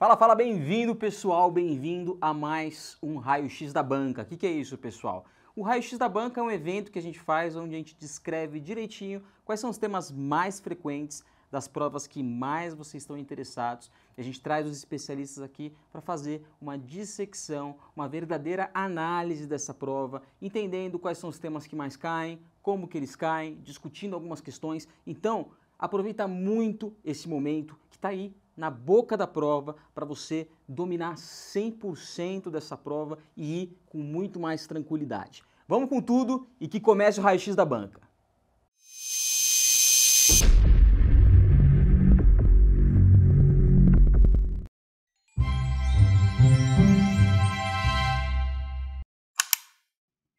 Fala, fala, bem-vindo pessoal, bem-vindo a mais um Raio-X da Banca. O que, que, é isso, pessoal? O Raio-X da Banca é um evento que a gente faz onde a gente descreve direitinho quais são os temas mais frequentes das provas que mais vocês estão interessados. a gente traz os especialistas aqui para fazer uma dissecção, uma verdadeira análise dessa prova, entendendo quais são os temas que mais caem, como que eles caem, discutindo algumas questões. Então, aproveita muito esse momento que está aí na boca da prova para você dominar 100% dessa prova e ir com muito mais tranquilidade. Vamos com tudo e que comece o raio-x da banca.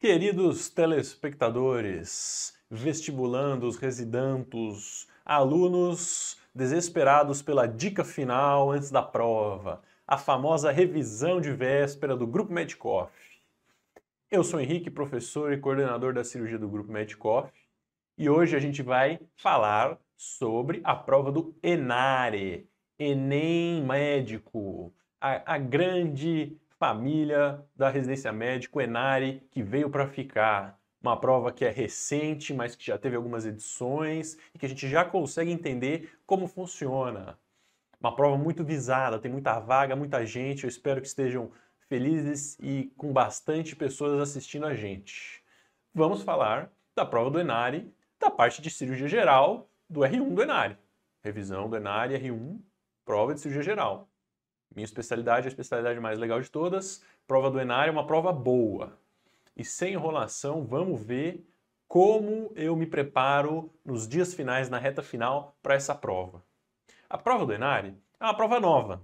Queridos telespectadores, vestibulandos, residentes, alunos desesperados pela dica final antes da prova, a famosa revisão de véspera do Grupo Medicoff. Eu sou Henrique, professor e coordenador da cirurgia do Grupo Medicoff, e hoje a gente vai falar sobre a prova do ENARE, Enem Médico, a, a grande família da residência o ENARE que veio para ficar uma prova que é recente, mas que já teve algumas edições e que a gente já consegue entender como funciona. Uma prova muito visada, tem muita vaga, muita gente. Eu espero que estejam felizes e com bastante pessoas assistindo a gente. Vamos falar da prova do Enari, da parte de cirurgia geral do R1 do Enari. Revisão do Enari R1, prova de cirurgia geral. Minha especialidade, a especialidade mais legal de todas, prova do Enari é uma prova boa e sem enrolação, vamos ver como eu me preparo nos dias finais, na reta final, para essa prova. A prova do Enari é uma prova nova,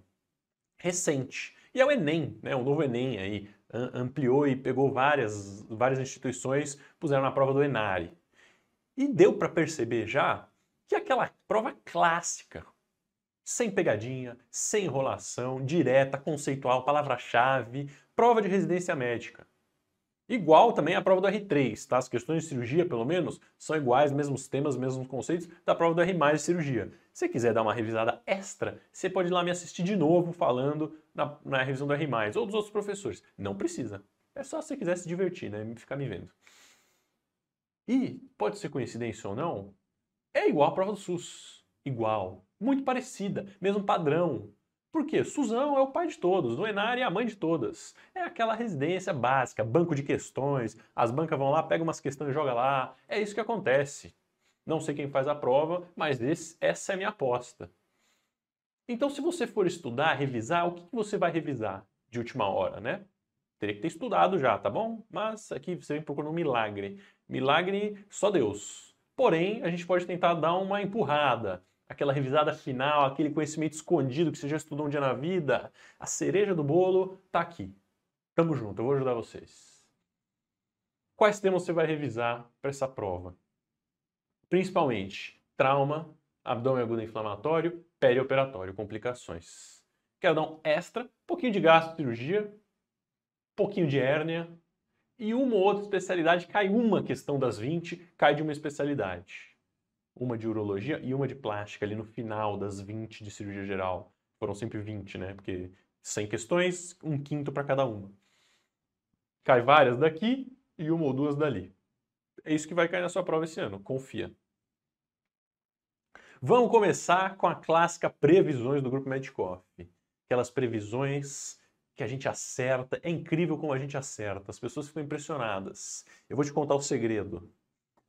recente. E é o Enem, né? o novo Enem aí, ampliou e pegou várias, várias instituições, puseram na prova do Enari. E deu para perceber já que aquela prova clássica, sem pegadinha, sem enrolação, direta, conceitual, palavra-chave, prova de residência médica. Igual também a prova do R3, tá? As questões de cirurgia, pelo menos, são iguais, mesmos temas, mesmos conceitos da prova do R mais de cirurgia. Se quiser dar uma revisada extra, você pode ir lá me assistir de novo falando na, na revisão do R mais ou dos outros professores. Não precisa. É só se você quiser se divertir, né? Ficar me vendo. E, pode ser coincidência ou não, é igual a prova do SUS. Igual. Muito parecida. Mesmo padrão. Porque Suzão é o pai de todos, Doenari é a mãe de todas. É aquela residência básica, banco de questões, as bancas vão lá, pegam umas questões e joga lá. É isso que acontece. Não sei quem faz a prova, mas esse, essa é a minha aposta. Então, se você for estudar, revisar, o que você vai revisar de última hora, né? Teria que ter estudado já, tá bom? Mas aqui você vem procurando um milagre. Milagre, só Deus. Porém, a gente pode tentar dar uma empurrada aquela revisada final, aquele conhecimento escondido que você já estudou um dia na vida, a cereja do bolo tá aqui. Tamo junto, eu vou ajudar vocês. Quais temas você vai revisar para essa prova? Principalmente trauma, abdômen agudo inflamatório, perioperatório, complicações. Quero dar um extra, um pouquinho de gastrocirurgia, um pouquinho de hérnia e uma ou outra especialidade, cai uma questão das 20, cai de uma especialidade uma de urologia e uma de plástica ali no final das 20 de cirurgia geral. Foram sempre 20, né? Porque 100 questões, um quinto para cada uma. Cai várias daqui e uma ou duas dali. É isso que vai cair na sua prova esse ano, confia. Vamos começar com a clássica previsões do grupo Medicoff. Aquelas previsões que a gente acerta, é incrível como a gente acerta, as pessoas ficam impressionadas. Eu vou te contar o segredo.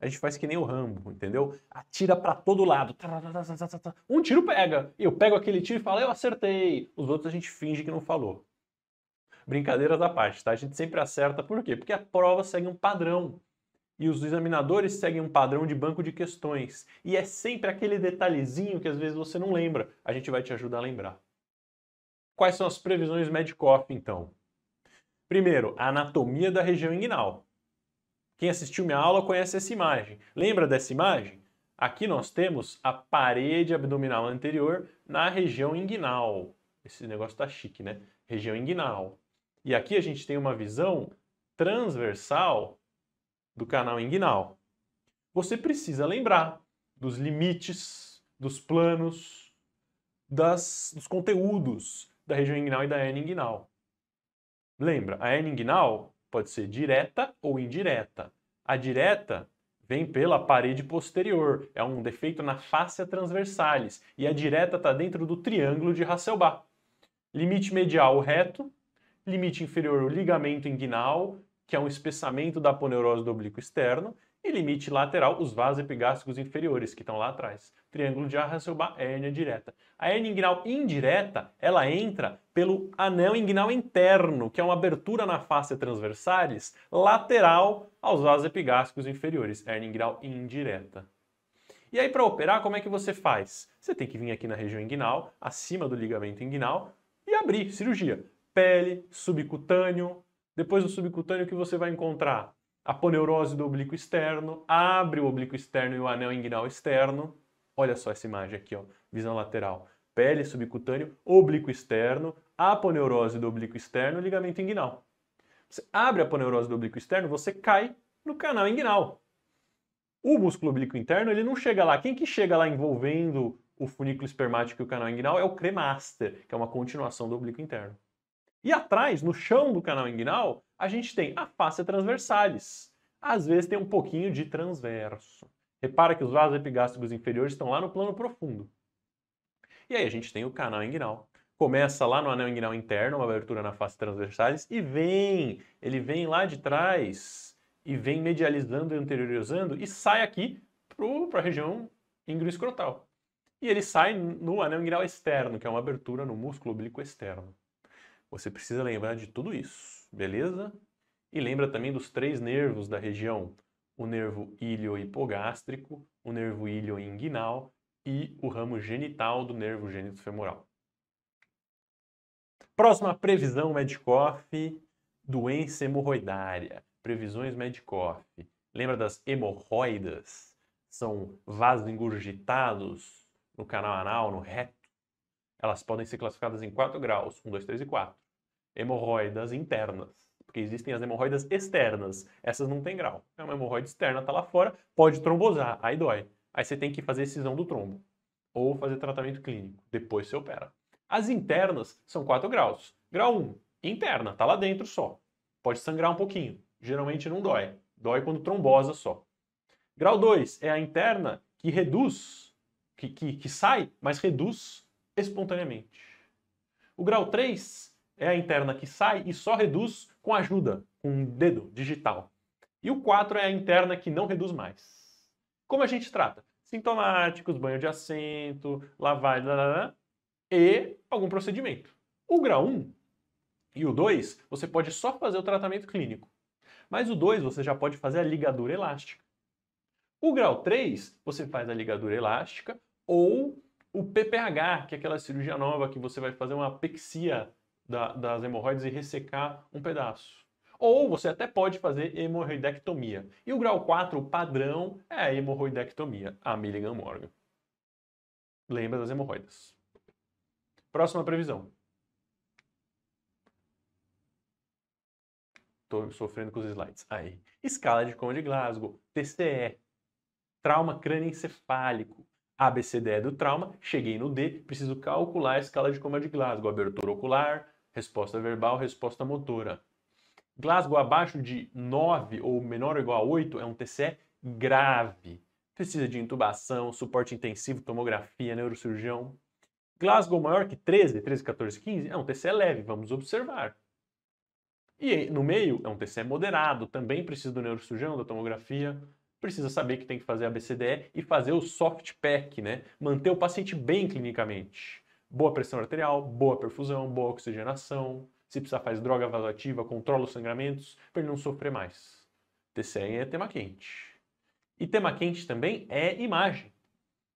A gente faz que nem o Rambo, entendeu? Atira para todo lado. Tá, tá, tá, um tiro pega. Eu pego aquele tiro e falo, eu acertei. Os outros a gente finge que não falou. Brincadeiras à parte, tá? A gente sempre acerta. Por quê? Porque a prova segue um padrão. E os examinadores seguem um padrão de banco de questões. E é sempre aquele detalhezinho que às vezes você não lembra. A gente vai te ajudar a lembrar. Quais são as previsões Medcoff, então? Primeiro, a anatomia da região inguinal. Quem assistiu minha aula conhece essa imagem. Lembra dessa imagem? Aqui nós temos a parede abdominal anterior na região inguinal. Esse negócio tá chique, né? Região inguinal. E aqui a gente tem uma visão transversal do canal inguinal. Você precisa lembrar dos limites, dos planos, das, dos conteúdos da região inguinal e da hernia inguinal. Lembra, a hernia inguinal pode ser direta ou indireta. A direta vem pela parede posterior, é um defeito na face transversalis, e a direta está dentro do triângulo de Hasselbach. Limite medial o reto, limite inferior o ligamento inguinal, que é um espessamento da poneurose do oblíquo externo, e limite lateral os vasos epigástricos inferiores, que estão lá atrás triângulo de Arranselba é a hérnia direta. A hérnia inguinal indireta, ela entra pelo anel inguinal interno, que é uma abertura na face transversalis lateral aos vasos epigástricos inferiores, hérnia inguinal indireta. E aí, para operar, como é que você faz? Você tem que vir aqui na região inguinal, acima do ligamento inguinal, e abrir cirurgia. Pele, subcutâneo. Depois do subcutâneo, o que você vai encontrar? A poneurose do oblíquo externo, abre o oblíquo externo e o anel inguinal externo. Olha só essa imagem aqui, ó, visão lateral. Pele subcutâneo, oblíquo externo, aponeurose do oblíquo externo, ligamento inguinal. Você abre a aponeurose do oblíquo externo, você cai no canal inguinal. O músculo oblíquo interno, ele não chega lá. Quem que chega lá envolvendo o funículo espermático e o canal inguinal é o cremaster, que é uma continuação do oblíquo interno. E atrás, no chão do canal inguinal, a gente tem a face transversalis. Às vezes tem um pouquinho de transverso. Repara que os vasos epigástricos inferiores estão lá no plano profundo. E aí a gente tem o canal inguinal. Começa lá no anel inguinal interno, uma abertura na face transversalis, e vem, ele vem lá de trás, e vem medializando e anteriorizando, e sai aqui para a região íngrio-escrotal. E ele sai no anel inguinal externo, que é uma abertura no músculo oblíquo externo. Você precisa lembrar de tudo isso, beleza? E lembra também dos três nervos da região o nervo ilio-hipogástrico, o nervo ilioinguinal e o ramo genital do nervo gênito femoral. Próxima previsão Medcoff, doença hemorroidária. Previsões Medcoff. Lembra das hemorroidas? São vasos engurgitados no canal anal, no reto. Elas podem ser classificadas em quatro graus: 1, 2, 3 e 4. Hemorroidas internas porque existem as hemorroidas externas. Essas não tem grau. É uma hemorroide externa, tá lá fora, pode trombosar, aí dói. Aí você tem que fazer cisão do trombo. Ou fazer tratamento clínico. Depois você opera. As internas são 4 graus. Grau 1, interna, tá lá dentro só. Pode sangrar um pouquinho. Geralmente não dói. Dói quando trombosa só. Grau 2 é a interna que reduz, que, que, que sai, mas reduz espontaneamente. O grau 3 é a interna que sai e só reduz com ajuda, com um dedo digital. E o 4 é a interna que não reduz mais. Como a gente trata? Sintomáticos, banho de assento, lavagem, lalala, e algum procedimento. O grau 1 e o 2, você pode só fazer o tratamento clínico. Mas o 2, você já pode fazer a ligadura elástica. O grau 3, você faz a ligadura elástica ou o PPH, que é aquela cirurgia nova que você vai fazer uma apexia da, das hemorroides e ressecar um pedaço. Ou você até pode fazer hemorroidectomia. E o grau 4, o padrão, é a hemorroidectomia, a Milligan Morgan. Lembra das hemorroidas. Próxima previsão. Estou sofrendo com os slides. Aí. Escala de coma de Glasgow, TCE, trauma crânioencefálico. ABCDE do trauma, cheguei no D, preciso calcular a escala de coma de Glasgow, abertura ocular, resposta verbal, resposta motora. Glasgow abaixo de 9 ou menor ou igual a 8 é um TCE grave. Precisa de intubação, suporte intensivo, tomografia, neurocirurgião. Glasgow maior que 13, 13, 14, 15 é um TCE leve, vamos observar. E no meio é um TCE moderado, também precisa do neurocirurgião, da tomografia, precisa saber que tem que fazer a BCDE e fazer o soft pack, né? Manter o paciente bem clinicamente boa pressão arterial, boa perfusão, boa oxigenação. Se precisar, faz droga vasoativa, controla os sangramentos para ele não sofrer mais. TCM é tema quente. E tema quente também é imagem.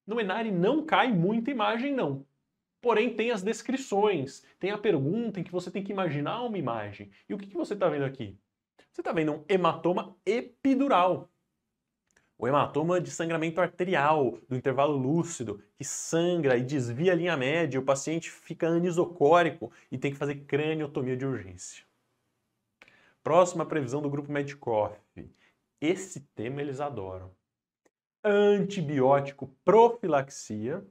No Enari não cai muita imagem, não. Porém, tem as descrições, tem a pergunta em que você tem que imaginar uma imagem. E o que, que você está vendo aqui? Você está vendo um hematoma epidural. O hematoma de sangramento arterial, do intervalo lúcido, que sangra e desvia a linha média, o paciente fica anisocórico e tem que fazer craniotomia de urgência. Próxima previsão do grupo Medicoff. Esse tema eles adoram. Antibiótico profilaxia,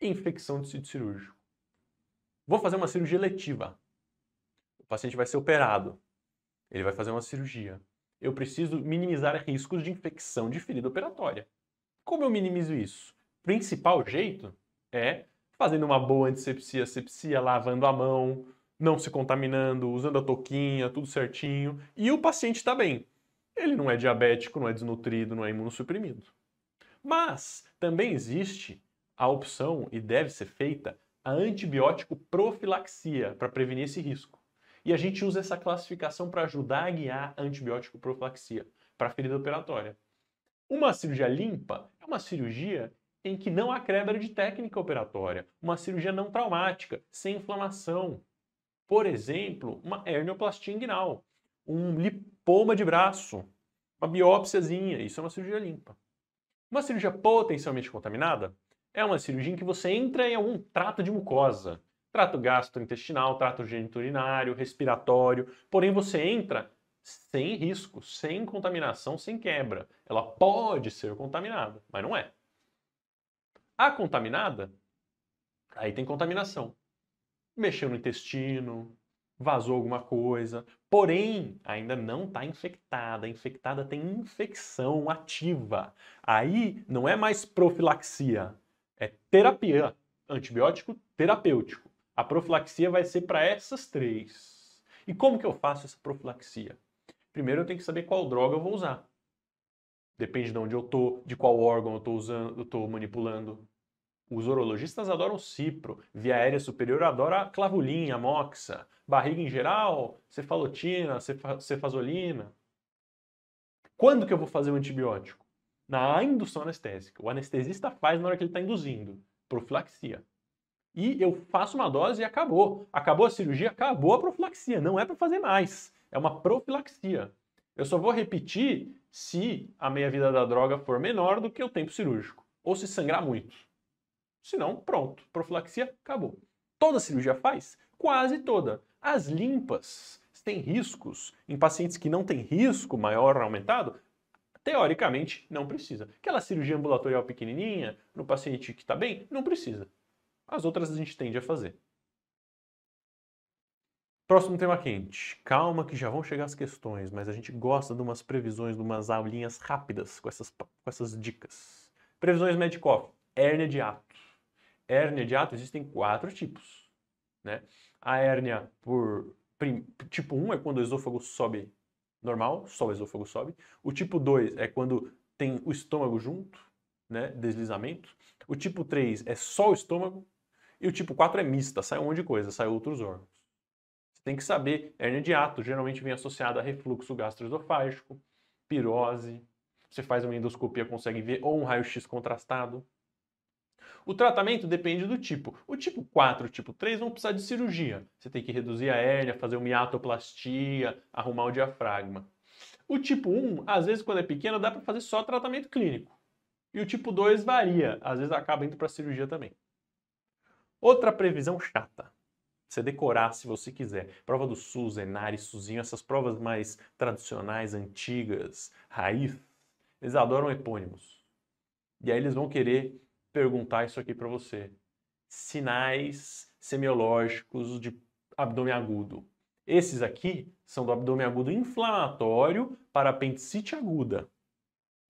infecção de sítio cirúrgico. Vou fazer uma cirurgia letiva. O paciente vai ser operado. Ele vai fazer uma cirurgia. Eu preciso minimizar riscos de infecção de ferida operatória. Como eu minimizo isso? O principal jeito é fazendo uma boa antisepsia, sepsia, lavando a mão, não se contaminando, usando a toquinha, tudo certinho, e o paciente está bem. Ele não é diabético, não é desnutrido, não é imunossuprimido. Mas também existe a opção, e deve ser feita, a antibiótico profilaxia para prevenir esse risco. E a gente usa essa classificação para ajudar a guiar antibiótico-profilaxia para ferida operatória. Uma cirurgia limpa é uma cirurgia em que não há quebra de técnica operatória, uma cirurgia não traumática, sem inflamação. Por exemplo, uma hernioplastia inguinal, um lipoma de braço, uma biópsiazinha, isso é uma cirurgia limpa. Uma cirurgia potencialmente contaminada é uma cirurgia em que você entra em algum trato de mucosa, Trato gastrointestinal, trato geniturinário, respiratório, porém você entra sem risco, sem contaminação, sem quebra. Ela pode ser contaminada, mas não é. A contaminada, aí tem contaminação. Mexeu no intestino, vazou alguma coisa, porém ainda não está infectada. A infectada tem infecção ativa. Aí não é mais profilaxia, é terapia, antibiótico terapêutico. A profilaxia vai ser para essas três. E como que eu faço essa profilaxia? Primeiro eu tenho que saber qual droga eu vou usar. Depende de onde eu tô, de qual órgão eu tô usando, eu tô manipulando. Os urologistas adoram cipro, via aérea superior adora clavulina, amoxa, barriga em geral, cefalotina, cefazolina. Quando que eu vou fazer o um antibiótico? Na indução anestésica. O anestesista faz na hora que ele está induzindo. Profilaxia e eu faço uma dose e acabou. Acabou a cirurgia, acabou a profilaxia. Não é para fazer mais. É uma profilaxia. Eu só vou repetir se a meia-vida da droga for menor do que o tempo cirúrgico ou se sangrar muito. Se não, pronto, profilaxia acabou. Toda cirurgia faz? Quase toda. As limpas têm riscos. Em pacientes que não têm risco maior aumentado, teoricamente não precisa. Aquela cirurgia ambulatorial pequenininha, no paciente que está bem, não precisa. As outras a gente tende a fazer. Próximo tema quente. Calma que já vão chegar as questões, mas a gente gosta de umas previsões, de umas aulinhas rápidas com essas, com essas dicas. Previsões Medicoff. Hérnia de ato. Hérnia de ato existem quatro tipos. Né? A hérnia por tipo 1 é quando o esôfago sobe normal, só o esôfago sobe. O tipo 2 é quando tem o estômago junto, né, deslizamento. O tipo 3 é só o estômago. E o tipo 4 é mista, sai um monte de coisa, sai outros órgãos. Você tem que saber, hernia de ato geralmente vem associada a refluxo gastroesofágico, pirose, você faz uma endoscopia, consegue ver, ou um raio-x contrastado. O tratamento depende do tipo. O tipo 4 o tipo 3 vão precisar de cirurgia. Você tem que reduzir a hérnia, fazer uma hiatoplastia, arrumar o diafragma. O tipo 1, às vezes, quando é pequeno, dá para fazer só tratamento clínico. E o tipo 2 varia, às vezes acaba indo para cirurgia também. Outra previsão chata. Você decorar se você quiser. Prova do SUS, Enari, Suzinho, essas provas mais tradicionais, antigas, raiz. Eles adoram epônimos. E aí eles vão querer perguntar isso aqui para você. Sinais semiológicos de abdômen agudo. Esses aqui são do abdômen agudo inflamatório para apendicite aguda.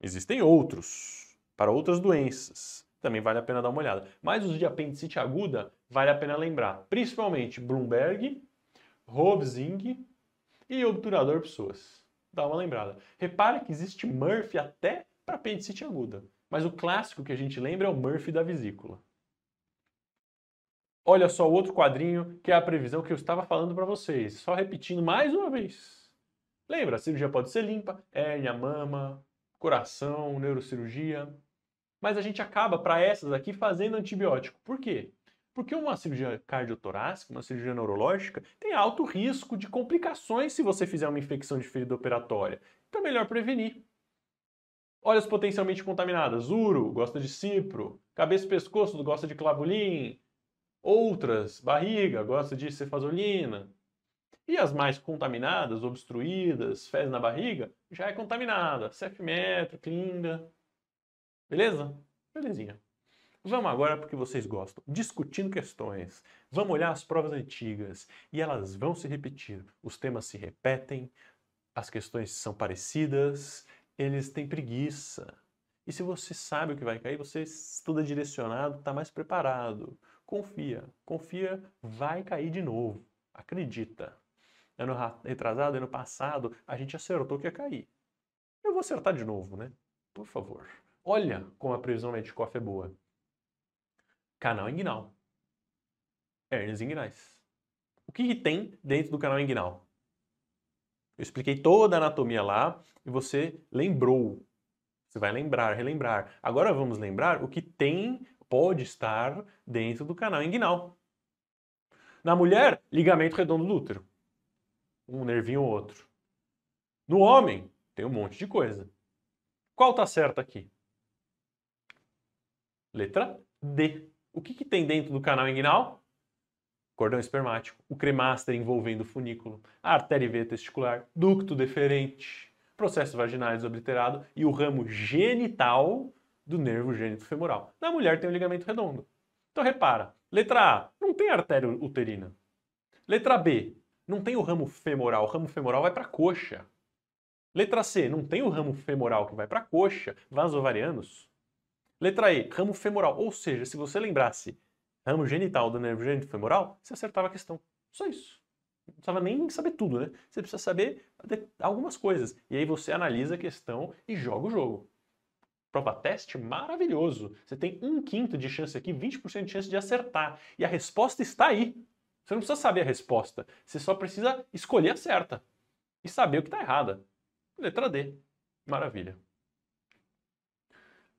Existem outros, para outras doenças também vale a pena dar uma olhada. Mas os de apendicite aguda, vale a pena lembrar, principalmente Bloomberg, Rovzing e obturador pessoas. Dá uma lembrada. Repare que existe Murphy até para apendicite aguda, mas o clássico que a gente lembra é o Murphy da vesícula. Olha só o outro quadrinho, que é a previsão que eu estava falando para vocês, só repetindo mais uma vez. Lembra, a cirurgia pode ser limpa, hérnia, mama, coração, neurocirurgia, mas a gente acaba, para essas aqui, fazendo antibiótico. Por quê? Porque uma cirurgia cardiotorácica, uma cirurgia neurológica, tem alto risco de complicações se você fizer uma infecção de ferida operatória. Então é melhor prevenir. Olha as potencialmente contaminadas, uro, gosta de cipro, cabeça e pescoço, gosta de clavulin, outras, barriga, gosta de cefazolina. E as mais contaminadas, obstruídas, fezes na barriga, já é contaminada, cefmetro, clinga, Beleza? Belezinha. Vamos agora porque vocês gostam, discutindo questões. Vamos olhar as provas antigas e elas vão se repetir. Os temas se repetem, as questões são parecidas, eles têm preguiça. E se você sabe o que vai cair, você estuda direcionado, está mais preparado. Confia, confia, vai cair de novo. Acredita. Ano retrasado, ano passado, a gente acertou que ia cair. Eu vou acertar de novo, né? Por favor. Olha como a previsão Metcalf é boa. Canal inguinal. Hernias inguinais. O que, que tem dentro do canal inguinal? Eu expliquei toda a anatomia lá e você lembrou. Você vai lembrar, relembrar. Agora vamos lembrar o que tem, pode estar dentro do canal inguinal. Na mulher, ligamento redondo do útero. Um nervinho ou outro. No homem, tem um monte de coisa. Qual está certo aqui? Letra D. O que, que tem dentro do canal inguinal? Cordão espermático, o cremaster envolvendo o funículo, a artéria e veia testicular, ducto deferente, processo vaginal desobliterado e o ramo genital do nervo gênito femoral. Na mulher tem o um ligamento redondo. Então repara, letra A, não tem artéria uterina. Letra B, não tem o ramo femoral, o ramo femoral vai para a coxa. Letra C, não tem o ramo femoral que vai para a coxa, vasovarianos. Letra E, ramo femoral. Ou seja, se você lembrasse ramo genital do nervo gênito femoral, você acertava a questão. Só isso. Não precisava nem saber tudo, né? Você precisa saber algumas coisas. E aí você analisa a questão e joga o jogo. Prova teste maravilhoso. Você tem um quinto de chance aqui, 20% de chance de acertar. E a resposta está aí. Você não precisa saber a resposta. Você só precisa escolher a certa e saber o que está errada. Letra D. Maravilha.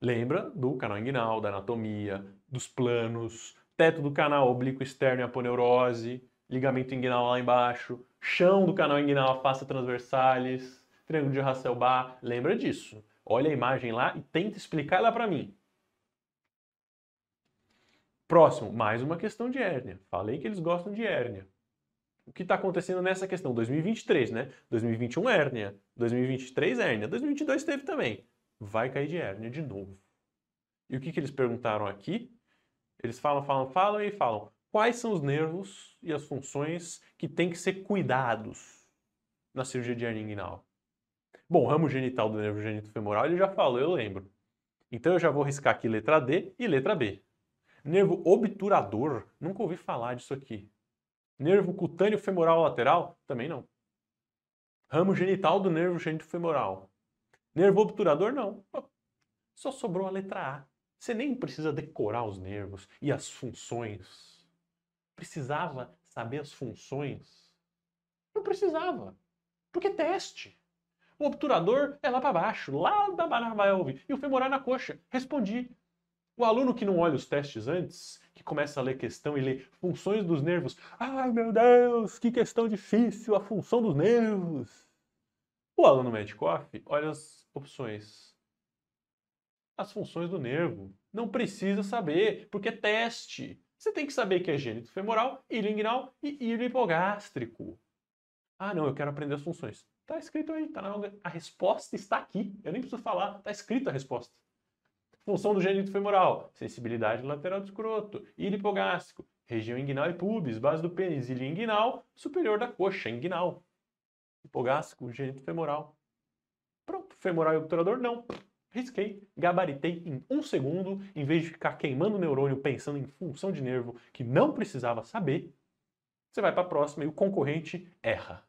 Lembra do canal inguinal, da anatomia, dos planos, teto do canal oblíquo externo e aponeurose, ligamento inguinal lá embaixo, chão do canal inguinal, face transversalis, triângulo de Hasselbach. Lembra disso. Olha a imagem lá e tenta explicar ela para mim. Próximo, mais uma questão de hérnia. Falei que eles gostam de hérnia. O que está acontecendo nessa questão? 2023, né? 2021, hérnia. 2023, hérnia. 2022 teve também vai cair de hérnia de novo. E o que, que eles perguntaram aqui? Eles falam, falam, falam e falam. Quais são os nervos e as funções que têm que ser cuidados na cirurgia de hernia inguinal? Bom, o ramo genital do nervo genito femoral ele já falou, eu lembro. Então eu já vou riscar aqui letra D e letra B. Nervo obturador, nunca ouvi falar disso aqui. Nervo cutâneo femoral lateral, também não. Ramo genital do nervo genito femoral, Nervo obturador, não. Só sobrou a letra A. Você nem precisa decorar os nervos e as funções. Precisava saber as funções? Não precisava. Porque é teste. O obturador é lá para baixo, lá da Baravalve, e o femoral na coxa. Respondi. O aluno que não olha os testes antes, que começa a ler questão e lê funções dos nervos. Ai meu Deus, que questão difícil, a função dos nervos. O aluno Medikoff olha as opções. As funções do nervo. Não precisa saber, porque é teste. Você tem que saber que é gênito femoral, ilignal e hipogástrico. Ah, não, eu quero aprender as funções. Tá escrito aí, tá na... a resposta está aqui. Eu nem preciso falar, tá escrito a resposta. Função do gênito femoral, sensibilidade lateral do escroto, hipogástrico, região inguinal e pubis, base do pênis, ilha inguinal, superior da coxa, inguinal. Hipogástrico, gênito femoral femoral e obturador, não. Risquei, gabaritei em um segundo, em vez de ficar queimando o neurônio pensando em função de nervo que não precisava saber, você vai para a próxima e o concorrente erra.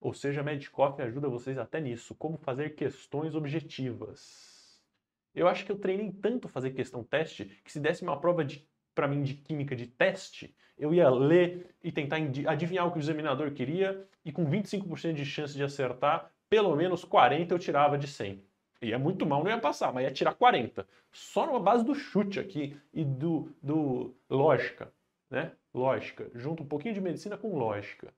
Ou seja, a Medicoff ajuda vocês até nisso, como fazer questões objetivas. Eu acho que eu treinei tanto fazer questão teste que se desse uma prova de para mim de química de teste, eu ia ler e tentar adivinhar o que o examinador queria e com 25% de chance de acertar, pelo menos 40 eu tirava de 100. E é muito mal, não ia passar, mas ia tirar 40. Só numa base do chute aqui e do, do lógica, né? Lógica. Junta um pouquinho de medicina com lógica.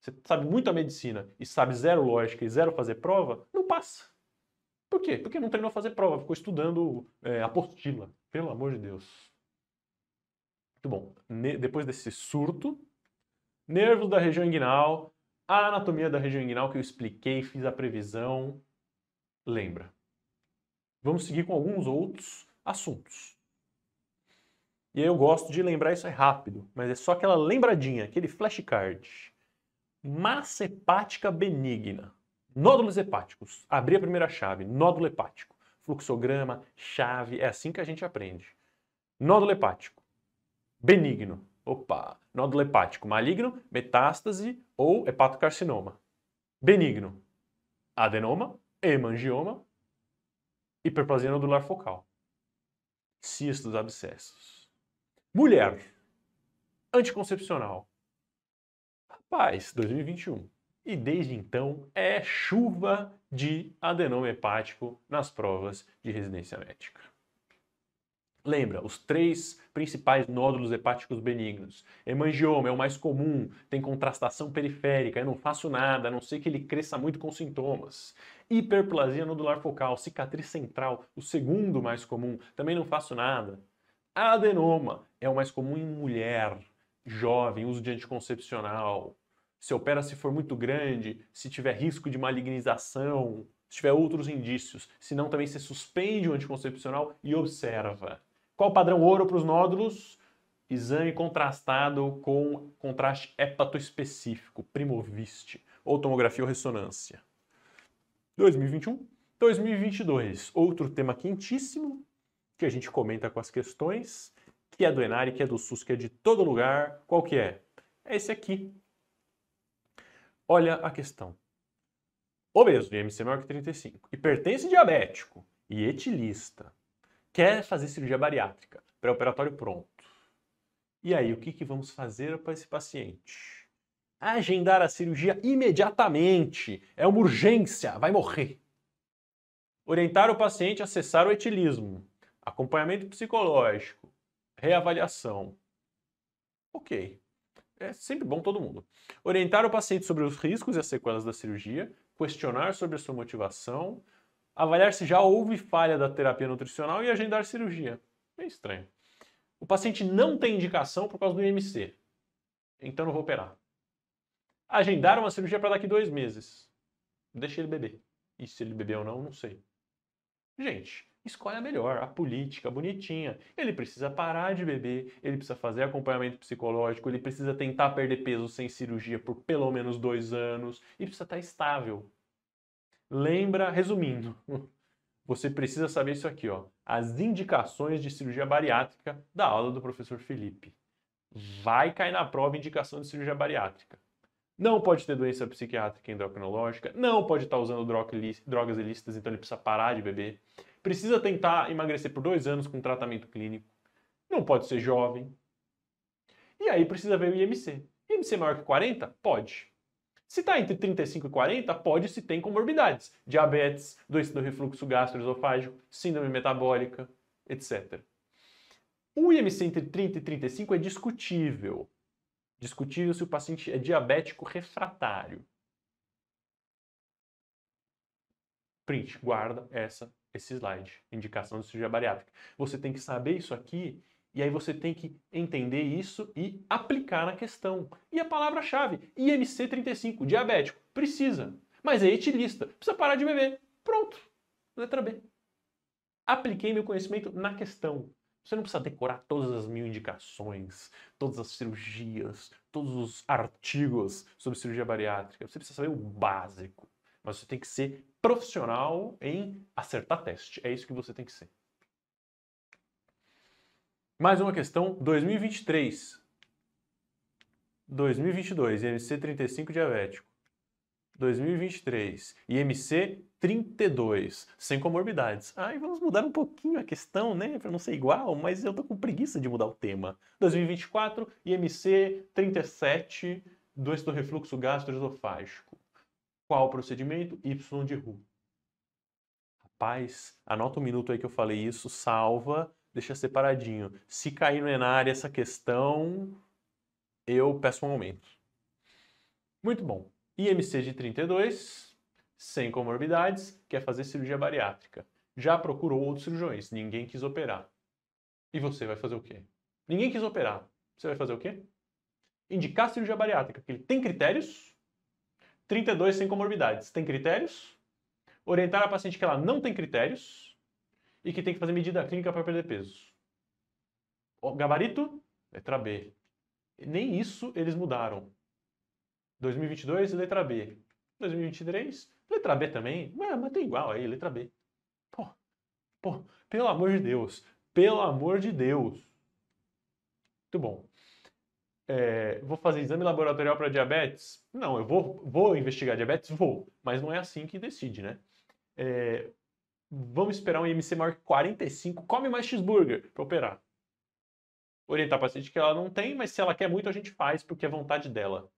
Você sabe muito a medicina e sabe zero lógica e zero fazer prova, não passa. Por quê? Porque não treinou a fazer prova, ficou estudando é, apostila. Pelo amor de Deus. Muito bom. Ne depois desse surto, nervos da região inguinal a anatomia da região inguinal que eu expliquei, fiz a previsão, lembra. Vamos seguir com alguns outros assuntos. E aí eu gosto de lembrar isso é rápido, mas é só aquela lembradinha, aquele flashcard. Massa hepática benigna. Nódulos hepáticos. Abri a primeira chave, nódulo hepático. Fluxograma, chave, é assim que a gente aprende. Nódulo hepático. Benigno. Opa, nódulo hepático maligno, metástase ou hepatocarcinoma. Benigno, adenoma, hemangioma, hiperplasia nodular focal. Cistos, abscessos. Mulher, anticoncepcional. Rapaz, 2021. E desde então é chuva de adenoma hepático nas provas de residência médica. Lembra, os três principais nódulos hepáticos benignos. Hemangioma é o mais comum, tem contrastação periférica, eu não faço nada, a não ser que ele cresça muito com sintomas. Hiperplasia nodular focal, cicatriz central, o segundo mais comum, também não faço nada. Adenoma é o mais comum em mulher, jovem, uso de anticoncepcional. Se opera se for muito grande, se tiver risco de malignização, se tiver outros indícios. Se não, também se suspende o anticoncepcional e observa. Qual o padrão ouro para os nódulos? Exame contrastado com contraste hepatoespecífico, primovist, ou tomografia ou ressonância. 2021, 2022, outro tema quentíssimo que a gente comenta com as questões, que é do Enari, que é do SUS, que é de todo lugar. Qual que é? É esse aqui. Olha a questão. Obeso de maior que 35, hipertenso diabético e etilista quer fazer cirurgia bariátrica, pré-operatório pronto. E aí, o que, que vamos fazer para esse paciente? Agendar a cirurgia imediatamente. É uma urgência, vai morrer. Orientar o paciente a cessar o etilismo. Acompanhamento psicológico. Reavaliação. Ok. É sempre bom todo mundo. Orientar o paciente sobre os riscos e as sequelas da cirurgia. Questionar sobre a sua motivação avaliar se já houve falha da terapia nutricional e agendar cirurgia. Bem estranho. O paciente não tem indicação por causa do IMC, então não vou operar. Agendar uma cirurgia para daqui dois meses. Deixa ele beber. E se ele beber ou não, não sei. Gente, escolha melhor, a política bonitinha. Ele precisa parar de beber, ele precisa fazer acompanhamento psicológico, ele precisa tentar perder peso sem cirurgia por pelo menos dois anos e precisa estar tá estável. Lembra, resumindo, você precisa saber isso aqui, ó, as indicações de cirurgia bariátrica da aula do professor Felipe. Vai cair na prova indicação de cirurgia bariátrica. Não pode ter doença psiquiátrica endocrinológica, não pode estar tá usando drogas ilícitas, então ele precisa parar de beber. Precisa tentar emagrecer por dois anos com tratamento clínico. Não pode ser jovem. E aí precisa ver o IMC. IMC maior que 40? Pode. Se está entre 35 e 40, pode se ter comorbidades. Diabetes, doença do refluxo gastroesofágico, síndrome metabólica, etc. O IMC entre 30 e 35 é discutível. Discutível se o paciente é diabético refratário. Print, guarda essa, esse slide, indicação de cirurgia bariátrica. Você tem que saber isso aqui e aí você tem que entender isso e aplicar na questão. E a palavra-chave, IMC35, diabético, precisa. Mas é etilista, precisa parar de beber. Pronto, letra B. Apliquei meu conhecimento na questão. Você não precisa decorar todas as mil indicações, todas as cirurgias, todos os artigos sobre cirurgia bariátrica. Você precisa saber o básico. Mas você tem que ser profissional em acertar teste. É isso que você tem que ser. Mais uma questão, 2023. 2022, IMC 35 diabético. 2023, IMC 32, sem comorbidades. Aí vamos mudar um pouquinho a questão, né, para não ser igual, mas eu tô com preguiça de mudar o tema. 2024, IMC 37, dois do refluxo gastroesofágico. Qual o procedimento? Y de RU. Rapaz, anota um minuto aí que eu falei isso, salva deixa separadinho. Se cair no Enari essa questão, eu peço um aumento. Muito bom. IMC de 32, sem comorbidades, quer fazer cirurgia bariátrica. Já procurou outros cirurgiões, ninguém quis operar. E você vai fazer o quê? Ninguém quis operar. Você vai fazer o quê? Indicar cirurgia bariátrica, que ele tem critérios. 32 sem comorbidades, tem critérios. Orientar a paciente que ela não tem critérios e que tem que fazer medida clínica para perder peso. O gabarito? É letra B. Nem isso eles mudaram. 2022, letra B. 2023, letra B também. Ué, mas tem igual aí, letra B. Pô, pô, pelo amor de Deus. Pelo amor de Deus. Muito bom. É, vou fazer exame laboratorial para diabetes? Não, eu vou, vou investigar diabetes? Vou. Mas não é assim que decide, né? É, vamos esperar um IMC maior que 45, come mais cheeseburger para operar. Orientar a paciente que ela não tem, mas se ela quer muito, a gente faz, porque é vontade dela.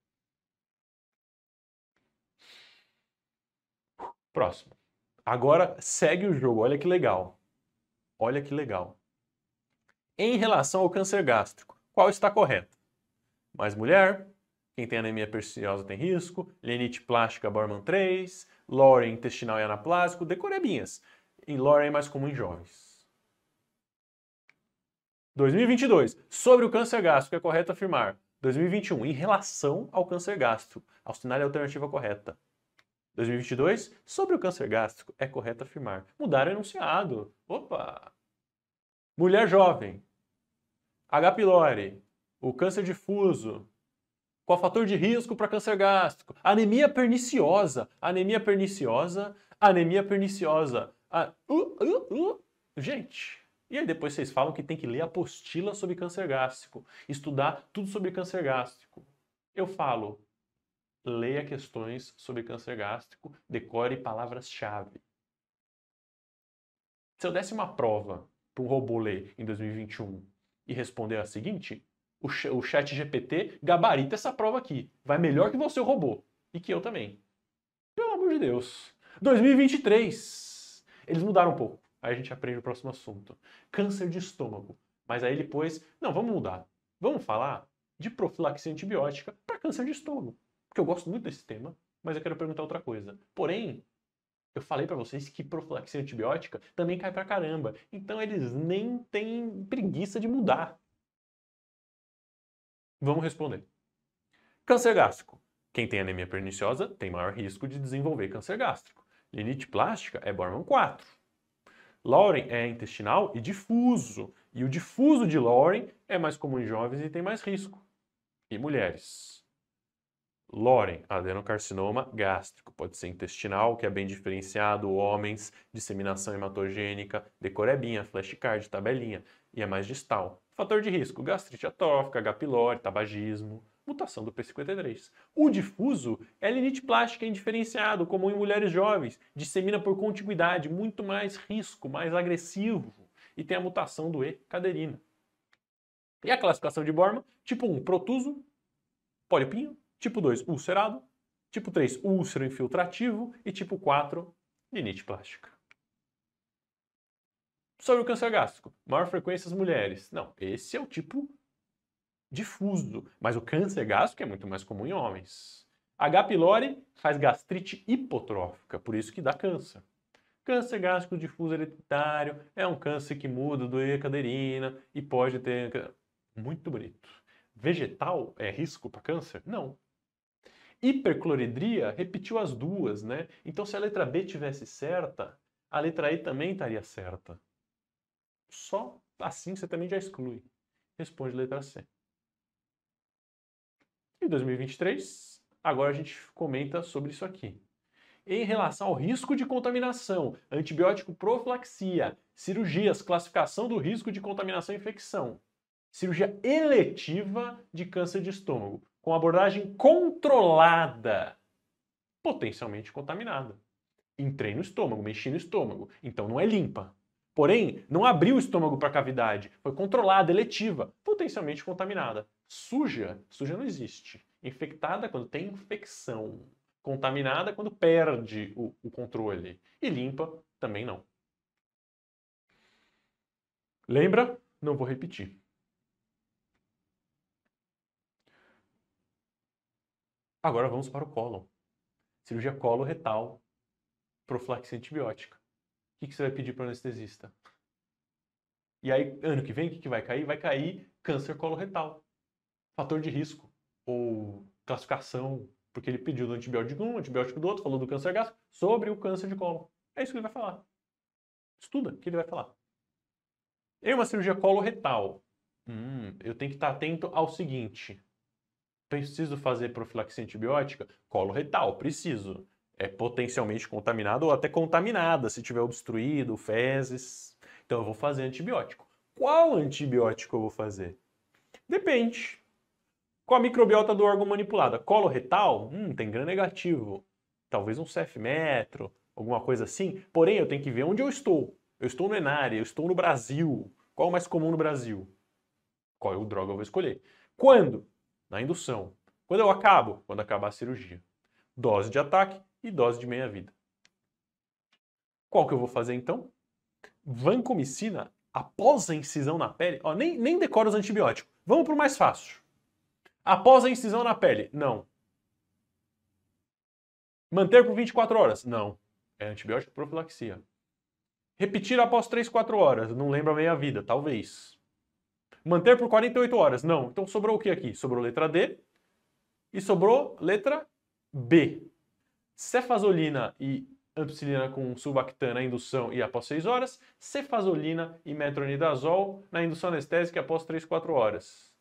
Próximo. Agora segue o jogo, olha que legal. Olha que legal. Em relação ao câncer gástrico, qual está correto? Mais mulher, quem tem anemia perniciosa tem risco, lenite plástica Borman 3, lore intestinal e anaplásico, decorebinhas em lore é mais comum em jovens. 2022. Sobre o câncer gástrico, é correto afirmar. 2021. Em relação ao câncer gástrico, Austinale é a alternativa correta. 2022. Sobre o câncer gástrico, é correto afirmar. Mudar o enunciado. Opa! Mulher jovem. H. pylori. O câncer difuso. Qual fator de risco para câncer gástrico? Anemia perniciosa. Anemia perniciosa. Anemia perniciosa. Ah, uh, uh, uh. Gente, e aí depois vocês falam que tem que ler apostila sobre câncer gástrico, estudar tudo sobre câncer gástrico. Eu falo, leia questões sobre câncer gástrico, decore palavras-chave. Se eu desse uma prova para um robô ler em 2021 e responder a seguinte, o, o chat GPT gabarita essa prova aqui. Vai melhor que você, o robô. E que eu também. Pelo amor de Deus. 2023. Eles mudaram um pouco. Aí a gente aprende o próximo assunto. Câncer de estômago. Mas aí ele pôs, não, vamos mudar. Vamos falar de profilaxia antibiótica para câncer de estômago. Porque eu gosto muito desse tema, mas eu quero perguntar outra coisa. Porém, eu falei para vocês que profilaxia antibiótica também cai para caramba. Então eles nem têm preguiça de mudar. Vamos responder. Câncer gástrico. Quem tem anemia perniciosa tem maior risco de desenvolver câncer gástrico. Lenite plástica é Borman 4. Lauren é intestinal e difuso. E o difuso de Lauren é mais comum em jovens e tem mais risco. E mulheres. Lauren, adenocarcinoma gástrico. Pode ser intestinal, que é bem diferenciado, homens, disseminação hematogênica, decorebinha, flashcard, tabelinha, e é mais distal. Fator de risco, gastrite atrófica, H. pylori, tabagismo mutação do P53. O difuso é linite plástica indiferenciado, comum em mulheres jovens, dissemina por contiguidade, muito mais risco, mais agressivo, e tem a mutação do E-caderina. E a classificação de Bormann, tipo 1, protuso, polipinho, tipo 2, ulcerado, tipo 3, úlcero infiltrativo e tipo 4, linite plástica. Sobre o câncer gástrico, maior frequência as mulheres. Não, esse é o tipo difuso, mas o câncer gástrico é muito mais comum em homens. H. pylori faz gastrite hipotrófica, por isso que dá câncer. Câncer gástrico difuso hereditário é um câncer que muda do a cadeirina e pode ter. Muito bonito. Vegetal é risco para câncer? Não. Hipercloridria repetiu as duas, né? Então, se a letra B tivesse certa, a letra E também estaria certa. Só assim você também já exclui. Responde letra C. E 2023, agora a gente comenta sobre isso aqui. Em relação ao risco de contaminação, antibiótico profilaxia, cirurgias, classificação do risco de contaminação e infecção, cirurgia eletiva de câncer de estômago, com abordagem controlada, potencialmente contaminada. Entrei no estômago, mexi no estômago, então não é limpa. Porém, não abriu o estômago para a cavidade, foi controlada, eletiva, potencialmente contaminada. Suja, suja não existe. Infectada quando tem infecção. Contaminada quando perde o, o controle. E limpa também não. Lembra? Não vou repetir. Agora vamos para o colo. Cirurgia coloretal, profilaxia antibiótica. O que, que você vai pedir para o anestesista? E aí, ano que vem, o que, que vai cair? Vai cair câncer coloretal fator de risco ou classificação, porque ele pediu do antibiótico um, antibiótico do outro, falou do câncer gástrico, sobre o câncer de colo. É isso que ele vai falar. Estuda o que ele vai falar. Em uma cirurgia coloretal, hum, eu tenho que estar atento ao seguinte. Preciso fazer profilaxia antibiótica? Coloretal, preciso. É potencialmente contaminado ou até contaminada, se tiver obstruído, fezes. Então eu vou fazer antibiótico. Qual antibiótico eu vou fazer? Depende. Qual a microbiota do órgão manipulada? Colo retal? Hum, tem grã negativo. Talvez um CF metro, alguma coisa assim. Porém, eu tenho que ver onde eu estou. Eu estou no Enare, eu estou no Brasil. Qual é o mais comum no Brasil? Qual é o droga eu vou escolher? Quando? Na indução. Quando eu acabo? Quando acabar a cirurgia. Dose de ataque e dose de meia-vida. Qual que eu vou fazer então? Vancomicina após a incisão na pele. Ó, nem, nem decora os antibióticos. Vamos para o mais fácil. Após a incisão na pele? Não. Manter por 24 horas? Não. É antibiótico profilaxia. Repetir após 3, 4 horas? Não lembra meia-vida, talvez. Manter por 48 horas? Não. Então sobrou o que aqui? Sobrou letra D e sobrou letra B. Cefazolina e ampicilina com sulbactam na indução e após 6 horas, cefazolina e metronidazol na indução anestésica após 3, 4 horas.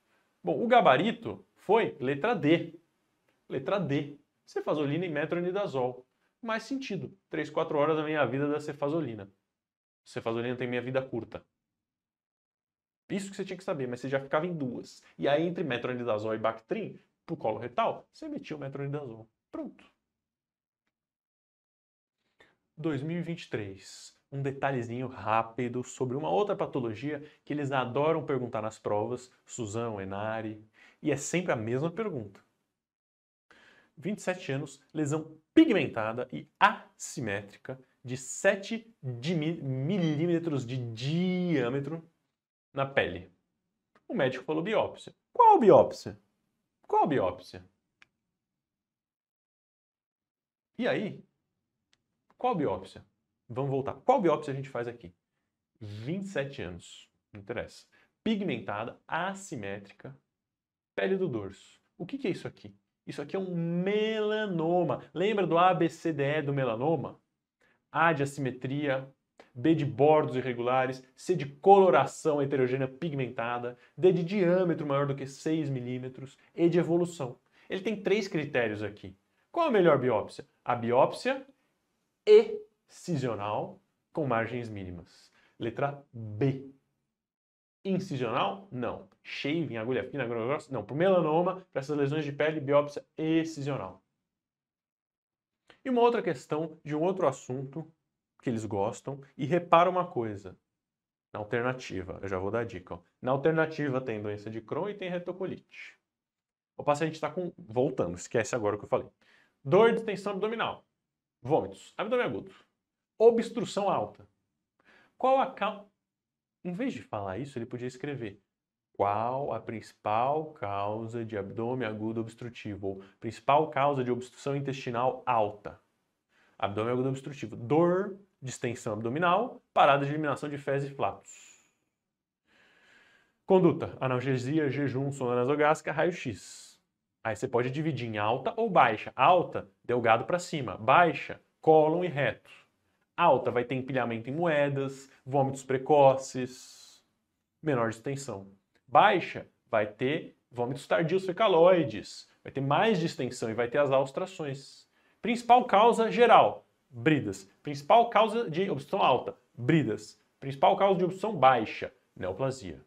Bom, o gabarito foi letra D. Letra D. Cefazolina e metronidazol. Mais sentido. 3, 4 horas da minha vida da cefazolina. Cefazolina tem minha vida curta. Isso que você tinha que saber, mas você já ficava em duas. E aí, entre metronidazol e Bactrim, pro colo retal, você metia o metronidazol. Pronto. 2023. Um detalhezinho rápido sobre uma outra patologia que eles adoram perguntar nas provas. Suzão, Enari, e é sempre a mesma pergunta. 27 anos, lesão pigmentada e assimétrica de 7 milímetros de diâmetro na pele. O médico falou biópsia. Qual biópsia? Qual biópsia? E aí? Qual biópsia? Vamos voltar. Qual biópsia a gente faz aqui? 27 anos. Não interessa. Pigmentada, assimétrica, pele do dorso. O que, que é isso aqui? Isso aqui é um melanoma. Lembra do ABCDE do melanoma? A de assimetria, B de bordos irregulares, C de coloração heterogênea pigmentada, D de diâmetro maior do que 6 milímetros, E de evolução. Ele tem três critérios aqui. Qual a melhor biópsia? A biópsia excisional com margens mínimas. Letra B. Incisional? Não shaving, agulha fina, agulha grossa, não, para melanoma, para essas lesões de pele, biópsia excisional. E uma outra questão de um outro assunto que eles gostam, e repara uma coisa, na alternativa, eu já vou dar dica, ó. na alternativa tem doença de Crohn e tem retocolite. O paciente está com, voltando, esquece agora o que eu falei, dor de tensão abdominal, vômitos, abdômen agudo, obstrução alta. Qual a causa? Em vez de falar isso, ele podia escrever qual a principal causa de abdômen agudo obstrutivo? Ou principal causa de obstrução intestinal alta? Abdômen agudo obstrutivo. Dor, distensão abdominal, parada de eliminação de fezes e flatos. Conduta, analgesia, jejum, sonda nasogástrica, raio-x. Aí você pode dividir em alta ou baixa. Alta, delgado para cima. Baixa, cólon e reto. Alta vai ter empilhamento em moedas, vômitos precoces, menor distensão baixa, vai ter vômitos tardios fecaloides, vai ter mais distensão e vai ter as austrações. Principal causa geral, bridas. Principal causa de obstrução alta, bridas. Principal causa de obstrução baixa, neoplasia.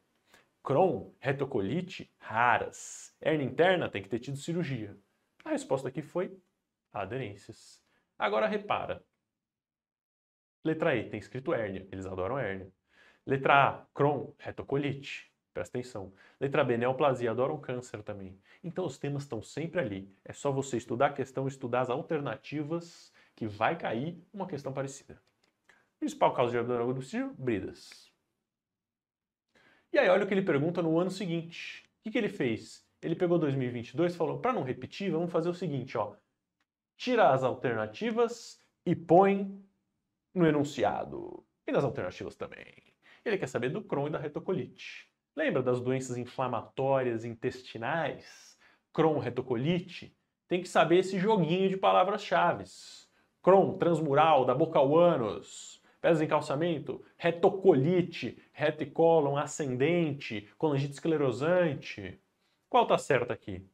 Crohn, retocolite, raras. Hernia interna tem que ter tido cirurgia. A resposta aqui foi aderências. Agora repara. Letra E tem escrito hérnia, eles adoram hérnia. Letra A, Crohn, retocolite. Presta atenção. Letra B, neoplasia, adoram câncer também. Então os temas estão sempre ali. É só você estudar a questão, estudar as alternativas que vai cair uma questão parecida. Principal causa de abdômen agudo bridas. E aí olha o que ele pergunta no ano seguinte. O que, que ele fez? Ele pegou 2022 e falou, para não repetir, vamos fazer o seguinte, ó. Tira as alternativas e põe no enunciado. E nas alternativas também. Ele quer saber do Crohn e da retocolite. Lembra das doenças inflamatórias intestinais? Crohn-retocolite? Tem que saber esse joguinho de palavras-chave. Crohn, transmural, da boca ao ânus, pedras em calçamento, retocolite, reticólon, ascendente, colangite esclerosante. Qual tá certo aqui?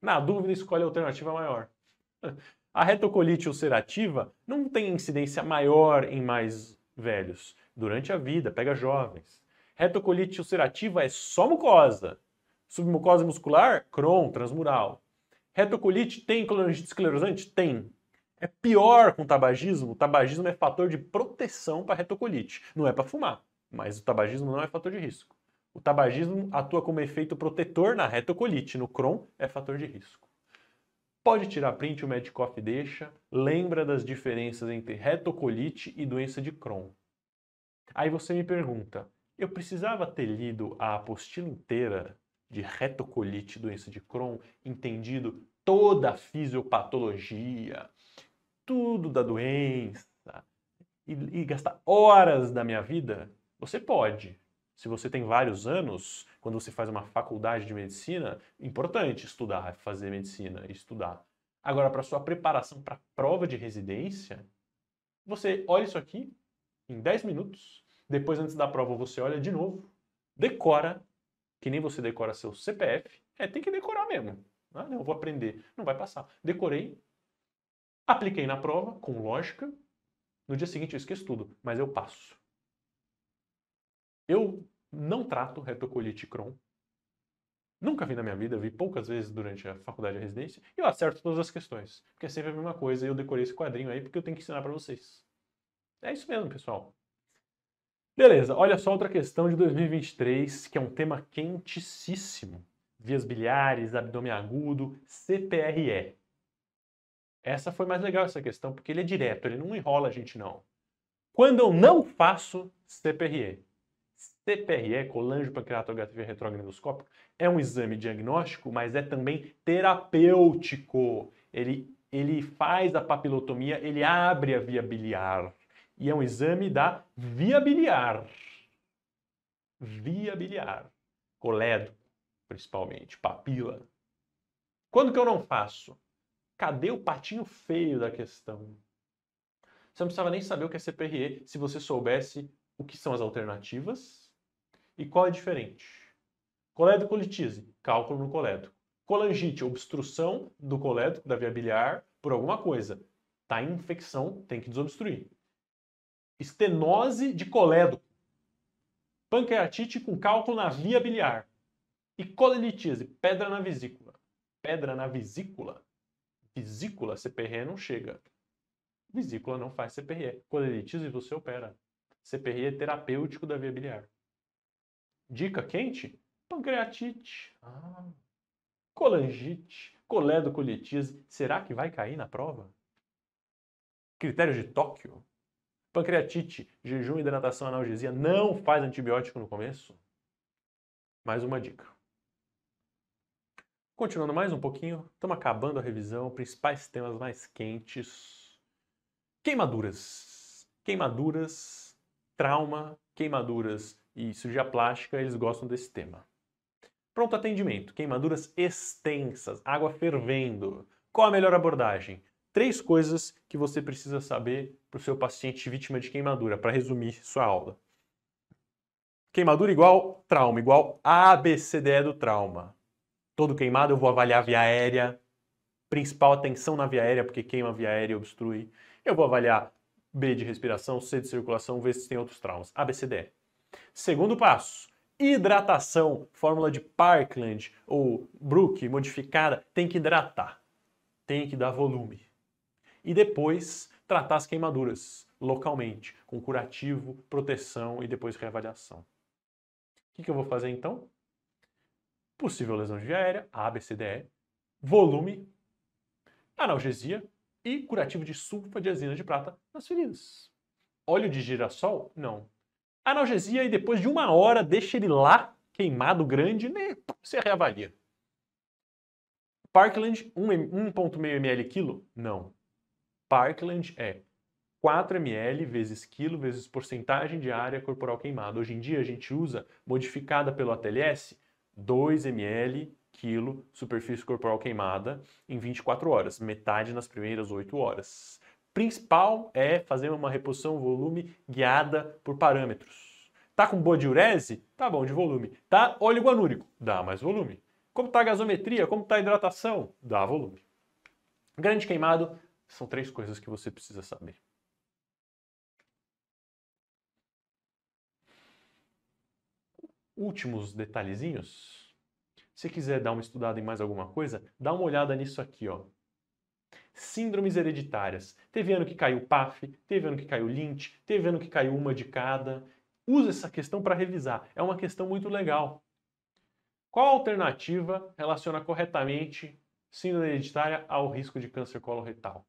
Na dúvida, escolhe a alternativa maior. A retocolite ulcerativa não tem incidência maior em mais velhos. Durante a vida, pega jovens. Retocolite ulcerativa é só mucosa. Submucosa muscular? Crohn, transmural. Retocolite tem colangite esclerosante? Tem. É pior com tabagismo. O tabagismo é fator de proteção para retocolite. Não é para fumar, mas o tabagismo não é fator de risco. O tabagismo atua como efeito protetor na retocolite, no Crohn é fator de risco. Pode tirar print, o Medicoff deixa. Lembra das diferenças entre retocolite e doença de Crohn. Aí você me pergunta, eu precisava ter lido a apostila inteira de retocolite, doença de Crohn, entendido toda a fisiopatologia, tudo da doença, e, e gastar horas da minha vida? Você pode. Se você tem vários anos, quando você faz uma faculdade de medicina, importante estudar, fazer medicina, estudar. Agora, para sua preparação para prova de residência, você olha isso aqui em 10 minutos, depois, antes da prova, você olha de novo, decora, que nem você decora seu CPF. É, tem que decorar mesmo. Ah, não, vou aprender. Não vai passar. Decorei, apliquei na prova, com lógica. No dia seguinte eu esqueço tudo, mas eu passo. Eu não trato retocolite Crohn. Nunca vi na minha vida, vi poucas vezes durante a faculdade de residência, e eu acerto todas as questões. Porque é sempre a mesma coisa, e eu decorei esse quadrinho aí porque eu tenho que ensinar para vocês. É isso mesmo, pessoal. Beleza, olha só outra questão de 2023, que é um tema quentíssimo. Vias biliares, abdômen agudo, CPRE. Essa foi mais legal essa questão, porque ele é direto, ele não enrola a gente não. Quando eu não faço CPRE. CPRE, colangiopancreatografia retrogranoscópica, é um exame diagnóstico, mas é também terapêutico. Ele, ele faz a papilotomia, ele abre a via biliar e é um exame da viabiliar, viabiliar, Coledo, principalmente, papila. Quando que eu não faço? Cadê o patinho feio da questão? Você não precisava nem saber o que é CPRE se você soubesse o que são as alternativas e qual é diferente. Coledocolitise, cálculo no coledo. Colangite, obstrução do coledo, da via biliar, por alguma coisa. Tá em infecção, tem que desobstruir estenose de coledo, pancreatite com cálculo na via biliar e colelitise, pedra na vesícula. Pedra na vesícula? Vesícula, CPRE não chega. Vesícula não faz CPRE. Colelitise você opera. CPRE é terapêutico da via biliar. Dica quente? Pancreatite. Ah. Colangite. Colédocolitise. Será que vai cair na prova? Critério de Tóquio? Pancreatite, jejum, hidratação, analgesia, não faz antibiótico no começo? Mais uma dica. Continuando mais um pouquinho, estamos acabando a revisão, principais temas mais quentes. Queimaduras. Queimaduras, trauma, queimaduras e cirurgia plástica, eles gostam desse tema. Pronto atendimento, queimaduras extensas, água fervendo. Qual a melhor abordagem? três coisas que você precisa saber para o seu paciente vítima de queimadura, para resumir sua aula. Queimadura igual trauma, igual ABCDE do trauma. Todo queimado eu vou avaliar via aérea, principal atenção na via aérea, porque queima via aérea e obstrui. Eu vou avaliar B de respiração, C de circulação, ver se tem outros traumas. ABCDE. Segundo passo, hidratação. Fórmula de Parkland ou Brook modificada tem que hidratar, tem que dar volume e depois tratar as queimaduras localmente, com curativo, proteção e depois reavaliação. O que, que eu vou fazer então? Possível lesão de via aérea, ABCDE, volume, analgesia e curativo de sulfadiazina de prata nas feridas. Óleo de girassol? Não. Analgesia e depois de uma hora deixa ele lá, queimado grande, né? você reavalia. Parkland, 1,5 ml quilo? Não. Parkland é 4 ml vezes quilo vezes porcentagem de área corporal queimada. Hoje em dia a gente usa, modificada pelo ATLS, 2 ml quilo superfície corporal queimada em 24 horas, metade nas primeiras 8 horas. Principal é fazer uma reposição volume guiada por parâmetros. Tá com boa diurese? Tá bom de volume. Tá óleo guanúrico? Dá mais volume. Como tá a gasometria? Como tá a hidratação? Dá volume. Grande queimado, são três coisas que você precisa saber. Últimos detalhezinhos. Se quiser dar uma estudada em mais alguma coisa, dá uma olhada nisso aqui, ó. Síndromes hereditárias. Teve ano que caiu PAF, teve ano que caiu Lint, teve ano que caiu uma de cada. Usa essa questão para revisar. É uma questão muito legal. Qual alternativa relaciona corretamente síndrome hereditária ao risco de câncer coloretal?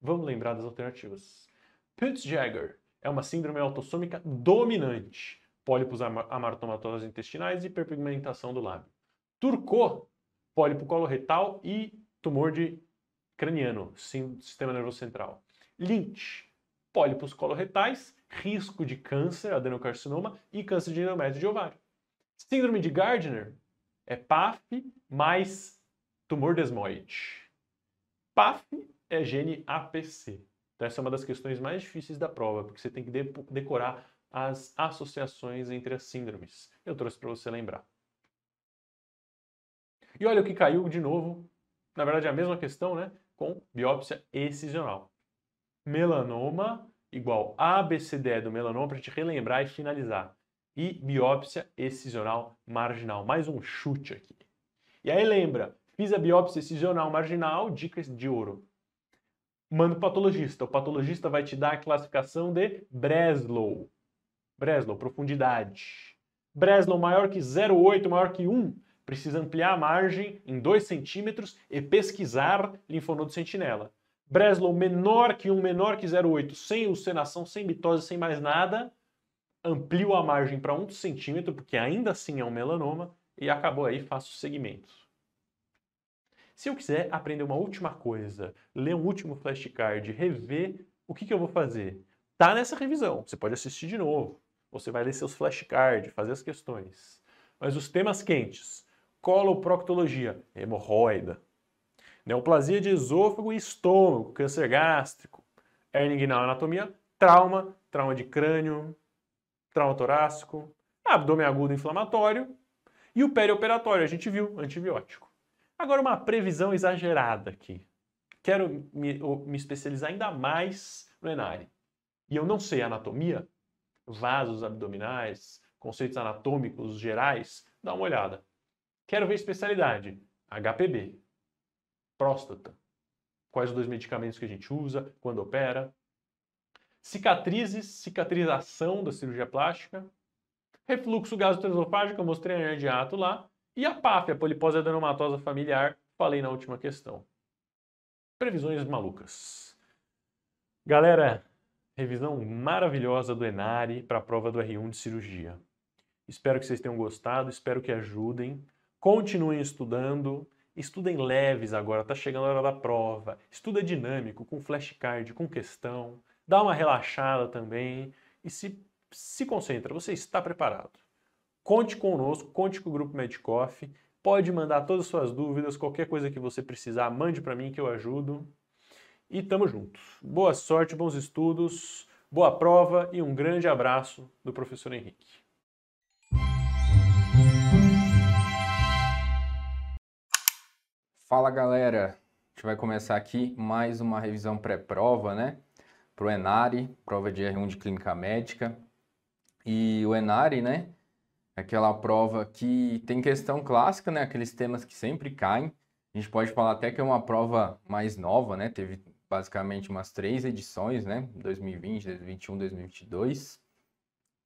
Vamos lembrar das alternativas. pitts Jagger é uma síndrome autossômica dominante. Pólipos am intestinais e hiperpigmentação do lábio. Turcot, pólipo coloretal e tumor de craniano, sistema nervoso central. Lynch, pólipos coloretais, risco de câncer, adenocarcinoma e câncer de endométrio de ovário. Síndrome de Gardner é PAF mais tumor desmoide. PAF é gene APC. Então, essa é uma das questões mais difíceis da prova, porque você tem que decorar as associações entre as síndromes. Eu trouxe para você lembrar. E olha o que caiu de novo, na verdade é a mesma questão, né? Com biópsia excisional. Melanoma igual ABCD do melanoma para a gente relembrar e finalizar. E biópsia excisional marginal. Mais um chute aqui. E aí lembra, fiz a biópsia excisional marginal, dicas de ouro manda o patologista. O patologista vai te dar a classificação de Breslow. Breslow, profundidade. Breslow maior que 0,8, maior que 1, precisa ampliar a margem em 2 centímetros e pesquisar linfonodo sentinela. Breslow menor que 1, menor que 0,8, sem ulceração, sem mitose, sem mais nada, ampliou a margem para 1 centímetro, porque ainda assim é um melanoma, e acabou aí, faço o segmento. Se eu quiser aprender uma última coisa, ler um último flashcard, rever, o que, que eu vou fazer? Tá nessa revisão. Você pode assistir de novo. Você vai ler seus flashcards, fazer as questões. Mas os temas quentes: coloproctologia, hemorroida, neoplasia de esôfago e estômago, câncer gástrico, hernia inguinal anatomia, trauma, trauma de crânio, trauma torácico, abdômen agudo inflamatório e o perioperatório, a gente viu, antibiótico. Agora, uma previsão exagerada aqui. Quero me, me especializar ainda mais no Enari. E eu não sei anatomia, vasos abdominais, conceitos anatômicos gerais. Dá uma olhada. Quero ver especialidade. HPB, próstata. Quais os dois medicamentos que a gente usa, quando opera. Cicatrizes, cicatrização da cirurgia plástica. Refluxo gastroesofágico, eu mostrei a lá. E a PAF, a polipose adenomatosa familiar, falei na última questão. Previsões malucas. Galera, revisão maravilhosa do Enare para a prova do R1 de cirurgia. Espero que vocês tenham gostado, espero que ajudem. Continuem estudando, estudem leves agora, tá chegando a hora da prova. Estuda dinâmico, com flashcard, com questão. Dá uma relaxada também e se, se concentra, você está preparado. Conte conosco, conte com o Grupo Medicoff. Pode mandar todas as suas dúvidas, qualquer coisa que você precisar, mande para mim que eu ajudo. E tamo junto. Boa sorte, bons estudos, boa prova e um grande abraço do professor Henrique. Fala galera, a gente vai começar aqui mais uma revisão pré-prova, né? Pro Enari, prova de R1 de Clínica Médica. E o Enari, né? aquela prova que tem questão clássica, né? Aqueles temas que sempre caem. A gente pode falar até que é uma prova mais nova, né? Teve basicamente umas três edições, né? 2020, 2021, 2022.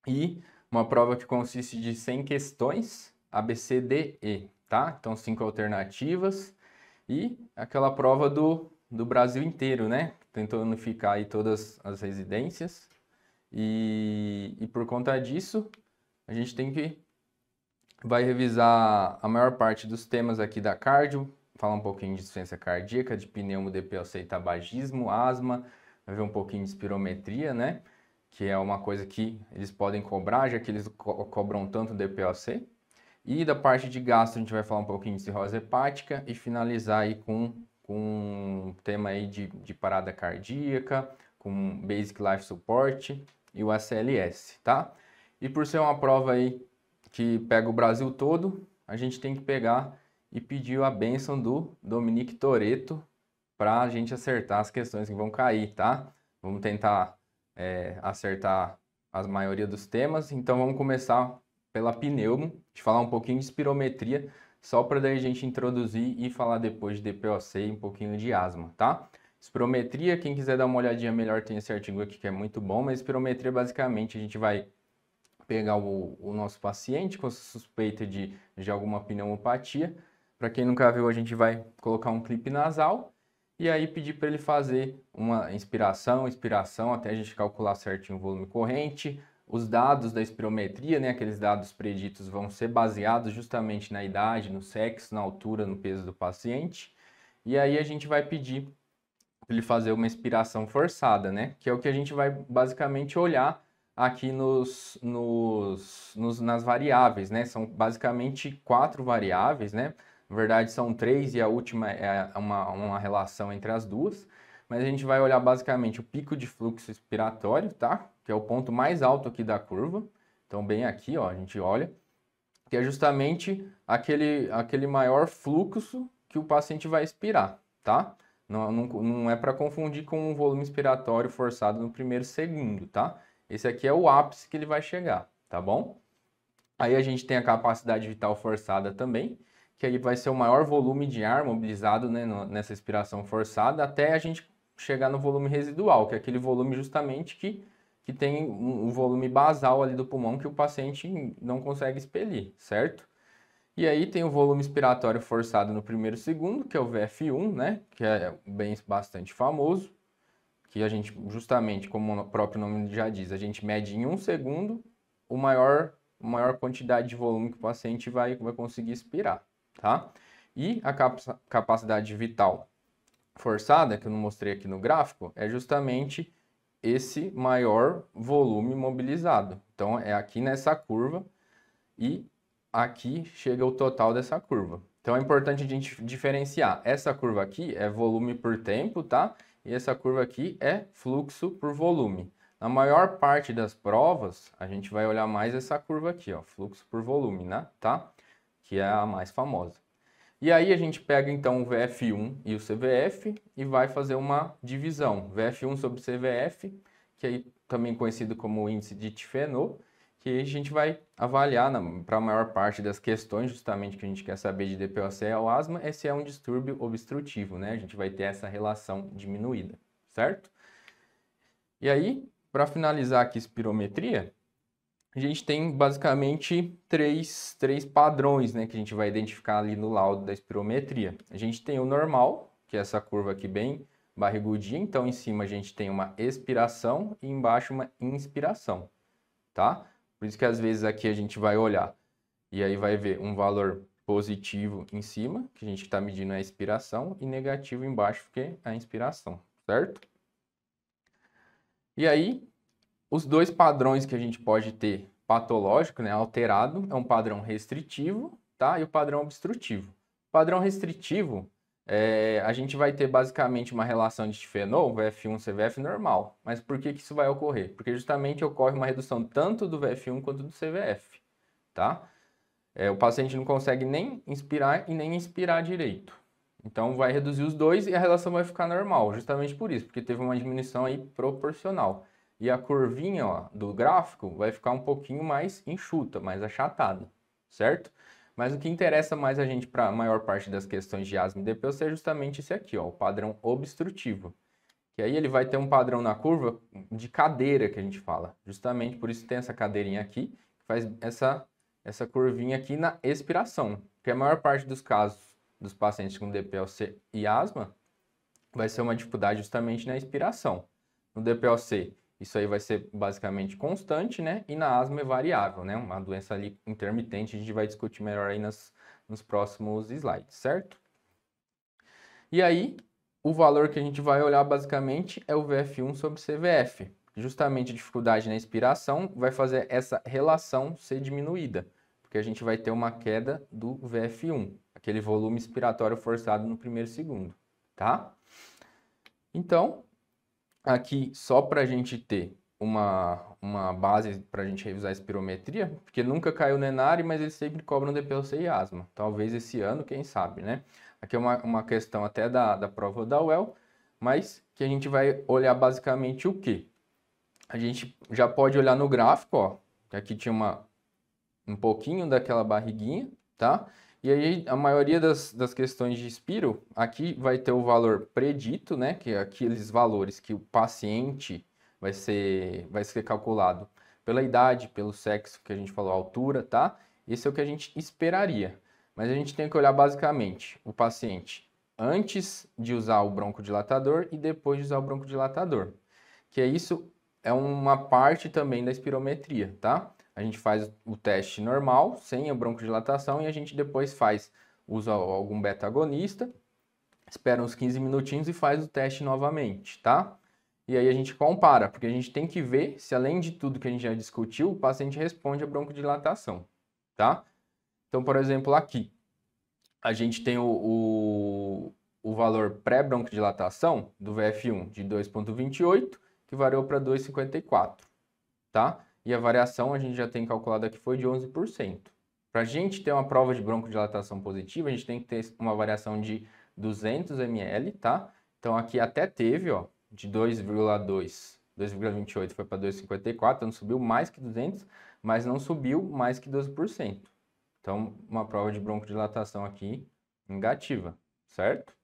E uma prova que consiste de 100 questões, ABCDE, tá? Então, cinco alternativas. E aquela prova do, do Brasil inteiro, né? Tentando ficar aí todas as residências. E, e por conta disso, a gente tem que vai revisar a maior parte dos temas aqui da cardio, falar um pouquinho de insuficiência cardíaca, de pneumo, DPLC e tabagismo, asma, vai ver um pouquinho de espirometria, né? Que é uma coisa que eles podem cobrar, já que eles co cobram tanto DPLC. E da parte de gasto, a gente vai falar um pouquinho de cirrose hepática e finalizar aí com, com um tema aí de, de parada cardíaca, com Basic Life Support e o ACLS, tá? E por ser uma prova aí que pega o Brasil todo, a gente tem que pegar e pedir a benção do Dominique Toreto para a gente acertar as questões que vão cair, tá? Vamos tentar é, acertar a maioria dos temas. Então vamos começar pela pneumo, te falar um pouquinho de espirometria, só para daí a gente introduzir e falar depois de DPOC e um pouquinho de asma, tá? Espirometria, quem quiser dar uma olhadinha melhor tem esse artigo aqui que é muito bom, mas espirometria basicamente a gente vai pegar o, o nosso paciente com suspeita de, de alguma pneumopatia. Para quem nunca viu, a gente vai colocar um clipe nasal e aí pedir para ele fazer uma inspiração, expiração, até a gente calcular certinho o volume corrente. Os dados da espirometria, né, aqueles dados preditos, vão ser baseados justamente na idade, no sexo, na altura, no peso do paciente. E aí a gente vai pedir para ele fazer uma expiração forçada, né, que é o que a gente vai basicamente olhar aqui nos, nos, nos, nas variáveis, né? São basicamente quatro variáveis, né? Na verdade, são três e a última é uma, uma relação entre as duas. Mas a gente vai olhar basicamente o pico de fluxo expiratório, tá? Que é o ponto mais alto aqui da curva. Então, bem aqui, ó, a gente olha. Que é justamente aquele, aquele maior fluxo que o paciente vai expirar, tá? Não, não, não é para confundir com um volume expiratório forçado no primeiro segundo, tá? Esse aqui é o ápice que ele vai chegar, tá bom? Aí a gente tem a capacidade vital forçada também, que aí vai ser o maior volume de ar mobilizado né, nessa expiração forçada até a gente chegar no volume residual, que é aquele volume justamente que, que tem um, um volume basal ali do pulmão que o paciente não consegue expelir, certo? E aí tem o volume expiratório forçado no primeiro segundo, que é o VF1, né? Que é bem bastante famoso que a gente, justamente, como o próprio nome já diz, a gente mede em um segundo o maior, maior quantidade de volume que o paciente vai, vai conseguir expirar, tá? E a capacidade vital forçada, que eu não mostrei aqui no gráfico, é justamente esse maior volume mobilizado. Então, é aqui nessa curva e aqui chega o total dessa curva. Então, é importante a gente diferenciar. Essa curva aqui é volume por tempo, tá? e essa curva aqui é fluxo por volume. Na maior parte das provas, a gente vai olhar mais essa curva aqui, ó, fluxo por volume, né, tá? Que é a mais famosa. E aí a gente pega então o VF1 e o CVF e vai fazer uma divisão. VF1 sobre CVF, que aí é também conhecido como índice de Tifenot, que a gente vai avaliar para a maior parte das questões justamente que a gente quer saber de DPOC ao é asma é se é um distúrbio obstrutivo, né? A gente vai ter essa relação diminuída, certo? E aí, para finalizar aqui espirometria, a gente tem basicamente três, três padrões né, que a gente vai identificar ali no laudo da espirometria. A gente tem o normal, que é essa curva aqui bem barrigudinha, então em cima a gente tem uma expiração e embaixo uma inspiração, tá? Por isso que às vezes aqui a gente vai olhar e aí vai ver um valor positivo em cima, que a gente está medindo a inspiração, e negativo embaixo, porque é a inspiração, certo? E aí, os dois padrões que a gente pode ter patológico, né, alterado, é um padrão restritivo, tá? E o padrão obstrutivo. O padrão restritivo é, a gente vai ter basicamente uma relação de fenol, VF1, CVF normal. Mas por que, que isso vai ocorrer? Porque justamente ocorre uma redução tanto do VF1 quanto do CVF, tá? É, o paciente não consegue nem inspirar e nem inspirar direito. Então vai reduzir os dois e a relação vai ficar normal, justamente por isso, porque teve uma diminuição aí proporcional. E a curvinha ó, do gráfico vai ficar um pouquinho mais enxuta, mais achatada, certo? Mas o que interessa mais a gente para a maior parte das questões de asma e DPOC é justamente esse aqui, ó, o padrão obstrutivo. Que aí ele vai ter um padrão na curva de cadeira que a gente fala. Justamente por isso tem essa cadeirinha aqui, que faz essa, essa curvinha aqui na expiração. Porque a maior parte dos casos dos pacientes com DPLC e asma vai ser uma dificuldade justamente na expiração. No DPLC, isso aí vai ser basicamente constante, né? E na asma é variável, né? Uma doença ali intermitente, a gente vai discutir melhor aí nas, nos próximos slides, certo? E aí, o valor que a gente vai olhar basicamente é o VF1 sobre CVF. Justamente a dificuldade na expiração vai fazer essa relação ser diminuída, porque a gente vai ter uma queda do VF1, aquele volume expiratório forçado no primeiro segundo, tá? Então, aqui só para a gente ter uma, uma base para a gente revisar a espirometria, porque nunca caiu no Enare, mas eles sempre cobram DPLC e asma. Talvez esse ano, quem sabe, né? Aqui é uma, uma questão até da, da prova da UEL, mas que a gente vai olhar basicamente o que? A gente já pode olhar no gráfico, ó, aqui tinha uma, um pouquinho daquela barriguinha, tá? E aí, a maioria das, das questões de espiro aqui vai ter o valor predito, né? Que é aqueles valores que o paciente vai ser, vai ser calculado pela idade, pelo sexo, que a gente falou, altura, tá? Esse é o que a gente esperaria. Mas a gente tem que olhar basicamente o paciente antes de usar o broncodilatador e depois de usar o broncodilatador. Que é isso, é uma parte também da espirometria, tá? a gente faz o teste normal, sem a broncodilatação, e a gente depois faz, usa algum beta agonista, espera uns 15 minutinhos e faz o teste novamente, tá? E aí a gente compara, porque a gente tem que ver se além de tudo que a gente já discutiu, o paciente responde a broncodilatação, tá? Então, por exemplo, aqui, a gente tem o, o, o valor pré-broncodilatação do VF1 de 2.28, que variou para 2.54, tá? e a variação a gente já tem calculada que foi de 11%. Para a gente ter uma prova de broncodilatação positiva, a gente tem que ter uma variação de 200 ml, tá? Então aqui até teve, ó, de 2,2, 2,28 foi para 2,54, então subiu mais que 200, mas não subiu mais que 12%. Então uma prova de broncodilatação aqui negativa, certo?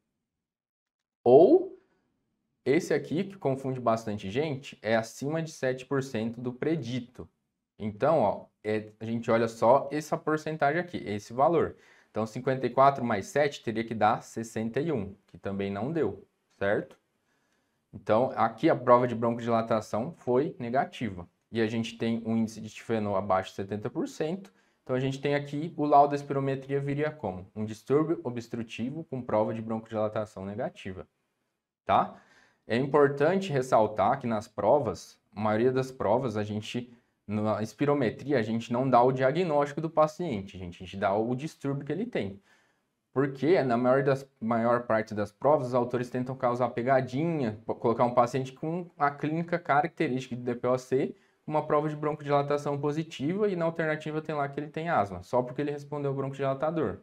Ou esse aqui, que confunde bastante gente, é acima de 7% do predito. Então, ó, é, a gente olha só essa porcentagem aqui, esse valor. Então, 54 mais 7 teria que dar 61, que também não deu, certo? Então, aqui a prova de broncodilatação foi negativa. E a gente tem um índice de tifenol abaixo de 70%. Então, a gente tem aqui o laudo da espirometria viria como? Um distúrbio obstrutivo com prova de broncodilatação negativa, tá? É importante ressaltar que nas provas, a maioria das provas, a gente, na espirometria, a gente não dá o diagnóstico do paciente, gente, a gente dá o distúrbio que ele tem. Porque na maior, das, maior parte das provas, os autores tentam causar pegadinha, colocar um paciente com a clínica característica do DPOC, uma prova de broncodilatação positiva e na alternativa tem lá que ele tem asma, só porque ele respondeu broncodilatador.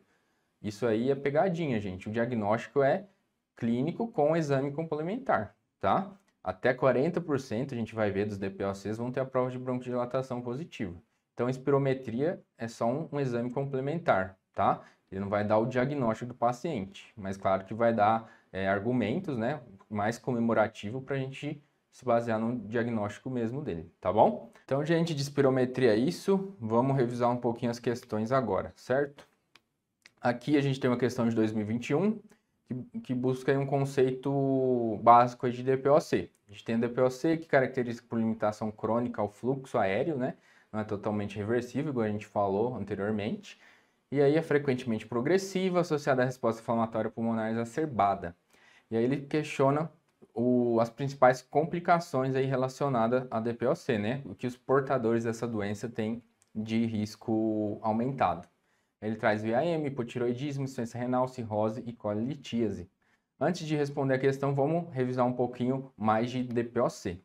Isso aí é pegadinha, gente. O diagnóstico é clínico com exame complementar, tá? Até 40% a gente vai ver dos DPOCs vão ter a prova de broncodilatação positiva. Então, a espirometria é só um, um exame complementar, tá? Ele não vai dar o diagnóstico do paciente, mas claro que vai dar é, argumentos, né? Mais comemorativo para a gente se basear no diagnóstico mesmo dele, tá bom? Então, gente, de espirometria é isso. Vamos revisar um pouquinho as questões agora, certo? Aqui a gente tem uma questão de 2021 que, que busca um conceito básico de DPOC. A gente tem a DPOC, que caracteriza por limitação crônica ao fluxo aéreo, né? Não é totalmente reversível, como a gente falou anteriormente. E aí é frequentemente progressiva, associada à resposta inflamatória pulmonar exacerbada. E aí ele questiona o, as principais complicações aí relacionadas à DPOC, né? O que os portadores dessa doença têm de risco aumentado. Ele traz VAM, hipotiroidismo, insuficiência renal, cirrose e colitíase. Antes de responder a questão, vamos revisar um pouquinho mais de DPOC.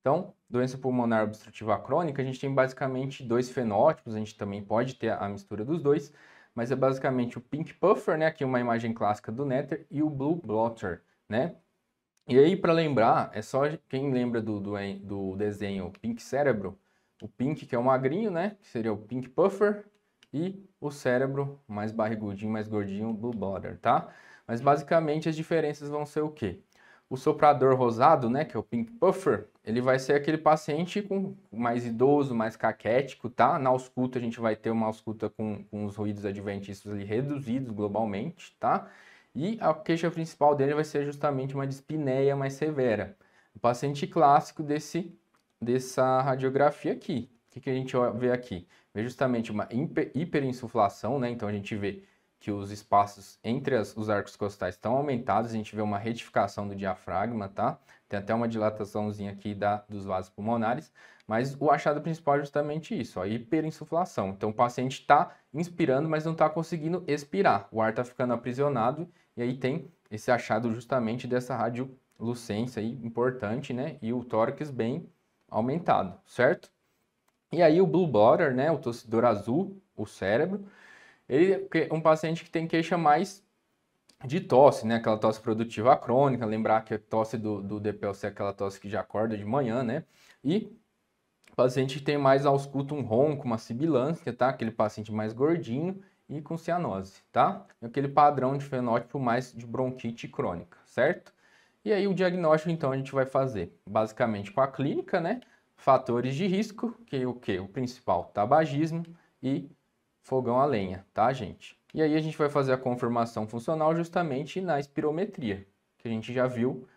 Então, doença pulmonar obstrutiva crônica, a gente tem basicamente dois fenótipos, a gente também pode ter a mistura dos dois, mas é basicamente o pink puffer, né, aqui é uma imagem clássica do Netter, e o blue blotter, né? E aí, para lembrar, é só quem lembra do, do, do desenho Pink Cérebro, o pink que é o magrinho, né, que seria o pink puffer, e o cérebro mais barrigudinho, mais gordinho, blue border, tá? Mas basicamente as diferenças vão ser o quê? O soprador rosado, né, que é o pink puffer, ele vai ser aquele paciente com mais idoso, mais caquético, tá? Na ausculta a gente vai ter uma ausculta com, com os ruídos adventícios ali reduzidos globalmente, tá? E a queixa principal dele vai ser justamente uma dispneia mais severa. O paciente clássico desse, dessa radiografia aqui. O que, que a gente vê aqui? vê justamente uma hiperinsuflação, né? Então a gente vê que os espaços entre as, os arcos costais estão aumentados, a gente vê uma retificação do diafragma, tá? Tem até uma dilataçãozinha aqui da, dos vasos pulmonares, mas o achado principal é justamente isso, a hiperinsuflação. Então o paciente está inspirando, mas não está conseguindo expirar, o ar está ficando aprisionado, e aí tem esse achado justamente dessa radiolucência aí, importante, né? E o tórax bem aumentado, certo? E aí o blue blotter, né, o torcedor azul, o cérebro, ele é um paciente que tem queixa mais de tosse, né? Aquela tosse produtiva crônica, lembrar que a tosse do, do DPLC é aquela tosse que já acorda de manhã, né? E paciente que tem mais ausculto um ronco, uma sibilância, tá? Aquele paciente mais gordinho e com cianose, tá? É aquele padrão de fenótipo mais de bronquite crônica, certo? E aí o diagnóstico, então, a gente vai fazer basicamente com a clínica, né? fatores de risco, que é o que? O principal, tabagismo e fogão a lenha, tá, gente? E aí a gente vai fazer a confirmação funcional justamente na espirometria, que a gente já viu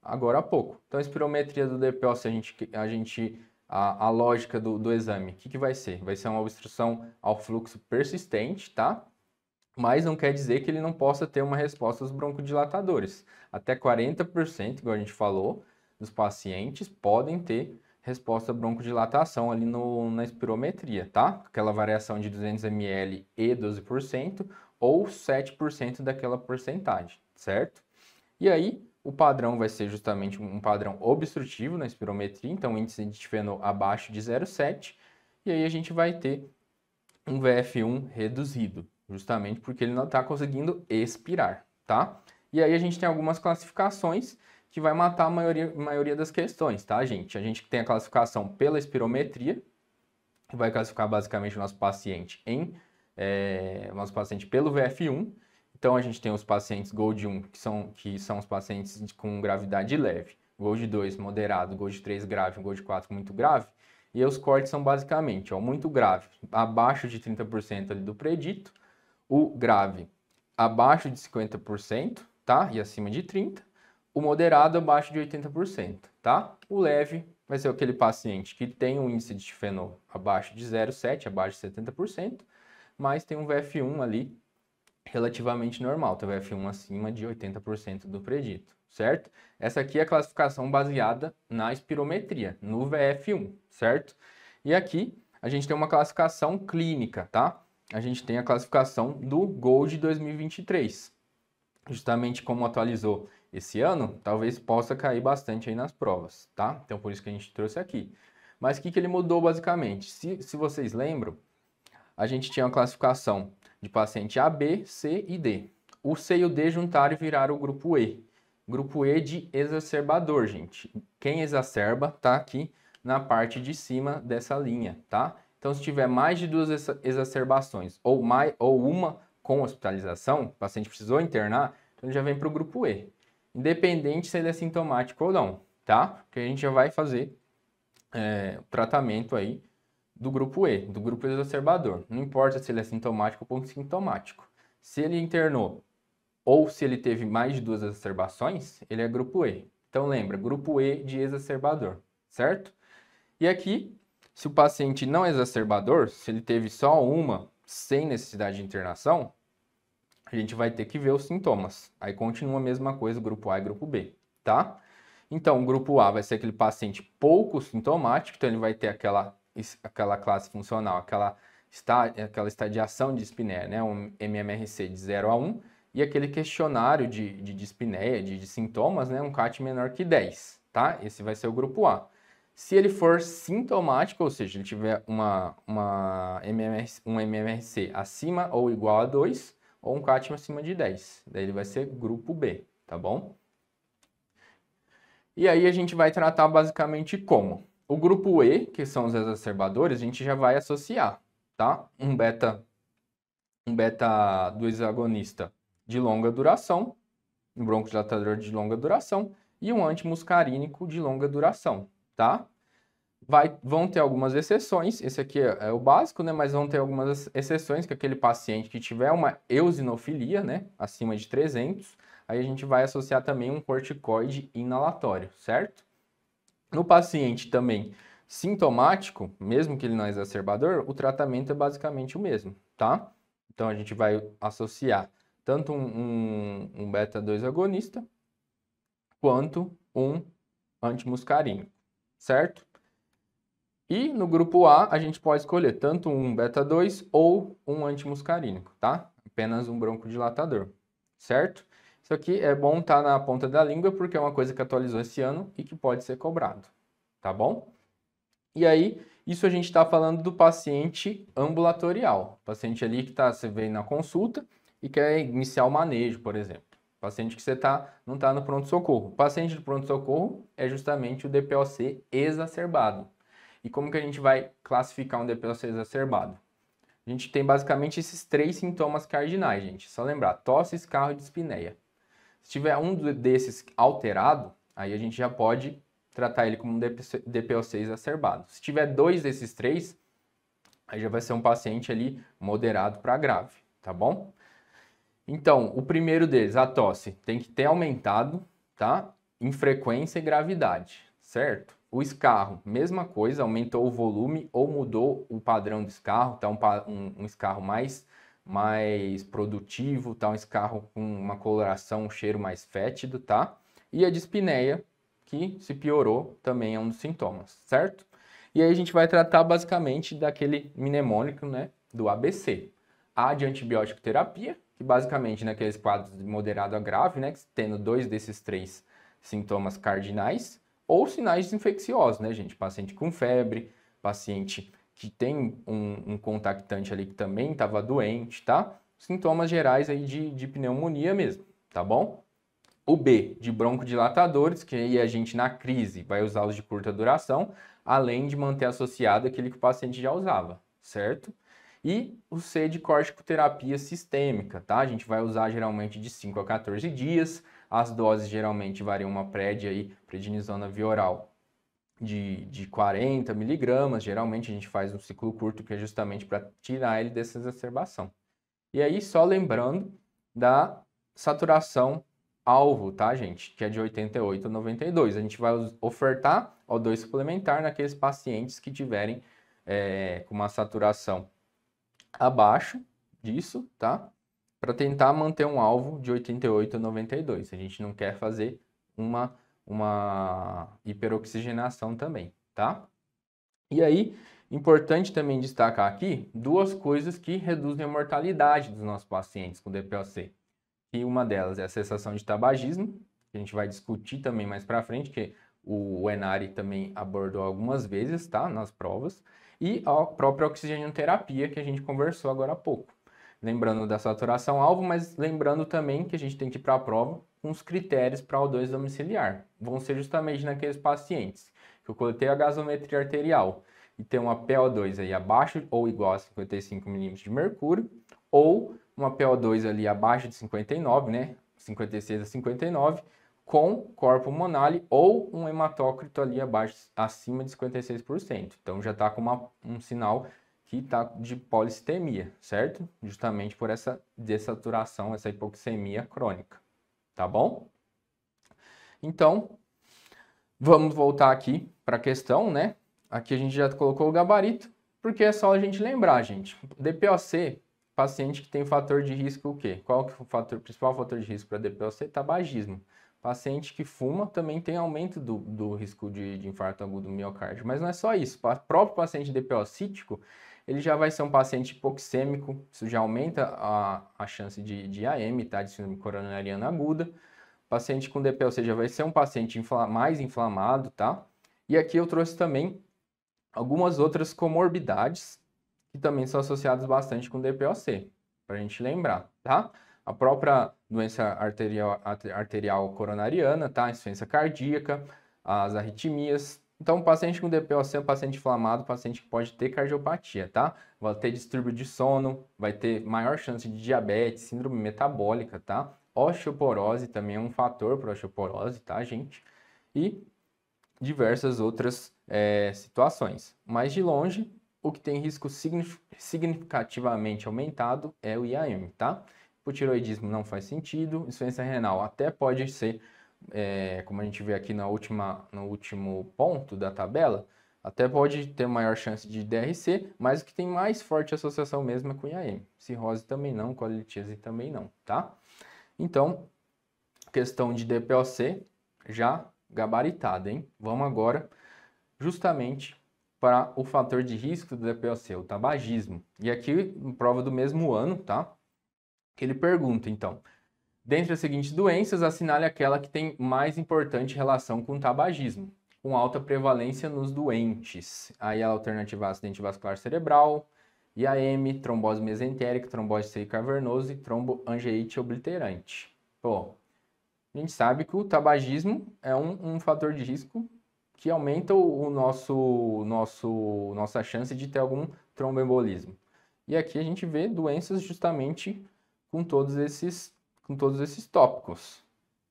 agora há pouco. Então, a espirometria do DPO, se a gente, a, gente, a, a lógica do, do exame, o que, que vai ser? Vai ser uma obstrução ao fluxo persistente, tá? Mas não quer dizer que ele não possa ter uma resposta aos broncodilatadores. Até 40%, igual a gente falou, dos pacientes podem ter resposta broncodilatação ali no, na espirometria, tá? Aquela variação de 200 ml e 12% ou 7% daquela porcentagem, certo? E aí, o padrão vai ser justamente um padrão obstrutivo na espirometria, então índice de difenol abaixo de 0,7, e aí a gente vai ter um VF1 reduzido, justamente porque ele não está conseguindo expirar, tá? E aí a gente tem algumas classificações que vai matar a maioria, maioria das questões, tá, gente? A gente tem a classificação pela espirometria, que vai classificar basicamente o nosso paciente em é, nosso paciente pelo VF1. Então a gente tem os pacientes Gold 1, que são, que são os pacientes com gravidade leve, Gold 2 moderado, Gold 3 grave, Gold 4 muito grave. E os cortes são basicamente, ó, muito grave, abaixo de 30% ali do predito, o grave abaixo de 50%, tá? E acima de 30, o moderado abaixo de 80%, tá? O leve vai ser aquele paciente que tem um índice de fenol abaixo de 0,7, abaixo de 70%, mas tem um VF1 ali relativamente normal, tem VF1 acima de 80% do predito, certo? Essa aqui é a classificação baseada na espirometria, no VF1, certo? E aqui a gente tem uma classificação clínica, tá? A gente tem a classificação do Gold 2023, justamente como atualizou esse ano, talvez possa cair bastante aí nas provas, tá? Então por isso que a gente trouxe aqui. Mas o que, que ele mudou basicamente? Se, se vocês lembram, a gente tinha uma classificação de paciente A, B, C e D. O C e o D juntaram e viraram o grupo E. Grupo E de exacerbador, gente. Quem exacerba tá aqui na parte de cima dessa linha, tá? Então, se tiver mais de duas exacerbações ou, mais, ou uma com hospitalização, o paciente precisou internar, então ele já vem para o grupo E independente se ele é sintomático ou não, tá? Porque a gente já vai fazer é, tratamento aí do grupo E, do grupo exacerbador. Não importa se ele é sintomático ou sintomático. Se ele internou ou se ele teve mais de duas exacerbações, ele é grupo E. Então lembra, grupo E de exacerbador, certo? E aqui, se o paciente não é exacerbador, se ele teve só uma sem necessidade de internação, a gente vai ter que ver os sintomas. Aí continua a mesma coisa, grupo A e grupo B, tá? Então, o grupo A vai ser aquele paciente pouco sintomático, então ele vai ter aquela, aquela classe funcional, aquela, está aquela estadiação de dispneia, né? Um MMRC de 0 a 1, e aquele questionário de, de dispneia, de, de sintomas, né? Um CAT menor que 10, tá? Esse vai ser o grupo A. Se ele for sintomático, ou seja, ele tiver uma, uma MMRC, um MMRC acima ou igual a 2, ou um cátion acima de 10. Daí ele vai ser grupo B, tá bom? E aí a gente vai tratar basicamente como? O grupo E, que são os exacerbadores, a gente já vai associar, tá? Um beta um beta 2 agonista de longa duração, um broncodilatador de longa duração e um antimuscarínico de longa duração, tá? Vai, vão ter algumas exceções, esse aqui é, é o básico, né? Mas vão ter algumas exceções que aquele paciente que tiver uma eosinofilia, né? Acima de 300, aí a gente vai associar também um corticoide inalatório, certo? No paciente também sintomático, mesmo que ele não é exacerbador, o tratamento é basicamente o mesmo, tá? Então a gente vai associar tanto um, um, um beta-2 agonista quanto um antimuscarínico, certo? E no grupo A, a gente pode escolher tanto um beta-2 ou um antimuscarínico, tá? Apenas um broncodilatador, certo? Isso aqui é bom estar tá na ponta da língua porque é uma coisa que atualizou esse ano e que pode ser cobrado, tá bom? E aí, isso a gente está falando do paciente ambulatorial. Paciente ali que tá, você vem na consulta e quer iniciar o manejo, por exemplo. Paciente que você tá, não está no pronto-socorro. Paciente de pronto-socorro é justamente o DPOC exacerbado e como que a gente vai classificar um DPOC exacerbado? A gente tem basicamente esses três sintomas cardinais, gente. Só lembrar, tosse, escarro e dispneia. Se tiver um desses alterado, aí a gente já pode tratar ele como um DPOC exacerbado. Se tiver dois desses três, aí já vai ser um paciente ali moderado para grave, tá bom? Então, o primeiro deles, a tosse, tem que ter aumentado, tá? Em frequência e gravidade, certo? O escarro, mesma coisa, aumentou o volume ou mudou o padrão do escarro, tá um, um, um escarro mais, mais produtivo, tá um escarro com uma coloração, um cheiro mais fétido, tá? E a dispneia, que se piorou, também é um dos sintomas, certo? E aí a gente vai tratar basicamente daquele mnemônico, né, do ABC. A de antibiótico terapia, que basicamente naqueles né, quadros de moderado a grave, né, tendo dois desses três sintomas cardinais, ou sinais infecciosos, né, gente? Paciente com febre, paciente que tem um, um contactante ali que também estava doente, tá? Sintomas gerais aí de, de pneumonia mesmo, tá bom? O B, de broncodilatadores, que aí a gente na crise vai usar os de curta duração, além de manter associado aquele que o paciente já usava, certo? E o C de corticoterapia sistêmica, tá? A gente vai usar geralmente de 5 a 14 dias, as doses geralmente variam uma prédia aí, prednisona via oral, de, de 40 miligramas. Geralmente a gente faz um ciclo curto, que é justamente para tirar ele dessa exacerbação. E aí, só lembrando da saturação alvo, tá, gente? Que é de 88 a 92. A gente vai ofertar O2 suplementar naqueles pacientes que tiverem é, com uma saturação abaixo disso, tá? para tentar manter um alvo de 88 a 92. A gente não quer fazer uma, uma hiperoxigenação também, tá? E aí, importante também destacar aqui duas coisas que reduzem a mortalidade dos nossos pacientes com DPOC. E uma delas é a cessação de tabagismo, que a gente vai discutir também mais para frente, que o Enari também abordou algumas vezes, tá? Nas provas. E a própria oxigenoterapia que a gente conversou agora há pouco lembrando da saturação alvo, mas lembrando também que a gente tem que ir para a prova com os critérios para O2 domiciliar. Vão ser justamente naqueles pacientes que eu coletei a gasometria arterial e tem uma PO2 aí abaixo ou igual a 55 milímetros de mercúrio, ou uma PO2 ali abaixo de 59, né? 56 a 59, com corpo monale ou um hematócrito ali abaixo, acima de 56%. Então já está com uma, um sinal que está de policitemia, certo? Justamente por essa dessaturação, essa hipoxemia crônica, tá bom? Então, vamos voltar aqui para a questão, né? Aqui a gente já colocou o gabarito, porque é só a gente lembrar, gente. DPOC, paciente que tem fator de risco o quê? Qual que é o fator, principal fator de risco para DPOC? Tabagismo. Paciente que fuma também tem aumento do, do risco de, de infarto agudo do miocárdio. Mas não é só isso. O próprio paciente DPOcítico, ele já vai ser um paciente hipoxêmico, isso já aumenta a, a chance de, de AM, tá? De síndrome coronariana aguda. Paciente com DPOC já vai ser um paciente infla, mais inflamado, tá? E aqui eu trouxe também algumas outras comorbidades que também são associadas bastante com DPOC, para a gente lembrar, tá? A própria doença arterial, arterial coronariana, tá? Insuficiência cardíaca, as arritmias, então, um paciente com DPOC é um paciente inflamado, um paciente que pode ter cardiopatia, tá? Vai ter distúrbio de sono, vai ter maior chance de diabetes, síndrome metabólica, tá? Osteoporose também é um fator para osteoporose, tá, gente? E diversas outras é, situações. Mas de longe, o que tem risco significativamente aumentado é o IAM, tá? O tiroidismo não faz sentido, insuficiência renal até pode ser é, como a gente vê aqui na última, no último ponto da tabela, até pode ter maior chance de DRC, mas o que tem mais forte associação mesmo é com IAM. Cirrose também não, colitíase também não, tá? Então, questão de DPOC já gabaritada, hein? Vamos agora justamente para o fator de risco do DPOC, o tabagismo. E aqui, prova do mesmo ano, tá? Que ele pergunta, então, Dentre as seguintes doenças, assinale aquela que tem mais importante relação com o tabagismo, com alta prevalência nos doentes. Aí a alternativa acidente vascular cerebral, IAM, trombose mesentérica, trombose seicavernoso e tromboangeite obliterante. Bom, a gente sabe que o tabagismo é um, um fator de risco que aumenta o nosso, nosso, nossa chance de ter algum tromboembolismo. E aqui a gente vê doenças justamente com todos esses com todos esses tópicos.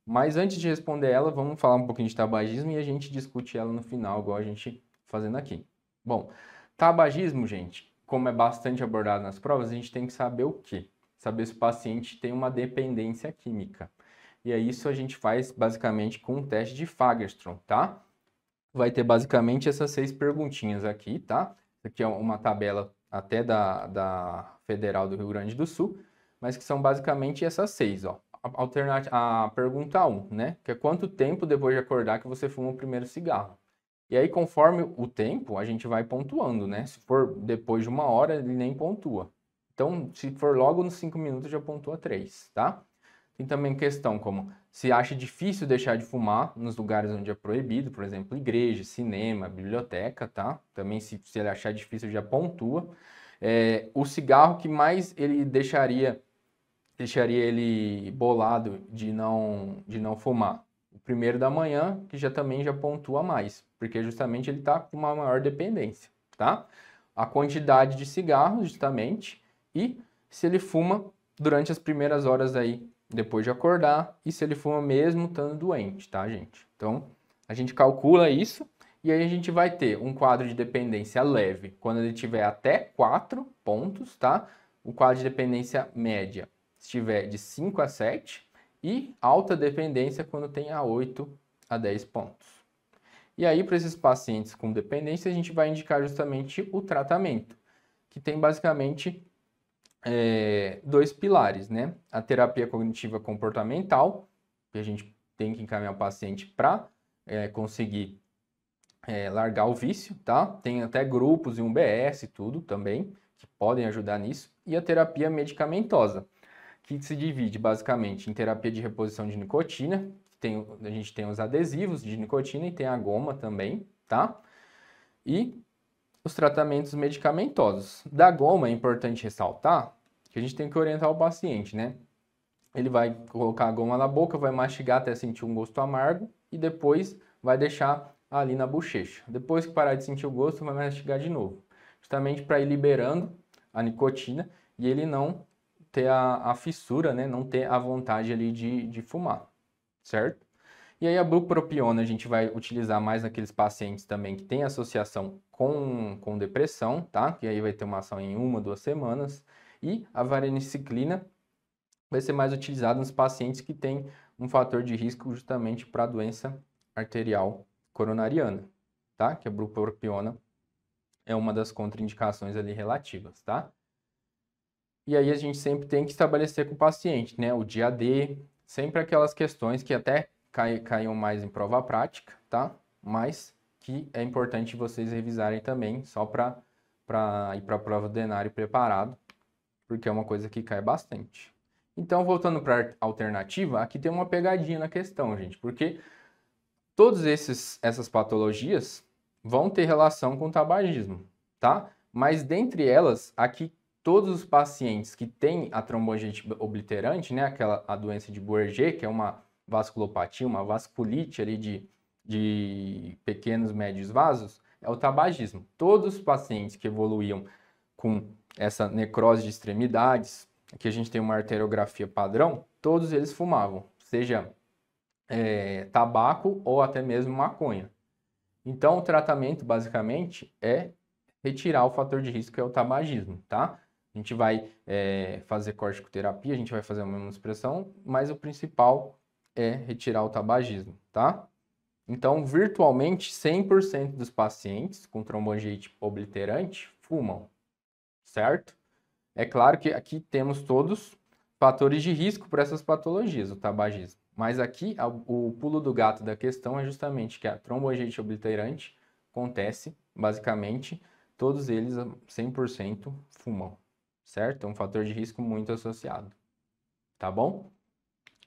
Mas antes de responder ela, vamos falar um pouquinho de tabagismo e a gente discute ela no final, igual a gente fazendo aqui. Bom, tabagismo, gente, como é bastante abordado nas provas, a gente tem que saber o quê? Saber se o paciente tem uma dependência química. E é isso a gente faz basicamente com o teste de Fagerstrom, tá? Vai ter basicamente essas seis perguntinhas aqui, tá? aqui é uma tabela até da, da Federal do Rio Grande do Sul mas que são basicamente essas seis, ó. alternativa a pergunta 1, um, né? Que é quanto tempo depois de acordar que você fuma o primeiro cigarro? E aí, conforme o tempo, a gente vai pontuando, né? Se for depois de uma hora, ele nem pontua. Então, se for logo nos cinco minutos, já pontua três, tá? Tem também questão como se acha difícil deixar de fumar nos lugares onde é proibido, por exemplo, igreja, cinema, biblioteca, tá? Também se, se ele achar difícil, já pontua. É, o cigarro que mais ele deixaria deixaria ele bolado de não de não fumar. O primeiro da manhã, que já também já pontua mais, porque justamente ele está com uma maior dependência, tá? A quantidade de cigarros, justamente, e se ele fuma durante as primeiras horas aí depois de acordar e se ele fuma mesmo estando doente, tá, gente? Então, a gente calcula isso e aí a gente vai ter um quadro de dependência leve quando ele tiver até 4 pontos, tá? O quadro de dependência média tiver de 5 a 7 e alta dependência quando tem a 8 a 10 pontos. E aí, para esses pacientes com dependência, a gente vai indicar justamente o tratamento, que tem basicamente é, dois pilares, né? A terapia cognitiva comportamental, que a gente tem que encaminhar o paciente para é, conseguir é, largar o vício, tá? Tem até grupos e um BS e tudo também que podem ajudar nisso. E a terapia medicamentosa, que se divide basicamente em terapia de reposição de nicotina, que tem, a gente tem os adesivos de nicotina e tem a goma também, tá? E os tratamentos medicamentosos. Da goma é importante ressaltar que a gente tem que orientar o paciente, né? Ele vai colocar a goma na boca, vai mastigar até sentir um gosto amargo e depois vai deixar ali na bochecha. Depois que parar de sentir o gosto, vai mastigar de novo. Justamente para ir liberando a nicotina e ele não ter a, a, fissura, né? Não ter a vontade ali de, de fumar, certo? E aí a bupropiona a gente vai utilizar mais naqueles pacientes também que tem associação com, com depressão, tá? Que aí vai ter uma ação em uma, duas semanas. E a vareniciclina vai ser mais utilizada nos pacientes que têm um fator de risco justamente para doença arterial coronariana, tá? Que a é bupropiona é uma das contraindicações ali relativas, tá? E aí a gente sempre tem que estabelecer com o paciente, né? O dia D, sempre aquelas questões que até cai, caiam mais em prova prática, tá? Mas que é importante vocês revisarem também, só para ir para a prova do denário preparado, porque é uma coisa que cai bastante. Então, voltando para alternativa, aqui tem uma pegadinha na questão, gente, porque Todas essas patologias vão ter relação com o tabagismo, tá? Mas dentre elas, aqui todos os pacientes que têm a trombogênese obliterante, né, aquela a doença de Bourget, que é uma vasculopatia, uma vasculite ali de, de pequenos, médios vasos, é o tabagismo. Todos os pacientes que evoluíam com essa necrose de extremidades, aqui a gente tem uma arteriografia padrão, todos eles fumavam, seja é, tabaco ou até mesmo maconha. Então, o tratamento basicamente é retirar o fator de risco que é o tabagismo, tá? A gente vai é, fazer corticoterapia, a gente vai fazer uma expressão, mas o principal é retirar o tabagismo, tá? Então, virtualmente 100% dos pacientes com trombogite obliterante fumam, certo? É claro que aqui temos todos fatores de risco para essas patologias, o tabagismo. Mas aqui a, o pulo do gato da questão é justamente que a tromboangite obliterante acontece, basicamente, todos eles 100% hum, fumam, certo? É um fator de risco muito associado, tá bom?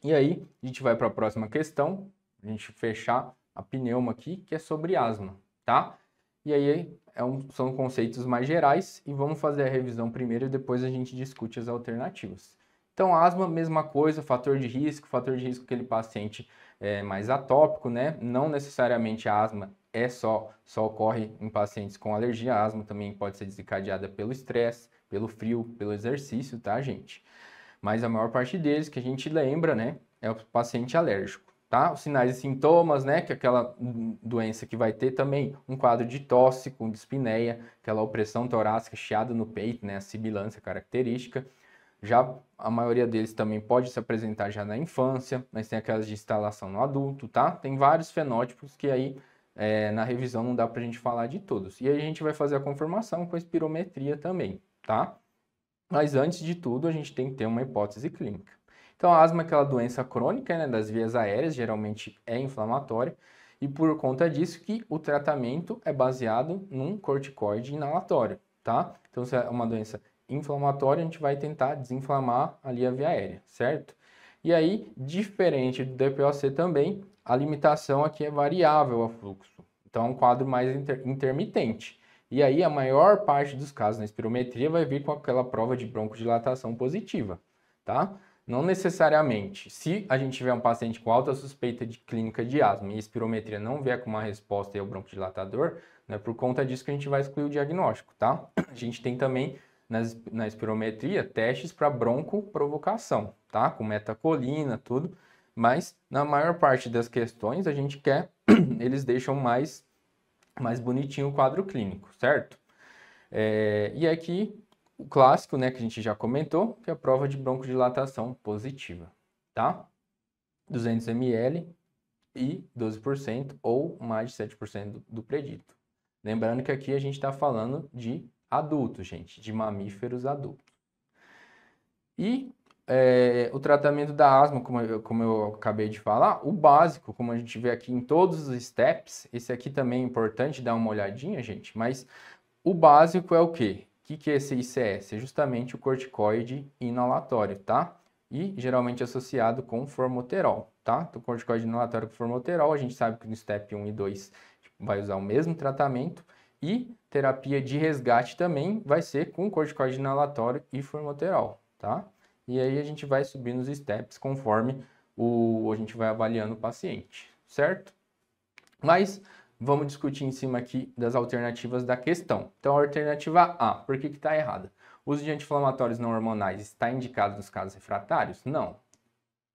E aí, a gente vai para a próxima questão, a gente fechar a pneuma aqui, que é sobre asma, tá? E aí é um, são conceitos mais gerais e vamos fazer a revisão primeiro e depois a gente discute as alternativas. Então, asma, mesma coisa, fator de risco, fator de risco aquele paciente é, mais atópico, né? Não necessariamente asma é só, só ocorre em pacientes com alergia A asma, também pode ser desencadeada pelo estresse, pelo frio, pelo exercício, tá, gente? Mas a maior parte deles que a gente lembra, né, é o paciente alérgico, tá? Os sinais e sintomas, né, que é aquela doença que vai ter também um quadro de tosse com dispneia, aquela opressão torácica, chiado no peito, né, a sibilância característica, já a maioria deles também pode se apresentar já na infância, mas tem aquelas de instalação no adulto, tá? Tem vários fenótipos que aí é, na revisão não dá para a gente falar de todos. E aí a gente vai fazer a confirmação com a espirometria também, tá? Mas antes de tudo, a gente tem que ter uma hipótese clínica. Então, a asma é aquela doença crônica né, das vias aéreas, geralmente é inflamatória, e por conta disso que o tratamento é baseado num corticoide inalatório, tá? Então, se é uma doença inflamatória, a gente vai tentar desinflamar ali a via aérea, certo? E aí, diferente do DPOC também, a limitação aqui é variável a fluxo. Então, é um quadro mais inter intermitente. E aí, a maior parte dos casos na espirometria vai vir com aquela prova de broncodilatação positiva, tá? Não necessariamente. Se a gente tiver um paciente com alta suspeita de clínica de asma e a espirometria não vier com uma resposta ao é broncodilatador, não é por conta disso que a gente vai excluir o diagnóstico, tá? A gente tem também nas, na espirometria testes para broncoprovocação, tá? Com metacolina, tudo. Mas na maior parte das questões a gente quer, eles deixam mais, mais bonitinho o quadro clínico, certo? É, e aqui é o clássico, né, que a gente já comentou, que é a prova de broncodilatação positiva, tá? 200 ml e 12% ou mais de 7% do predito. Lembrando que aqui a gente está falando de adulto, gente, de mamíferos adultos. E é, o tratamento da asma, como eu, como eu acabei de falar, o básico, como a gente vê aqui em todos os steps, esse aqui também é importante dar uma olhadinha, gente, mas o básico é o quê? O que, que é esse ICS? É justamente o corticoide inalatório, tá? E geralmente associado com formoterol, tá? Então, corticoide inalatório com formoterol, a gente sabe que no step 1 e 2 vai usar o mesmo tratamento, e terapia de resgate também vai ser com corticoide inalatório e formoterol, tá? E aí a gente vai subindo os steps conforme o, a gente vai avaliando o paciente, certo? Mas vamos discutir em cima aqui das alternativas da questão. Então, a alternativa A, por que está errada? O uso de anti-inflamatórios não hormonais está indicado nos casos refratários? Não.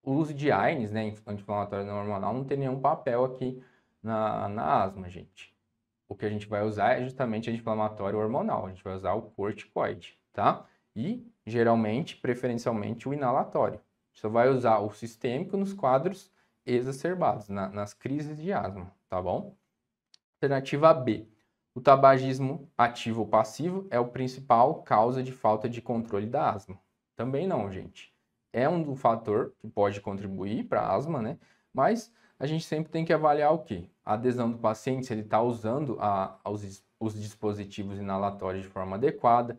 O uso de AINES, né, anti-inflamatório não hormonal, não tem nenhum papel aqui na, na asma, gente o que a gente vai usar é justamente anti-inflamatório hormonal. A gente vai usar o corticoide, tá? E geralmente, preferencialmente, o inalatório. Só vai usar o sistêmico nos quadros exacerbados, na, nas crises de asma, tá bom? Alternativa B. O tabagismo ativo ou passivo é o principal causa de falta de controle da asma. Também não, gente. É um fator que pode contribuir para a asma, né? Mas a gente sempre tem que avaliar o quê? a adesão do paciente, se ele está usando a, os, os dispositivos inalatórios de forma adequada.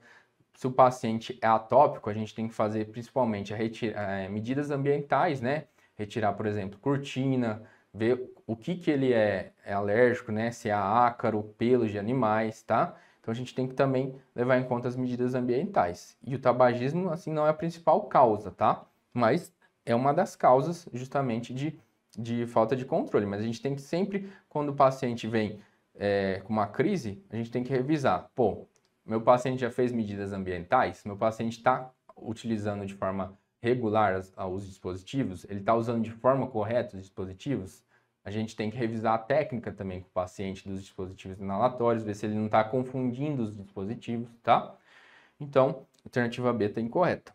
Se o paciente é atópico, a gente tem que fazer principalmente é, medidas ambientais, né? Retirar, por exemplo, cortina, ver o que, que ele é, é alérgico, né? Se é ácaro, pelos de animais, tá? Então a gente tem que também levar em conta as medidas ambientais. E o tabagismo, assim, não é a principal causa, tá? Mas é uma das causas justamente de de falta de controle, mas a gente tem que sempre, quando o paciente vem é, com uma crise, a gente tem que revisar. Pô, meu paciente já fez medidas ambientais? Meu paciente está utilizando de forma regular as, os dispositivos? Ele está usando de forma correta os dispositivos? A gente tem que revisar a técnica também com o paciente dos dispositivos inalatórios, ver se ele não está confundindo os dispositivos, tá? Então, alternativa B está incorreta.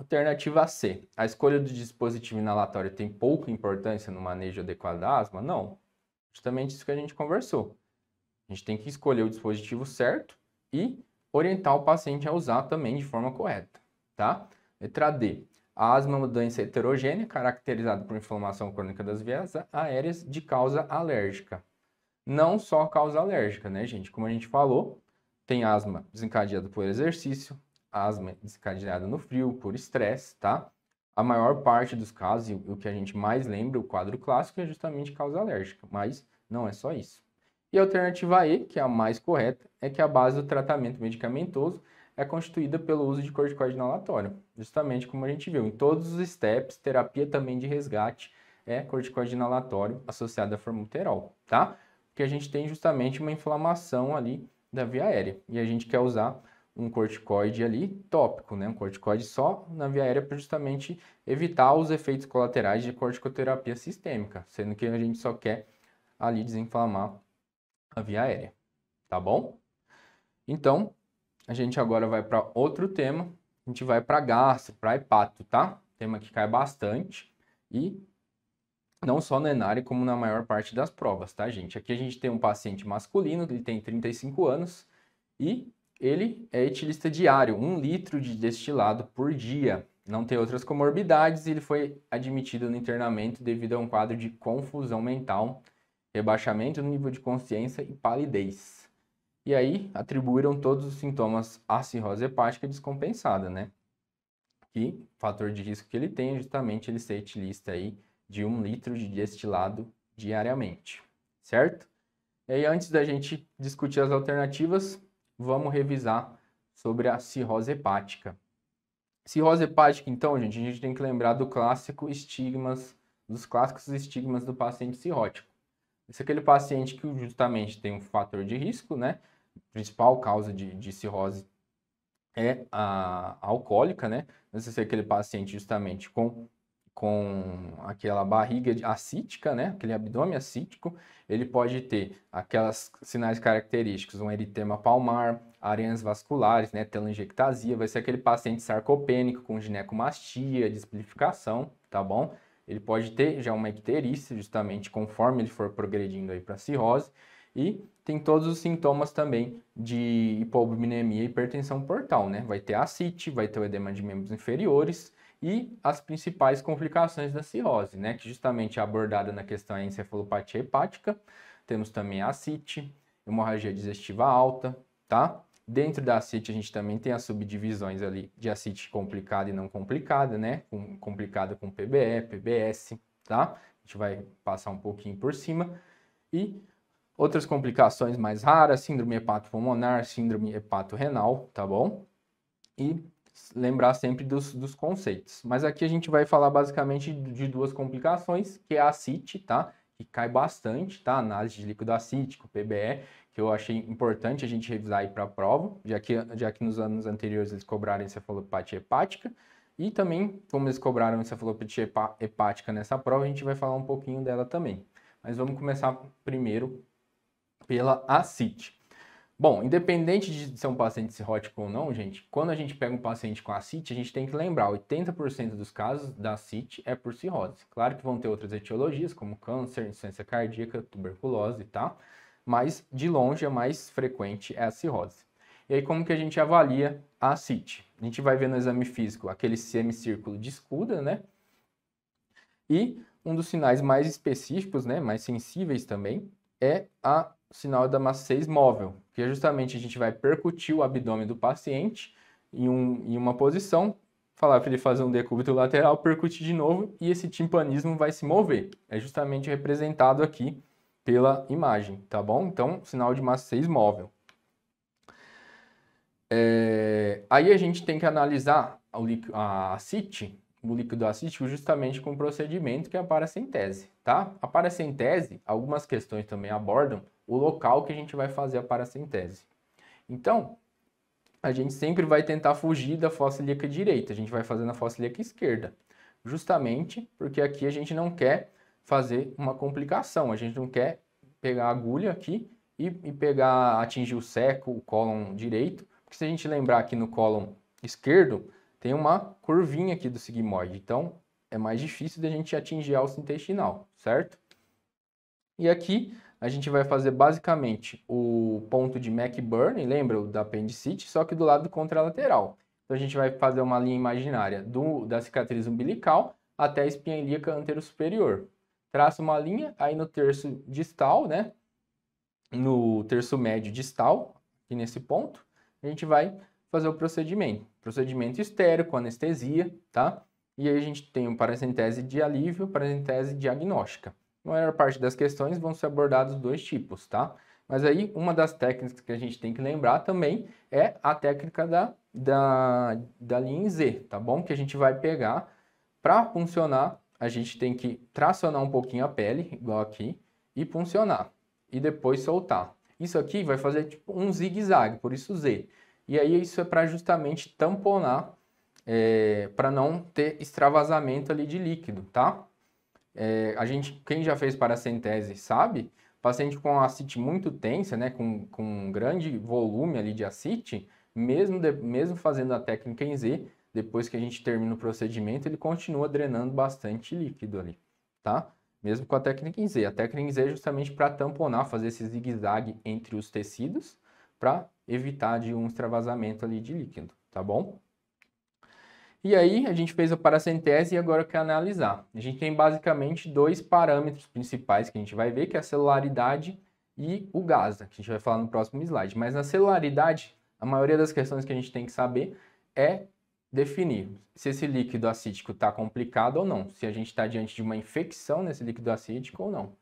Alternativa C. A escolha do dispositivo inalatório tem pouca importância no manejo adequado da asma? Não. Justamente isso que a gente conversou. A gente tem que escolher o dispositivo certo e orientar o paciente a usar também de forma correta, tá? Letra D. A asma é uma doença heterogênea caracterizada por inflamação crônica das vias aéreas de causa alérgica. Não só causa alérgica, né, gente? Como a gente falou, tem asma desencadeada por exercício, asma desencadeada no frio, por estresse, tá? A maior parte dos casos, e o que a gente mais lembra, o quadro clássico, é justamente causa alérgica, mas não é só isso. E a alternativa E, que é a mais correta, é que a base do tratamento medicamentoso é constituída pelo uso de corticoide inalatório, justamente como a gente viu. Em todos os steps, terapia também de resgate é corticoide inalatório associado a formuterol, tá? Porque a gente tem justamente uma inflamação ali da via aérea e a gente quer usar um corticoide ali tópico, né? Um corticoide só na via aérea para justamente evitar os efeitos colaterais de corticoterapia sistêmica, sendo que a gente só quer ali desinflamar a via aérea, tá bom? Então, a gente agora vai para outro tema, a gente vai para gastro, para hepato, tá? Tema que cai bastante e não só no Enare, como na maior parte das provas, tá, gente? Aqui a gente tem um paciente masculino, ele tem 35 anos e ele é etilista diário, um litro de destilado por dia. Não tem outras comorbidades e ele foi admitido no internamento devido a um quadro de confusão mental, rebaixamento no nível de consciência e palidez. E aí atribuíram todos os sintomas à cirrose hepática descompensada, né? Que fator de risco que ele tem é justamente ele ser etilista aí de um litro de destilado diariamente, certo? E aí, antes da gente discutir as alternativas, vamos revisar sobre a cirrose hepática. Cirrose hepática, então, gente, a gente tem que lembrar do clássico estigmas, dos clássicos estigmas do paciente cirrótico. Esse é aquele paciente que justamente tem um fator de risco, né? A principal causa de, de cirrose é a, a alcoólica, né? esse é aquele paciente justamente com com aquela barriga acítica, né? aquele abdômen acítico, ele pode ter aquelas sinais característicos, um eritema palmar, areias vasculares, né? telangiectasia, vai ser aquele paciente sarcopênico com ginecomastia, desplificação, tá bom? Ele pode ter já uma icterícia, justamente conforme ele for progredindo aí para cirrose, e tem todos os sintomas também de hipobuminemia e hipertensão portal, né? Vai ter acite, vai ter o edema de membros inferiores, e as principais complicações da cirrose, né, que justamente é abordada na questão é encefalopatia hepática. Temos também a ascite, hemorragia digestiva alta, tá? Dentro da ascite a gente também tem as subdivisões ali de ascite complicada e não complicada, né? Com, complicada com PBE, PBS, tá? A gente vai passar um pouquinho por cima. E outras complicações mais raras, síndrome hepato-pulmonar, síndrome hepato-renal, tá bom? E lembrar sempre dos, dos conceitos. Mas aqui a gente vai falar basicamente de duas complicações, que é a CIT, tá? Que cai bastante, tá? Análise de líquido acítico, PBE, que eu achei importante a gente revisar aí para a prova, já que, já que nos anos anteriores eles cobraram encefalopatia hepática, e também, como eles cobraram encefalopatia hepática nessa prova, a gente vai falar um pouquinho dela também. Mas vamos começar primeiro pela ACIT. Bom, independente de ser um paciente cirrótico ou não, gente, quando a gente pega um paciente com a a gente tem que lembrar, 80% dos casos da ascite é por cirrose. Claro que vão ter outras etiologias, como câncer, insuficiência cardíaca, tuberculose, tá? Mas, de longe, a mais frequente é a cirrose. E aí, como que a gente avalia a ascite? A gente vai ver no exame físico aquele semicírculo de escuda, né? E um dos sinais mais específicos, né, mais sensíveis também, é a sinal da maciez móvel, que é justamente a gente vai percutir o abdômen do paciente em, um, em uma posição, falar para ele fazer um decúbito lateral, percutir de novo e esse timpanismo vai se mover. É justamente representado aqui pela imagem, tá bom? Então, sinal de maciez móvel. É... Aí a gente tem que analisar a CIT, o líquido acítico, justamente com o procedimento que é a paracentese, tá? A paracentese, algumas questões também abordam, o local que a gente vai fazer a paracentese. Então, a gente sempre vai tentar fugir da fossa ilíaca direita, a gente vai fazer na fossa ilíaca esquerda, justamente porque aqui a gente não quer fazer uma complicação, a gente não quer pegar a agulha aqui e, e pegar, atingir o seco, o cólon direito, porque se a gente lembrar aqui no cólon esquerdo, tem uma curvinha aqui do sigmoide, então é mais difícil da gente atingir a alça intestinal, certo? E aqui a gente vai fazer basicamente o ponto de McBurney, lembra o da apendicite, só que do lado contralateral. Então a gente vai fazer uma linha imaginária do, da cicatriz umbilical até a espinha ilíaca antero superior. Traça uma linha, aí no terço distal, né? No terço médio distal, aqui nesse ponto, a gente vai fazer o procedimento. Procedimento estéril, com anestesia, tá? E aí a gente tem o paracentese de alívio, paracentese diagnóstica a maior parte das questões vão ser abordados dois tipos, tá? Mas aí, uma das técnicas que a gente tem que lembrar também é a técnica da, da, da linha Z, tá bom? Que a gente vai pegar para funcionar, a gente tem que tracionar um pouquinho a pele, igual aqui, e funcionar, e depois soltar. Isso aqui vai fazer tipo um zigue-zague, por isso Z. E aí isso é para justamente tamponar, é, eh, para não ter extravasamento ali de líquido, tá? é, a gente, quem já fez paracentese sabe, paciente com acite muito tensa, né, com, com um grande volume ali de acite, mesmo, de, mesmo fazendo a técnica em Z, depois que a gente termina o procedimento, ele continua drenando bastante líquido ali, tá? Mesmo com a técnica em Z. A técnica em Z é justamente para tamponar, fazer esse zigue-zague entre os tecidos, para evitar de um extravasamento ali de líquido, tá bom? E aí a gente fez a paracentese e agora quer analisar. A gente tem basicamente dois parâmetros principais que a gente vai ver, que é a celularidade e o GASA, que a gente vai falar no próximo slide. Mas na celularidade, a maioria das questões que a gente tem que saber é definir se esse líquido acítico está complicado ou não, se a gente está diante de uma infecção nesse líquido acítico ou não.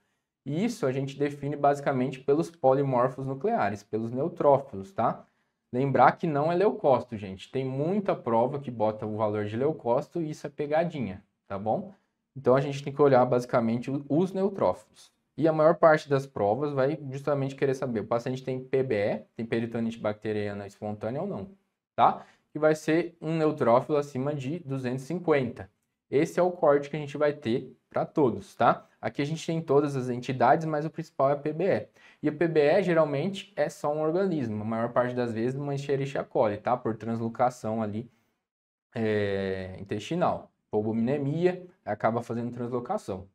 E isso a gente define basicamente pelos polimorfos nucleares, pelos neutrófilos, tá? Lembrar que não é leucócito, gente. Tem muita prova que bota o valor de leucócito e isso é pegadinha, tá bom? Então a gente tem que olhar basicamente os neutrófilos. E a maior parte das provas vai justamente querer saber, o paciente tem PBE, tem peritonite bacteriana espontânea ou não, tá? Que vai ser um neutrófilo acima de 250. Esse é o corte que a gente vai ter para todos, tá? Aqui a gente tem todas as entidades, mas o principal é a PBE. E a PBE geralmente é só um organismo, a maior parte das vezes uma enxerixa coli, tá? Por translocação ali é, intestinal. Polbominemia acaba fazendo translocação.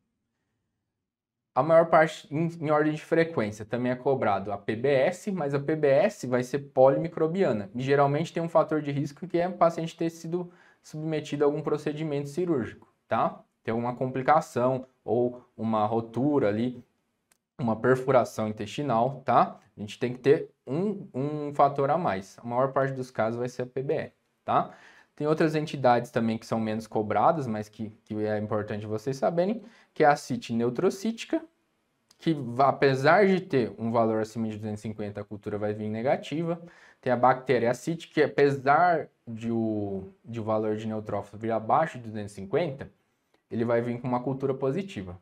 A maior parte, em, em, ordem de frequência, também é cobrado a PBS, mas a PBS vai ser polimicrobiana. E geralmente tem um fator de risco que é o paciente ter sido submetido a algum procedimento cirúrgico, tá? ter alguma complicação ou uma rotura ali, uma perfuração intestinal, tá? A gente tem que ter um, um fator a mais. A maior parte dos casos vai ser a PBE, tá? Tem outras entidades também que são menos cobradas, mas que, que é importante vocês saberem, que é a CIT neutrocítica, que apesar de ter um valor acima de 250, a cultura vai vir negativa. Tem a bactéria CIT, que apesar de o, de o valor de neutrófilo vir abaixo de 250, ele vai vir com uma cultura positiva.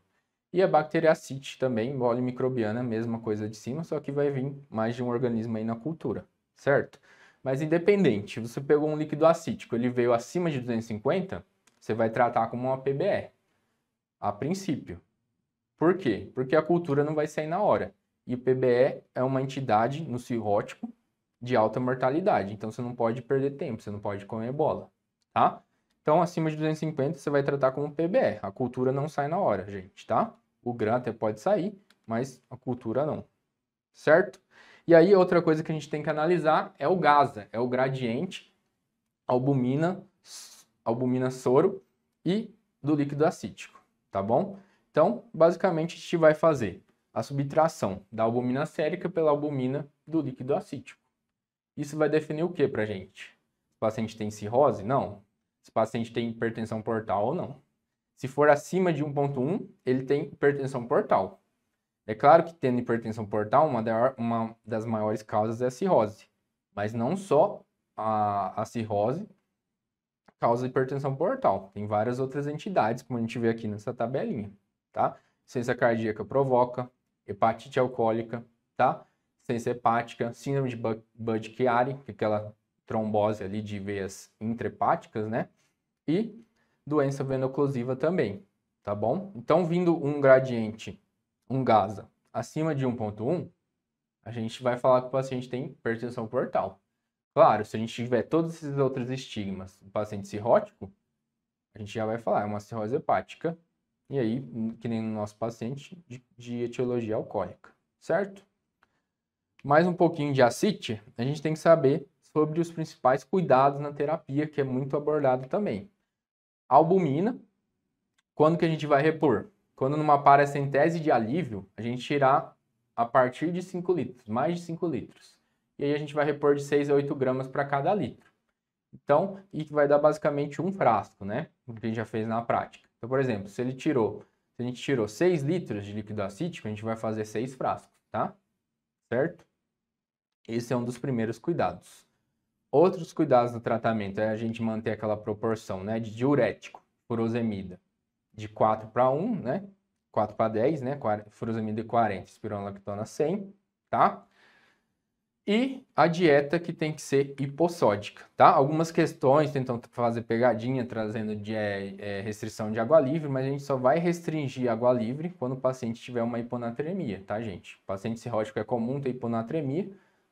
E a bacteriacite também, mole microbiana, mesma coisa de cima, só que vai vir mais de um organismo aí na cultura, certo? Mas independente, você pegou um líquido acítico, ele veio acima de 250, você vai tratar como uma PBE, a princípio. Por quê? Porque a cultura não vai sair na hora. E o PBE é uma entidade no cirrótico de alta mortalidade, então você não pode perder tempo, você não pode comer bola, tá? Então, acima de 250, você vai tratar como PBR. A cultura não sai na hora, gente, tá? O grã até pode sair, mas a cultura não. Certo? E aí, outra coisa que a gente tem que analisar é o GASA, é o gradiente albumina, albumina soro e do líquido acítico, tá bom? Então, basicamente, a gente vai fazer a subtração da albumina sérica pela albumina do líquido acítico. Isso vai definir o que pra gente? O paciente tem cirrose? Não, se o paciente tem hipertensão portal ou não. Se for acima de 1.1, ele tem hipertensão portal. É claro que tendo hipertensão portal, uma, da, uma das maiores causas é a cirrose. Mas não só a, a cirrose causa hipertensão portal. Tem várias outras entidades, como a gente vê aqui nessa tabelinha, tá? Ciência cardíaca provoca, hepatite alcoólica, tá? Ciência hepática, síndrome de Bud-Chiari, que é aquela trombose ali de veias intrahepáticas, né? E doença venoclosiva também, tá bom? Então, vindo um gradiente, um GASA, acima de 1.1, a gente vai falar que o paciente tem hipertensão portal. Claro, se a gente tiver todos esses outros estigmas, o paciente cirrótico, a gente já vai falar, é uma cirrose hepática, e aí, hum, que nem no nosso paciente, de, de etiologia alcoólica, certo? Mais um pouquinho de acite, a gente tem que saber sobre os principais cuidados na terapia, que é muito abordado também. Albumina, quando que a gente vai repor? Quando numa paracentese de alívio, a gente tirar a partir de 5 litros, mais de 5 litros. E aí a gente vai repor de 6 a 8 gramas para cada litro. Então, e que vai dar basicamente um frasco, né? O que a gente já fez na prática. Então, por exemplo, se ele tirou, se a gente tirou 6 litros de líquido acítico, a gente vai fazer 6 frascos, tá? Certo? Esse é um dos primeiros cuidados. Outros cuidados do tratamento é a gente manter aquela proporção né, de diurético, furosemida, de 4 para 1, né? 4 para 10, né? Furosemida 40, espironolactona 100, tá? E a dieta que tem que ser hipossódica, tá? Algumas questões tentam fazer pegadinha trazendo de, é, é, restrição de água livre, mas a gente só vai restringir água livre quando o paciente tiver uma hiponatremia, tá, gente? O paciente cirrótico é comum ter hiponatremia,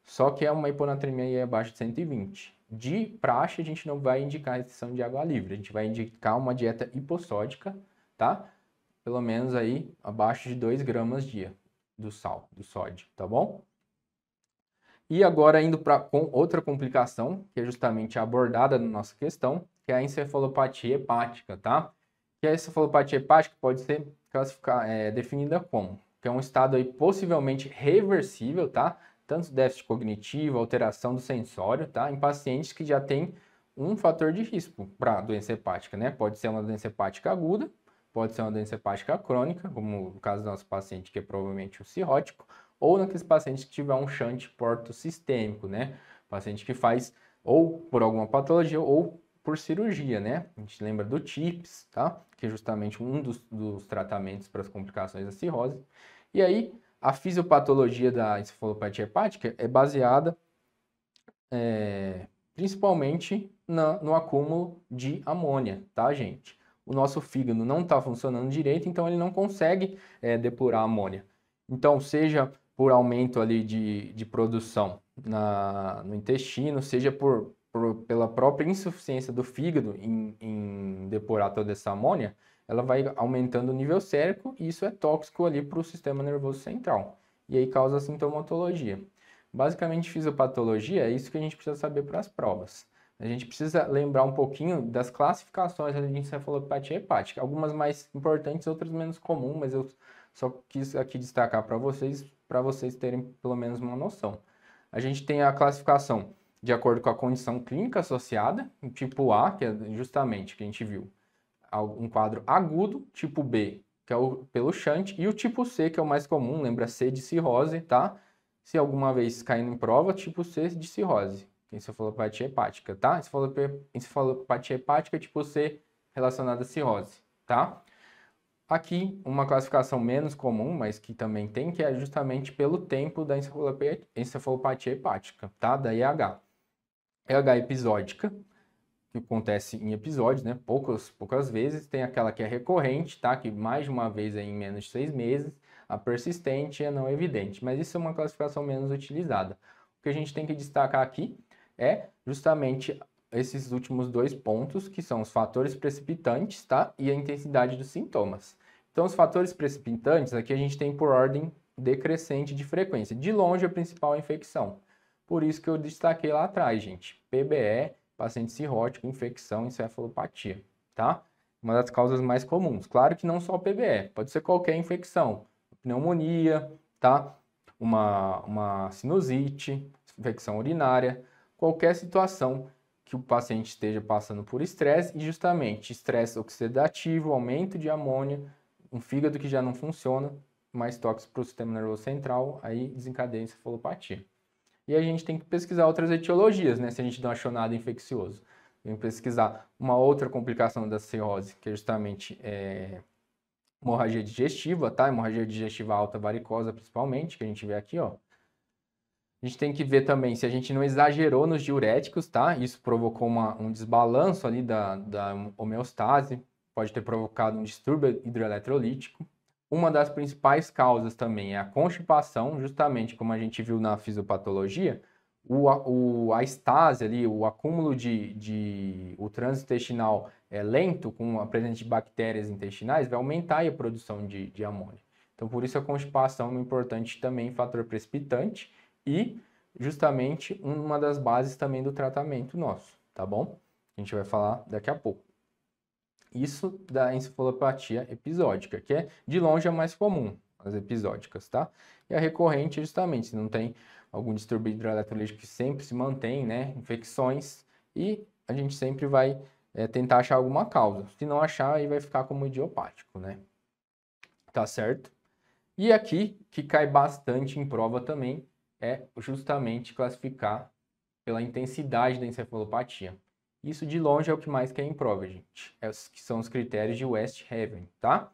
só que é uma hiponatremia aí abaixo de 120. De praxe, a gente não vai indicar restrição de água livre, a gente vai indicar uma dieta hipossódica, tá? Pelo menos aí abaixo de 2 gramas dia do sal, do sódio, tá bom? E agora indo para com outra complicação, que é justamente abordada na nossa questão, que é a encefalopatia hepática, tá? Que a encefalopatia hepática pode ser classificada, é, eh, definida como que é um estado aí possivelmente reversível, tá? tanto déficit cognitivo, alteração do sensório, tá? Em pacientes que já têm um fator de risco para doença hepática, né? Pode ser uma doença hepática aguda, pode ser uma doença hepática crônica, como no caso do nosso paciente que é provavelmente o cirrótico, ou naqueles pacientes que tiver um chante porto sistêmico, né? Paciente que faz ou por alguma patologia ou por cirurgia, né? A gente lembra do TIPS, tá? Que é justamente um dos, dos tratamentos para as complicações da cirrose. E aí, a fisiopatologia da encefalopatia hepática é baseada é, principalmente na, no acúmulo de amônia, tá, gente? O nosso fígado não está funcionando direito, então ele não consegue é, depurar amônia. Então, seja por aumento ali de, de produção na, no intestino, seja por, por, pela própria insuficiência do fígado em, em depurar toda essa amônia, ela vai aumentando o nível sérico e isso é tóxico ali para o sistema nervoso central. E aí causa sintomatologia. Basicamente, fisiopatologia é isso que a gente precisa saber para as provas. A gente precisa lembrar um pouquinho das classificações de encefalopatia hepática. Algumas mais importantes, outras menos comuns, mas eu só quis aqui destacar para vocês, para vocês terem pelo menos uma noção. A gente tem a classificação de acordo com a condição clínica associada, tipo A, que é justamente que a gente viu um quadro agudo, tipo B, que é o, pelo shunt, e o tipo C, que é o mais comum, lembra C de cirrose, tá? Se alguma vez caindo em prova, tipo C de cirrose, encefalopatia hepática, tá? Encefalopatia hepática tipo C relacionada a cirrose, tá? Aqui, uma classificação menos comum, mas que também tem, que é justamente pelo tempo da encefalopatia hepática, tá? Da IH. EH é episódica, que acontece em episódios, né? Poucas, poucas vezes. Tem aquela que é recorrente, tá? Que mais de uma vez em menos de seis meses. A persistente e é a não evidente. Mas isso é uma classificação menos utilizada. O que a gente tem que destacar aqui é justamente esses últimos dois pontos, que são os fatores precipitantes, tá? E a intensidade dos sintomas. Então, os fatores precipitantes aqui a gente tem por ordem decrescente de frequência. De longe, a principal infecção. Por isso que eu destaquei lá atrás, gente. PBE, paciente cirrótico, infecção, encefalopatia, tá? Uma das causas mais comuns. Claro que não só o PBE, pode ser qualquer infecção, pneumonia, tá? Uma, uma sinusite, infecção urinária, qualquer situação que o paciente esteja passando por estresse e justamente estresse oxidativo, aumento de amônia, um fígado que já não funciona, mais tóxico para o sistema nervoso central, aí desencadeia a encefalopatia e a gente tem que pesquisar outras etiologias, né? Se a gente não achou nada infeccioso. Tem que pesquisar uma outra complicação da cirrose, que é justamente é, hemorragia digestiva, tá? Hemorragia digestiva alta varicosa, principalmente, que a gente vê aqui, ó. A gente tem que ver também se a gente não exagerou nos diuréticos, tá? Isso provocou uma, um desbalanço ali da, da homeostase, pode ter provocado um distúrbio hidroeletrolítico. Uma das principais causas também é a constipação, justamente como a gente viu na fisiopatologia, o, o, a estase ali, o acúmulo de, de o trânsito intestinal é lento com a presença de bactérias intestinais vai aumentar a produção de, de amônia. Então, por isso a constipação é um importante também fator precipitante e justamente uma das bases também do tratamento nosso, tá bom? A gente vai falar daqui a pouco. Isso da encefalopatia episódica, que é de longe a mais comum, as episódicas, tá? E a recorrente, é justamente, se não tem algum distúrbio hidroeletrolítico que sempre se mantém, né? Infecções, e a gente sempre vai é, tentar achar alguma causa. Se não achar, aí vai ficar como idiopático, né? Tá certo? E aqui, que cai bastante em prova também, é justamente classificar pela intensidade da encefalopatia. Isso de longe é o que mais quer em prova, gente. É os, que são os critérios de West Haven, tá?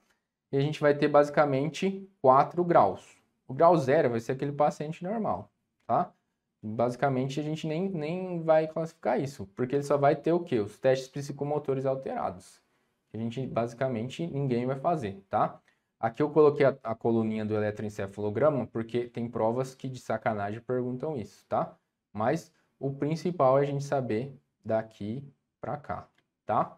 E a gente vai ter basicamente 4 graus. O grau zero vai ser aquele paciente normal, tá? Basicamente a gente nem, nem vai classificar isso, porque ele só vai ter o quê? Os testes psicomotores alterados. Que a gente basicamente ninguém vai fazer, tá? Aqui eu coloquei a, a coluninha do eletroencefalograma porque tem provas que de sacanagem perguntam isso, tá? Mas o principal é a gente saber daqui para cá, tá?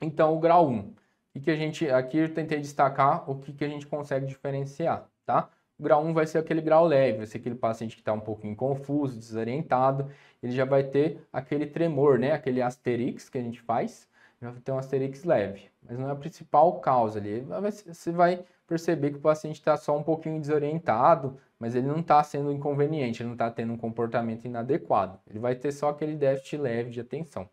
Então, o grau 1. E que a gente, aqui eu tentei destacar o que, que a gente consegue diferenciar, tá? O grau 1 vai ser aquele grau leve, vai ser aquele paciente que está um pouquinho confuso, desorientado, ele já vai ter aquele tremor, né? Aquele asterix que a gente faz, já vai ter um asterix leve. Mas não é a principal causa ali. Você vai perceber que o paciente está só um pouquinho desorientado, mas ele não está sendo inconveniente, ele não está tendo um comportamento inadequado. Ele vai ter só aquele déficit leve de atenção.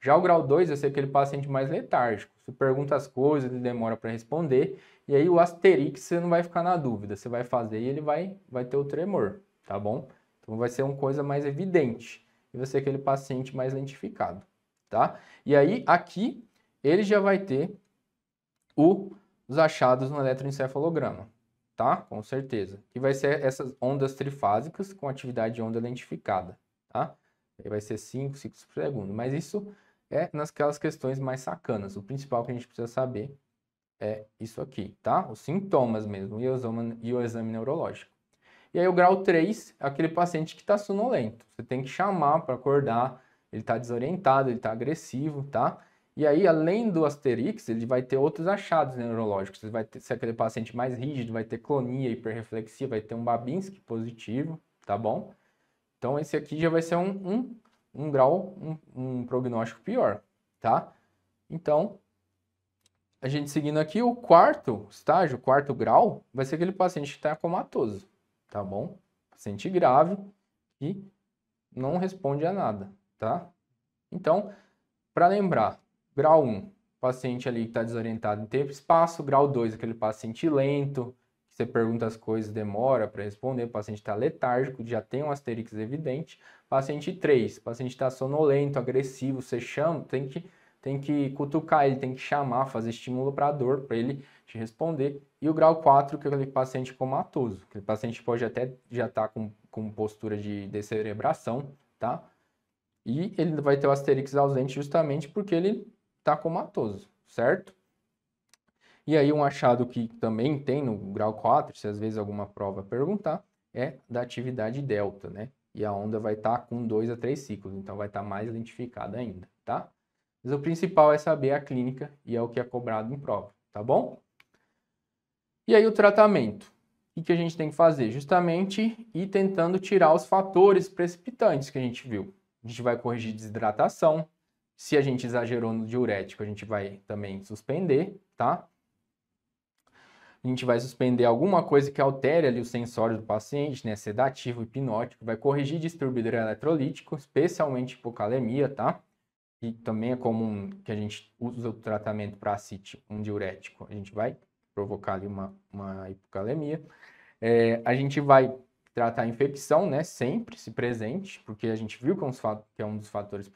Já o grau 2 vai ser aquele é paciente mais letárgico. Você pergunta as coisas, ele demora para responder, e aí o asterix você não vai ficar na dúvida. Você vai fazer e ele vai, vai ter o tremor, tá bom? Então vai ser uma coisa mais evidente. E vai ser é aquele paciente mais lentificado, tá? E aí, aqui, ele já vai ter o, os achados no eletroencefalograma tá? Com certeza. Que vai ser essas ondas trifásicas com atividade de onda lentificada, tá? Aí vai ser 5 ciclos por segundo. Mas isso é nasquelas questões mais sacanas. O principal que a gente precisa saber é isso aqui, tá? Os sintomas mesmo e o exame, e o exame neurológico. E aí o grau 3 é aquele paciente que está sonolento. Você tem que chamar para acordar, ele está desorientado, ele está agressivo, tá? E aí, além do Asterix, ele vai ter outros achados neurológicos. Ele vai ter, se aquele paciente mais rígido, vai ter clonia, hiperreflexia, vai ter um Babinski positivo, tá bom? Então, esse aqui já vai ser um, um, um grau, um, um prognóstico pior, tá? Então, a gente seguindo aqui, o quarto estágio, o quarto grau, vai ser aquele paciente que está comatoso, tá bom? Paciente grave e não responde a nada, tá? Então, para lembrar, Grau 1, paciente ali que está desorientado em tempo e espaço. Grau 2, aquele paciente lento, que você pergunta as coisas demora para responder. O paciente está letárgico, já tem um asterix evidente. Paciente 3, paciente está sonolento, agressivo, você chama, tem que, tem que cutucar ele, tem que chamar, fazer estímulo para a dor, para ele te responder. E o grau 4, que é aquele paciente comatoso. Aquele paciente pode até já estar tá com, com postura de decerebração, tá? E ele vai ter o asterix ausente justamente porque ele comatoso, certo? E aí um achado que também tem no grau 4, se às vezes alguma prova perguntar, é da atividade delta, né? E a onda vai estar tá com 2 a 3 ciclos, então vai estar tá mais lentificada ainda, tá? Mas o principal é saber a clínica e é o que é cobrado em prova, tá bom? E aí o tratamento. O que a gente tem que fazer? Justamente ir tentando tirar os fatores precipitantes que a gente viu. A gente vai corrigir desidratação, se a gente exagerou no diurético, a gente vai também suspender, tá? A gente vai suspender alguma coisa que altere ali o sensório do paciente, né? Sedativo, hipnótico, vai corrigir distúrbio eletrolítico, especialmente hipocalemia, tá? E também é comum que a gente use o tratamento para acite, um diurético. A gente vai provocar ali uma, uma hipocalemia. É, a gente vai tratar a infecção, né? Sempre se presente, porque a gente viu que é um dos é fatores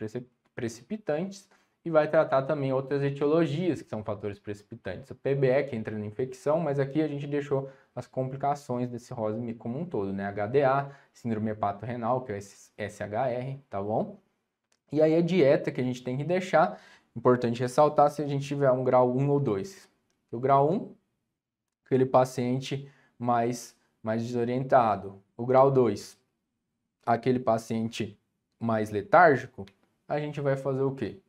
precipitantes e vai tratar também outras etiologias que são fatores precipitantes. O PBE que entra na infecção, mas aqui a gente deixou as complicações desse rosme como um todo, né? HDA, síndrome hepato-renal, que é o SHR, tá bom? E aí a dieta que a gente tem que deixar, importante ressaltar se a gente tiver um grau 1 ou 2. O grau 1, aquele paciente mais, mais desorientado. O grau 2, aquele paciente mais letárgico, a gente vai fazer o quê?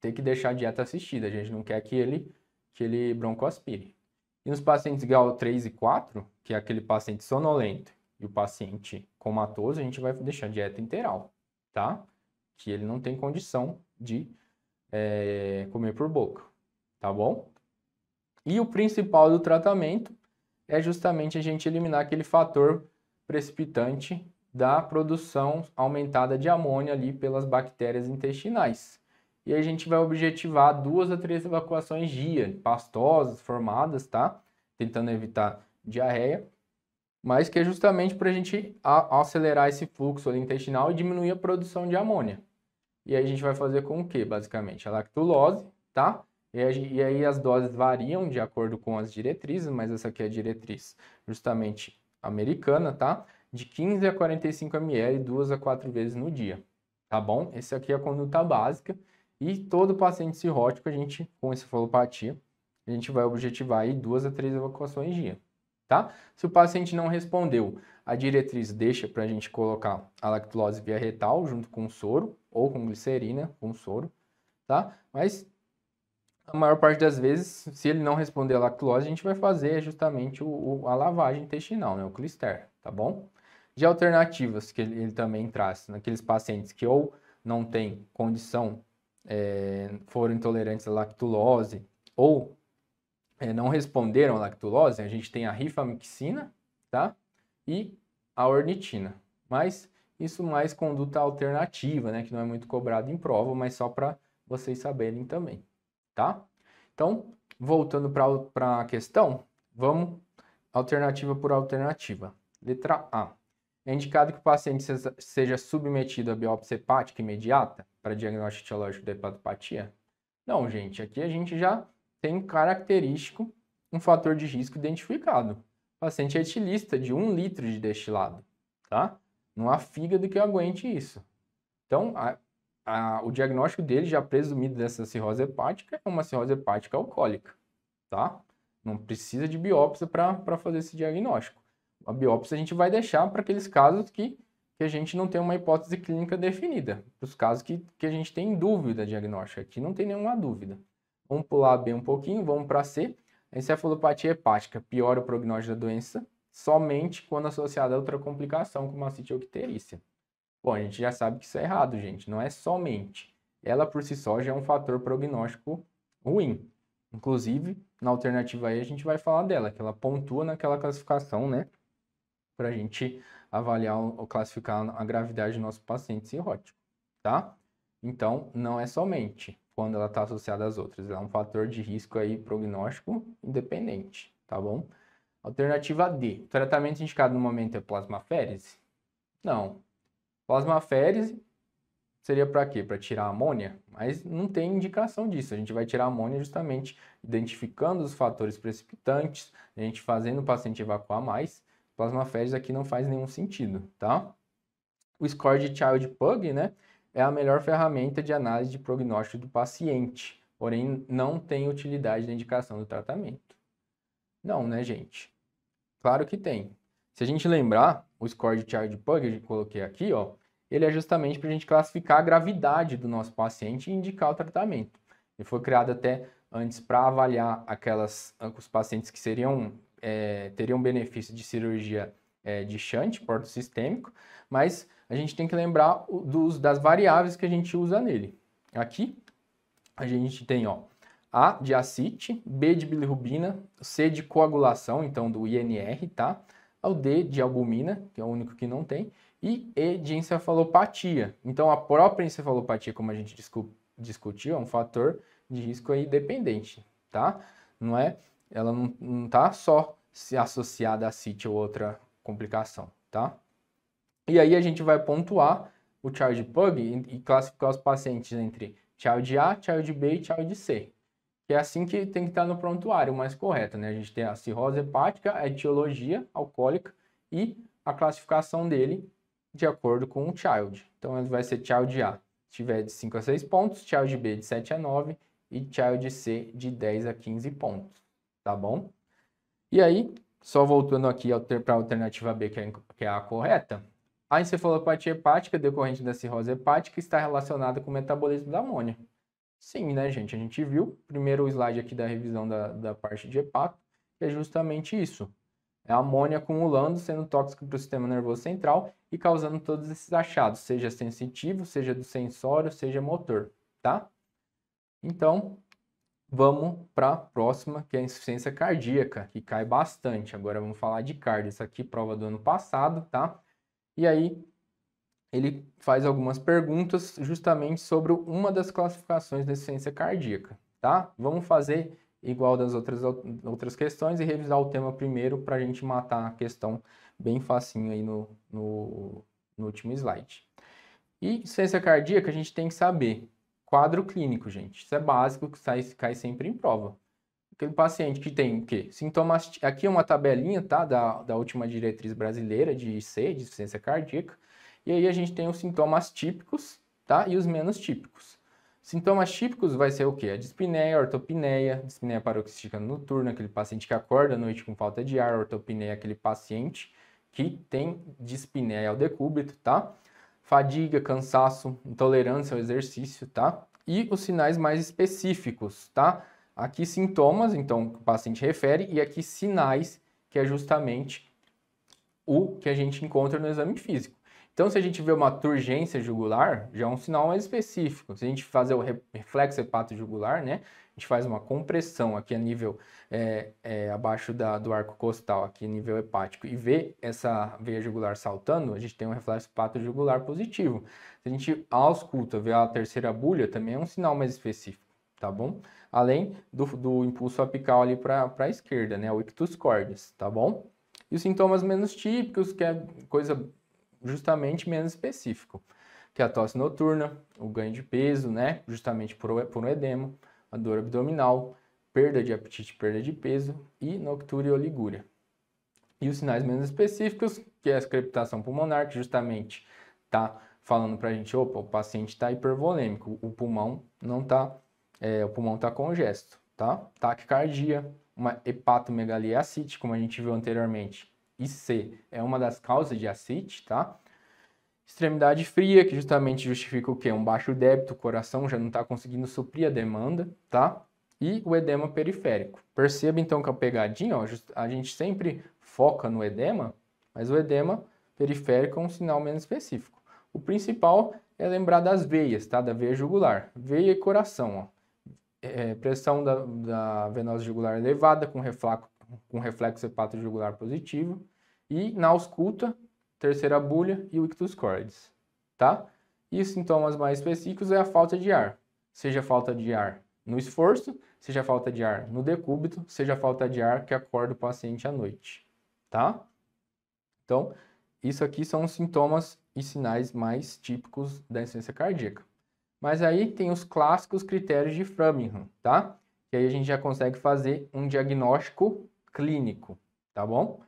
Ter que deixar a dieta assistida. A gente não quer que ele, que ele broncoaspire. E nos pacientes gal 3 e 4, que é aquele paciente sonolento e o paciente comatoso, a gente vai deixar a dieta integral tá? Que ele não tem condição de é, comer por boca, tá bom? E o principal do tratamento é justamente a gente eliminar aquele fator precipitante da produção aumentada de amônia ali pelas bactérias intestinais. E a gente vai objetivar duas a três evacuações dia, pastosas, formadas, tá? Tentando evitar diarreia, mas que é justamente para a gente acelerar esse fluxo intestinal e diminuir a produção de amônia. E aí a gente vai fazer com o que, basicamente? A lactulose, tá? E aí as doses variam de acordo com as diretrizes, mas essa aqui é a diretriz justamente americana, tá? de 15 a 45 ml duas a quatro vezes no dia, tá bom? Essa aqui é a conduta básica e todo paciente cirrótico, a gente, com encefalopatia, a gente vai objetivar aí duas a três evacuações dia, tá? Se o paciente não respondeu, a diretriz deixa para a gente colocar a lactulose via retal junto com soro ou com glicerina com soro, tá? Mas a maior parte das vezes, se ele não responder a lactulose, a gente vai fazer justamente o, o a lavagem intestinal, né? O clister, tá bom? de alternativas que ele, ele também traz naqueles né? pacientes que ou não têm condição, é, foram intolerantes à lactulose ou é, não responderam à lactulose, a gente tem a rifamixina, tá? E a ornitina. Mas isso mais conduta alternativa, né? Que não é muito cobrado em prova, mas só para vocês saberem também, tá? Então, voltando para a questão, vamos alternativa por alternativa. Letra A é indicado que o paciente seja submetido a biópsia hepática imediata para diagnóstico etiológico da hepatopatia? Não, gente, aqui a gente já tem característico um fator de risco identificado. O paciente é etilista de 1 litro de destilado, tá? Não há fígado que aguente isso. Então, a, a, o diagnóstico dele já presumido dessa cirrose hepática é uma cirrose hepática alcoólica, tá? Não precisa de biópsia para fazer esse diagnóstico. A biópsia a gente vai deixar para aqueles casos que, que a gente não tem uma hipótese clínica definida, para os casos que, que a gente tem dúvida diagnóstica, aqui não tem nenhuma dúvida. Vamos pular B um pouquinho, vamos para C. A encefalopatia hepática piora o prognóstico da doença somente quando associada a outra complicação, como a citiocterícia. Bom, a gente já sabe que isso é errado, gente. Não é somente. Ela por si só já é um fator prognóstico ruim. Inclusive, na alternativa aí, a gente vai falar dela, que ela pontua naquela classificação, né? para a gente avaliar ou classificar a gravidade do nosso paciente cirrótico, tá? Então, não é somente quando ela está associada às outras, ela é um fator de risco aí prognóstico independente, tá bom? Alternativa D, o tratamento indicado no momento é plasmaférese? Não. Plasmaférese seria para quê? Para tirar amônia? Mas não tem indicação disso. A gente vai tirar amônia justamente identificando os fatores precipitantes, a gente fazendo o paciente evacuar mais Plasmaphedes aqui não faz nenhum sentido, tá? O score de Child Pug, né, é a melhor ferramenta de análise de prognóstico do paciente, porém não tem utilidade na indicação do tratamento. Não, né, gente? Claro que tem. Se a gente lembrar, o score de Child Pug, eu coloquei aqui, ó, ele é justamente para a gente classificar a gravidade do nosso paciente e indicar o tratamento. Ele foi criado até antes para avaliar aquelas, os pacientes que seriam é, eh, teriam benefício de cirurgia é, de shunt, porto sistêmico, mas a gente tem que lembrar dos, das variáveis que a gente usa nele. Aqui a gente tem ó, A de acite, B de bilirrubina, C de coagulação, então do INR, tá? O D de albumina, que é o único que não tem, e E de encefalopatia. Então a própria encefalopatia, como a gente discu discutiu, é um fator de risco aí dependente, tá? Não é? ela não, não tá só se associada a CIT ou outra complicação, tá? E aí a gente vai pontuar o child pug e, e classificar os pacientes entre child A, child B e child C. Que é assim que tem que estar no prontuário, mais correto, né? A gente tem a cirrose hepática, a etiologia alcoólica e a classificação dele de acordo com o child. Então ele vai ser child A se tiver de 5 a 6 pontos, child B de 7 a 9 e child C de 10 a 15 pontos tá bom? E aí, só voltando aqui para a alternativa B, que é, que é a correta, a encefalopatia hepática decorrente da cirrose hepática está relacionada com o metabolismo da amônia. Sim, né, gente? A gente viu, primeiro slide aqui da revisão da, da parte de hepato, que é justamente isso. É a amônia acumulando, sendo tóxico para o sistema nervoso central e causando todos esses achados, seja sensitivo, seja do sensório, seja motor, tá? Então, Vamos para a próxima, que é a insuficiência cardíaca, que cai bastante. Agora vamos falar de cardio. Isso aqui é prova do ano passado, tá? E aí ele faz algumas perguntas justamente sobre uma das classificações da insuficiência cardíaca, tá? Vamos fazer igual das outras, outras questões e revisar o tema primeiro para a gente matar a questão bem facinho aí no, no, no último slide. E insuficiência cardíaca a gente tem que saber Quadro clínico, gente. Isso é básico que sai, cai sempre em prova. Aquele paciente que tem o quê? Sintomas. Aqui é uma tabelinha, tá? Da, da última diretriz brasileira de IC, de insuficiência cardíaca. E aí a gente tem os sintomas típicos, tá? E os menos típicos. Sintomas típicos vai ser o quê? A dispneia, a ortopneia, dispneia paroxística noturna, aquele paciente que acorda à noite com falta de ar, ortopneia, aquele paciente que tem dispneia ao decúbito, tá? fadiga, cansaço, intolerância ao exercício, tá? E os sinais mais específicos, tá? Aqui sintomas, então, que o paciente refere, e aqui sinais, que é justamente o que a gente encontra no exame físico. Então, se a gente vê uma turgência jugular, já é um sinal mais específico. Se a gente fazer o reflexo hepato-jugular, né? A gente faz uma compressão aqui a nível é, é, abaixo da, do arco costal, aqui a nível hepático, e vê essa veia jugular saltando, a gente tem um reflexo hepato-jugular positivo. Se a gente ausculta, vê a terceira bulha, também é um sinal mais específico, tá bom? Além do, do impulso apical ali para a esquerda, né? O ictus cordis, tá bom? E os sintomas menos típicos, que é coisa justamente menos específico, que é a tosse noturna, o ganho de peso, né, justamente por, por um edema, a dor abdominal, perda de apetite, perda de peso e noctúria e oligúria. E os sinais menos específicos, que é a crepitação pulmonar, que justamente está falando para a gente, opa, o paciente está hipervolêmico, o pulmão não está, é, o pulmão está congesto, tá? Taquicardia, uma hepatomegalia acítica, como a gente viu anteriormente, e C é uma das causas de ascite, tá? Extremidade fria, que justamente justifica o quê? Um baixo débito, o coração já não está conseguindo suprir a demanda, tá? E o edema periférico. Perceba então que é a pegadinha, ó, a gente sempre foca no edema, mas o edema periférico é um sinal menos específico. O principal é lembrar das veias, tá? Da veia jugular. Veia e coração, ó. É, pressão da, da venosa jugular elevada com refluxo, com reflexo hepato jugular positivo, e na ausculta, terceira bulha e o ictus cordis, tá? E os sintomas mais específicos é a falta de ar, seja falta de ar no esforço, seja falta de ar no decúbito, seja falta de ar que acorda o paciente à noite, tá? Então, isso aqui são os sintomas e sinais mais típicos da insuficiência cardíaca. Mas aí tem os clássicos critérios de Framingham, tá? E aí a gente já consegue fazer um diagnóstico clínico, tá bom?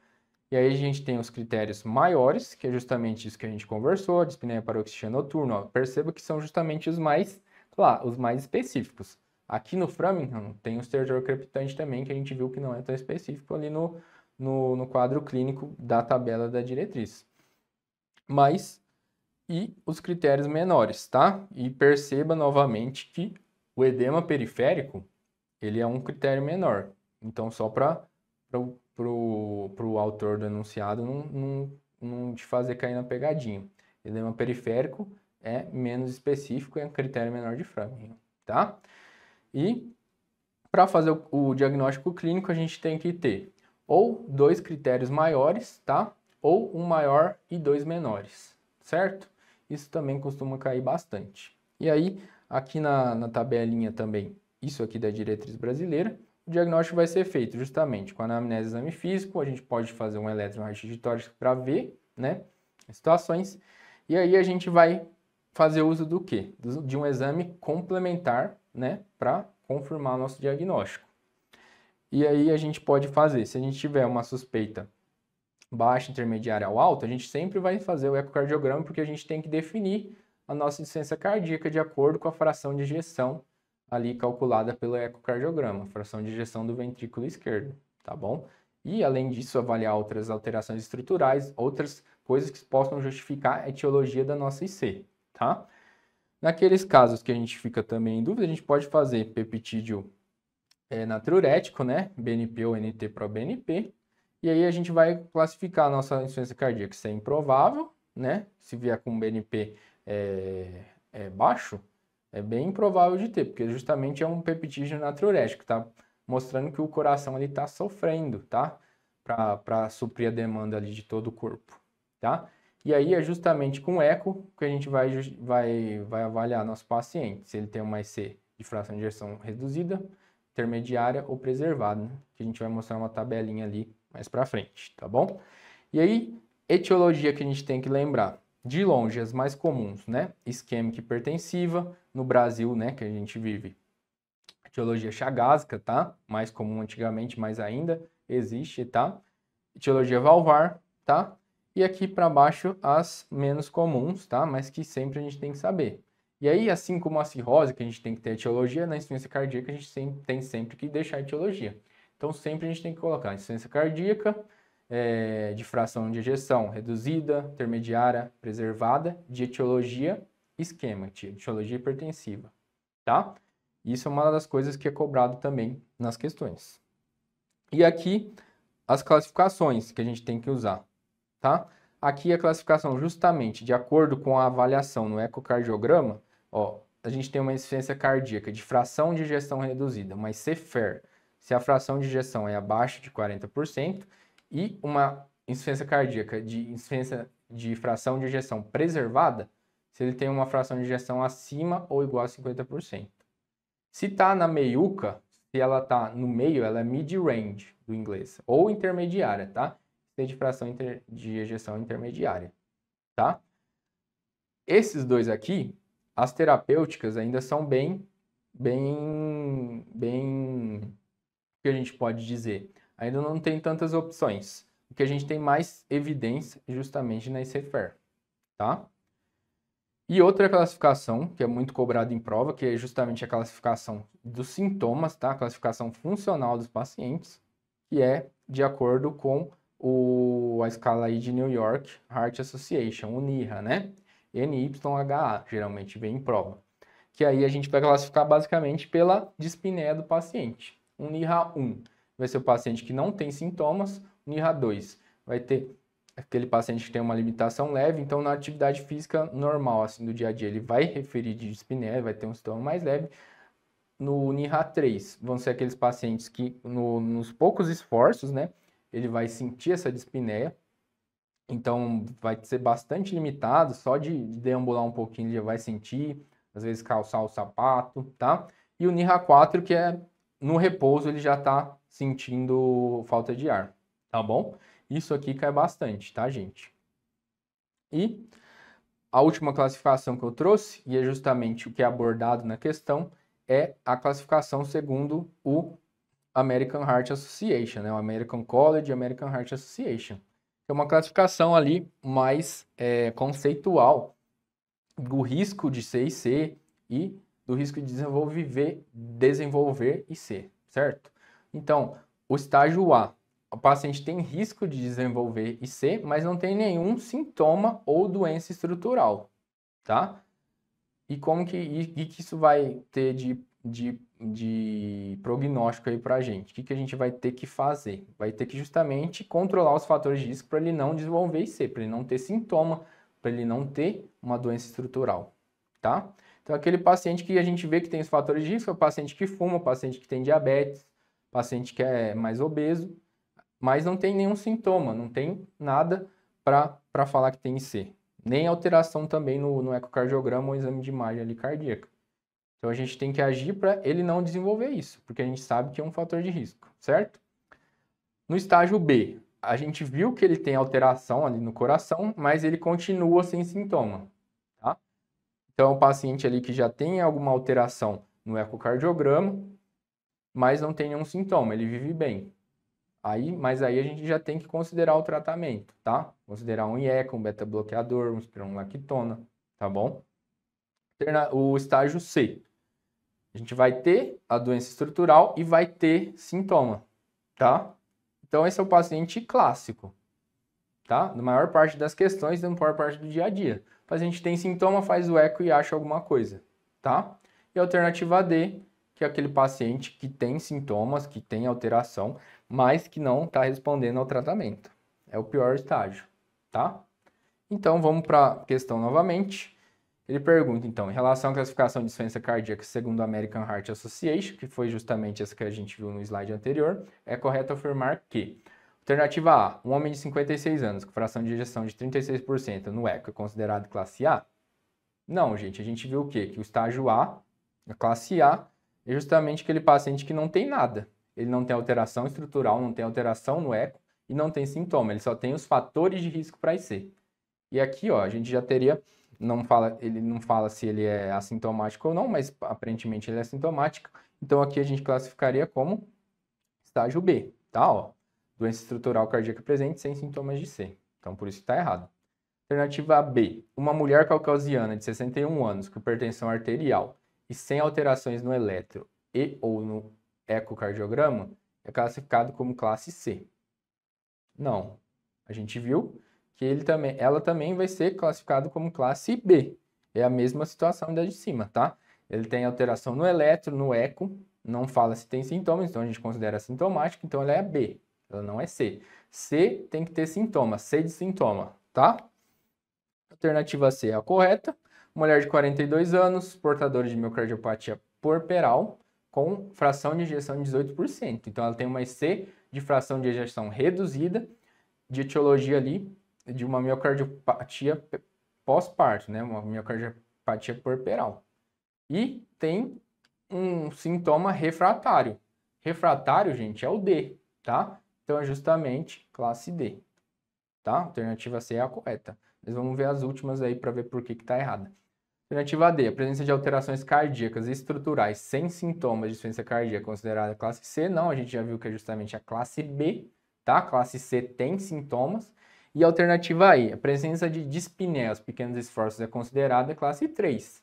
E aí a gente tem os critérios maiores, que é justamente isso que a gente conversou, a dispneia paroxística noturna, perceba que são justamente os mais, lá, os mais específicos. Aqui no Framingham tem o estertor crepitante também, que a gente viu que não é tão específico ali no, no, no quadro clínico da tabela da diretriz. Mas, e os critérios menores, tá? E perceba novamente que o edema periférico, ele é um critério menor. Então, só para para pro, pro autor do enunciado não, não, não te fazer cair na pegadinha. Edema é periférico é menos específico e é um critério menor de framing, tá? E para fazer o, o diagnóstico clínico a gente tem que ter ou dois critérios maiores, tá? Ou um maior e dois menores, certo? Isso também costuma cair bastante. E aí, aqui na, na tabelinha também, isso aqui da diretriz brasileira, o diagnóstico vai ser feito justamente com anamnese exame físico, a gente pode fazer um eletromiografia tórax para ver, né, situações, e aí a gente vai fazer uso do quê? De um exame complementar, né, para confirmar nosso diagnóstico. E aí a gente pode fazer, se a gente tiver uma suspeita baixa, intermediária ou alta, a gente sempre vai fazer o ecocardiograma porque a gente tem que definir a nossa insuficiência cardíaca de acordo com a fração de ejeção ali calculada pelo ecocardiograma, fração de ejeção do ventrículo esquerdo, tá bom? E, além disso, avaliar outras alterações estruturais, outras coisas que possam justificar a etiologia da nossa IC, tá? Naqueles casos que a gente fica também em dúvida, a gente pode fazer peptídeo é, eh, natriurético, né? BNP ou NT para BNP. E aí a gente vai classificar a nossa insuficiência cardíaca. Se é improvável, né? Se vier com BNP é, eh, é eh, baixo, é bem improvável de ter, porque justamente é um peptídeo natriurético, tá? Mostrando que o coração ali está sofrendo, tá? Para suprir a demanda ali de todo o corpo, tá? E aí é justamente com eco que a gente vai, vai, vai avaliar nosso paciente, se ele tem uma IC de fração de injeção reduzida, intermediária ou preservada, né? que a gente vai mostrar uma tabelinha ali mais para frente, tá bom? E aí, etiologia que a gente tem que lembrar de longe, as mais comuns, né? Isquêmica hipertensiva, no Brasil, né, que a gente vive. Etiologia chagásica, tá? Mais comum antigamente, mas ainda existe, tá? Etiologia valvar, tá? E aqui para baixo as menos comuns, tá? Mas que sempre a gente tem que saber. E aí, assim como a cirrose, que a gente tem que ter etiologia, na insuficiência cardíaca a gente sempre, tem sempre que deixar etiologia. Então, sempre a gente tem que colocar insuficiência cardíaca, é, de fração de ejeção reduzida, intermediária, preservada, de etiologia, esquema, etiologia hipertensiva, tá? Isso é uma das coisas que é cobrado também nas questões. E aqui as classificações que a gente tem que usar, tá? Aqui a classificação justamente de acordo com a avaliação no ecocardiograma, ó, a gente tem uma insuficiência cardíaca de fração de ejeção reduzida, mas CFER, se a fração de ejeção é abaixo de 40%, e uma insuficiência cardíaca de insuficiência de fração de ejeção preservada, se ele tem uma fração de ejeção acima ou igual a 50%. Se está na meiuca, se ela está no meio, ela é mid-range do inglês, ou intermediária, tá? Tem de fração inter... de ejeção intermediária, tá? Esses dois aqui, as terapêuticas ainda são bem, bem, bem, o que a gente pode dizer? ainda não tem tantas opções. O que a gente tem mais evidência é justamente na ICFER, tá? E outra classificação que é muito cobrada em prova, que é justamente a classificação dos sintomas, tá? A classificação funcional dos pacientes, que é de acordo com o, a escala aí de New York Heart Association, o NIHA, né? NYHA, geralmente vem em prova. Que aí a gente vai classificar basicamente pela dispneia do paciente, um NIHA 1 vai ser o paciente que não tem sintomas, o NIRA2 vai ter aquele paciente que tem uma limitação leve, então na atividade física normal, assim, do dia a dia, ele vai referir de espinéia, vai ter um sintoma mais leve. No NIRA 3, vão ser aqueles pacientes que, no, nos poucos esforços, né, ele vai sentir essa dispneia, então vai ser bastante limitado, só de deambular um pouquinho ele já vai sentir, às vezes calçar o sapato, tá? E o NIRA 4, que é no repouso, ele já está sentindo falta de ar, tá bom? Isso aqui cai bastante, tá, gente? E a última classificação que eu trouxe, e é justamente o que é abordado na questão, é a classificação segundo o American Heart Association, né? o American College American Heart Association. É uma classificação ali mais é, conceitual do risco de ser ser e do risco de desenvolver, desenvolver ser, certo? Então, o estágio A, o paciente tem risco de desenvolver IC, mas não tem nenhum sintoma ou doença estrutural, tá? E como que, e, que isso vai ter de, de, de prognóstico aí pra gente? O que, que a gente vai ter que fazer? Vai ter que justamente controlar os fatores de risco para ele não desenvolver IC, para ele não ter sintoma, para ele não ter uma doença estrutural, tá? Então, aquele paciente que a gente vê que tem os fatores de risco é o paciente que fuma, o paciente que tem diabetes, paciente que é mais obeso, mas não tem nenhum sintoma, não tem nada para falar que tem IC. Nem alteração também no, no ecocardiograma ou exame de imagem ali cardíaca. Então a gente tem que agir para ele não desenvolver isso, porque a gente sabe que é um fator de risco, certo? No estágio B, a gente viu que ele tem alteração ali no coração, mas ele continua sem sintoma. Tá? Então, o é paciente ali que já tem alguma alteração no ecocardiograma, mas não tem nenhum sintoma, ele vive bem. Aí, mas aí a gente já tem que considerar o tratamento, tá? Considerar um IECA, um beta-bloqueador, um espironolactona, tá bom? O estágio C. A gente vai ter a doença estrutural e vai ter sintoma, tá? Então, esse é o paciente clássico, tá? Na maior parte das questões, na maior parte do dia a dia. O paciente tem sintoma, faz o eco e acha alguma coisa, tá? E a alternativa D que é aquele paciente que tem sintomas, que tem alteração, mas que não está respondendo ao tratamento. É o pior estágio, tá? Então vamos para a questão novamente. Ele pergunta então, em relação à classificação de doença cardíaca segundo a American Heart Association, que foi justamente essa que a gente viu no slide anterior, é correto afirmar que alternativa A, um homem de 56 anos com fração de ejeção de 36% no eco é considerado classe A? Não, gente, a gente viu o quê? Que o estágio A, a classe A, é justamente aquele paciente que não tem nada. Ele não tem alteração estrutural, não tem alteração no eco e não tem sintoma, ele só tem os fatores de risco para IC. E aqui, ó, a gente já teria, não fala, ele não fala se ele é assintomático ou não, mas aparentemente ele é assintomático. Então aqui a gente classificaria como estágio B, tá, ó? Doença estrutural cardíaca presente sem sintomas de C. Então por isso está errado. Alternativa B, uma mulher caucasiana de 61 anos com hipertensão arterial e sem alterações no eletro e ou no ecocardiograma, é classificado como classe C. Não. A gente viu que ele também, ela também vai ser classificada como classe B. É a mesma situação da de cima, tá? Ele tem alteração no eletro, no eco, não fala se tem sintomas, então a gente considera sintomático, então ela é B, ela não é C. C tem que ter sintoma, C de sintoma, tá? Alternativa C é a correta mulher de 42 anos, portadora de miocardiopatia porperal, com fração de injeção de 18%. Então ela tem uma IC de fração de injeção reduzida, de etiologia ali de uma miocardiopatia pós-parto, né? Uma miocardiopatia porperal. E tem um sintoma refratário. Refratário, gente, é o D, tá? Então é justamente classe D, tá? Alternativa C é a correta. Mas vamos ver as últimas aí para ver por que que tá errada. Alternativa D, a presença de alterações cardíacas estruturais sem sintomas de doença cardíaca considerada classe C. Não, a gente já viu que é justamente a classe B, tá? A classe C tem sintomas. E alternativa E, a presença de dispneia, os pequenos esforços, é considerada classe 3.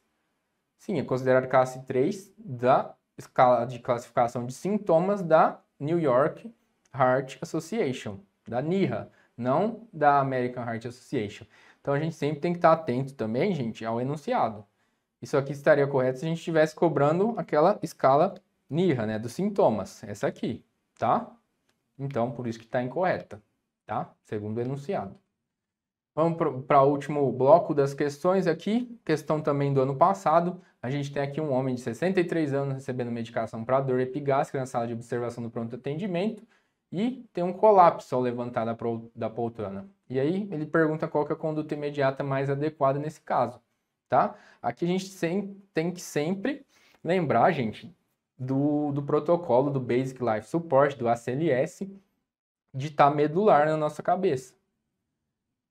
Sim, é considerada classe 3 da escala de classificação de sintomas da New York Heart Association, da NIHA, não da American Heart Association. Então a gente sempre tem que estar atento também, gente, ao enunciado. Isso aqui estaria correto se a gente estivesse cobrando aquela escala NIRA, né, dos sintomas, essa aqui, tá? Então, por isso que está incorreta, tá? Segundo o enunciado. Vamos para o último bloco das questões aqui, questão também do ano passado. A gente tem aqui um homem de 63 anos recebendo medicação para dor epigástrica na sala de observação do pronto atendimento e tem um colapso ao levantar da, da poltrona. E aí ele pergunta qual é a conduta imediata mais adequada nesse caso, tá? Aqui a gente sem, tem que sempre lembrar, gente, do, do protocolo do Basic Life Support, do ACLS, de estar tá medular na nossa cabeça,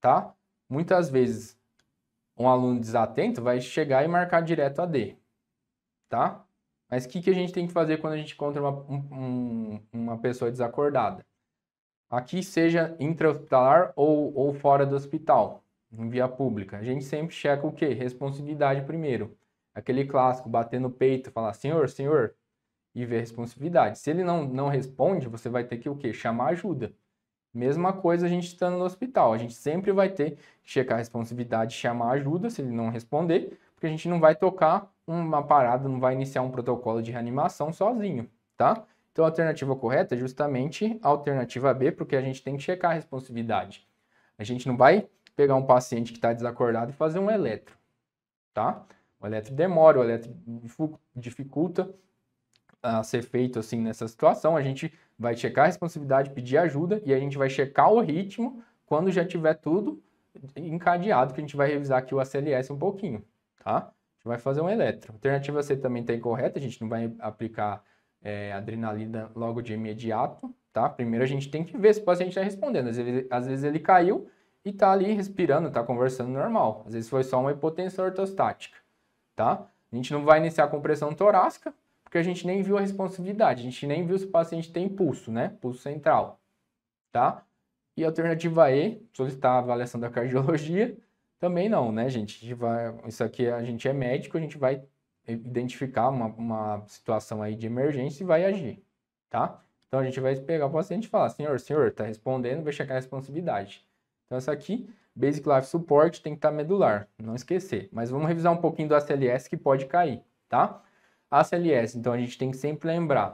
tá? Muitas vezes um aluno desatento vai chegar e marcar direto a D, tá? Mas o que, que a gente tem que fazer quando a gente encontra uma, um, uma pessoa desacordada? Aqui, seja intra ou, ou fora do hospital, em via pública, a gente sempre checa o quê? Responsividade primeiro. Aquele clássico, bater no peito, falar senhor, senhor, e ver responsividade. Se ele não, não responde, você vai ter que o quê? Chamar ajuda. Mesma coisa a gente estando no hospital. A gente sempre vai ter que checar a responsividade, chamar ajuda se ele não responder porque a gente não vai tocar uma parada, não vai iniciar um protocolo de reanimação sozinho, tá? Então a alternativa correta é justamente a alternativa B, porque a gente tem que checar a responsividade. A gente não vai pegar um paciente que está desacordado e fazer um eletro, tá? O eletro demora, o eletro dificulta a ah, ser feito assim nessa situação. A gente vai checar a responsividade, pedir ajuda e a gente vai checar o ritmo quando já tiver tudo encadeado, que a gente vai revisar aqui o ACLS um pouquinho tá? A gente vai fazer um eletro. Alternativa C também está incorreta, a gente não vai aplicar é, adrenalina logo de imediato, tá? Primeiro a gente tem que ver se o paciente está respondendo. Às vezes, às vezes ele caiu e está ali respirando, está conversando normal. Às vezes foi só uma hipotensão ortostática, tá? A gente não vai iniciar a compressão torácica, porque a gente nem viu a responsividade, a gente nem viu se o paciente tem pulso, né? Pulso central, tá? E a alternativa E, solicitar a avaliação da cardiologia, também não, né, gente? gente vai, isso aqui a gente é médico, a gente vai identificar uma, uma situação aí de emergência e vai agir, tá? Então a gente vai pegar o paciente e falar, senhor, senhor, está respondendo, vai checar a responsabilidade. Então isso aqui, Basic Life Support tem que estar tá medular, não esquecer. Mas vamos revisar um pouquinho do ACLS que pode cair, tá? ACLS, então a gente tem que sempre lembrar.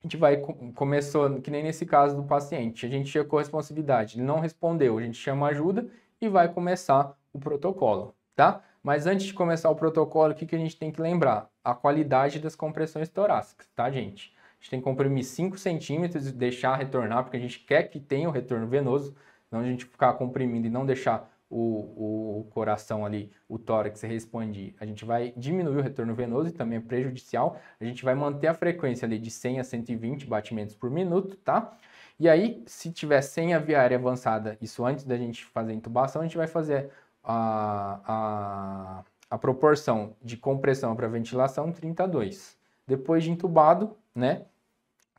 A gente vai, começou, que nem nesse caso do paciente, a gente checou a responsividade, ele não respondeu, a gente chama ajuda e vai começar o protocolo, tá? Mas antes de começar o protocolo, o que, que a gente tem que lembrar? A qualidade das compressões torácicas, tá, gente? A gente tem que comprimir 5 centímetros e deixar retornar, porque a gente quer que tenha o retorno venoso, não a gente ficar comprimindo e não deixar o, o, coração ali, o tórax expandir, a gente vai diminuir o retorno venoso e também é prejudicial. A gente vai manter a frequência ali de 100 a 120 batimentos por minuto, tá? E aí, se tiver sem a via aérea avançada, isso antes da gente fazer a intubação, a gente vai fazer a, a, a proporção de compressão para ventilação, 32. Depois de entubado, né?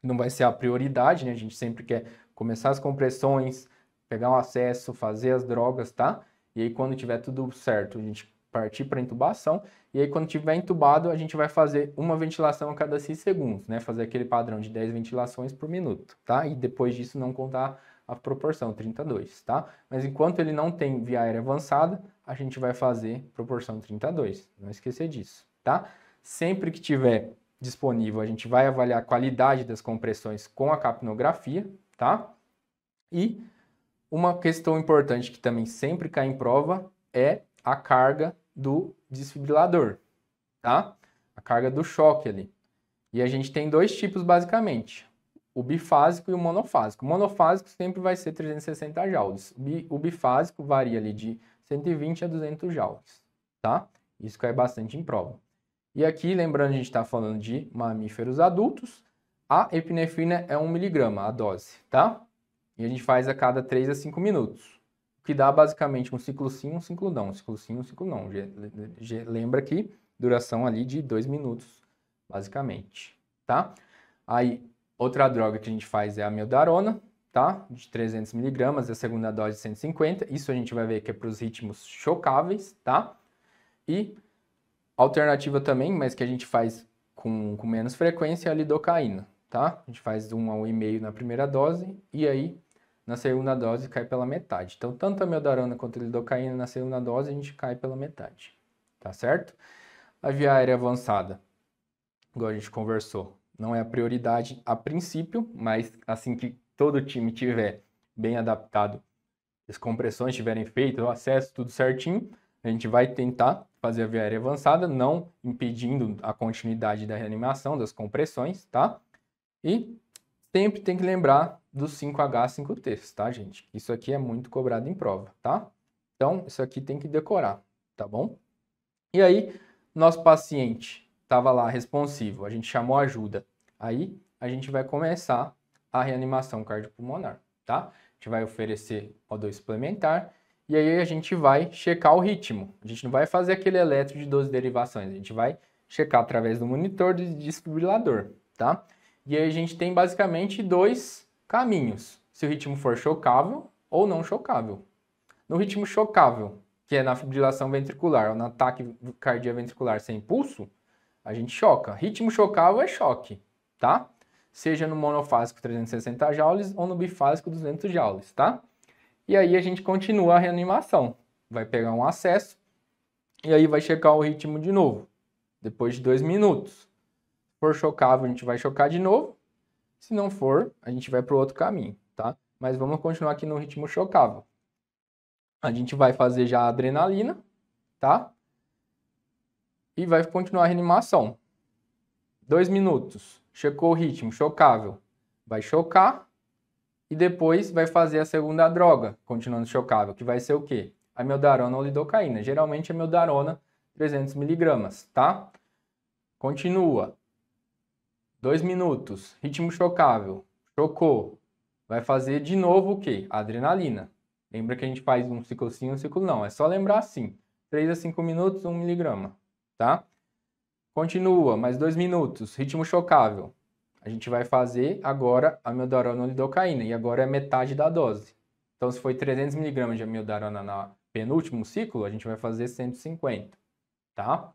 Não vai ser a prioridade, né? A gente sempre quer começar as compressões, pegar um acesso, fazer as drogas, tá? E aí, quando tiver tudo certo, a gente partir para intubação. E aí, quando tiver intubado, a gente vai fazer uma ventilação a cada 6 segundos, né? Fazer aquele padrão de 10 ventilações por minuto, tá? E depois disso, não contar a proporção 32, tá? Mas enquanto ele não tem via aérea avançada, a gente vai fazer proporção 32, não esquecer disso, tá? Sempre que tiver disponível, a gente vai avaliar a qualidade das compressões com a capnografia, tá? E uma questão importante que também sempre cai em prova é a carga do desfibrilador, tá? A carga do choque ali. E a gente tem dois tipos basicamente o bifásico e o monofásico. O monofásico sempre vai ser 360 joules. O bifásico varia ali de 120 a 200 joules, tá? Isso cai é bastante em prova. E aqui, lembrando, a gente está falando de mamíferos adultos. A epinefrina é 1 miligrama a dose, tá? E a gente faz a cada 3 a 5 minutos. O que dá basicamente um ciclo sim, um ciclo não. Um ciclo sim, um ciclo não. Lembra que duração ali de 2 minutos, basicamente, tá? Aí, Outra droga que a gente faz é a amiodarona, tá? De 300 miligramas, a segunda dose de 150. Isso a gente vai ver que é para os ritmos chocáveis, tá? E alternativa também, mas que a gente faz com, com menos frequência, é a lidocaína, tá? A gente faz um a meio na primeira dose e aí na segunda dose cai pela metade. Então, tanto a amiodarona quanto a lidocaína na segunda dose a gente cai pela metade, tá certo? A via aérea avançada, igual a gente conversou, não é a prioridade a princípio, mas assim que todo time tiver bem adaptado, as compressões estiverem feitas, o acesso tudo certinho, a gente vai tentar fazer a via aérea avançada, não impedindo a continuidade da reanimação, das compressões, tá? E sempre tem que lembrar dos 5H, 5Ts, tá, gente? Isso aqui é muito cobrado em prova, tá? Então, isso aqui tem que decorar, tá bom? E aí, nosso paciente estava lá responsivo, a gente chamou ajuda. Aí a gente vai começar a reanimação cardiopulmonar, tá? A gente vai oferecer O2 suplementar e aí a gente vai checar o ritmo. A gente não vai fazer aquele eletro de 12 derivações, a gente vai checar através do monitor do desfibrilador, tá? E aí a gente tem basicamente dois caminhos. Se o ritmo for chocável ou não chocável. No ritmo chocável, que é na fibrilação ventricular ou no ataque cardíaco ventricular sem pulso, a gente choca. Ritmo chocável é choque tá? Seja no monofásico 360 joules ou no bifásico 200 joules, tá? E aí a gente continua a reanimação. Vai pegar um acesso e aí vai checar o ritmo de novo, depois de dois minutos. Se for chocável, a gente vai chocar de novo. Se não for, a gente vai para o outro caminho, tá? Mas vamos continuar aqui no ritmo chocável. A gente vai fazer já a adrenalina, tá? E vai continuar a reanimação. Dois minutos. Checou o ritmo, chocável. Vai chocar e depois vai fazer a segunda droga, continuando chocável, que vai ser o quê? A meldarona ou lidocaína. Geralmente a meldarona, 300mg, tá? Continua. Dois minutos, ritmo chocável, chocou. Vai fazer de novo o quê? Adrenalina. Lembra que a gente faz um ciclo sim, um ciclo não. É só lembrar assim. 3 a 5 minutos, 1 miligrama, tá? Continua, mais dois minutos. Ritmo chocável. A gente vai fazer agora amiodarona lidocaína. E agora é metade da dose. Então, se foi 300mg de amiodarona na penúltimo ciclo, a gente vai fazer 150, tá?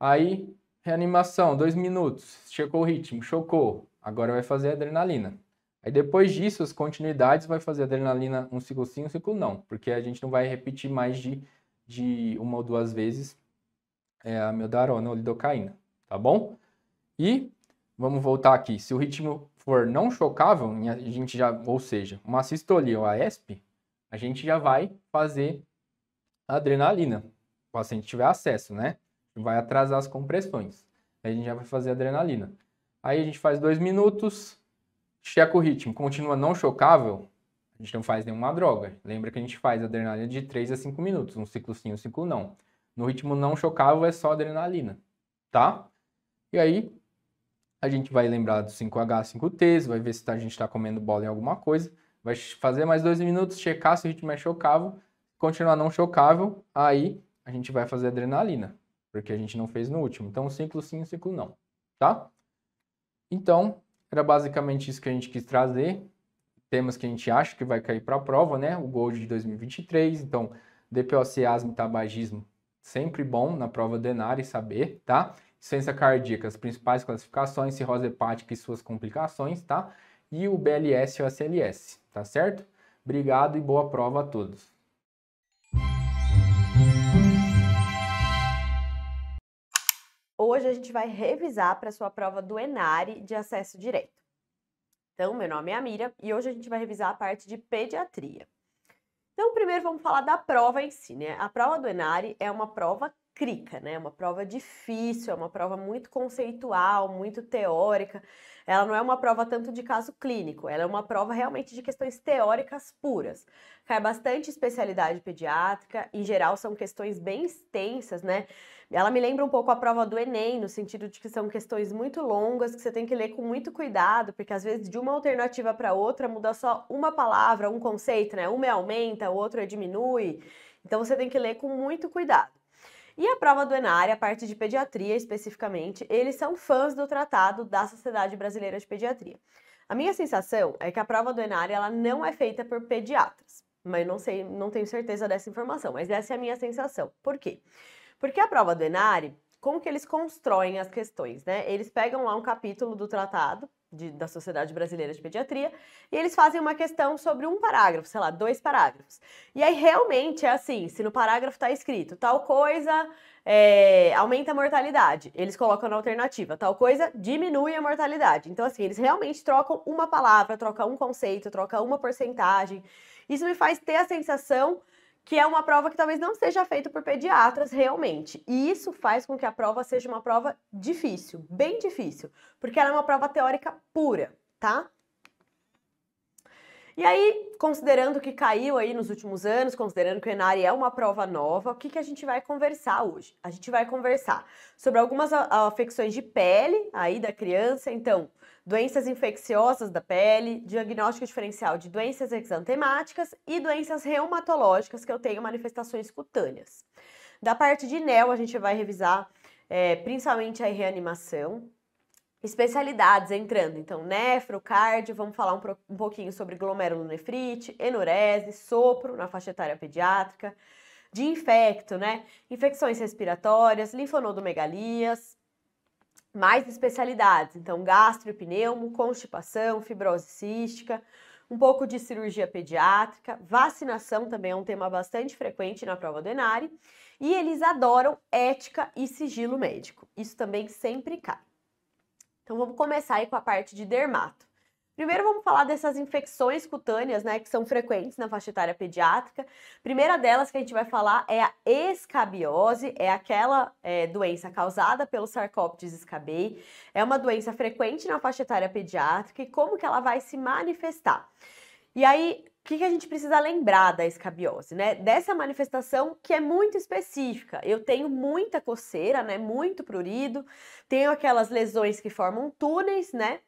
Aí, reanimação, dois minutos. Checou o ritmo, chocou. Agora vai fazer adrenalina. Aí depois disso, as continuidades vai fazer adrenalina um ciclo sim, um ciclo não, porque a gente não vai repetir mais de, de uma ou duas vezes é a amiodarona ou lidocaína, tá bom? E vamos voltar aqui. Se o ritmo for não chocável, a gente já, ou seja, uma sistolia ou a ESP, a gente já vai fazer adrenalina. O paciente tiver acesso, né? Vai atrasar as compressões. Aí a gente já vai fazer adrenalina. Aí a gente faz dois minutos, checa o ritmo. Continua não chocável, a gente não faz nenhuma droga. Lembra que a gente faz adrenalina de 3 a 5 minutos, um ciclo sim, um ciclo não. No ritmo não chocável é só adrenalina, tá? E aí, a gente vai lembrar do 5H, 5 T, vai ver se tá, a gente está comendo bola em alguma coisa, vai fazer mais dois minutos, checar se o ritmo é chocável, continuar não chocável, aí a gente vai fazer adrenalina, porque a gente não fez no último. Então, ciclo sim, ciclo não, tá? Então, era basicamente isso que a gente quis trazer. Temas que a gente acha que vai cair para a prova, né? O Gold de 2023, então, DPOC, asma e tabagismo sempre bom na prova do Enare saber, tá? Insuficiência cardíaca, as principais classificações, cirrose hepática e suas complicações, tá? E o BLS e o SLS, tá certo? Obrigado e boa prova a todos. Hoje a gente vai revisar para sua prova do Enare de acesso direto. Então, meu nome é Amira e hoje a gente vai revisar a parte de pediatria. Então, primeiro vamos falar da prova em si, né? A prova do Enari é uma prova crica, né? É uma prova difícil, é uma prova muito conceitual, muito teórica. Ela não é uma prova tanto de caso clínico, ela é uma prova realmente de questões teóricas puras. Cai bastante especialidade pediátrica, em geral são questões bem extensas, né? Ela me lembra um pouco a prova do Enem, no sentido de que são questões muito longas que você tem que ler com muito cuidado, porque às vezes de uma alternativa para outra muda só uma palavra, um conceito, né? Uma é aumenta, o outro é diminui. Então você tem que ler com muito cuidado. E a prova do ENARE, a parte de pediatria especificamente, eles são fãs do tratado da Sociedade Brasileira de Pediatria. A minha sensação é que a prova do ENARE ela não é feita por pediatras, mas não sei, não tenho certeza dessa informação, mas essa é a minha sensação. Por quê? Porque a prova do ENARE, como que eles constroem as questões, né? Eles pegam lá um capítulo do tratado de, da Sociedade Brasileira de Pediatria, e eles fazem uma questão sobre um parágrafo, sei lá, dois parágrafos. E aí realmente é assim: se no parágrafo está escrito tal coisa é, aumenta a mortalidade, eles colocam na alternativa, tal coisa diminui a mortalidade. Então, assim, eles realmente trocam uma palavra, trocam um conceito, trocam uma porcentagem. Isso me faz ter a sensação que é uma prova que talvez não seja feita por pediatras realmente. E isso faz com que a prova seja uma prova difícil, bem difícil, porque ela é uma prova teórica pura, tá? E aí, considerando que caiu aí nos últimos anos, considerando que o Enari é uma prova nova, o que, que a gente vai conversar hoje? A gente vai conversar sobre algumas afecções de pele aí da criança, então, doenças infecciosas da pele, diagnóstico diferencial de doenças exantemáticas e doenças reumatológicas que eu tenho manifestações cutâneas. Da parte de NEL, a gente vai revisar é, principalmente a reanimação, especialidades entrando, então nefro, cardio, vamos falar um, um pouquinho sobre glomerulonefrite, enurese, sopro na faixa etária pediátrica, de infecto, né? Infecções respiratórias, linfonodomegalias, mais especialidades, então gastro pneumo constipação, fibrose cística, um pouco de cirurgia pediátrica, vacinação também é um tema bastante frequente na prova do Enare, e eles adoram ética e sigilo médico. Isso também sempre cai. Então vamos começar aí com a parte de dermato. Primeiro vamos falar dessas infecções cutâneas, né, que são frequentes na faixa etária pediátrica. Primeira delas que a gente vai falar é a escabiose, é aquela é, doença causada pelo Sarcoptes escabei. É uma doença frequente na faixa etária pediátrica e como que ela vai se manifestar? E aí, o que, que, a gente precisa lembrar da escabiose, né? Dessa manifestação que é muito específica. Eu tenho muita coceira, né? Muito prurido, tenho aquelas lesões que formam túneis, né?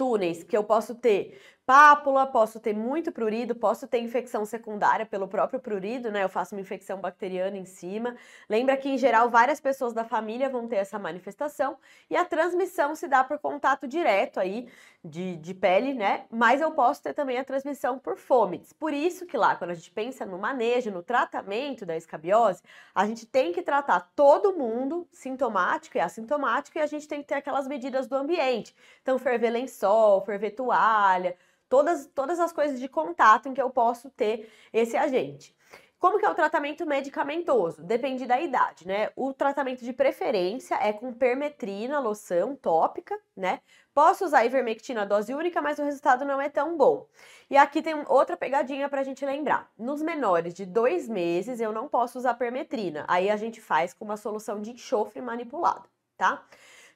túneis que eu posso ter pápula, posso ter muito prurido, posso ter infecção secundária pelo próprio prurido, né? Eu faço uma infecção bacteriana em cima. Lembra que, em geral, várias pessoas da família vão ter essa manifestação e a transmissão se dá por contato direto aí de, de pele, né? Mas eu posso ter também a transmissão por fômites. Por isso que lá, quando a gente pensa no manejo, no tratamento da escabiose, a gente tem que tratar todo mundo, sintomático e assintomático, e a gente tem que ter aquelas medidas do ambiente. Então, ferver lençol, ferver toalha, todas, todas as coisas de contato em que eu posso ter esse agente. Como que é o tratamento medicamentoso? Depende da idade, né? O tratamento de preferência é com permetrina, loção tópica, né? Posso usar ivermectina dose única, mas o resultado não é tão bom. E aqui tem outra pegadinha para a gente lembrar. Nos menores de dois meses, eu não posso usar permetrina. Aí a gente faz com uma solução de enxofre manipulada, tá?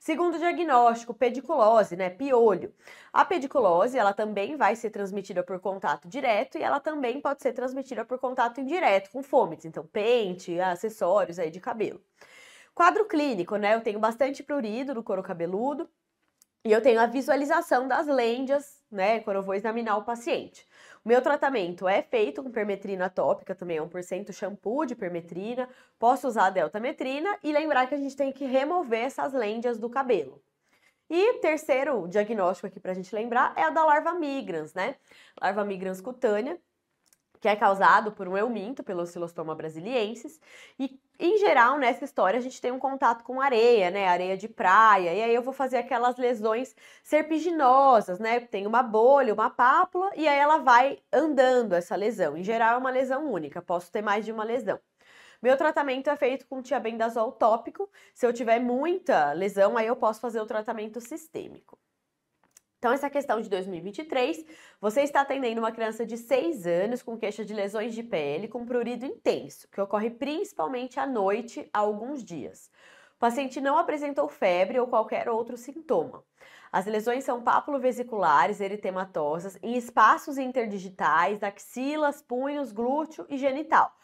Segundo diagnóstico, pediculose, né, piolho. A pediculose, ela também vai ser transmitida por contato direto e ela também pode ser transmitida por contato indireto com fômites, então pente, acessórios aí de cabelo. Quadro clínico, né? Eu tenho bastante prurido no couro cabeludo e eu tenho a visualização das lendas, né, quando eu vou examinar o paciente. Meu tratamento é feito com permetrina tópica, também é 1% shampoo de permetrina. Posso usar a deltametrina e lembrar que a gente tem que remover essas lêndias do cabelo. E terceiro diagnóstico aqui para a gente lembrar é a da larva migrans, né? Larva migrans cutânea, que é causado por um euminto, pelo oscilostoma brasiliensis, e em geral, nessa história, a gente tem um contato com areia, né? Areia de praia. E aí eu vou fazer aquelas lesões serpiginosas, né? Tem uma bolha, uma pápula, e aí ela vai andando essa lesão. Em geral, é uma lesão única, posso ter mais de uma lesão. Meu tratamento é feito com tiabendazol tópico. Se eu tiver muita lesão, aí eu posso fazer o tratamento sistêmico. Então, essa questão de 2023, você está atendendo uma criança de 6 anos com queixa de lesões de pele com prurido intenso, que ocorre principalmente à noite, há alguns dias. O paciente não apresentou febre ou qualquer outro sintoma. As lesões são papulovesiculares, eritematosas, em espaços interdigitais, axilas, punhos, glúteo e genital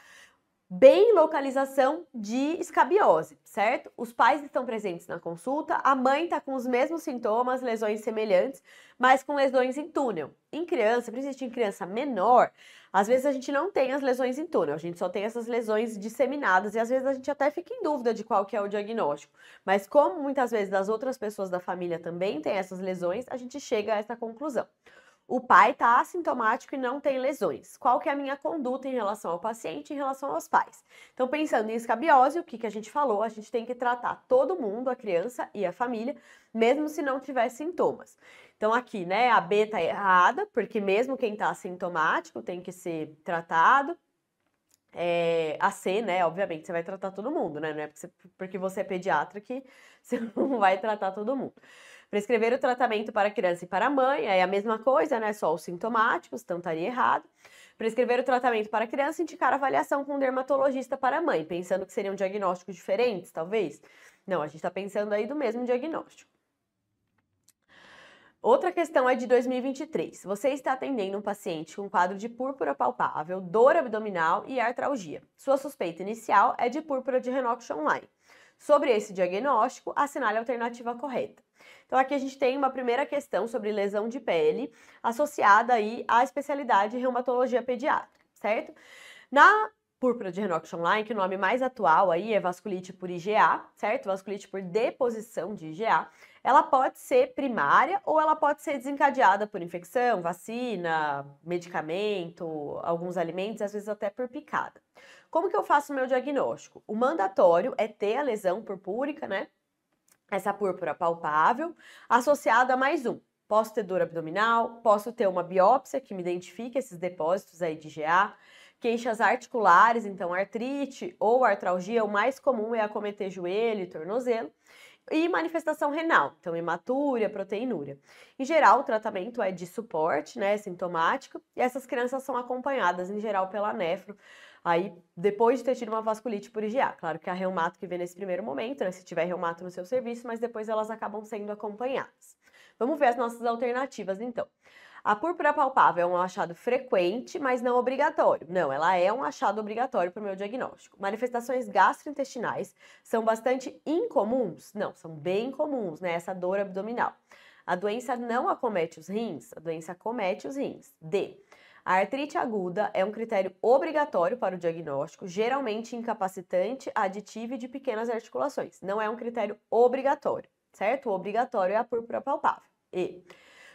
bem localização de escabiose, certo? Os pais estão presentes na consulta, a mãe está com os mesmos sintomas, lesões semelhantes, mas com lesões em túnel. Em criança, principalmente em criança menor, às vezes a gente não tem as lesões em túnel, a gente só tem essas lesões disseminadas e às vezes a gente até fica em dúvida de qual que é o diagnóstico. Mas como muitas vezes as outras pessoas da família também têm essas lesões, a gente chega a essa conclusão o pai está assintomático e não tem lesões. Qual que é a minha conduta em relação ao paciente, em relação aos pais? Então, pensando em escabiose, o que, que a gente falou? A gente tem que tratar todo mundo, a criança e a família, mesmo se não tiver sintomas. Então, aqui, né, a B está errada, porque mesmo quem está assintomático tem que ser tratado. É, a C, né? Obviamente, você vai tratar todo mundo, né? Não é porque você, porque você é pediatra que você não vai tratar todo mundo. Prescrever o tratamento para criança e para mãe, é a mesma coisa, né? Só os sintomáticos, então estaria tá errado. Prescrever o tratamento para criança, indicar avaliação com o dermatologista para a mãe, pensando que seriam diagnósticos diferentes, talvez. Não, a gente está pensando aí do mesmo diagnóstico. Outra questão é de 2023. Você está atendendo um paciente com quadro de púrpura palpável, dor abdominal e artralgia. Sua suspeita inicial é de púrpura de Renox online. Sobre esse diagnóstico, assinale a alternativa correta. Então aqui a gente tem uma primeira questão sobre lesão de pele associada aí à especialidade reumatologia pediátrica, certo? Na púrpura de Renox Online, que é o nome mais atual aí é vasculite por IgA, certo? Vasculite por deposição de IgA. Ela pode ser primária ou ela pode ser desencadeada por infecção, vacina, medicamento, alguns alimentos, às vezes até por picada. Como que eu faço o meu diagnóstico? O mandatório é ter a lesão purpúrica, né? Essa púrpura palpável, associada a mais um. Posso ter dor abdominal, posso ter uma biópsia que me identifique esses depósitos aí de GA, queixas articulares, então artrite ou artralgia, o mais comum é acometer joelho e tornozelo e manifestação renal, então hematúria, proteinúria. Em geral, o tratamento é de suporte, né, sintomático, e essas crianças são acompanhadas em geral pela nefro Aí, depois de ter tido uma vasculite por IgA, claro que a reumato que vem nesse primeiro momento, né, se tiver reumato no seu serviço, mas depois elas acabam sendo acompanhadas. Vamos ver as nossas alternativas, então. A púrpura palpável é um achado frequente, mas não obrigatório. Não, ela é um achado obrigatório para o meu diagnóstico. Manifestações gastrointestinais são bastante incomuns? Não, são bem comuns, né? Essa dor abdominal. A doença não acomete os rins? A doença acomete os rins. D. A artrite aguda é um critério obrigatório para o diagnóstico, geralmente incapacitante, aditivo e de pequenas articulações. Não é um critério obrigatório, certo? O obrigatório é a púrpura palpável. E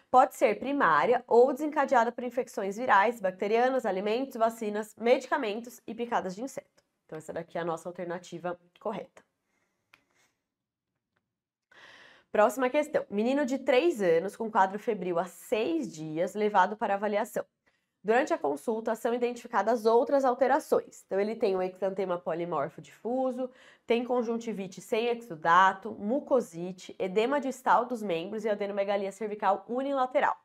pode ser primária ou desencadeada por infecções virais, bacterianas, alimentos, vacinas, medicamentos e picadas de inseto. Então essa daqui é a nossa alternativa correta. Próxima questão. Menino de 3 anos com quadro febril há 6 dias levado para avaliação. Durante a consulta, são identificadas outras alterações. Então, ele tem o exantema polimorfo difuso, tem conjuntivite sem exudato, mucosite, edema distal dos membros e adenomegalia cervical unilateral.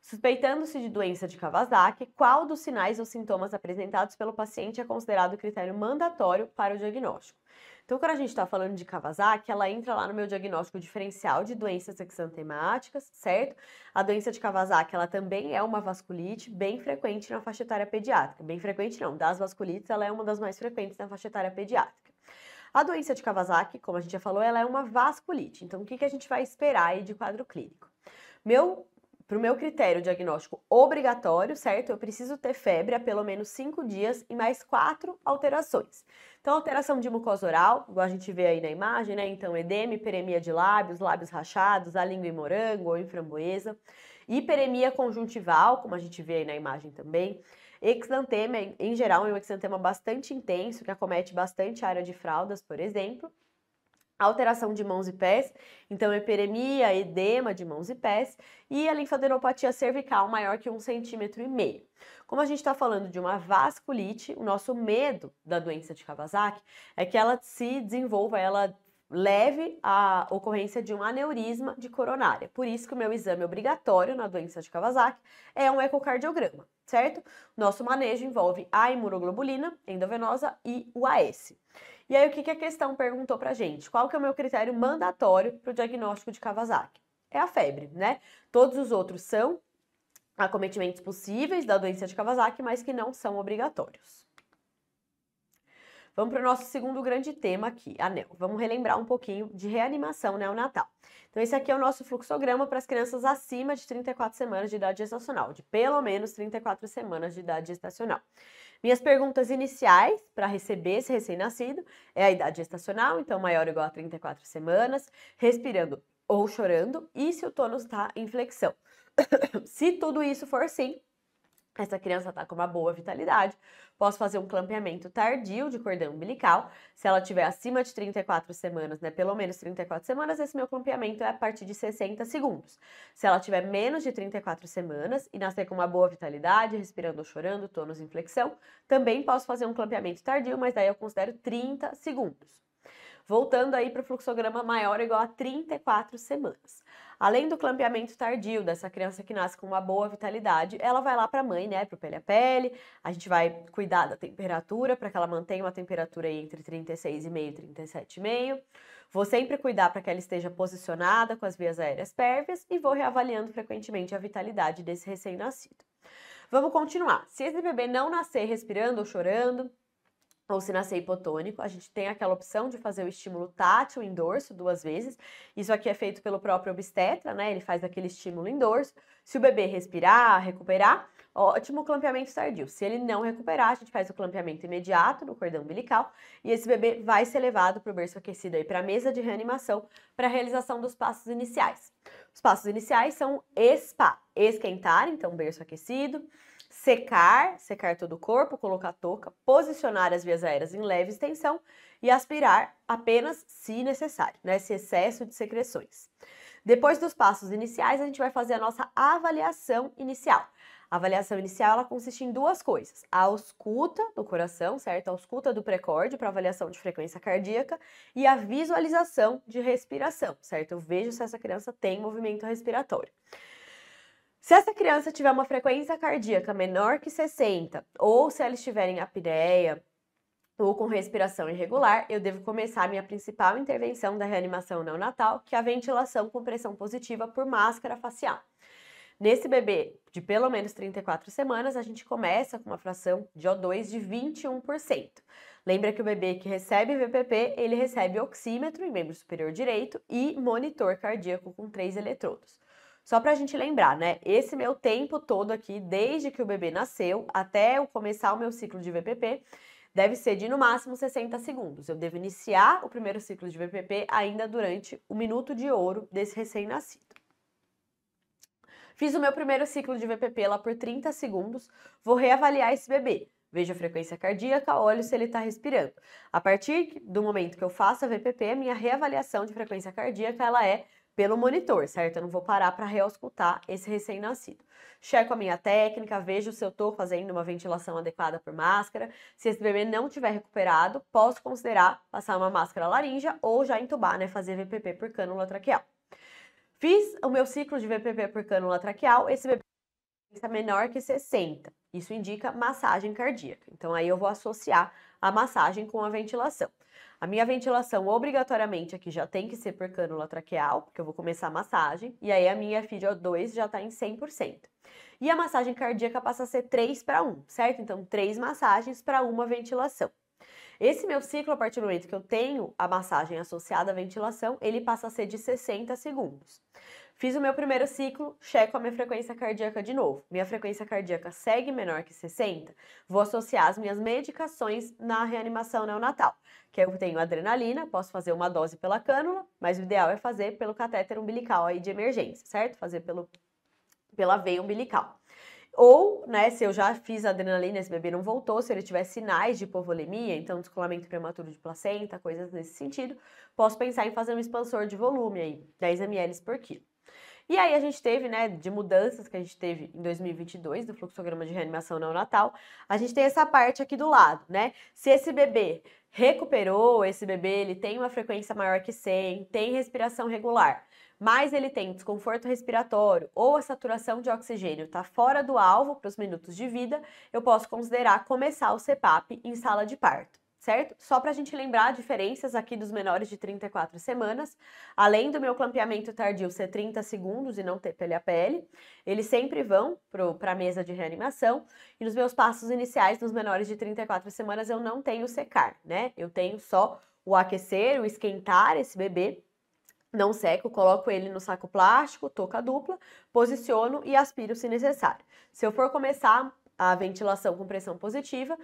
Suspeitando-se de doença de Kawasaki, qual dos sinais ou sintomas apresentados pelo paciente é considerado critério mandatório para o diagnóstico? Então, quando a gente está falando de Kawasaki, ela entra lá no meu diagnóstico diferencial de doenças exantemáticas, certo? A doença de Kawasaki, ela também é uma vasculite bem frequente na faixa etária pediátrica. Bem frequente não, das vasculites ela é uma das mais frequentes na faixa etária pediátrica. A doença de Kawasaki, como a gente já falou, ela é uma vasculite. Então, o que, que a gente vai esperar aí de quadro clínico? Meu para o meu critério diagnóstico obrigatório, certo? Eu preciso ter febre há pelo menos cinco dias e mais quatro alterações. Então, alteração de mucosa oral, igual a gente vê aí na imagem, né? Então, edema, hiperemia de lábios, lábios rachados, a língua em morango ou em framboesa. Hiperemia conjuntival, como a gente vê aí na imagem também. Exantema, em geral, é um exantema bastante intenso, que acomete bastante a área de fraldas, por exemplo alteração de mãos e pés, então hiperemia, edema de mãos e pés e a linfadenopatia cervical maior que um centímetro e meio. Como a gente está falando de uma vasculite, o nosso medo da doença de Kawasaki é que ela se desenvolva, ela leve à ocorrência de um aneurisma de coronária. Por isso que o meu exame obrigatório na doença de Kawasaki é um ecocardiograma, certo? Nosso manejo envolve a imunoglobulina endovenosa e o AS. E aí o que, que a questão perguntou pra gente? Qual que é o meu critério mandatório para o diagnóstico de Kawasaki? É a febre, né? Todos os outros são acometimentos possíveis da doença de Kawasaki, mas que não são obrigatórios. Vamos para o nosso segundo grande tema aqui, anel. Vamos relembrar um pouquinho de reanimação neonatal. Então, esse aqui é o nosso fluxograma para as crianças acima de 34 semanas de idade gestacional, de pelo menos 34 semanas de idade gestacional. Minhas perguntas iniciais para receber esse recém-nascido é a idade gestacional, então maior ou igual a 34 semanas, respirando ou chorando e se o tônus está em flexão. se tudo isso for sim, essa criança está com uma boa vitalidade. Posso fazer um clampeamento tardio de cordão umbilical. Se ela tiver acima de 34 semanas, né, pelo menos 34 semanas, esse meu clampeamento é a partir de 60 segundos. Se ela tiver menos de 34 semanas e nascer com uma boa vitalidade, respirando ou chorando, tônus em flexão, também posso fazer um clampeamento tardio, mas daí eu considero 30 segundos voltando aí para o fluxograma maior ou igual a 34 semanas. Além do clampeamento tardio dessa criança que nasce com uma boa vitalidade, ela vai lá para a mãe, né, para o pele a pele. A gente vai cuidar da temperatura para que ela mantenha uma temperatura aí entre 36,5 e 37,5. Vou sempre cuidar para que ela esteja posicionada com as vias aéreas pérvias e vou reavaliando frequentemente a vitalidade desse recém-nascido. Vamos continuar. Se esse bebê não nascer respirando ou chorando, ou então, se nascer hipotônico, a gente tem aquela opção de fazer o estímulo tátil em dorso duas vezes. Isso aqui é feito pelo próprio obstetra, né? Ele faz aquele estímulo em dorso. Se o bebê respirar, recuperar, ótimo clampeamento tardio. Se ele não recuperar, a gente faz o clampeamento imediato no cordão umbilical e esse bebê vai ser levado para o berço aquecido aí para a mesa de reanimação para a realização dos passos iniciais. Os passos iniciais são espa, esquentar, então berço aquecido secar, secar todo o corpo, colocar touca, posicionar as vias aéreas em leve extensão e aspirar apenas se necessário, né? Esse excesso de secreções. Depois dos passos iniciais, a gente vai fazer a nossa avaliação inicial. A avaliação inicial ela consiste em duas coisas: a ausculta do coração, certo? A ausculta do precórdio para avaliação de frequência cardíaca e a visualização de respiração, certo? Eu vejo se essa criança tem movimento respiratório. Se essa criança tiver uma frequência cardíaca menor que 60, ou se eles em apneia ou com respiração irregular, eu devo começar minha principal intervenção da reanimação neonatal, que é a ventilação com pressão positiva por máscara facial. Nesse bebê de pelo menos 34 semanas, a gente começa com uma fração de O2 de 21%. Lembra que o bebê que recebe VPP, ele recebe oxímetro em membro superior direito e monitor cardíaco com três eletrodos. Só para a gente lembrar, né? Esse meu tempo todo aqui, desde que o bebê nasceu até eu começar o meu ciclo de VPP, deve ser de no máximo 60 segundos. Eu devo iniciar o primeiro ciclo de VPP ainda durante o minuto de ouro desse recém-nascido. Fiz o meu primeiro ciclo de VPP lá por 30 segundos, vou reavaliar esse bebê. Vejo a frequência cardíaca, olho se ele está respirando. A partir do momento que eu faço a VPP, minha reavaliação de frequência cardíaca ela é pelo monitor, certo? Eu não vou parar para reauscultar esse recém-nascido. Checo a minha técnica, vejo se eu estou fazendo uma ventilação adequada por máscara. Se esse bebê não tiver recuperado, posso considerar passar uma máscara laringe ou já entubar, né? Fazer VPP por cânula traqueal. Fiz o meu ciclo de VPP por cânula traqueal, esse bebê está menor que 60. Isso indica massagem cardíaca. Então aí eu vou associar a massagem com a ventilação. A minha ventilação, obrigatoriamente, aqui já tem que ser por cânula traqueal, porque eu vou começar a massagem, e aí a minha FiDO2 já está em 100%. E a massagem cardíaca passa a ser 3 para 1, certo? Então, 3 massagens para uma ventilação. Esse meu ciclo, a partir do momento que eu tenho a massagem associada à ventilação, ele passa a ser de 60 segundos. Fiz o meu primeiro ciclo, checo a minha frequência cardíaca de novo. Minha frequência cardíaca segue menor que 60, vou associar as minhas medicações na reanimação neonatal, que eu tenho adrenalina, posso fazer uma dose pela cânula, mas o ideal é fazer pelo catéter umbilical aí de emergência, certo? Fazer pelo, pela veia umbilical. Ou, né, se eu já fiz adrenalina, e esse bebê não voltou, se ele tiver sinais de hipovolemia, então descolamento prematuro de placenta, coisas nesse sentido, posso pensar em fazer um expansor de volume aí, 10 ml por quilo. E aí a gente teve, né, de mudanças que a gente teve em 2022 do fluxograma de reanimação neonatal, a gente tem essa parte aqui do lado, né? Se esse bebê recuperou, esse bebê, ele tem uma frequência maior que 100, tem respiração regular, mas ele tem desconforto respiratório ou a saturação de oxigênio está fora do alvo para os minutos de vida, eu posso considerar começar o CPAP em sala de parto certo? Só para a gente lembrar diferenças aqui dos menores de 34 semanas, além do meu clampeamento tardio ser 30 segundos e não ter pele a pele, eles sempre vão para a mesa de reanimação e nos meus passos iniciais, nos menores de 34 semanas, eu não tenho secar, né? Eu tenho só o aquecer, o esquentar esse bebê, não seco, coloco ele no saco plástico, touca dupla, posiciono e aspiro se necessário. Se eu for começar a ventilação com pressão positiva,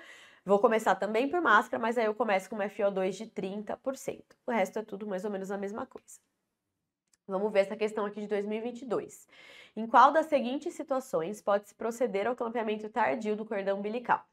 Vou começar também por máscara, mas aí eu começo com uma FO2 de 30%. O resto é tudo mais ou menos a mesma coisa. Vamos ver essa questão aqui de 2022. Em qual das seguintes situações pode-se proceder ao clampeamento tardio do cordão umbilical?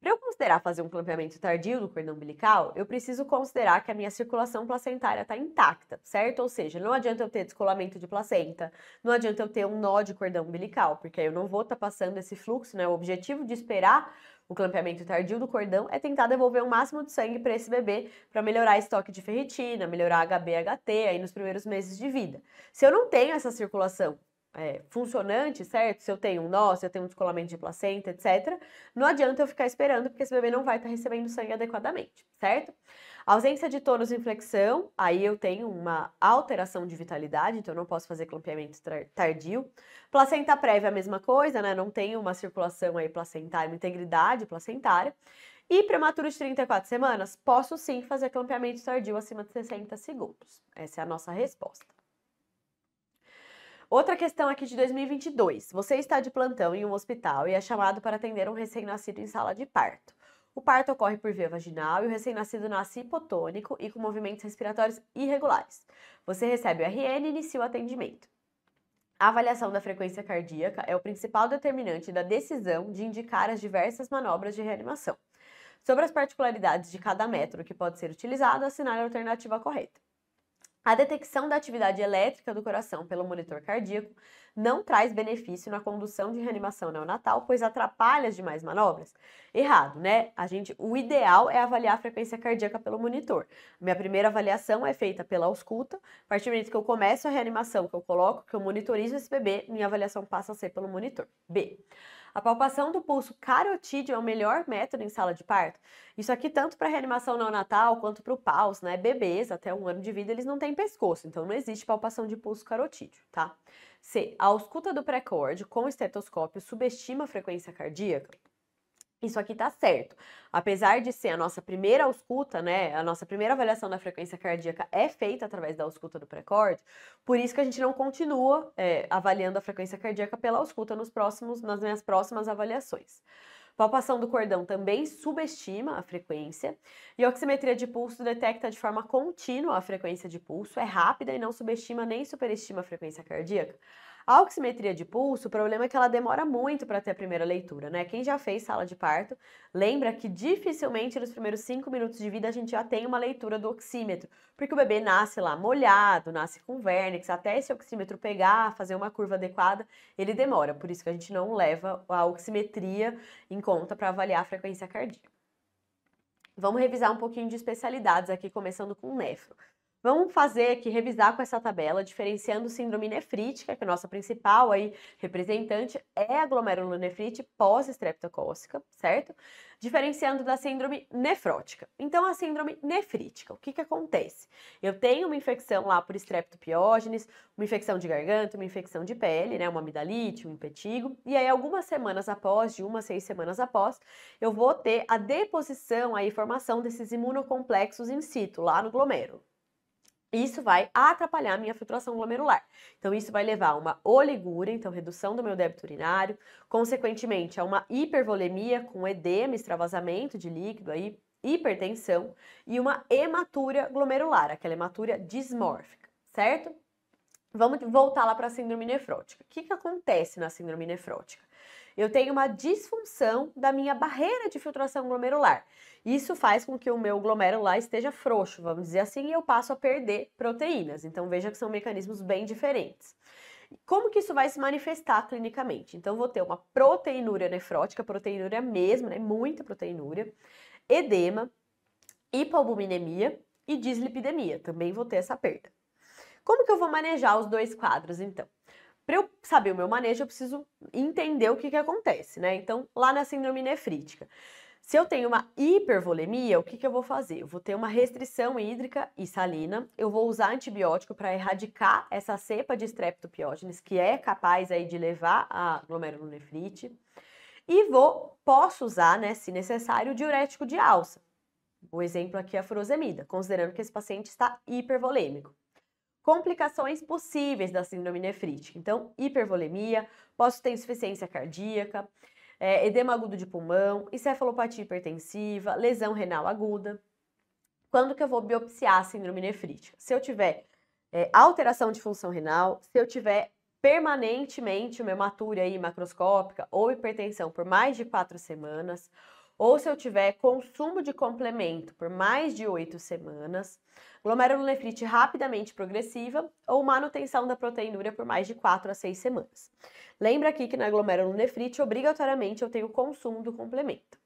Para eu considerar fazer um clampeamento tardio do cordão umbilical, eu preciso considerar que a minha circulação placentária está intacta, certo? Ou seja, não adianta eu ter descolamento de placenta, não adianta eu ter um nó de cordão umbilical, porque aí eu não vou estar tá passando esse fluxo, né? O objetivo de esperar o clampeamento tardio do cordão é tentar devolver o máximo de sangue para esse bebê para melhorar estoque de ferritina, melhorar HBHT aí nos primeiros meses de vida. Se eu não tenho essa circulação é, funcionante, certo? Se eu tenho um nó, se eu tenho um descolamento de placenta, etc., não adianta eu ficar esperando porque esse bebê não vai estar tá recebendo sangue adequadamente, certo? Ausência de tônus e inflexão, aí eu tenho uma alteração de vitalidade, então eu não posso fazer clampeamento tardio. Placenta prévia, a mesma coisa, né? Não tem uma circulação aí placentária, é uma integridade placentária. E prematuro de 34 semanas, posso sim fazer clampeamento tardio acima de 60 segundos. Essa é a nossa resposta. Outra questão aqui de 2022. Você está de plantão em um hospital e é chamado para atender um recém-nascido em sala de parto. O parto ocorre por via vaginal e o recém-nascido nasce hipotônico e com movimentos respiratórios irregulares. Você recebe o RN e inicia o atendimento. A avaliação da frequência cardíaca é o principal determinante da decisão de indicar as diversas manobras de reanimação. Sobre as particularidades de cada método que pode ser utilizado, assinale a alternativa correta. A detecção da atividade elétrica do coração pelo monitor cardíaco não traz benefício na condução de reanimação neonatal, pois atrapalha as demais manobras? Errado, né? A gente, o ideal é avaliar a frequência cardíaca pelo monitor. Minha primeira avaliação é feita pela ausculta. A partir do momento que eu começo a reanimação, que eu coloco, que eu monitorizo esse bebê, minha avaliação passa a ser pelo monitor. B. A palpação do pulso carotídeo é o melhor método em sala de parto. Isso aqui tanto para reanimação neonatal quanto para o paus, né? Bebês até um ano de vida, eles não têm pescoço, então não existe palpação de pulso carotídeo, tá? C. A ausculta do pré com estetoscópio subestima a frequência cardíaca? isso aqui tá certo. Apesar de ser a nossa primeira ausculta, né, a nossa primeira avaliação da frequência cardíaca é feita através da ausculta do pré-corte, por isso que a gente não continua é, avaliando a frequência cardíaca pela ausculta nos próximos, nas minhas próximas avaliações. Palpação do cordão também subestima a frequência e a oximetria de pulso detecta de forma contínua a frequência de pulso, é rápida e não subestima nem superestima a frequência cardíaca. A oximetria de pulso, o problema é que ela demora muito para ter a primeira leitura, né? Quem já fez sala de parto, lembra que dificilmente nos primeiros cinco minutos de vida a gente já tem uma leitura do oxímetro, porque o bebê nasce lá molhado, nasce com vernix, até esse oxímetro pegar, fazer uma curva adequada, ele demora, por isso que a gente não leva a oximetria em conta para avaliar a frequência cardíaca. Vamos revisar um pouquinho de especialidades aqui, começando com o nefro. Vamos fazer aqui, revisar com essa tabela, diferenciando síndrome nefrítica, que é a nossa principal aí representante é a glomerulonefrite pós-estreptocócica, certo? Diferenciando da síndrome nefrótica. Então, a síndrome nefrítica, o que que acontece? Eu tenho uma infecção lá por estreptopiógenes, uma infecção de garganta, uma infecção de pele, né? Uma amidalite, um impetigo. E aí, algumas semanas após, de uma a seis semanas após, eu vou ter a deposição, aí, formação desses imunocomplexos in situ, lá no glomérulo. Isso vai atrapalhar a minha filtração glomerular. Então, isso vai levar a uma oligúria, então redução do meu débito urinário, consequentemente a uma hipervolemia com edema, extravasamento de líquido aí, hipertensão e uma hematúria glomerular, aquela hematúria dismórfica, certo? Vamos voltar lá para a síndrome nefrótica. O que, que acontece na síndrome nefrótica? eu tenho uma disfunção da minha barreira de filtração glomerular. Isso faz com que o meu glomérulo lá esteja frouxo, vamos dizer assim, e eu passo a perder proteínas. Então veja que são mecanismos bem diferentes. Como que isso vai se manifestar clinicamente? Então vou ter uma proteinúria nefrótica, proteinúria mesmo, né? Muita proteinúria, edema, hipoalbuminemia e dislipidemia. Também vou ter essa perda. Como que eu vou manejar os dois quadros então? Para eu saber o meu manejo, eu preciso entender o que, que acontece, né? Então, lá na síndrome nefrítica. Se eu tenho uma hipervolemia, o que, que eu vou fazer? Eu vou ter uma restrição hídrica e salina, eu vou usar antibiótico para erradicar essa cepa de streptopiógenes, que é capaz aí de levar a glomerulonefrite, e vou, posso usar, né, se necessário, diurético de alça. O exemplo aqui é a furosemida, considerando que esse paciente está hipervolêmico complicações possíveis da síndrome nefrítica. Então, hipervolemia, posso ter insuficiência cardíaca, é, edema agudo de pulmão, encefalopatia hipertensiva, lesão renal aguda. Quando que eu vou biopsiar a síndrome nefrítica? Se eu tiver é, alteração de função renal, se eu tiver permanentemente uma hematúria aí macroscópica ou hipertensão por mais de quatro semanas, ou se eu tiver consumo de complemento por mais de oito semanas, glomerulonefrite rapidamente progressiva ou manutenção da proteinúria por mais de 4 a 6 semanas. Lembra aqui que na glomerulonefrite, obrigatoriamente, eu tenho consumo do complemento.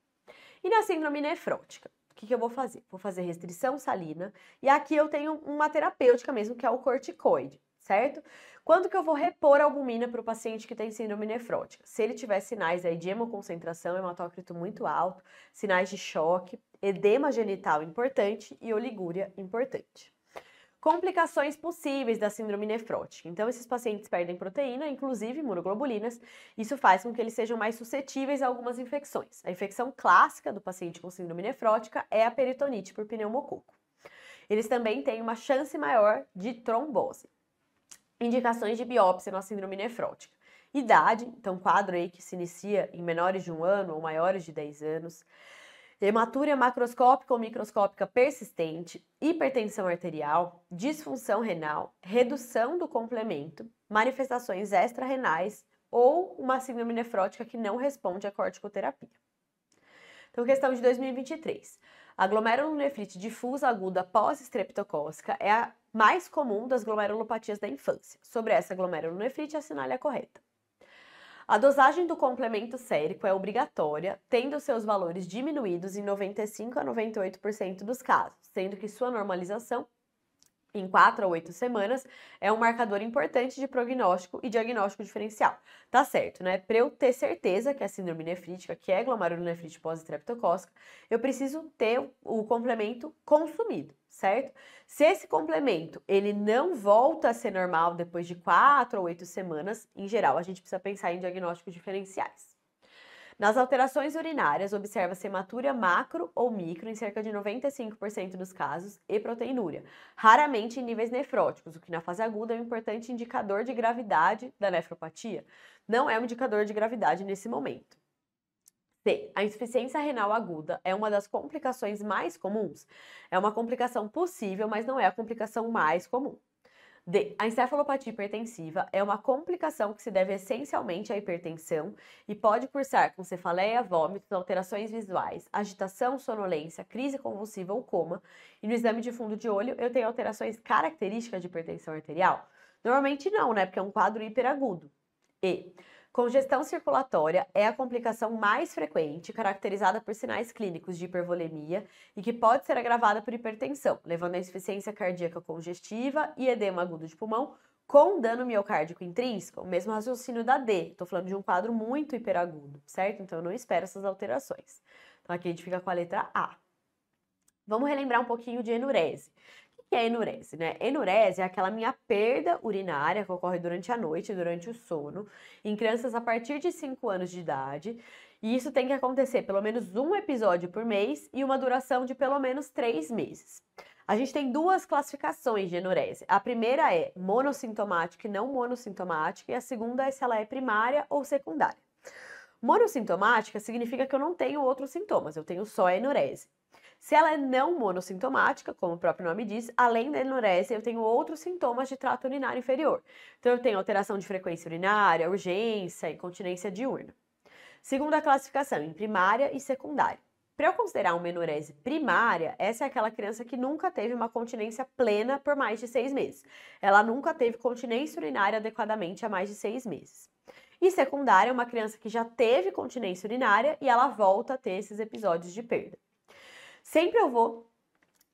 E na síndrome nefrótica, o que, que eu vou fazer? Vou fazer restrição salina e aqui eu tenho uma terapêutica mesmo, que é o corticoide certo? Quando que eu vou repor a albumina para o paciente que tem síndrome nefrótica? Se ele tiver sinais aí de hemoconcentração, hematócrito muito alto, sinais de choque, edema genital importante e oligúria importante. Complicações possíveis da síndrome nefrótica. Então, esses pacientes perdem proteína, inclusive imunoglobulinas. Isso faz com que eles sejam mais suscetíveis a algumas infecções. A infecção clássica do paciente com síndrome nefrótica é a peritonite por pneumococo. Eles também têm uma chance maior de trombose indicações de biópsia na síndrome nefrótica. Idade, então quadro aí que se inicia em menores de um ano ou maiores de 10 anos. Hematúria macroscópica ou microscópica persistente, hipertensão arterial, disfunção renal, redução do complemento, manifestações extrarenais ou uma síndrome nefrótica que não responde à corticoterapia. Então, questão de 2023. A glomerulonefrite difusa aguda pós-estreptocócica é a mais comum das glomerulopatias da infância. Sobre essa glomerulonefrite, assinale a é correta. A dosagem do complemento sérico é obrigatória, tendo seus valores diminuídos em 95 a 98% dos casos, sendo que sua normalização em quatro a oito semanas, é um marcador importante de prognóstico e diagnóstico diferencial. Tá certo, né? Para eu ter certeza que é síndrome nefrítica, que é glomerulonefrite pós-estreptocócica, eu preciso ter o complemento consumido, certo? Se esse complemento, ele não volta a ser normal depois de quatro a oito semanas, em geral, a gente precisa pensar em diagnósticos diferenciais. Nas alterações urinárias, observa-se hematúria macro ou micro em cerca de 95% dos casos e proteinúria, raramente em níveis nefróticos, o que na fase aguda é um importante indicador de gravidade da nefropatia. Não é um indicador de gravidade nesse momento. C. A insuficiência renal aguda é uma das complicações mais comuns. É uma complicação possível, mas não é a complicação mais comum. D. A encefalopatia hipertensiva é uma complicação que se deve essencialmente à hipertensão e pode cursar com cefaleia, vômitos, alterações visuais, agitação, sonolência, crise convulsiva ou coma. E no exame de fundo de olho eu tenho alterações características de hipertensão arterial? Normalmente não, né? Porque é um quadro hiperagudo. E Congestão circulatória é a complicação mais frequente, caracterizada por sinais clínicos de hipervolemia e que pode ser agravada por hipertensão, levando à insuficiência cardíaca congestiva e edema agudo de pulmão com dano miocárdico intrínseco, o mesmo raciocínio da D. Estou falando de um quadro muito hiperagudo, certo? Então eu não espero essas alterações. Então aqui a gente fica com a letra A. Vamos relembrar um pouquinho de enurese que é enurese, né? Enurese é aquela minha perda urinária que ocorre durante a noite, durante o sono, em crianças a partir de 5 anos de idade. E isso tem que acontecer pelo menos um episódio por mês e uma duração de pelo menos 3 meses. A gente tem duas classificações de enurese. A primeira é monossintomática e não monossintomática, e a segunda é se ela é primária ou secundária. Monossintomática significa que eu não tenho outros sintomas, eu tenho só enurese. Se ela é não monossintomática, como o próprio nome diz, além da enurésia, eu tenho outros sintomas de trato urinário inferior. Então, eu tenho alteração de frequência urinária, urgência, incontinência diurna. Segunda classificação, em primária e secundária. Para eu considerar uma enurese primária, essa é aquela criança que nunca teve uma continência plena por mais de seis meses. Ela nunca teve continência urinária adequadamente há mais de seis meses. E secundária é uma criança que já teve continência urinária e ela volta a ter esses episódios de perda. Sempre eu vou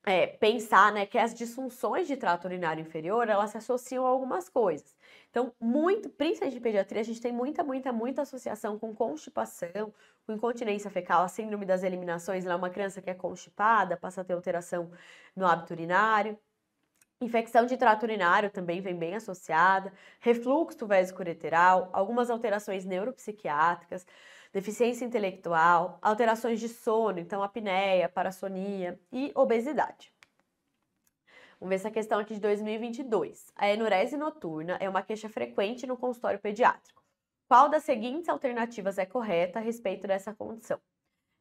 é, pensar né, que as disfunções de trato urinário inferior elas se associam a algumas coisas. Então, muito, principalmente de pediatria, a gente tem muita, muita, muita associação com constipação, com incontinência fecal, a síndrome das eliminações, lá né, uma criança que é constipada, passa a ter alteração no hábito urinário. Infecção de trato urinário também vem bem associada, refluxo vesicureteral, algumas alterações neuropsiquiátricas deficiência intelectual, alterações de sono, então apneia, parassonia e obesidade. Vamos ver essa questão aqui de 2022. A enurese noturna é uma queixa frequente no consultório pediátrico. Qual das seguintes alternativas é correta a respeito dessa condição?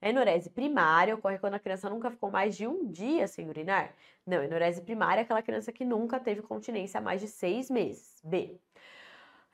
enurese primária ocorre quando a criança nunca ficou mais de um dia sem urinar? Não, enurese primária é aquela criança que nunca teve continência há mais de seis meses. B.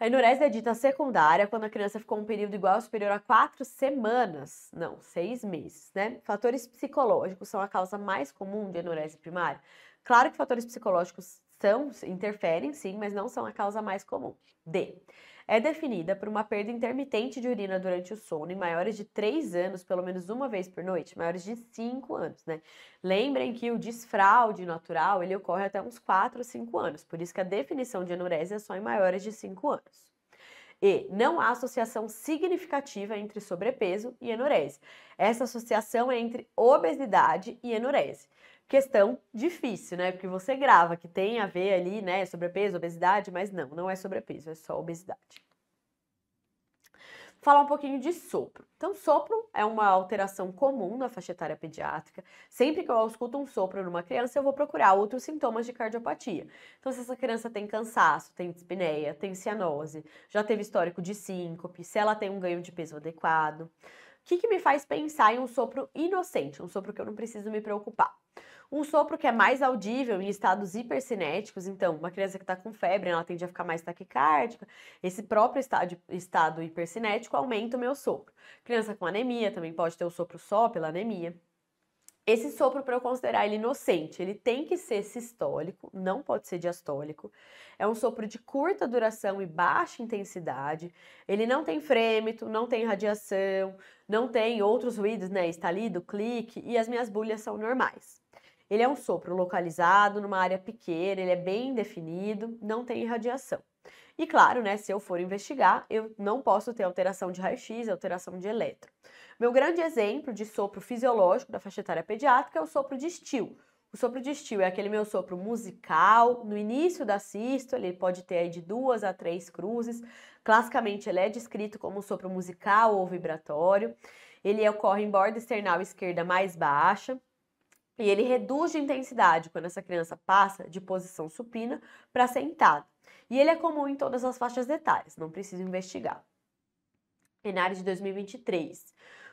É a enurese é dita secundária quando a criança ficou um período igual ou superior a quatro semanas, não, seis meses, né? Fatores psicológicos são a causa mais comum de enurese primária. Claro que fatores psicológicos são, interferem sim, mas não são a causa mais comum. D é definida por uma perda intermitente de urina durante o sono em maiores de 3 anos, pelo menos uma vez por noite, maiores de 5 anos, né? Lembrem que o desfraude natural, ele ocorre até uns 4 ou 5 anos, por isso que a definição de anurésia é só em maiores de 5 anos. E não há associação significativa entre sobrepeso e enurese. Essa associação é entre obesidade e enurese questão difícil, né? Porque você grava que tem a ver ali, né, sobrepeso, obesidade, mas não, não é sobrepeso, é só obesidade. falar um pouquinho de sopro. Então, sopro é uma alteração comum na faixa etária pediátrica. Sempre que eu escuto um sopro numa criança, eu vou procurar outros sintomas de cardiopatia. Então, se essa criança tem cansaço, tem dispneia, tem cianose, já teve histórico de síncope, se ela tem um ganho de peso adequado. O que, que me faz pensar em um sopro inocente, um sopro que eu não preciso me preocupar? Um sopro que é mais audível em estados hipercinéticos, então, uma criança que está com febre, ela tende a ficar mais taquicárdica, esse próprio estado, estado hipercinético aumenta o meu sopro. Criança com anemia também pode ter o sopro só pela anemia. Esse sopro, para eu considerar ele inocente, ele tem que ser sistólico, não pode ser diastólico. É um sopro de curta duração e baixa intensidade. Ele não tem frêmito, não tem radiação, não tem outros ruídos, né? Estalido, clique, e as minhas bolhas são normais. Ele é um sopro localizado numa área pequena, ele é bem definido, não tem irradiação. E claro, né, se eu for investigar, eu não posso ter alteração de raio-x, alteração de eletro. Meu grande exemplo de sopro fisiológico da faixa etária pediátrica é o sopro de estio. O sopro de estio é aquele meu sopro musical, no início da sístole, ele pode ter aí de duas a três cruzes. Classicamente, ele é descrito como um sopro musical ou vibratório. Ele ocorre em borda external esquerda mais baixa, e ele reduz de intensidade quando essa criança passa de posição supina para sentada. E ele é comum em todas as faixas etárias, não precisa investigar. Em de 2023.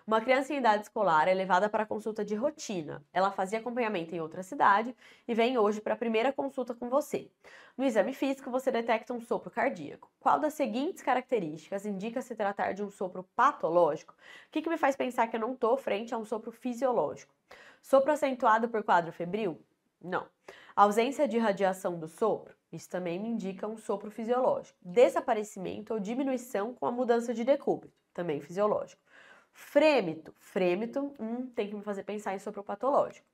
Uma criança em idade escolar é levada para consulta de rotina. Ela fazia acompanhamento em outra cidade e vem hoje para a primeira consulta com você. No exame físico, você detecta um sopro cardíaco. Qual das seguintes características indica se tratar de um sopro patológico? O que, que me faz pensar que eu não estou frente a um sopro fisiológico? Sopro acentuado por quadro febril? Não. A ausência de radiação do sopro? Isso também me indica um sopro fisiológico. Desaparecimento ou diminuição com a mudança de decúbito? Também fisiológico. Frêmito. Frêmito hum, tem que me fazer pensar em sopro patológico.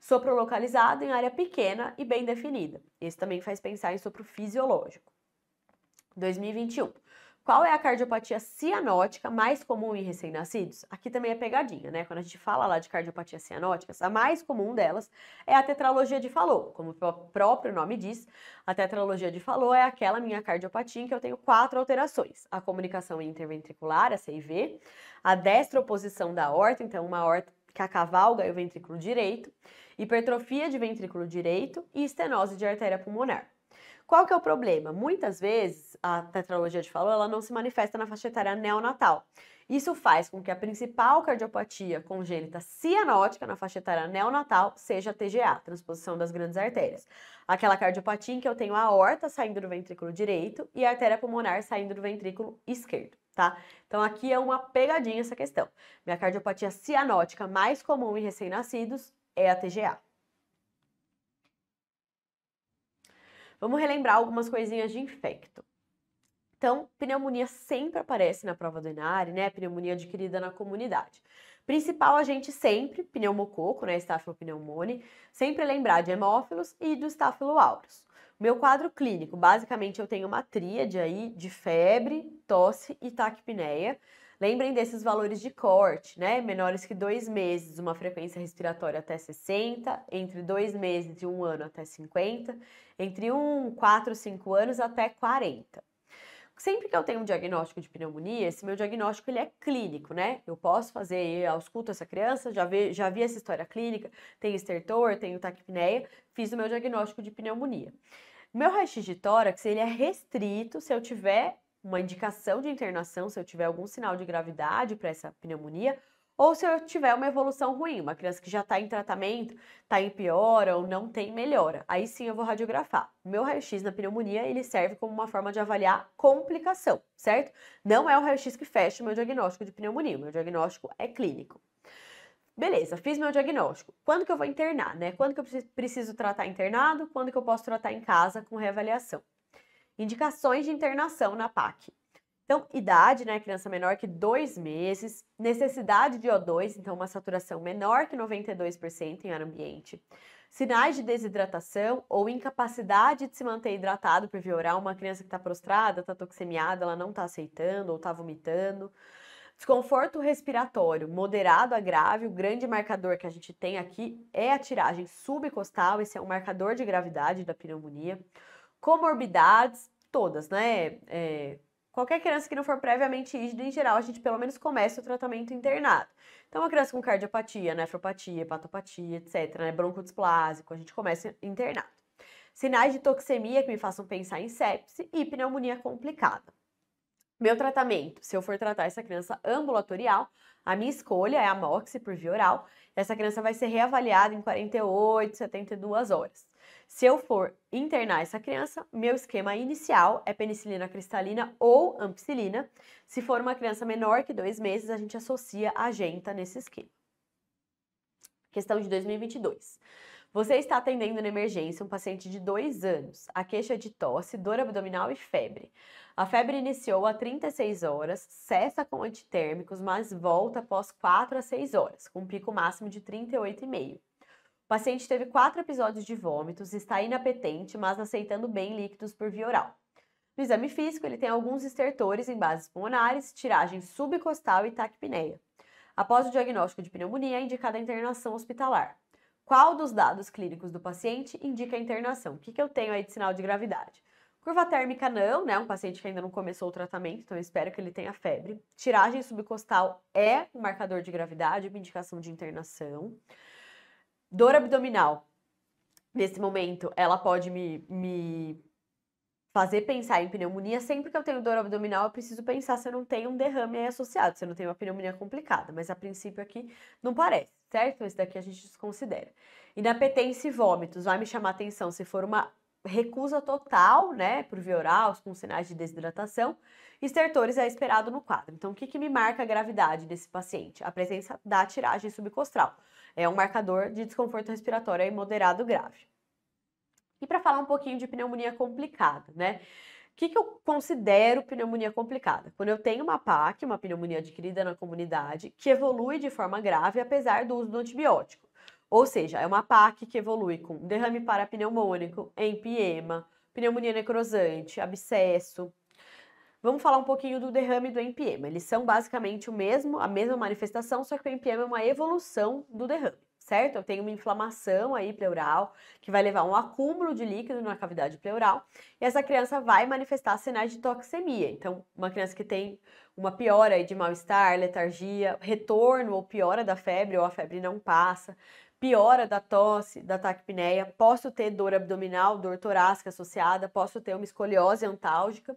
Sopro localizado em área pequena e bem definida. Esse também faz pensar em sopro fisiológico. 2021. Qual é a cardiopatia cianótica mais comum em recém-nascidos? Aqui também é pegadinha, né? Quando a gente fala lá de cardiopatia cianótica, a mais comum delas é a tetralogia de Fallot. Como o próprio nome diz, a tetralogia de Fallot é aquela minha cardiopatia em que eu tenho quatro alterações: a comunicação interventricular, a CIV, a destroposição da horta, então uma horta que acavalga o ventrículo direito, hipertrofia de ventrículo direito e estenose de artéria pulmonar. Qual que é o problema? Muitas vezes a tetralogia de Fallot ela não se manifesta na faixa etária neonatal. Isso faz com que a principal cardiopatia congênita cianótica na faixa etária neonatal seja a TGA, transposição das grandes artérias. Aquela cardiopatia em que eu tenho a aorta saindo do ventrículo direito e a artéria pulmonar saindo do ventrículo esquerdo. Tá? Então aqui é uma pegadinha essa questão. Minha cardiopatia cianótica mais comum em recém-nascidos é a TGA. Vamos relembrar algumas coisinhas de infecto. Então, pneumonia sempre aparece na prova do Enare, né? Pneumonia adquirida na comunidade. Principal agente sempre, pneumococo, né? Staphylococcus sempre lembrar de hemófilos e do estafiloauros. Meu quadro clínico, basicamente eu tenho uma tríade aí de febre, tosse e taquipneia. Lembrem desses valores de corte, né? Menores que dois meses, uma frequência respiratória até 60, entre dois meses e um ano até 50, entre um, quatro, cinco anos até 40. Sempre que eu tenho um diagnóstico de pneumonia, esse meu diagnóstico ele é clínico, né? Eu posso fazer, eu ausculto essa criança, já vi, já vi essa história clínica, tem estertor, tem taquipneia, fiz o meu diagnóstico de pneumonia. Meu raio-x de tórax, ele é restrito se eu tiver uma indicação de internação se eu tiver algum sinal de gravidade para essa pneumonia, ou se eu tiver uma evolução ruim, uma criança que já está em tratamento, está em piora ou não tem melhora. Aí sim eu vou radiografar. Meu raio-x na pneumonia, ele serve como uma forma de avaliar complicação, certo? Não é o raio-x que fecha o meu diagnóstico de pneumonia, o meu diagnóstico é clínico. Beleza, fiz meu diagnóstico. Quando que eu vou internar, né? Quando que eu preciso tratar internado? Quando que eu posso tratar em casa com reavaliação? Indicações de internação na PAC. Então, idade, né? Criança menor que 2 meses, necessidade de O2, então uma saturação menor que 92% em ar ambiente. Sinais de desidratação ou incapacidade de se manter hidratado por via oral, uma criança que está prostrada, está toxemiada, ela não está aceitando ou está vomitando. Desconforto respiratório moderado a grave, o grande marcador que a gente tem aqui é a tiragem subcostal, esse é um marcador de gravidade da pneumonia comorbidades, todas, né? É, qualquer criança que não for previamente rígida, em geral, a gente pelo menos começa o tratamento internado. Então, uma criança com cardiopatia, nefropatia, hepatopatia, etc., né? broncodisplásico, a gente começa internado. Sinais de toxemia que me façam pensar em sepse e pneumonia complicada. Meu tratamento, se eu for tratar essa criança ambulatorial, a minha escolha é a moxi por via oral. Essa criança vai ser reavaliada em 48, 72 horas. Se eu for internar essa criança, meu esquema inicial é penicilina cristalina ou ampicilina. Se for uma criança menor que dois meses, a gente associa a genta nesse esquema. Questão de 2022. Você está atendendo na emergência um paciente de dois anos. A queixa é de tosse, dor abdominal e febre. A febre iniciou há 36 horas, cessa com antitérmicos, mas volta após 4 a 6 horas, com pico máximo de 38,5. O paciente teve quatro episódios de vômitos, está inapetente, mas aceitando bem líquidos por via oral. No exame físico, ele tem alguns estertores em bases pulmonares, tiragem subcostal e taquipneia. Após o diagnóstico de pneumonia, é indicada a internação hospitalar. Qual dos dados clínicos do paciente indica a internação? O que, que eu tenho aí de sinal de gravidade? Curva térmica não, né? Um paciente que ainda não começou o tratamento, então eu espero que ele tenha febre. Tiragem subcostal é um marcador de gravidade, uma indicação de internação. Dor abdominal. Nesse momento, ela pode me, me fazer pensar em pneumonia. Sempre que eu tenho dor abdominal, eu preciso pensar se eu não tenho um derrame aí associado, se eu não tenho uma pneumonia complicada. Mas a princípio aqui não parece, certo? Esse daqui a gente desconsidera. Inapetência e vômitos. Vai me chamar atenção se for uma recusa total, né, por via oral, com sinais de desidratação, estertores é esperado no quadro. Então, o que, que me marca a gravidade desse paciente? A presença da tiragem subcostral. É um marcador de desconforto respiratório moderado grave. E para falar um pouquinho de pneumonia complicada, né? O que, que, eu considero pneumonia complicada? Quando eu tenho uma PAC, uma pneumonia adquirida na comunidade, que evolui de forma grave apesar do uso do antibiótico. Ou seja, é uma PAC que evolui com derrame parapneumônico, empiema, pneumonia necrosante, abscesso. Vamos falar um pouquinho do derrame e do empiema. Eles são basicamente o mesmo, a mesma manifestação, só que o empiema é uma evolução do derrame, certo? Eu tenho uma inflamação aí pleural que vai levar um acúmulo de líquido na cavidade pleural e essa criança vai manifestar sinais de toxemia. Então, uma criança que tem uma piora de mal-estar, letargia, retorno ou piora da febre ou a febre não passa, piora da tosse, da taquipneia, posso ter dor abdominal, dor torácica associada, posso ter uma escoliose antálgica.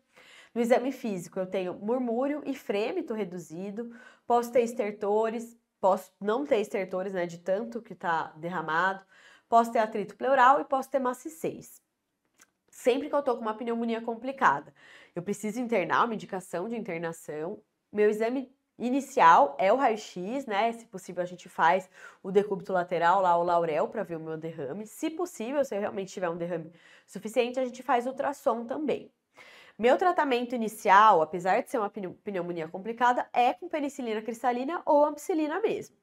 No exame físico, eu tenho murmúrio e frêmito reduzido, posso ter estertores, posso não ter estertores, né, de tanto que está derramado, posso ter atrito pleural e posso ter macicês. Sempre que eu tô com uma pneumonia complicada, eu preciso internar, uma indicação de internação, meu exame inicial é o raio-x, né? Se possível, a gente faz o decúbito lateral lá, o laurel, para ver o meu derrame. Se possível, se eu realmente tiver um derrame suficiente, a gente faz ultrassom também. Meu tratamento inicial, apesar de ser uma pneumonia complicada, é com penicilina cristalina ou ampicilina mesmo.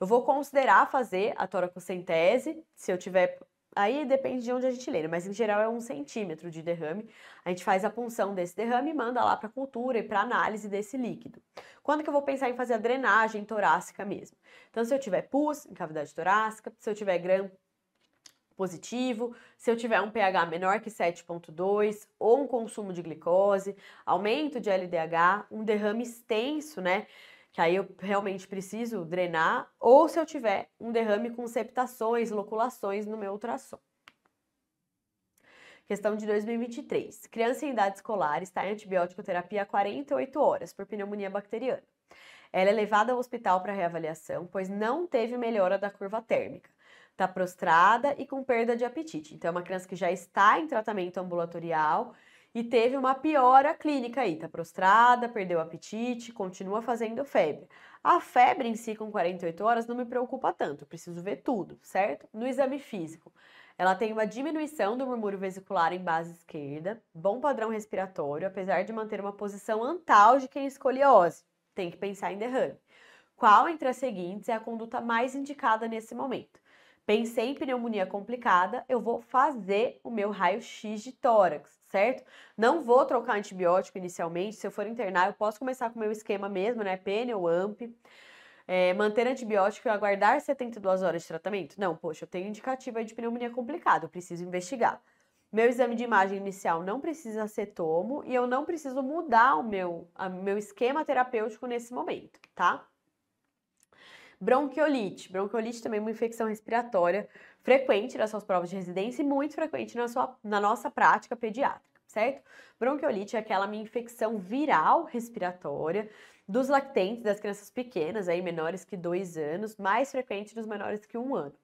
Eu vou considerar fazer a toracocentese, se eu tiver Aí depende de onde a gente lê, né? mas em geral é um centímetro de derrame. A gente faz a punção desse derrame e manda lá para cultura e para análise desse líquido. Quando que eu vou pensar em fazer a drenagem torácica mesmo? Então, se eu tiver pus em cavidade torácica, se eu tiver gram positivo, se eu tiver um pH menor que 7.2 ou um consumo de glicose, aumento de LDH, um derrame extenso, né? que aí eu realmente preciso drenar, ou se eu tiver um derrame com septações, loculações no meu ultrassom. Questão de 2023. Criança em idade escolar está em antibiótico terapia 48 horas por pneumonia bacteriana. Ela é levada ao hospital para reavaliação, pois não teve melhora da curva térmica. Está prostrada e com perda de apetite. Então, é uma criança que já está em tratamento ambulatorial e teve uma piora clínica aí, tá prostrada, perdeu o apetite, continua fazendo febre. A febre em si com 48 horas não me preocupa tanto, preciso ver tudo, certo? No exame físico, ela tem uma diminuição do murmúrio vesicular em base esquerda, bom padrão respiratório, apesar de manter uma posição antálgica em escoliose. Tem que pensar em derrame. Qual entre as seguintes é a conduta mais indicada nesse momento? Pensei em pneumonia complicada, eu vou fazer o meu raio-x de tórax certo? Não vou trocar antibiótico inicialmente. Se eu for internar, eu posso começar com o meu esquema mesmo, né? Pene ou AMP. É, manter antibiótico e aguardar 72 horas de tratamento? Não, poxa, eu tenho indicativa de pneumonia complicada, eu preciso investigar. Meu exame de imagem inicial não precisa ser tomo e eu não preciso mudar o meu, a, meu esquema terapêutico nesse momento, tá? Bronquiolite. Bronquiolite também é uma infecção respiratória frequente nas suas provas de residência e muito frequente na, sua, na nossa prática pediátrica, certo? Bronquiolite é aquela minha infecção viral respiratória dos lactentes, das crianças pequenas, aí menores que dois anos, mais frequente nos menores que um ano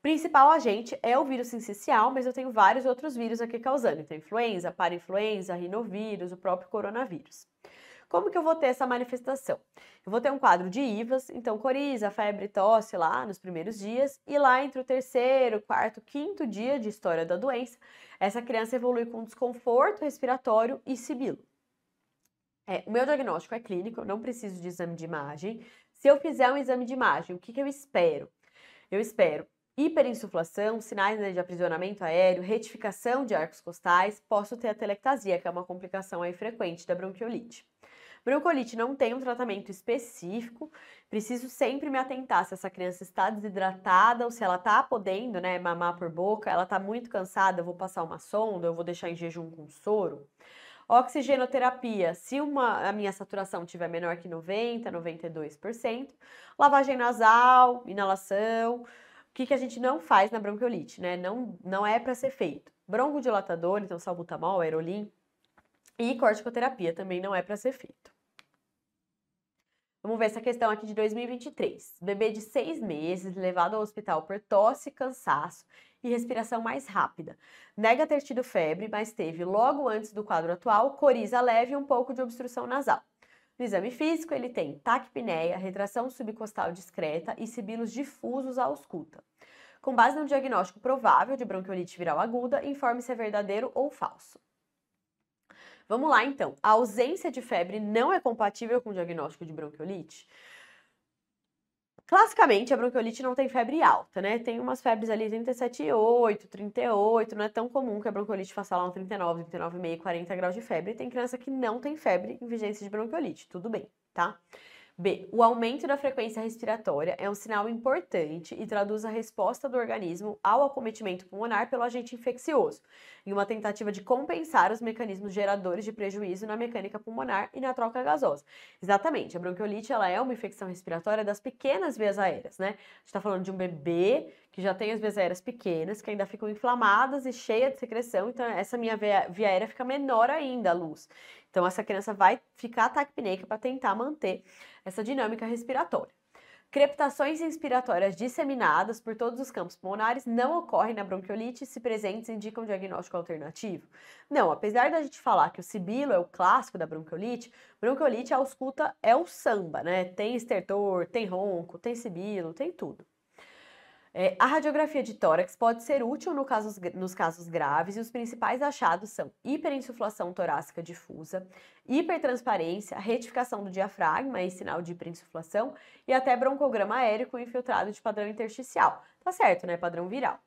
principal agente é o vírus sensicial, mas eu tenho vários outros vírus aqui causando, então influenza, parainfluenza, rinovírus, o próprio coronavírus. Como que eu vou ter essa manifestação? Eu vou ter um quadro de IVAs, então coriza, febre, tosse lá nos primeiros dias, e lá entre o terceiro, quarto, quinto dia de história da doença, essa criança evolui com desconforto respiratório e sibilo. É, o meu diagnóstico é clínico, eu não preciso de exame de imagem. Se eu fizer um exame de imagem, o que, que eu espero? Eu espero hiperinsuflação, sinais né, de aprisionamento aéreo, retificação de arcos costais, posso ter a telectasia, que é uma complicação aí frequente da bronquiolite. Broncolite não tem um tratamento específico, preciso sempre me atentar se essa criança está desidratada ou se ela está podendo, né, mamar por boca, ela está muito cansada, eu vou passar uma sonda, eu vou deixar em jejum com soro. Oxigenoterapia, se uma, a minha saturação tiver menor que 90, 92%. Lavagem nasal, inalação. O que, que a gente não faz na bronquiolite, né? Não, não é para ser feito. Broncodilatador, então salbutamol, aerolim, e corticoterapia também não é para ser feito. Vamos ver essa questão aqui de 2023. Bebê de seis meses levado ao hospital por tosse, cansaço e respiração mais rápida. Nega ter tido febre, mas teve, logo antes do quadro atual, coriza leve e um pouco de obstrução nasal. No exame físico, ele tem taquipneia, retração subcostal discreta e sibilos difusos à ausculta. Com base no diagnóstico provável de bronquiolite viral aguda, informe se é verdadeiro ou falso. Vamos lá então. A ausência de febre não é compatível com o diagnóstico de bronquiolite? Classicamente, a bronquiolite não tem febre alta, né? Tem umas febres ali 37,8, 38, não é tão comum que a bronquiolite faça lá um 39, 39,5, 40 graus de febre. Tem criança que não tem febre em vigência de bronquiolite, tudo bem, tá? B. O aumento da frequência respiratória é um sinal importante e traduz a resposta do organismo ao acometimento pulmonar pelo agente infeccioso, em uma tentativa de compensar os mecanismos geradores de prejuízo na mecânica pulmonar e na troca gasosa. Exatamente, a bronquiolite ela é uma infecção respiratória das pequenas vias aéreas, né? A gente está falando de um bebê que já tem as minhas eras pequenas, que ainda ficam inflamadas e cheia de secreção, então essa minha via, via aérea fica menor ainda a luz. Então essa criança vai ficar taquipneica para tentar manter essa dinâmica respiratória. Creptações inspiratórias disseminadas por todos os campos pulmonares não ocorrem na bronquiolite se presentes, indicam diagnóstico alternativo. Não, apesar da gente falar que o sibilo é o clássico da bronquiolite, bronquiolite ausculta é o samba, né? Tem estertor, tem ronco, tem sibilo, tem tudo. É, a radiografia de tórax pode ser útil no casos, nos casos graves e os principais achados são hiperinsuflação torácica difusa, hipertransparência, retificação do diafragma e sinal de hiperinsuflação e até broncograma aéreo com infiltrado de padrão intersticial. Tá certo, né? Padrão viral.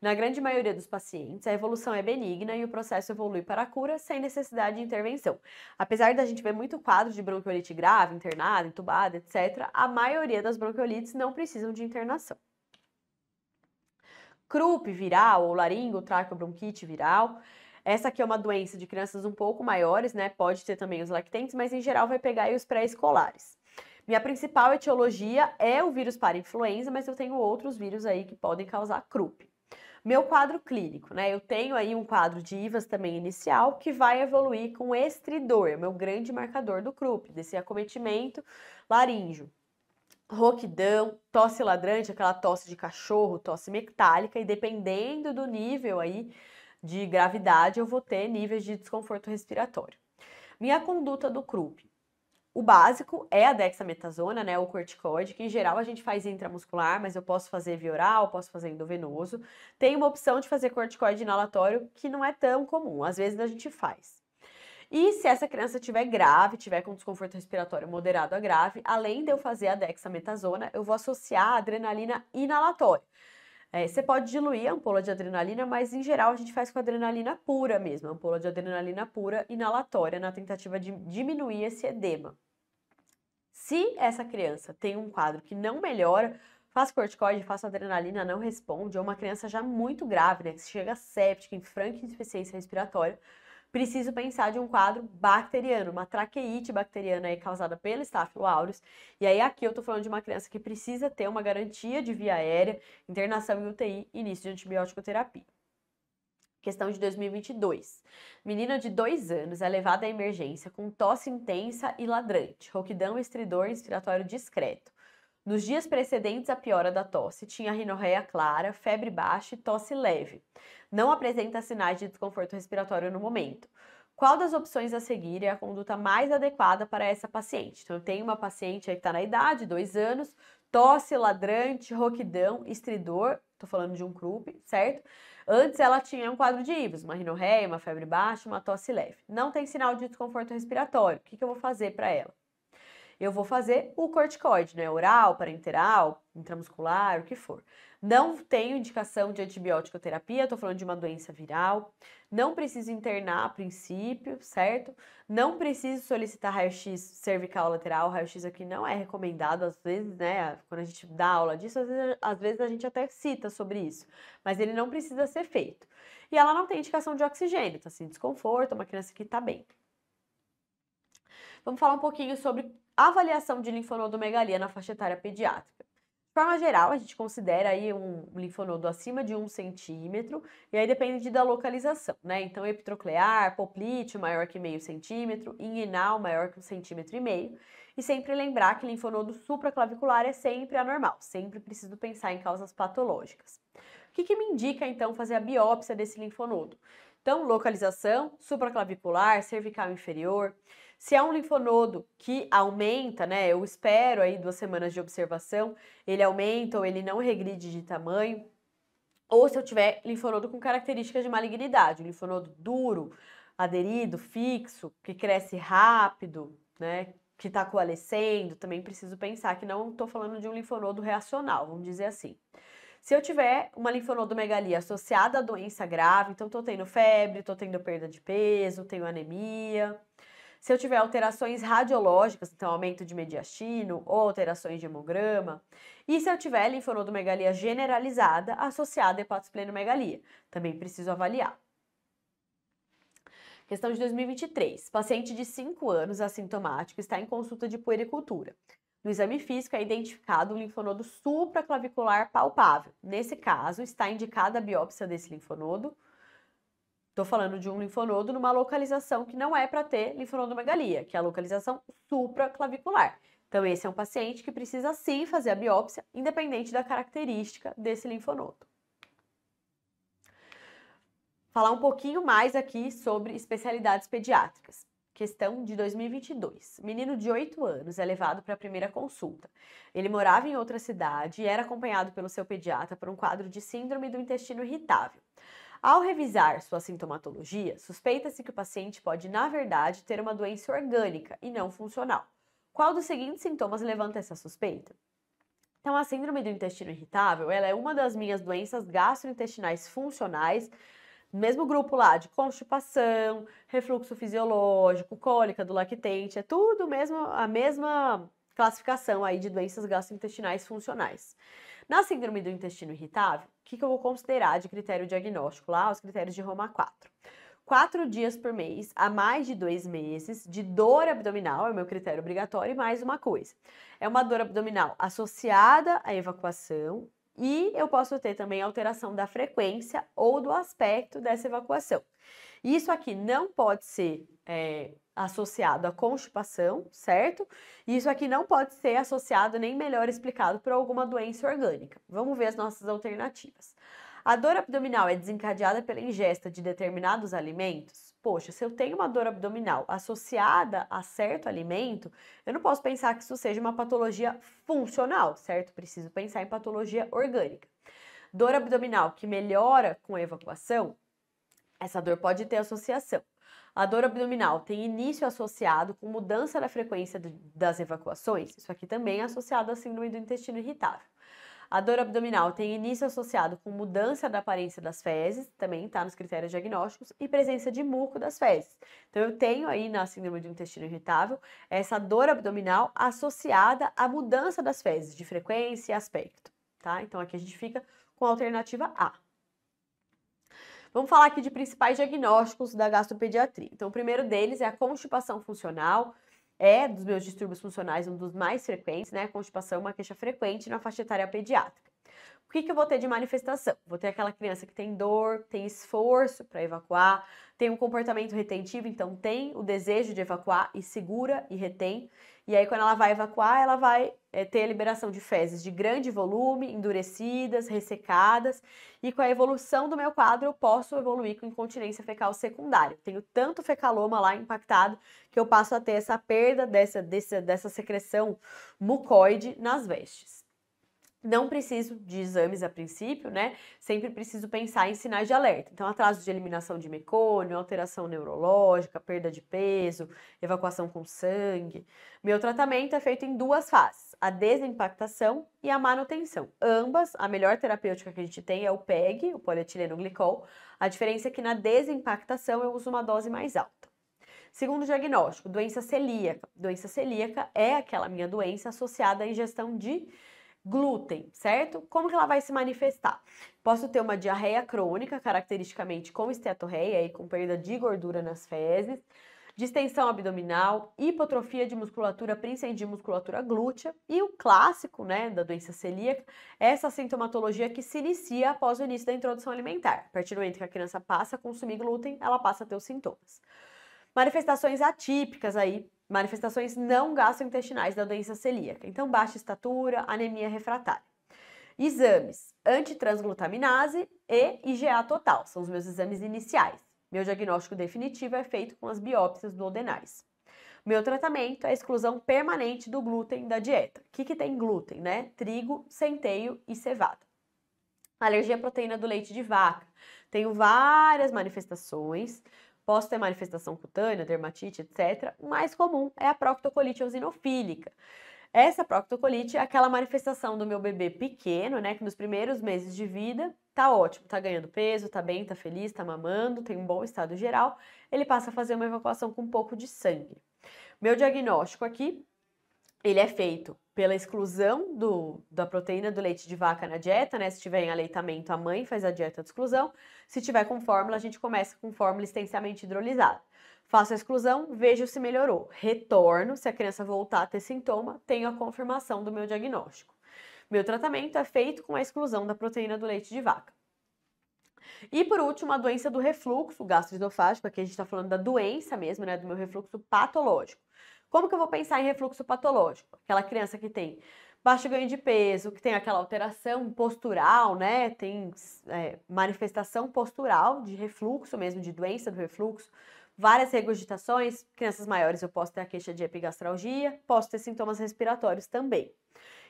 Na grande maioria dos pacientes, a evolução é benigna e o processo evolui para a cura sem necessidade de intervenção. Apesar da gente ver muito quadro de bronquiolite grave, internada, entubada, etc., a maioria das bronquiolites não precisam de internação croup viral ou traqueobronquite viral. Essa aqui é uma doença de crianças um pouco maiores, né? Pode ter também os lactentes, mas em geral vai pegar os pré-escolares. Minha principal etiologia é o vírus para influenza, mas eu tenho outros vírus aí que podem causar croup. Meu quadro clínico, né? Eu tenho aí um quadro de IVAS também inicial que vai evoluir com estridor, é meu grande marcador do croup, desse acometimento laríngeo roquidão, tosse ladrante, aquela tosse de cachorro, tosse metálica, e dependendo do nível aí de gravidade, eu vou ter níveis de desconforto respiratório. Minha conduta do CRUP. O básico é a dexametasona, né, o corticoide, que em geral a gente faz intramuscular, mas eu posso fazer via oral, posso fazer endovenoso. Tem uma opção de fazer corticoide inalatório que não é tão comum, às vezes a gente faz. E se essa criança tiver grave, tiver com desconforto respiratório moderado a grave, além de eu fazer a dexametasona, eu vou associar a adrenalina inalatória. É, você pode diluir a ampola de adrenalina, mas em geral a gente faz com adrenalina pura mesmo, ampola de adrenalina pura inalatória, na tentativa de diminuir esse edema. Se essa criança tem um quadro que não melhora, faz corticoide, faz adrenalina, não responde, ou uma criança já muito grave, né, que chega séptica, em franca insuficiência respiratória, preciso pensar de um quadro bacteriano, uma traqueite bacteriana aí causada pelo Staphylococcus E aí aqui eu tô falando de uma criança que precisa ter uma garantia de via aérea, internação em UTI, início de antibiótico terapia. Questão de 2022. Menina de 2 anos é levada à emergência com tosse intensa e ladrante, rouquidão estridor respiratório discreto. Nos dias precedentes à piora da tosse, tinha rinorreia clara, febre baixa e tosse leve. Não apresenta sinais de desconforto respiratório no momento. Qual das opções a seguir é a conduta mais adequada para essa paciente? Então, eu tenho uma paciente aí que está na idade, dois anos, tosse, ladrante, roquidão, estridor, estou falando de um croup, certo? Antes ela tinha um quadro de IBS, uma rinorreia, uma febre baixa, uma tosse leve. Não tem sinal de desconforto respiratório. O que, que eu vou fazer para ela? eu vou fazer o corticoide, né? Oral, parenteral, intramuscular, o que for. Não tenho indicação de antibiótico terapia, tô falando de uma doença viral. Não preciso internar a princípio, certo? Não preciso solicitar raio-x cervical lateral. Raio-x aqui não é recomendado, às vezes, né? Quando a gente dá aula disso, às vezes, às vezes a gente até cita sobre isso. Mas ele não precisa ser feito. E ela não tem indicação de oxigênio, tá sem assim, desconforto, é uma criança que tá bem. Vamos falar um pouquinho sobre avaliação de linfonodomegalia na faixa etária pediátrica. De forma geral, a gente considera aí um linfonodo acima de um centímetro, e aí depende da localização, né? Então, epitroclear, poplite maior que meio centímetro, inguinal maior que um centímetro e meio. E sempre lembrar que linfonodo supraclavicular é sempre anormal, sempre preciso pensar em causas patológicas. O que, que me indica, então, fazer a biópsia desse linfonodo? Então, localização, supraclavicular, cervical inferior. Se é um linfonodo que aumenta, né? Eu espero aí duas semanas de observação, ele aumenta ou ele não regride de tamanho. Ou se eu tiver linfonodo com características de malignidade, um linfonodo duro, aderido, fixo, que cresce rápido, né? Que está coalescendo, também preciso pensar que não estou falando de um linfonodo reacional, vamos dizer assim. Se eu tiver uma linfonodomegalia associada a doença grave, então estou tendo febre, estou tendo perda de peso, tenho anemia, se eu tiver alterações radiológicas, então aumento de mediastino ou alterações de hemograma, e se eu tiver linfonodomegalia generalizada associada a hepatosplenomegalia, também preciso avaliar. Questão de 2023. Paciente de 5 anos assintomático está em consulta de puericultura. No exame físico é identificado um linfonodo supraclavicular palpável. Nesse caso, está indicada a biópsia desse linfonodo Estou falando de um linfonodo numa localização que não é para ter linfonodomegalia, que é a localização supraclavicular. Então, esse é um paciente que precisa sim fazer a biópsia, independente da característica desse linfonodo. Falar um pouquinho mais aqui sobre especialidades pediátricas. Questão de 2022. Menino de 8 anos é levado para a primeira consulta. Ele morava em outra cidade e era acompanhado pelo seu pediatra por um quadro de síndrome do intestino irritável. Ao revisar sua sintomatologia, suspeita-se que o paciente pode, na verdade, ter uma doença orgânica e não funcional. Qual dos seguintes sintomas levanta essa suspeita? Então, a síndrome do intestino irritável, ela é uma das minhas doenças gastrointestinais funcionais, mesmo grupo lá de constipação, refluxo fisiológico, cólica do lactente, é tudo mesmo a mesma classificação aí de doenças gastrointestinais funcionais. Na síndrome do intestino irritável, que, que eu vou considerar de critério diagnóstico lá? Os critérios de Roma 4 quatro dias por mês, há mais de dois meses, de dor abdominal, é o meu critério obrigatório, e mais uma coisa. É uma dor abdominal associada à evacuação e eu posso ter também alteração da frequência ou do aspecto dessa evacuação. Isso aqui não pode ser é, associado à constipação, certo? Isso aqui não pode ser associado nem melhor explicado por alguma doença orgânica. Vamos ver as nossas alternativas. A dor abdominal é desencadeada pela ingesta de determinados alimentos? Poxa, se eu tenho uma dor abdominal associada a certo alimento, eu não posso pensar que isso seja uma patologia funcional, certo? Preciso pensar em patologia orgânica. Dor abdominal que melhora com evacuação? Essa dor pode ter associação. A dor abdominal tem início associado com mudança da frequência das evacuações. Isso aqui também é uhum. associado à síndrome do intestino irritável. A dor abdominal tem início associado com mudança da aparência das fezes, também está nos critérios diagnósticos, e presença de muco das fezes. Então, eu tenho aí na síndrome do intestino irritável essa dor abdominal associada à mudança das fezes, de frequência e aspecto, tá? Então, aqui a gente fica com a alternativa A. Vamos falar aqui de principais diagnósticos da gastropediatria. Então, o primeiro deles é a constipação funcional. É, dos meus distúrbios funcionais, um dos mais frequentes, né? Constipação é uma queixa frequente na faixa etária pediátrica. O que, que eu vou ter de manifestação? Vou ter aquela criança que tem dor, tem esforço para evacuar, tem um comportamento retentivo, então tem o desejo de evacuar e segura e retém. E aí, quando ela vai evacuar, ela vai é, ter a liberação de fezes de grande volume, endurecidas, ressecadas. E com a evolução do meu quadro, eu posso evoluir com incontinência fecal secundária. tenho tanto fecaloma lá impactado que eu passo a ter essa perda dessa, dessa, dessa secreção mucoide nas vestes. Não preciso de exames a princípio, né? Sempre preciso pensar em sinais de alerta. Então, atraso de eliminação de mecônio, alteração neurológica, perda de peso, evacuação com sangue. Meu tratamento é feito em duas fases: a desimpactação e a manutenção. Ambas, a melhor terapêutica que a gente tem é o PEG, o polietileno glicol. A diferença é que na desimpactação eu uso uma dose mais alta. Segundo diagnóstico, doença celíaca. Doença celíaca é aquela minha doença associada à ingestão de glúten, certo? Como que ela vai se manifestar? Posso ter uma diarreia crônica, caracteristicamente com esteatorreia e com perda de gordura nas fezes, distensão abdominal, hipotrofia de musculatura principalmente de musculatura glútea e o clássico, né, da doença celíaca, essa sintomatologia que se inicia após o início da introdução alimentar. A partir do momento que a criança passa a consumir glúten, ela passa a ter os sintomas. Manifestações atípicas aí manifestações não gastrointestinais da doença celíaca. Então, baixa estatura, anemia refratária. Exames: antitransglutaminase e IgA total, são os meus exames iniciais. Meu diagnóstico definitivo é feito com as biópsias duodenais. Meu tratamento é a exclusão permanente do glúten da dieta. O que, que tem glúten, né? Trigo, centeio e cevada. Alergia à proteína do leite de vaca. Tenho várias manifestações. Posso ter manifestação cutânea, dermatite, etc. O mais comum é a proctocolite eosinofílica. Essa proctocolite é aquela manifestação do meu bebê pequeno, né, que nos primeiros meses de vida tá ótimo, tá ganhando peso, tá bem, tá feliz, tá mamando, tem um bom estado geral. Ele passa a fazer uma evacuação com um pouco de sangue. Meu diagnóstico aqui, ele é feito pela exclusão do, da proteína do leite de vaca na dieta, né? Se tiver em aleitamento, a mãe faz a dieta de exclusão. Se tiver com fórmula, a gente começa com fórmula extensamente hidrolisada. Faço a exclusão, vejo se melhorou. Retorno, se a criança voltar a ter sintoma, tenho a confirmação do meu diagnóstico. Meu tratamento é feito com a exclusão da proteína do leite de vaca. E por último, a doença do refluxo gastroesofágico, aqui a gente está falando da doença mesmo, né? Do meu refluxo patológico. Como que eu vou pensar em refluxo patológico? Aquela criança que tem baixo ganho de peso, que tem aquela alteração postural, né? Tem é, manifestação postural de refluxo mesmo, de doença do refluxo, várias regurgitações. Crianças maiores eu posso ter a queixa de epigastralgia, posso ter sintomas respiratórios também.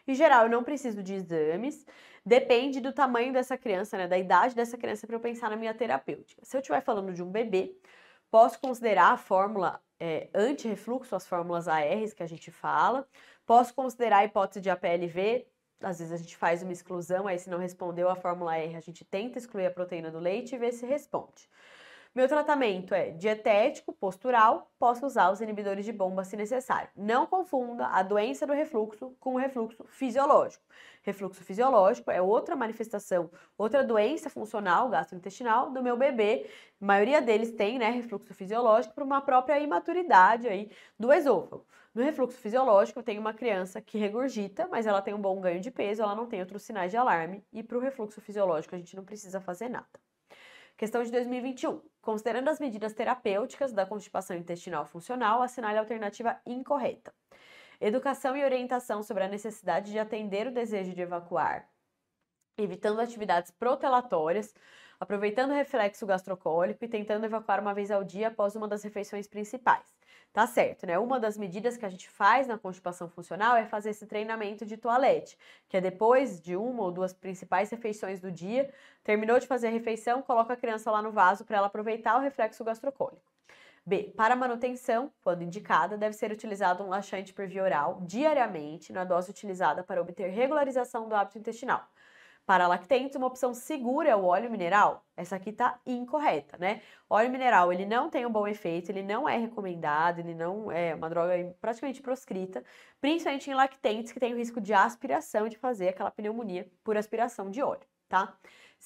Em geral, eu não preciso de exames, depende do tamanho dessa criança, né? Da idade dessa criança para eu pensar na minha terapêutica. Se eu estiver falando de um bebê, Posso considerar a fórmula é, anti-refluxo, as fórmulas ARs que a gente fala. Posso considerar a hipótese de APLV, às vezes a gente faz uma exclusão, aí se não respondeu a fórmula R, a gente tenta excluir a proteína do leite e ver se responde. Meu tratamento é dietético, postural, posso usar os inibidores de bomba se necessário. Não confunda a doença do refluxo com o refluxo fisiológico. Refluxo fisiológico é outra manifestação, outra doença funcional gastrointestinal do meu bebê. A maioria deles tem, né, refluxo fisiológico por uma própria imaturidade aí do esôfago. No refluxo fisiológico, eu tenho uma criança que regurgita, mas ela tem um bom ganho de peso, ela não tem outros sinais de alarme. E para o refluxo fisiológico, a gente não precisa fazer nada. Questão de 2021. Considerando as medidas terapêuticas da constipação intestinal funcional, assinale a alternativa incorreta. Educação e orientação sobre a necessidade de atender o desejo de evacuar, evitando atividades protelatórias, aproveitando o reflexo gastrocólico e tentando evacuar uma vez ao dia após uma das refeições principais. Tá certo, né? Uma das medidas que a gente faz na constipação funcional é fazer esse treinamento de toalete, que é depois de uma ou duas principais refeições do dia, terminou de fazer a refeição, coloca a criança lá no vaso para ela aproveitar o reflexo gastrocólico. B. Para manutenção, quando indicada, deve ser utilizado um laxante por via oral diariamente na dose utilizada para obter regularização do hábito intestinal. Para lactentes, uma opção segura é o óleo mineral. Essa aqui tá incorreta, né? Óleo mineral, ele não tem um bom efeito, ele não é recomendado, ele não é uma droga praticamente proscrita, principalmente em lactentes que tem o risco de aspiração, de fazer aquela pneumonia por aspiração de óleo, tá?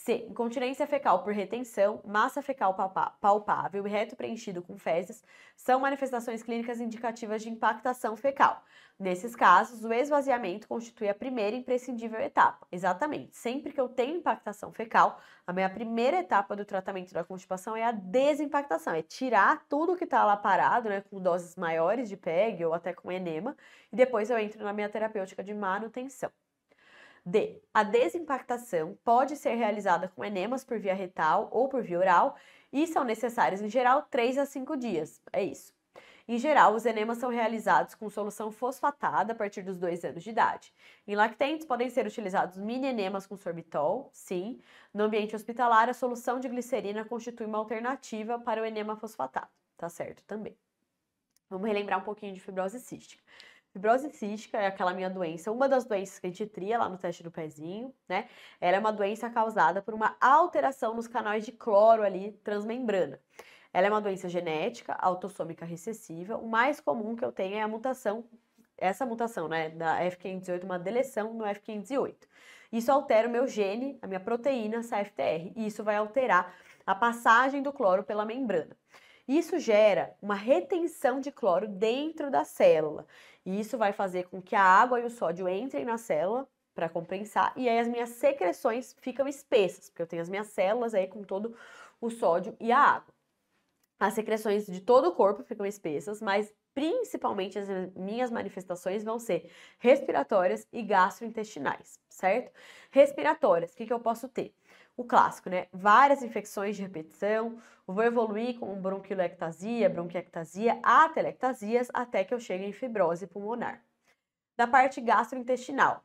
C. Incontinência fecal por retenção, massa fecal palpável e reto preenchido com fezes são manifestações clínicas indicativas de impactação fecal. Nesses casos, o esvaziamento constitui a primeira imprescindível etapa. Exatamente. Sempre que eu tenho impactação fecal, a minha primeira etapa do tratamento da constipação é a desimpactação, é tirar tudo que está lá parado, né, com doses maiores de PEG ou até com enema, e depois eu entro na minha terapêutica de manutenção. D. A desimpactação pode ser realizada com enemas por via retal ou por via oral e são necessários, em geral, 3 a 5 dias. É isso. Em geral, os enemas são realizados com solução fosfatada a partir dos 2 anos de idade. Em lactentes, podem ser utilizados mini-enemas com sorbitol, sim. No ambiente hospitalar, a solução de glicerina constitui uma alternativa para o enema fosfatado, tá certo também. Vamos relembrar um pouquinho de fibrose cística. Fibrose cística é aquela minha doença, uma das doenças que a gente tria lá no teste do pezinho, né? Ela é uma doença causada por uma alteração nos canais de cloro ali transmembrana. Ela é uma doença genética, autossômica recessiva. O mais comum que eu tenho é a mutação, essa mutação, né, da F508, uma deleção no F508. Isso altera o meu gene, a minha proteína, essa FTR, e isso vai alterar a passagem do cloro pela membrana. Isso gera uma retenção de cloro dentro da célula. E isso vai fazer com que a água e o sódio entrem na célula para compensar, e aí as minhas secreções ficam espessas, porque eu tenho as minhas células aí com todo o sódio e a água. As secreções de todo o corpo ficam espessas, mas principalmente as minhas manifestações vão ser respiratórias e gastrointestinais, certo? Respiratórias, o que, que eu posso ter? o clássico, né? Várias infecções de repetição vou evoluir com bronquilectasia, bronquiectasia, atelectasias, até que eu chegue em fibrose pulmonar. Da parte gastrointestinal,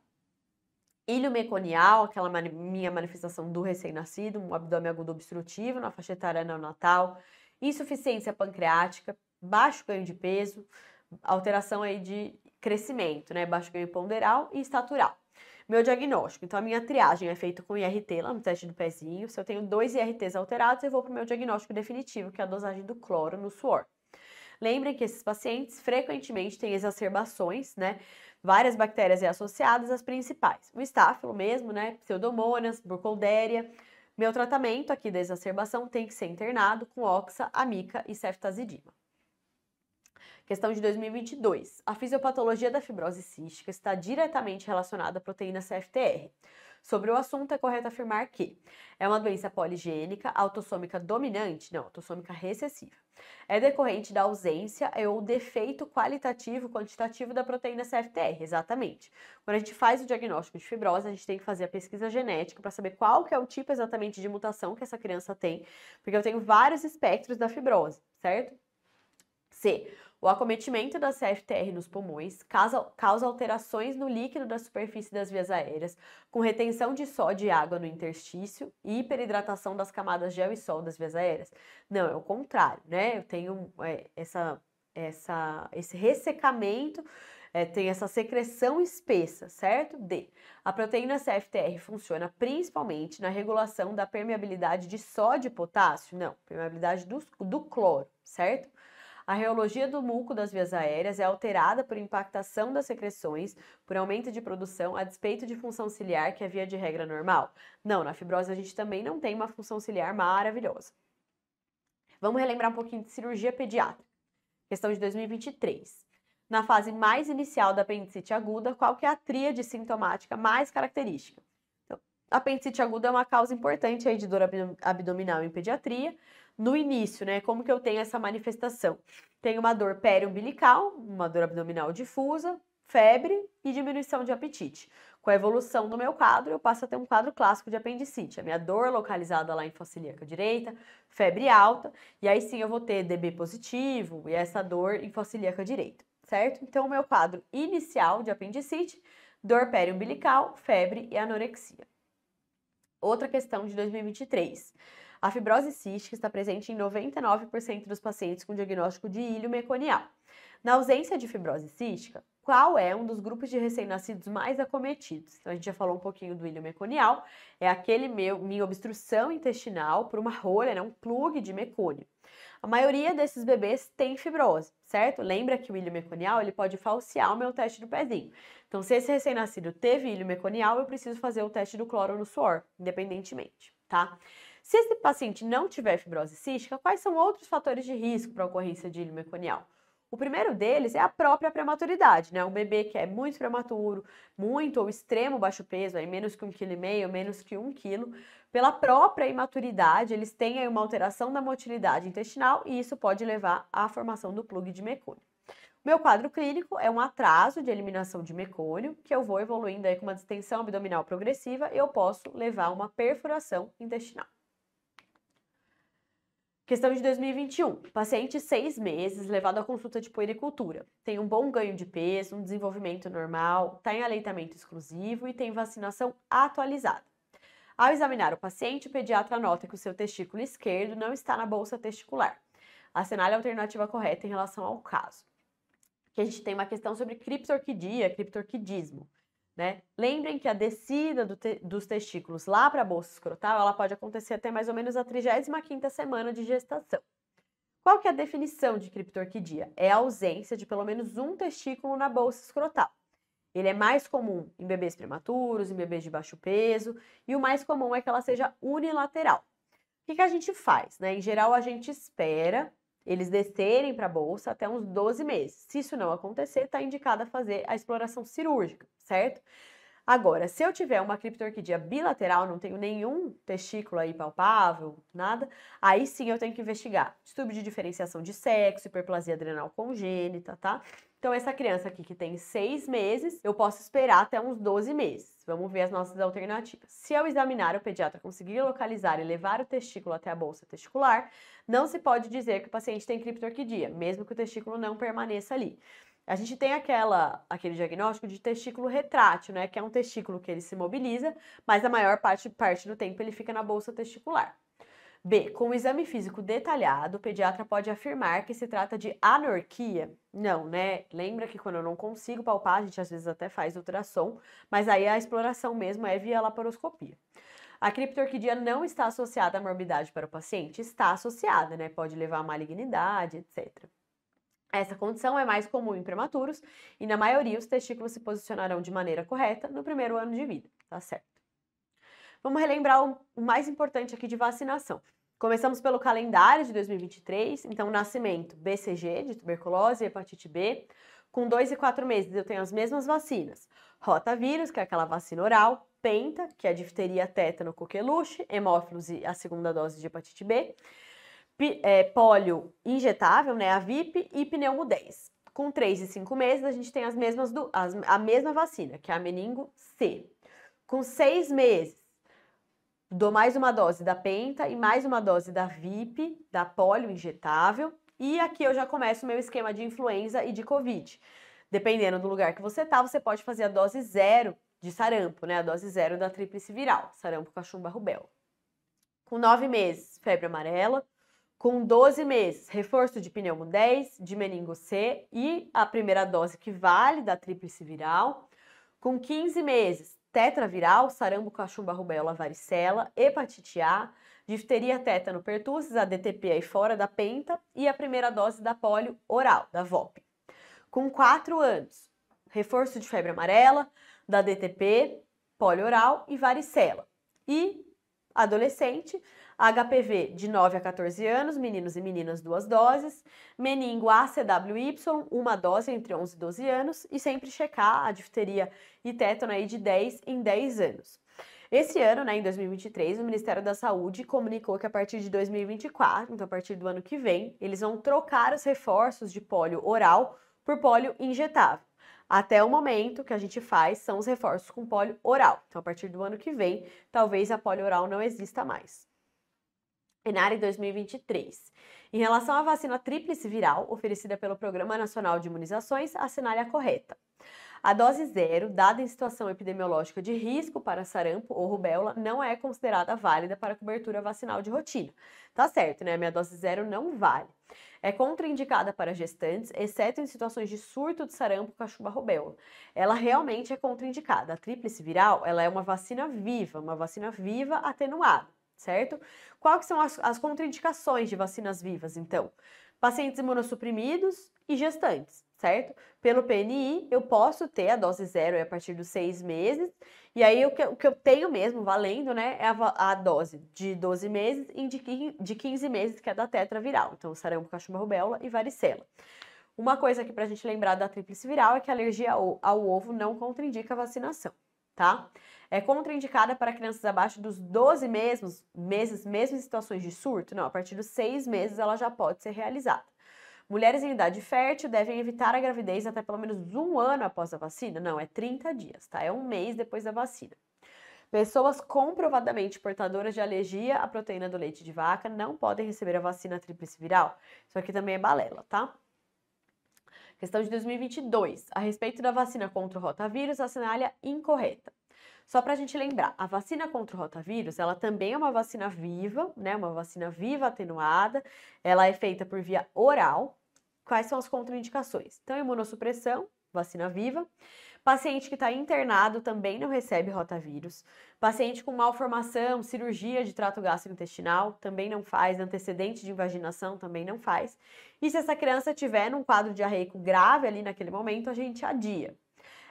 ilho meconial, aquela mani minha manifestação do recém-nascido, um abdômen agudo obstrutivo na faixa etária neonatal, insuficiência pancreática, baixo ganho de peso, alteração aí de crescimento, né? Baixo ganho ponderal e estatural meu diagnóstico. Então, a minha triagem é feita com IRT lá no teste do pezinho. Se eu tenho dois IRTs alterados, eu vou para o meu diagnóstico definitivo, que é a dosagem do cloro no suor. Lembrem que esses pacientes frequentemente têm exacerbações, né? Várias bactérias é associadas às principais. O estáfilo mesmo, né? Pseudomonas, burkholderia. Meu tratamento aqui da exacerbação tem que ser internado com oxa, amica e ceftazidima. Questão de 2022. A fisiopatologia da fibrose cística está diretamente relacionada à proteína CFTR. Sobre o assunto, é correto afirmar que é uma doença poligênica, autossômica dominante, não, autossômica recessiva. É decorrente da ausência ou defeito qualitativo quantitativo da proteína CFTR, exatamente. Quando a gente faz o diagnóstico de fibrose, a gente tem que fazer a pesquisa genética para saber qual que é o tipo exatamente de mutação que essa criança tem, porque eu tenho vários espectros da fibrose, certo? C. O acometimento da CFTR nos pulmões causa, causa alterações no líquido da superfície das vias aéreas, com retenção de sódio e água no interstício e hiperidratação das camadas gel e sol das vias aéreas. Não, é o contrário, né? Eu tenho é, essa, essa, esse ressecamento é, tem essa secreção espessa, certo? D. A proteína CFTR funciona principalmente na regulação da permeabilidade de sódio e potássio? Não, permeabilidade do, do cloro, certo? A reologia do muco das vias aéreas é alterada por impactação das secreções, por aumento de produção, a despeito de função ciliar, que é via de regra normal. Não, na fibrose a gente também não tem uma função ciliar maravilhosa. Vamos relembrar um pouquinho de cirurgia pediátrica. Questão de 2023. Na fase mais inicial da apendicite aguda, qual que é a tríade sintomática mais característica? Então, apendicite aguda é uma causa importante aí de dor abdominal em pediatria no início, né? Como que eu tenho essa manifestação? Tenho uma dor periumbilical, uma dor abdominal difusa, febre e diminuição de apetite. Com a evolução do meu quadro, eu passo a ter um quadro clássico de apendicite. A minha dor localizada lá em focilíaca direita, febre alta, e aí sim eu vou ter DB positivo e essa dor em focilíaca direita, certo? Então, o meu quadro inicial de apendicite, dor periumbilical, febre e anorexia. Outra questão de 2023. A fibrose cística está presente em 99% dos pacientes com diagnóstico de ilho meconial. Na ausência de fibrose cística, qual é um dos grupos de recém-nascidos mais acometidos? Então, a gente já falou um pouquinho do ilho meconial, é aquele meu, minha obstrução intestinal por uma rolha, né, um plugue de mecônio. A maioria desses bebês tem fibrose, certo? Lembra que o ilho meconial ele pode falsear o meu teste do pezinho. Então, se esse recém-nascido teve ilho meconial, eu preciso fazer o teste do cloro no suor, independentemente, tá? Se esse paciente não tiver fibrose cística, quais são outros fatores de risco para a ocorrência de ilma meconial? O primeiro deles é a própria prematuridade, né? Um bebê que é muito prematuro, muito ou extremo baixo peso, aí menos que 1,5 kg, menos que 1 kg, pela própria imaturidade, eles têm aí uma alteração da motilidade intestinal e isso pode levar à formação do plugue de mecônio. Meu quadro clínico é um atraso de eliminação de mecônio, que eu vou evoluindo aí com uma distensão abdominal progressiva e eu posso levar a uma perfuração intestinal. Questão de 2021. Paciente seis meses, levado à consulta de puericultura. Tem um bom ganho de peso, um desenvolvimento normal, está em aleitamento exclusivo e tem vacinação atualizada. Ao examinar o paciente, o pediatra nota que o seu testículo esquerdo não está na bolsa testicular. Assinale a alternativa correta em relação ao caso. Que a gente tem uma questão sobre criptorquidia, criptorquidismo. Né? Lembrem que a descida do te dos testículos lá para a bolsa escrotal, ela pode acontecer até mais ou menos a 35ª semana de gestação. Qual que é a definição de criptorquidia? É a ausência de pelo menos um testículo na bolsa escrotal. Ele é mais comum em bebês prematuros, em bebês de baixo peso, e o mais comum é que ela seja unilateral. O que, que a gente faz? Né? Em geral, a gente espera eles descerem para a bolsa até uns 12 meses. Se isso não acontecer, está indicada fazer a exploração cirúrgica, certo? Agora, se eu tiver uma criptorquidia bilateral, não tenho nenhum testículo aí palpável, nada, aí sim eu tenho que investigar distúrbio de diferenciação de sexo, hiperplasia adrenal congênita, tá? Então, essa criança aqui que tem seis meses, eu posso esperar até uns 12 meses. Vamos ver as nossas alternativas. Se eu examinar o pediatra conseguir localizar e levar o testículo até a bolsa testicular, não se pode dizer que o paciente tem criptorquidia, mesmo que o testículo não permaneça ali. A gente tem aquela, aquele diagnóstico de testículo retrátil, né? Que é um testículo que ele se mobiliza, mas a maior parte, parte do tempo ele fica na bolsa testicular. B. Com o exame físico detalhado, o pediatra pode afirmar que se trata de anorquia? Não, né? Lembra que quando eu não consigo palpar, a gente às vezes até faz ultrassom, mas aí a exploração mesmo é via laparoscopia. A criptorquidia não está associada à morbidade para o paciente? Está associada, né? Pode levar à malignidade, etc. Essa condição é mais comum em prematuros e, na maioria, os testículos se posicionarão de maneira correta no primeiro ano de vida, tá certo? Vamos relembrar o mais importante aqui de vacinação. Começamos pelo calendário de 2023, então nascimento BCG, de tuberculose e hepatite B. Com 2 e 4 meses eu tenho as mesmas vacinas. Rotavírus, que é aquela vacina oral, penta, que é difteria, tétano, coqueluche, hemófilos e a segunda dose de hepatite B é, polio injetável, né, a VIP, e pneumo 10. Com 3 e 5 meses, a gente tem as mesmas do, as, a mesma vacina, que é a meningo C. Com 6 meses, dou mais uma dose da penta e mais uma dose da VIP, da polio injetável. E aqui eu já começo o meu esquema de influenza e de Covid. Dependendo do lugar que você tá, você pode fazer a dose zero de sarampo, né? A dose zero da tríplice viral, sarampo, cachumba, rubéola. Com nove meses, febre amarela com 12 meses, reforço de pneumo 10, de meningo C e a primeira dose que vale da tríplice viral. Com 15 meses, tetraviral, sarampo, cachumba, rubéola, varicela, hepatite A, difteria, tétano, pertussis, DTP aí fora da penta e a primeira dose da polio oral, da VOP. Com 4 anos, reforço de febre amarela, da DTP, polio oral e varicela. E adolescente, HPV de 9 a 14 anos, meninos e meninas, duas doses. Meningo ACWY, uma dose entre 11 e 12 anos. E sempre checar a difteria e tétano né, aí de 10 em 10 anos. Esse ano, né, em 2023, o Ministério da Saúde comunicou que a partir de 2024, então a partir do ano que vem, eles vão trocar os reforços de pólio oral por pólio injetável. Até o momento que a gente faz são os reforços com pólio oral. Então, a partir do ano que vem, talvez a pólio oral não exista mais. Enara em 2023. Em relação à vacina tríplice viral oferecida pelo Programa Nacional de Imunizações, assinale a correta. A dose zero, dada em situação epidemiológica de risco para sarampo ou rubéola, não é considerada válida para cobertura vacinal de rotina. Tá certo, né? Minha dose zero não vale. É contraindicada para gestantes, exceto em situações de surto de sarampo, cachumba rubéola. Ela realmente é contraindicada. A tríplice viral, ela é uma vacina viva, uma vacina viva atenuada certo? Quais são as, as contraindicações de vacinas vivas, então? Pacientes imunossuprimidos e gestantes, certo? Pelo PNI, eu posso ter a dose zero a partir dos seis meses, e aí o que, o que eu tenho mesmo valendo, né, é a, a dose de 12 meses e de, de 15 meses, que é da tetraviral, então sarampo, cachumba, rubéola e varicela. Uma coisa aqui pra gente lembrar da tríplice viral é que a alergia ao, ao ovo não contraindica a vacinação, tá? é contraindicada para crianças abaixo dos 12 mesmos, meses, mesmo em situações de surto? Não, a partir dos 6 meses ela já pode ser realizada. Mulheres em idade fértil devem evitar a gravidez até pelo menos um ano após a vacina? Não, é 30 dias, tá? É um mês depois da vacina. Pessoas comprovadamente portadoras de alergia à proteína do leite de vaca não podem receber a vacina tríplice viral. Isso aqui também é balela, tá? Questão de 2022. A respeito da vacina contra o rotavírus, assinale a incorreta. Só para a gente lembrar, a vacina contra o rotavírus, ela também é uma vacina viva, né? Uma vacina viva atenuada. Ela é feita por via oral. Quais são as contraindicações? Então, imunossupressão, vacina viva. Paciente que está internado também não recebe rotavírus. Paciente com malformação, cirurgia de trato gastrointestinal também não faz. Antecedente de invaginação também não faz. E se essa criança tiver num quadro de arreico grave ali naquele momento, a gente adia.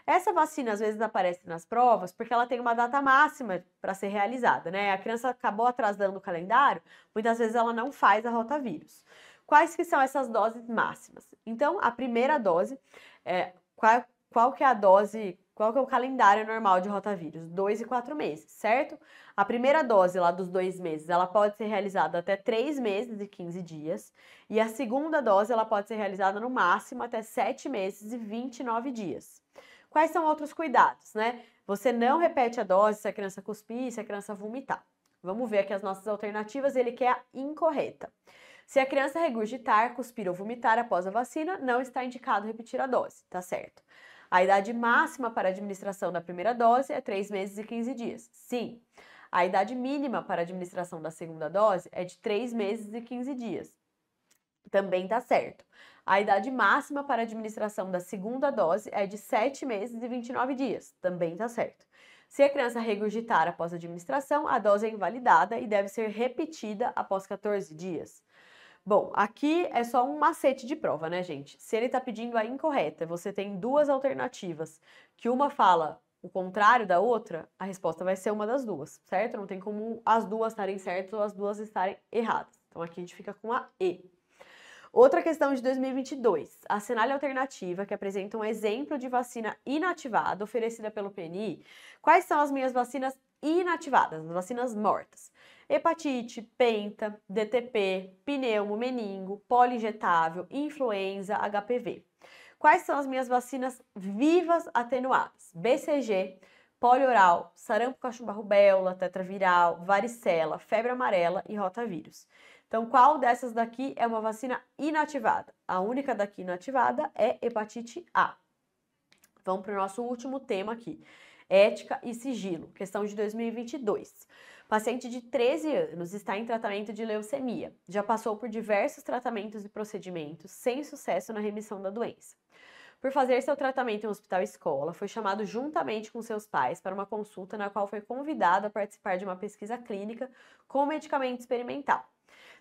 Essa vacina às vezes aparece nas provas porque ela tem uma data máxima para ser realizada, né? A criança acabou atrasando o calendário, muitas vezes ela não faz a rotavírus. Quais que são essas doses máximas? Então, a primeira dose, é, qual, qual que é a dose qual que é o calendário normal de rotavírus? Dois e quatro meses, certo? A primeira dose lá dos dois meses, ela pode ser realizada até três meses e 15 dias. E a segunda dose, ela pode ser realizada no máximo até sete meses e 29 dias. Quais são outros cuidados, né? Você não uhum. repete a dose se a criança cuspir, se a criança vomitar. Vamos ver aqui as nossas alternativas, ele quer é a incorreta. Se a criança regurgitar, cuspir ou vomitar após a vacina, não está indicado repetir a dose, tá certo? A idade máxima para administração da primeira dose é 3 meses e 15 dias. Sim. A idade mínima para administração da segunda dose é de 3 meses e 15 dias. Também tá certo. A idade máxima para administração da segunda dose é de 7 meses e 29 dias, também tá certo. Se a criança regurgitar após a administração, a dose é invalidada e deve ser repetida após 14 dias. Bom, aqui é só um macete de prova, né, gente? Se ele está pedindo a incorreta, você tem duas alternativas, que uma fala o contrário da outra, a resposta vai ser uma das duas, certo? Não tem como as duas estarem certas ou as duas estarem erradas. Então aqui a gente fica com a E. Outra questão de 2022. A a alternativa que apresenta um exemplo de vacina inativada oferecida pelo PNI. Quais são as minhas vacinas inativadas, as vacinas mortas? Hepatite, penta, DTP, pneumo, meningo, poliinjetável, influenza, HPV. Quais são as minhas vacinas vivas atenuadas? BCG, polioral, sarampo cachumba rubéola, tetraviral, varicela, febre amarela e rotavírus. Então, qual dessas daqui é uma vacina inativada? A única daqui inativada é hepatite A. Vamos para o nosso último tema aqui: ética e sigilo, questão de 2022. Paciente de 13 anos está em tratamento de leucemia. Já passou por diversos tratamentos e procedimentos sem sucesso na remissão da doença. Por fazer seu tratamento em um hospital escola, foi chamado juntamente com seus pais para uma consulta na qual foi convidado a participar de uma pesquisa clínica com medicamento experimental.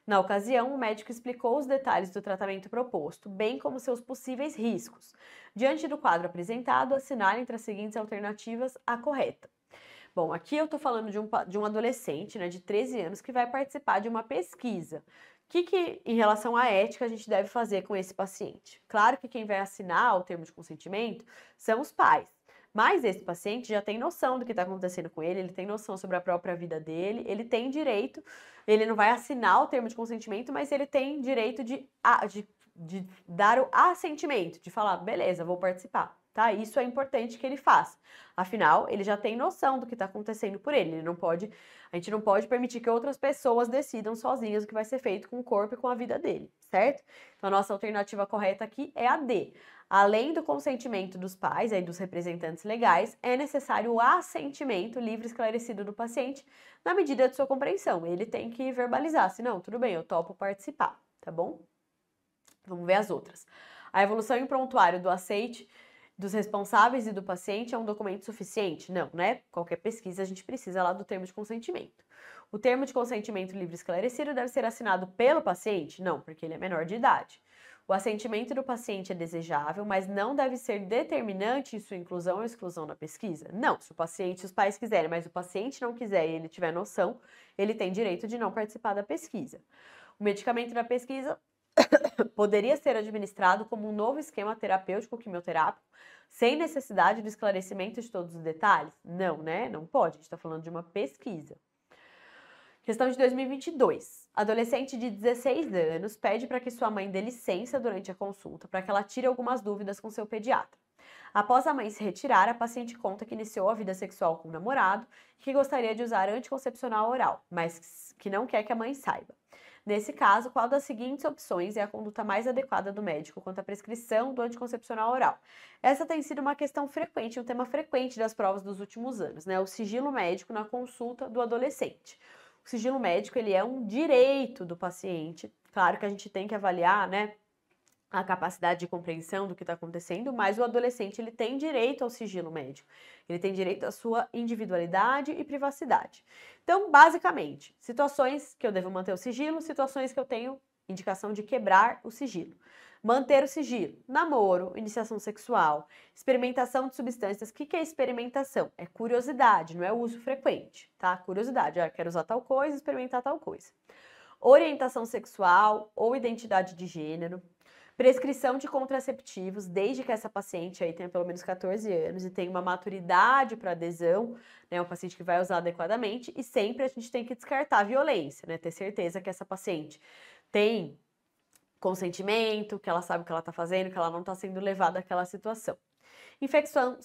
Na ocasião, o médico explicou os detalhes do tratamento proposto, bem como seus possíveis riscos. Diante do quadro apresentado, assinale entre as seguintes alternativas a correta. Bom, aqui eu estou falando de um, de um adolescente né, de 13 anos que vai participar de uma pesquisa. O que, que, em relação à ética, a gente deve fazer com esse paciente? Claro que quem vai assinar o termo de consentimento são os pais. Mas esse paciente já tem noção do que está acontecendo com ele, ele tem noção sobre a própria vida dele, ele tem direito, ele não vai assinar o termo de consentimento, mas ele tem direito de, de, de dar o assentimento, de falar, beleza, vou participar tá? Isso é importante que ele faça. Afinal, ele já tem noção do que está acontecendo por ele. Ele não pode, a gente não pode permitir que outras pessoas decidam sozinhas o que vai ser feito com o corpo e com a vida dele, certo? Então a nossa alternativa correta aqui é a D. Além do consentimento dos pais e dos representantes legais, é necessário o assentimento livre e esclarecido do paciente na medida de sua compreensão. Ele tem que verbalizar, se não, tudo bem, eu topo participar, tá bom? Vamos ver as outras. A evolução em prontuário do aceite dos responsáveis e do paciente é um documento suficiente? Não, né? Qualquer pesquisa a gente precisa lá do termo de consentimento. O termo de consentimento livre esclarecido deve ser assinado pelo paciente? Não, porque ele é menor de idade. O assentimento do paciente é desejável, mas não deve ser determinante em sua inclusão ou exclusão na pesquisa? Não, se o paciente, os pais quiserem, mas o paciente não quiser e ele tiver noção, ele tem direito de não participar da pesquisa. O medicamento da pesquisa poderia ser administrado como um novo esquema terapêutico quimioterápico, sem necessidade do esclarecimento de todos os detalhes? Não, né? Não pode, a gente está falando de uma pesquisa. Questão de 2022. Adolescente de 16 anos pede para que sua mãe dê licença durante a consulta para que ela tire algumas dúvidas com seu pediatra. Após a mãe se retirar, a paciente conta que iniciou a vida sexual com o namorado e que gostaria de usar anticoncepcional oral, mas que não quer que a mãe saiba. Nesse caso, qual das seguintes opções é a conduta mais adequada do médico quanto à prescrição do anticoncepcional oral? Essa tem sido uma questão frequente, um tema frequente das provas dos últimos anos, né? O sigilo médico na consulta do adolescente. O sigilo médico, ele é um direito do paciente. Claro que a gente tem que avaliar, né? a capacidade de compreensão do que está acontecendo, mas o adolescente ele tem direito ao sigilo médico, ele tem direito à sua individualidade e privacidade. Então, basicamente, situações que eu devo manter o sigilo, situações que eu tenho indicação de quebrar o sigilo. Manter o sigilo, namoro, iniciação sexual, experimentação de substâncias. O que, que é experimentação? É curiosidade, não é uso frequente, tá? Curiosidade, ah, quero usar tal coisa, experimentar tal coisa. Orientação sexual ou identidade de gênero, Prescrição de contraceptivos, desde que essa paciente aí tenha pelo menos 14 anos e tenha uma maturidade para adesão, né, um paciente que vai usar adequadamente, e sempre a gente tem que descartar a violência, né, ter certeza que essa paciente tem consentimento, que ela sabe o que ela está fazendo, que ela não está sendo levada àquela situação. Infecção,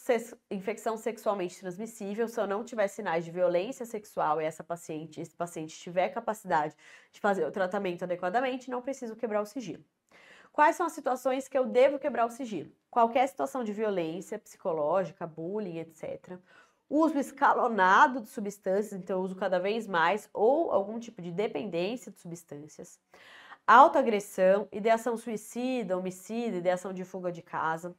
infecção, sexualmente transmissível, se eu não tiver sinais de violência sexual e essa paciente, esse paciente tiver capacidade de fazer o tratamento adequadamente, não preciso quebrar o sigilo. Quais são as situações que eu devo quebrar o sigilo? Qualquer situação de violência psicológica, bullying, etc. Uso escalonado de substâncias, então eu uso cada vez mais, ou algum tipo de dependência de substâncias. Autoagressão, ideação suicida, homicida, ideação de fuga de casa,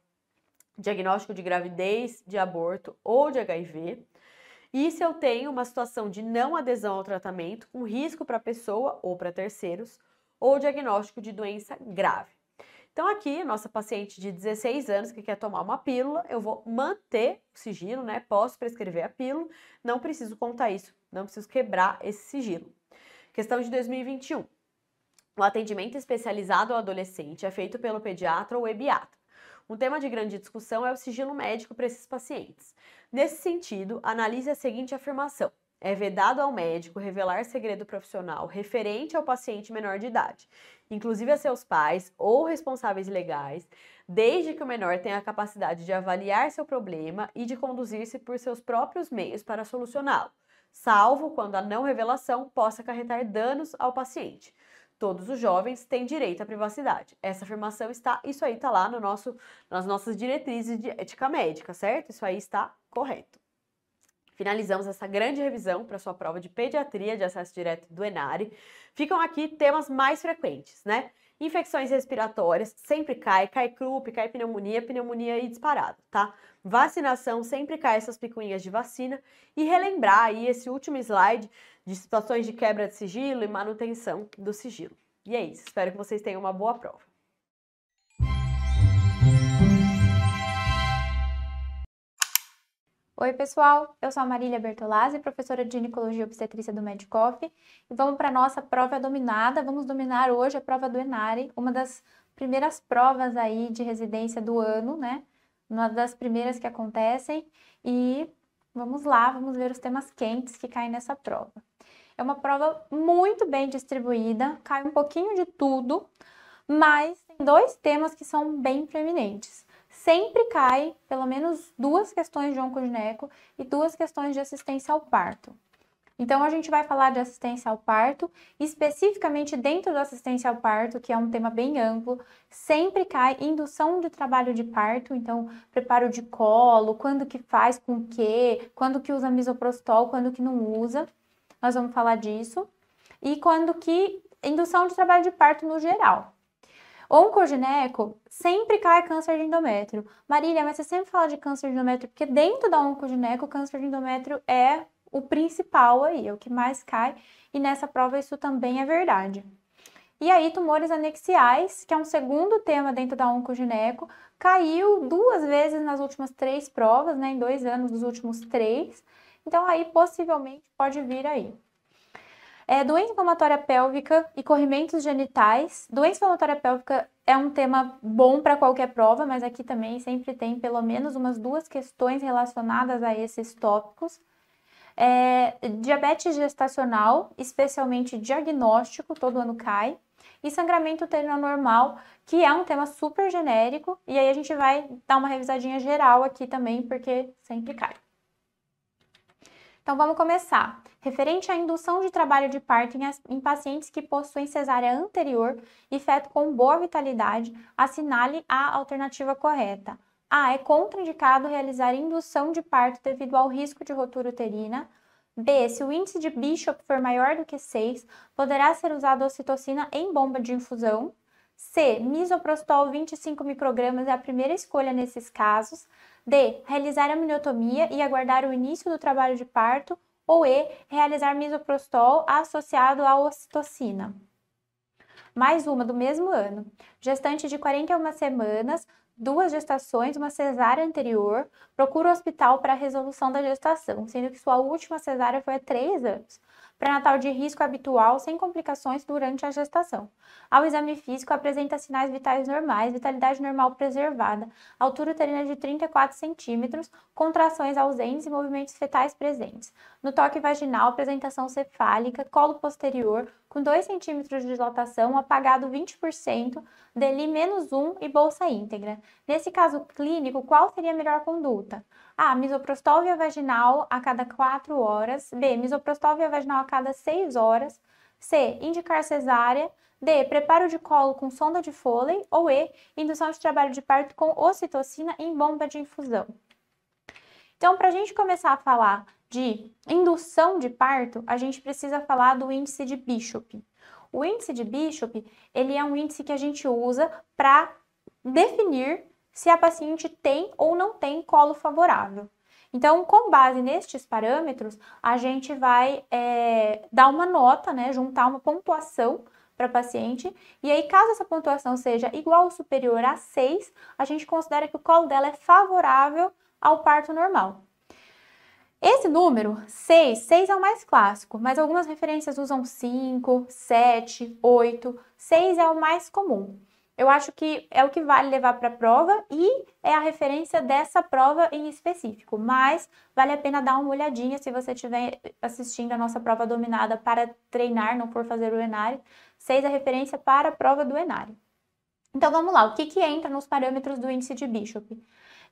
diagnóstico de gravidez, de aborto ou de HIV. E se eu tenho uma situação de não adesão ao tratamento, com risco para a pessoa ou para terceiros, ou diagnóstico de doença grave. Então, aqui, nossa paciente de 16 anos que quer tomar uma pílula, eu vou manter o sigilo, né? Posso prescrever a pílula, não preciso contar isso, não preciso quebrar esse sigilo. Questão de 2021. O atendimento especializado ao adolescente é feito pelo pediatra ou ebiatra. Um tema de grande discussão é o sigilo médico para esses pacientes. Nesse sentido, analise a seguinte afirmação: é vedado ao médico revelar segredo profissional referente ao paciente menor de idade, inclusive a seus pais ou responsáveis legais, desde que o menor tenha a capacidade de avaliar seu problema e de conduzir-se por seus próprios meios para solucioná-lo, salvo quando a não revelação possa acarretar danos ao paciente. Todos os jovens têm direito à privacidade. Essa afirmação está, isso aí está lá no nosso, nas nossas diretrizes de ética médica, certo? Isso aí está correto. Finalizamos essa grande revisão para sua prova de pediatria de acesso direto do Enare. Ficam aqui temas mais frequentes, né? Infecções respiratórias, sempre cai, cai croup, cai pneumonia, pneumonia e disparado, tá? Vacinação, sempre cai essas picuinhas de vacina. E relembrar aí esse último slide de situações de quebra de sigilo e manutenção do sigilo. E é isso, espero que vocês tenham uma boa prova. Oi, pessoal! Eu sou a Marília Bertolazzi, professora de Ginecologia e Obstetrícia do Medcoff e vamos para a nossa prova dominada. Vamos dominar hoje a prova do Enare, uma das primeiras provas aí de residência do ano, né? Uma das primeiras que acontecem. E vamos lá, vamos ver os temas quentes que caem nessa prova. É uma prova muito bem distribuída, cai um pouquinho de tudo, mas tem dois temas que são bem preeminentes sempre cai pelo menos duas questões de oncogineco e duas questões de assistência ao parto. Então, a gente vai falar de assistência ao parto, especificamente dentro da assistência ao parto, que é um tema bem amplo, sempre cai indução de trabalho de parto, então, preparo de colo, quando que faz com o quê, quando que usa misoprostol, quando que não usa, nós vamos falar disso, e quando que indução de trabalho de parto no geral. Oncogineco sempre cai câncer de endométrio. Marília, mas você sempre fala de câncer de endométrio, porque dentro da oncogineco, câncer de endométrio é o principal aí, é o que mais cai, e nessa prova isso também é verdade. E aí, tumores anexiais, que é um segundo tema dentro da oncogineco, caiu duas vezes nas últimas três provas, né, em dois anos dos últimos três. Então, aí possivelmente pode vir aí. É, doença inflamatória pélvica e corrimentos genitais. Doença inflamatória pélvica é um tema bom para qualquer prova, mas aqui também sempre tem pelo menos umas duas questões relacionadas a esses tópicos. É, diabetes gestacional, especialmente diagnóstico, todo ano cai. E sangramento uterino normal, que é um tema super genérico. E aí a gente vai dar uma revisadinha geral aqui também, porque sempre cai. Então vamos começar. Referente à indução de trabalho de parto em, em pacientes que possuem cesárea anterior e feto com boa vitalidade, assinale a alternativa correta. A. É contraindicado realizar indução de parto devido ao risco de rotura uterina. B. Se o índice de Bishop for maior do que 6, poderá ser usada ocitocina em bomba de infusão. C. Misoprostol 25 microgramas é a primeira escolha nesses casos. D. Realizar a amniotomia e aguardar o início do trabalho de parto. Ou E. Realizar misoprostol associado à ocitocina. Mais uma do mesmo ano. Gestante de 41 semanas, duas gestações, uma cesárea anterior, procura o hospital para a resolução da gestação, sendo que sua última cesárea foi há três anos. Pré-natal de risco habitual, sem complicações durante a gestação. Ao exame físico, apresenta sinais vitais normais, vitalidade normal preservada, altura uterina de 34 centímetros, contrações ausentes e movimentos fetais presentes. No toque vaginal, apresentação cefálica, colo posterior, com 2 centímetros de dilatação, apagado 20%, DELI menos 1 e bolsa íntegra. Nesse caso clínico, qual seria a melhor conduta? A. Ah, via vaginal a cada 4 horas. B. via vaginal a cada 6 horas. C. Indicar cesárea. D. Preparo de colo com sonda de Foley. Ou E. Indução de trabalho de parto com ocitocina em bomba de infusão. Então, para a gente começar a falar de indução de parto, a gente precisa falar do índice de Bishop. O índice de Bishop, ele é um índice que a gente usa para definir se a paciente tem ou não tem colo favorável. Então, com base nestes parâmetros, a gente vai é, dar uma nota, né, juntar uma pontuação para a paciente, e aí caso essa pontuação seja igual ou superior a 6, a gente considera que o colo dela é favorável ao parto normal. Esse número, 6, 6 é o mais clássico, mas algumas referências usam 5, 7, 8, 6 é o mais comum. Eu acho que é o que vale levar para a prova e é a referência dessa prova em específico, mas vale a pena dar uma olhadinha se você estiver assistindo a nossa prova dominada para treinar, não for fazer o Enare. seja é a referência para a prova do Enare. Então vamos lá, o que, que entra nos parâmetros do índice de Bishop?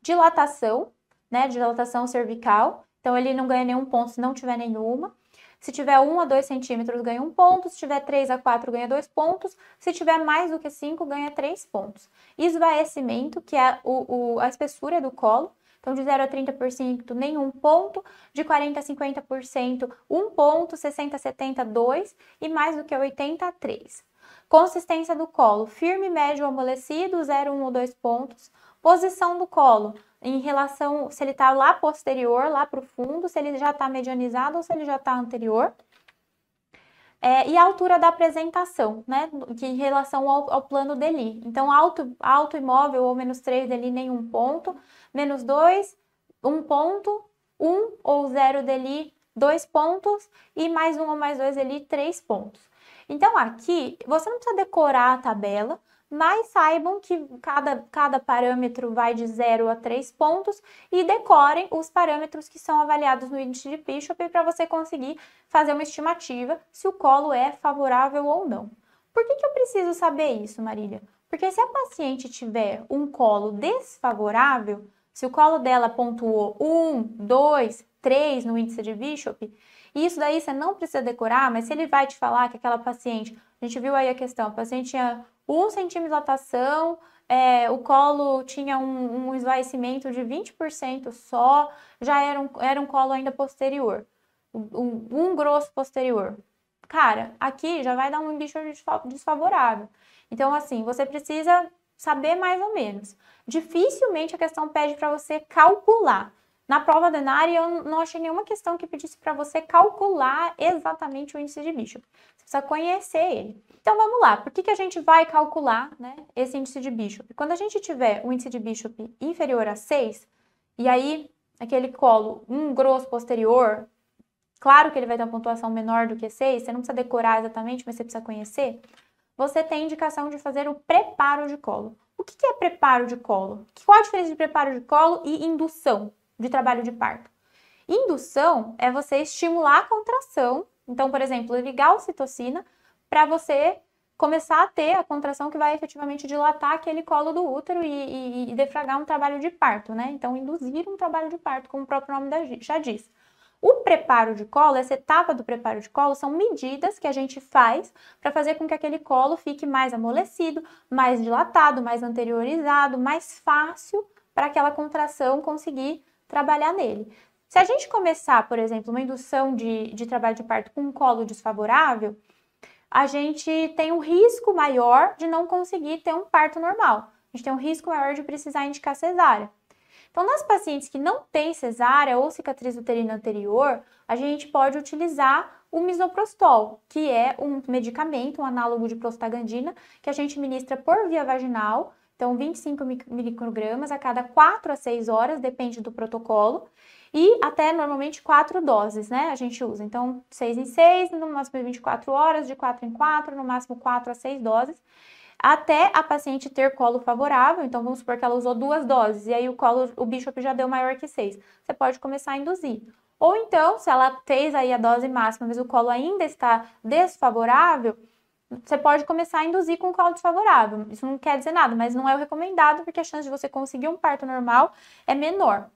Dilatação, né? Dilatação cervical. Então ele não ganha nenhum ponto se não tiver nenhuma. Se tiver 1 a 2 centímetros, ganha 1 ponto. Se tiver 3 a 4, ganha 2 pontos. Se tiver mais do que 5, ganha 3 pontos. Esvaecimento, que é o, o, a espessura do colo. Então, de 0 a 30%, nenhum ponto. De 40 a 50%, 1 ponto. 60 a 70, 2. E mais do que 80 a 3. Consistência do colo, firme, médio, amolecido, 0, 1 ou 2 pontos. Posição do colo, em relação se ele está lá posterior, lá para o fundo, se ele já está medianizado ou se ele já está anterior. É, e a altura da apresentação, né, que em relação ao, ao plano deli. Então, alto, alto imóvel ou menos 3 deli, nenhum ponto, menos 2, 1 ponto, 1 ou 0 deli, 2 pontos, e mais 1 ou mais 2 deli, 3 pontos. Então, aqui, você não precisa decorar a tabela, mas saibam que cada, cada parâmetro vai de 0 a 3 pontos e decorem os parâmetros que são avaliados no índice de Bishop para você conseguir fazer uma estimativa se o colo é favorável ou não. Por que, que eu preciso saber isso, Marília? Porque se a paciente tiver um colo desfavorável, se o colo dela pontuou 1, 2, 3 no índice de Bishop, e isso daí você não precisa decorar, mas se ele vai te falar que aquela paciente, a gente viu aí a questão, a paciente tinha um centímetro de dilatação, é, o colo tinha um, um esvaecimento de 20% só, já era um, era um colo ainda posterior, um, um grosso posterior. Cara, aqui já vai dar um bicho desfavorável. Então, assim, você precisa saber mais ou menos. Dificilmente a questão pede para você calcular. Na prova do Enari, eu não achei nenhuma questão que pedisse para você calcular exatamente o índice de Bishop. Você precisa conhecer ele. Então vamos lá, por que, que a gente vai calcular né, esse índice de Bishop? Quando a gente tiver o um índice de Bishop inferior a 6, e aí aquele colo um grosso posterior, claro que ele vai ter uma pontuação menor do que 6, você não precisa decorar exatamente, mas você precisa conhecer, você tem indicação de fazer o preparo de colo. O que é preparo de colo? Qual a diferença de preparo de colo e indução? de trabalho de parto. Indução é você estimular a contração. Então, por exemplo, ligar a citocina para você começar a ter a contração que vai efetivamente dilatar aquele colo do útero e, e, e, defragar um trabalho de parto, né? Então, induzir um trabalho de parto, como o próprio nome já diz. O preparo de colo, essa etapa do preparo de colo, são medidas que a gente faz para fazer com que aquele colo fique mais amolecido, mais dilatado, mais anteriorizado, mais fácil para aquela contração conseguir trabalhar nele. Se a gente começar, por exemplo, uma indução de, de trabalho de parto com um colo desfavorável, a gente tem um risco maior de não conseguir ter um parto normal. A gente tem um risco maior de precisar indicar cesárea. Então, nas pacientes que não têm cesárea ou cicatriz uterina anterior, a gente pode utilizar o misoprostol, que é um medicamento, um análogo de prostaglandina, que a gente ministra por via vaginal então, 25 uhum. microgramas a cada 4 a 6 horas, depende do protocolo, e até normalmente 4 doses, né? A gente usa. Então, 6 em 6, no máximo 24 horas, de 4 em 4, no máximo 4 a 6 doses, até a paciente ter colo favorável. Então, vamos supor que ela usou duas doses, e aí o colo, o bishop já deu maior que 6. Você pode começar a induzir. Ou então, se ela fez aí a dose máxima, mas o colo ainda está desfavorável, você pode começar a induzir com colo desfavorável. Isso não quer dizer nada, mas não é o recomendado, porque a chance de você conseguir um parto normal é menor.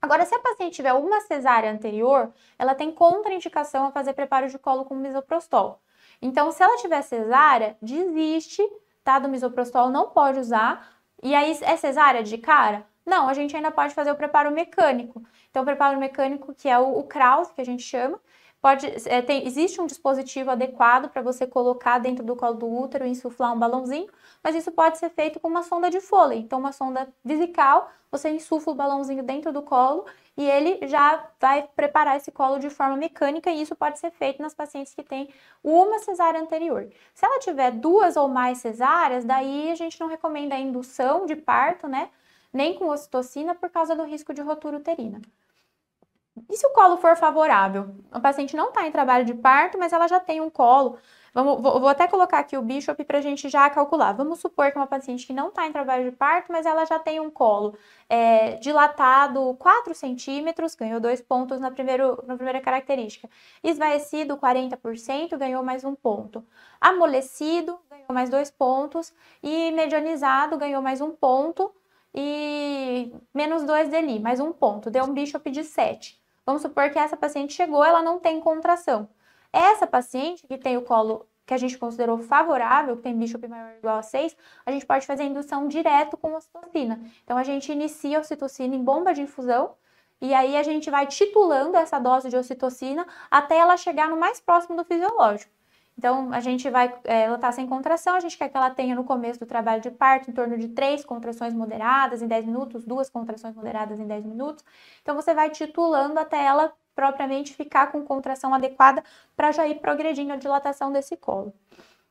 Agora, se a paciente tiver uma cesárea anterior, ela tem contraindicação a fazer preparo de colo com misoprostol. Então, se ela tiver cesárea, desiste, tá? Do misoprostol, não pode usar. E aí, é cesárea de cara? Não, a gente ainda pode fazer o preparo mecânico. Então, o preparo mecânico, que é o, o Kraus, que a gente chama, Pode, é, tem, existe um dispositivo adequado para você colocar dentro do colo do útero e insuflar um balãozinho, mas isso pode ser feito com uma sonda de Foley. Então, uma sonda vesical, você insufla o balãozinho dentro do colo e ele já vai preparar esse colo de forma mecânica e isso pode ser feito nas pacientes que têm uma cesárea anterior. Se ela tiver duas ou mais cesáreas, daí a gente não recomenda a indução de parto, né? Nem com ocitocina por causa do risco de rotura uterina. E se o colo for favorável? A paciente não está em trabalho de parto, mas ela já tem um colo. Vamos, vou, vou até colocar aqui o Bishop para a gente já calcular. Vamos supor que uma paciente que não está em trabalho de parto, mas ela já tem um colo é, dilatado 4 centímetros, ganhou dois pontos na, primeiro, na primeira característica. Esvaecido 40%, ganhou mais um ponto. Amolecido, ganhou mais dois pontos. E medianizado, ganhou mais um ponto. E menos dois dele, mais um ponto. Deu um Bishop de 7. Vamos supor que essa paciente chegou, ela não tem contração. Essa paciente que tem o colo que a gente considerou favorável, que tem bishop maior ou igual a 6, a gente pode fazer indução direto com ocitocina. Então, a gente inicia a ocitocina em bomba de infusão, e aí a gente vai titulando essa dose de ocitocina até ela chegar no mais próximo do fisiológico. Então, a gente vai, é, ela está sem contração, a gente quer que ela tenha no começo do trabalho de parto em torno de três contrações moderadas em 10 minutos, duas contrações moderadas em 10 minutos. Então, você vai titulando até ela propriamente ficar com contração adequada para já ir progredindo a dilatação desse colo.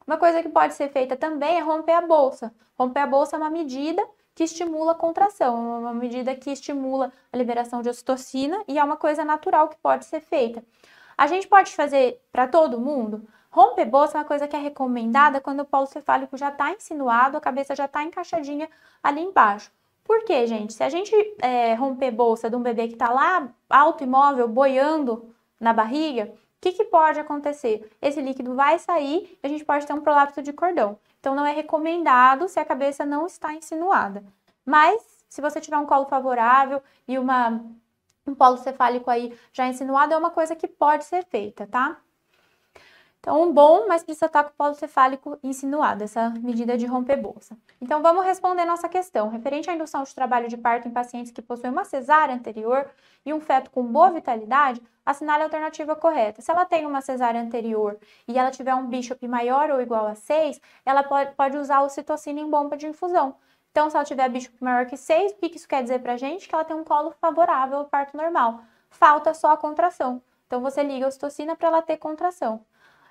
Uma coisa que pode ser feita também é romper a bolsa. Romper a bolsa é uma medida que estimula a contração, é uma medida que estimula a liberação de ocitocina e é uma coisa natural que pode ser feita. A gente pode fazer para todo mundo? Romper bolsa é uma coisa que é recomendada quando o polo cefálico já está insinuado, a cabeça já está encaixadinha ali embaixo. Por quê, gente? Se a gente é, romper bolsa de um bebê que está lá alto imóvel, boiando na barriga, o que, que, pode acontecer? Esse líquido vai sair e a gente pode ter um prolapso de cordão. Então, não é recomendado se a cabeça não está insinuada. Mas, se você tiver um colo favorável e uma, um polo cefálico aí já insinuado, é uma coisa que pode ser feita, tá? Então, um bom, mas precisa estar com o polo cefálico insinuado, essa medida de romper bolsa. Então, vamos responder nossa questão. Referente à indução de trabalho de parto em pacientes que possuem uma cesárea anterior e um feto com boa vitalidade, assinale a alternativa correta. Se ela tem uma cesárea anterior e ela tiver um bishop maior ou igual a 6, ela pode, pode usar o citocina em bomba de infusão. Então, se ela tiver bishop maior que 6, o que isso quer dizer a gente? Que ela tem um colo favorável ao parto normal. Falta só a contração. Então, você liga a citocina para ela ter contração.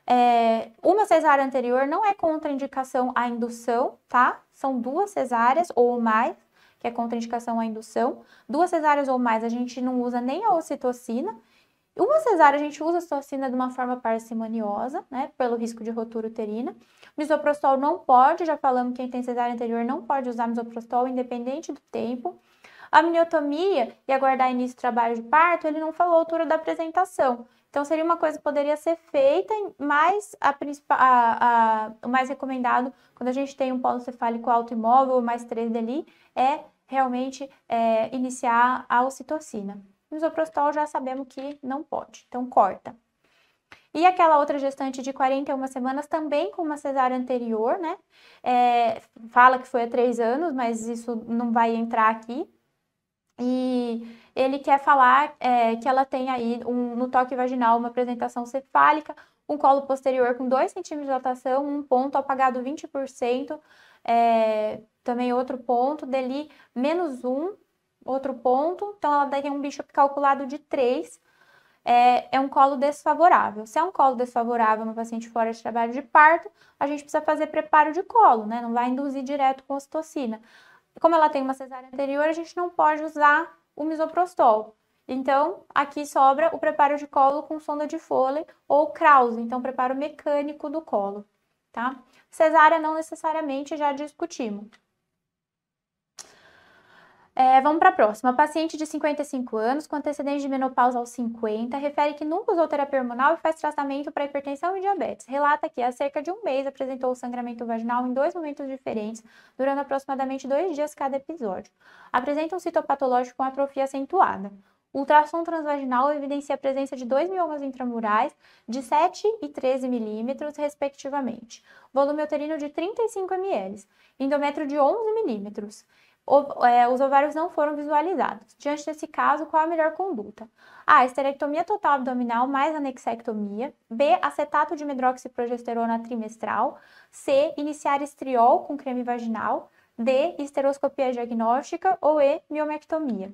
É, uma cesárea anterior não é contraindicação à indução, tá? São duas cesáreas ou mais, que é contraindicação à indução. Duas cesáreas ou mais a gente não usa nem a ocitocina. Uma cesárea a gente usa a ocitocina de uma forma parcimoniosa, né? Pelo risco de rotura uterina. Misoprostol não pode, já falamos que quem tem cesárea anterior não pode usar misoprostol, independente do tempo. A miniotomia e aguardar início do trabalho de parto, ele não falou a altura da apresentação. Então, seria uma coisa que poderia ser feita, mas a, a, a, o mais recomendado, quando a gente tem um polo cefálico autoimóvel, mais 3 ali, é realmente é, iniciar a ocitocina. Misoprostol já sabemos que não pode, então corta. E aquela outra gestante de 41 semanas, também com uma cesárea anterior, né? É, fala que foi há três anos, mas isso não vai entrar aqui. E ele quer falar é, que ela tem aí um, no toque vaginal uma apresentação cefálica, um colo posterior com 2 centímetros de dilatação, um ponto apagado 20%, é, também outro ponto, dele menos um, outro ponto, então ela daria um bicho calculado de 3, é, é, um colo desfavorável. Se é um colo desfavorável no paciente fora de trabalho de parto, a gente precisa fazer preparo de colo, né? Não vai induzir direto com ocitocina como ela tem uma cesárea anterior, a gente não pode usar o misoprostol. Então, aqui sobra o preparo de colo com sonda de Foley ou Krause, então preparo mecânico do colo, tá? Cesárea não necessariamente já discutimos. É, vamos para a próxima. Paciente de 55 anos, com antecedentes de menopausa aos 50, refere que nunca usou terapia hormonal e faz tratamento para hipertensão e diabetes. Relata que há cerca de um mês apresentou sangramento vaginal em dois momentos diferentes, durando aproximadamente dois dias cada episódio. Apresenta um citopatológico com atrofia acentuada. O ultrassom transvaginal evidencia a presença de dois miomas intramurais de 7 e 13 milímetros, respectivamente. Volume uterino de 35 ml. Endométrio de 11 milímetros. É, os ovários não foram visualizados. Diante desse caso, qual a melhor conduta? A. Esterectomia total abdominal mais anexectomia. B. Acetato de medroxiprogesterona trimestral. C. Iniciar estriol com creme vaginal. D. Esteroscopia diagnóstica. Ou E. Miomectomia.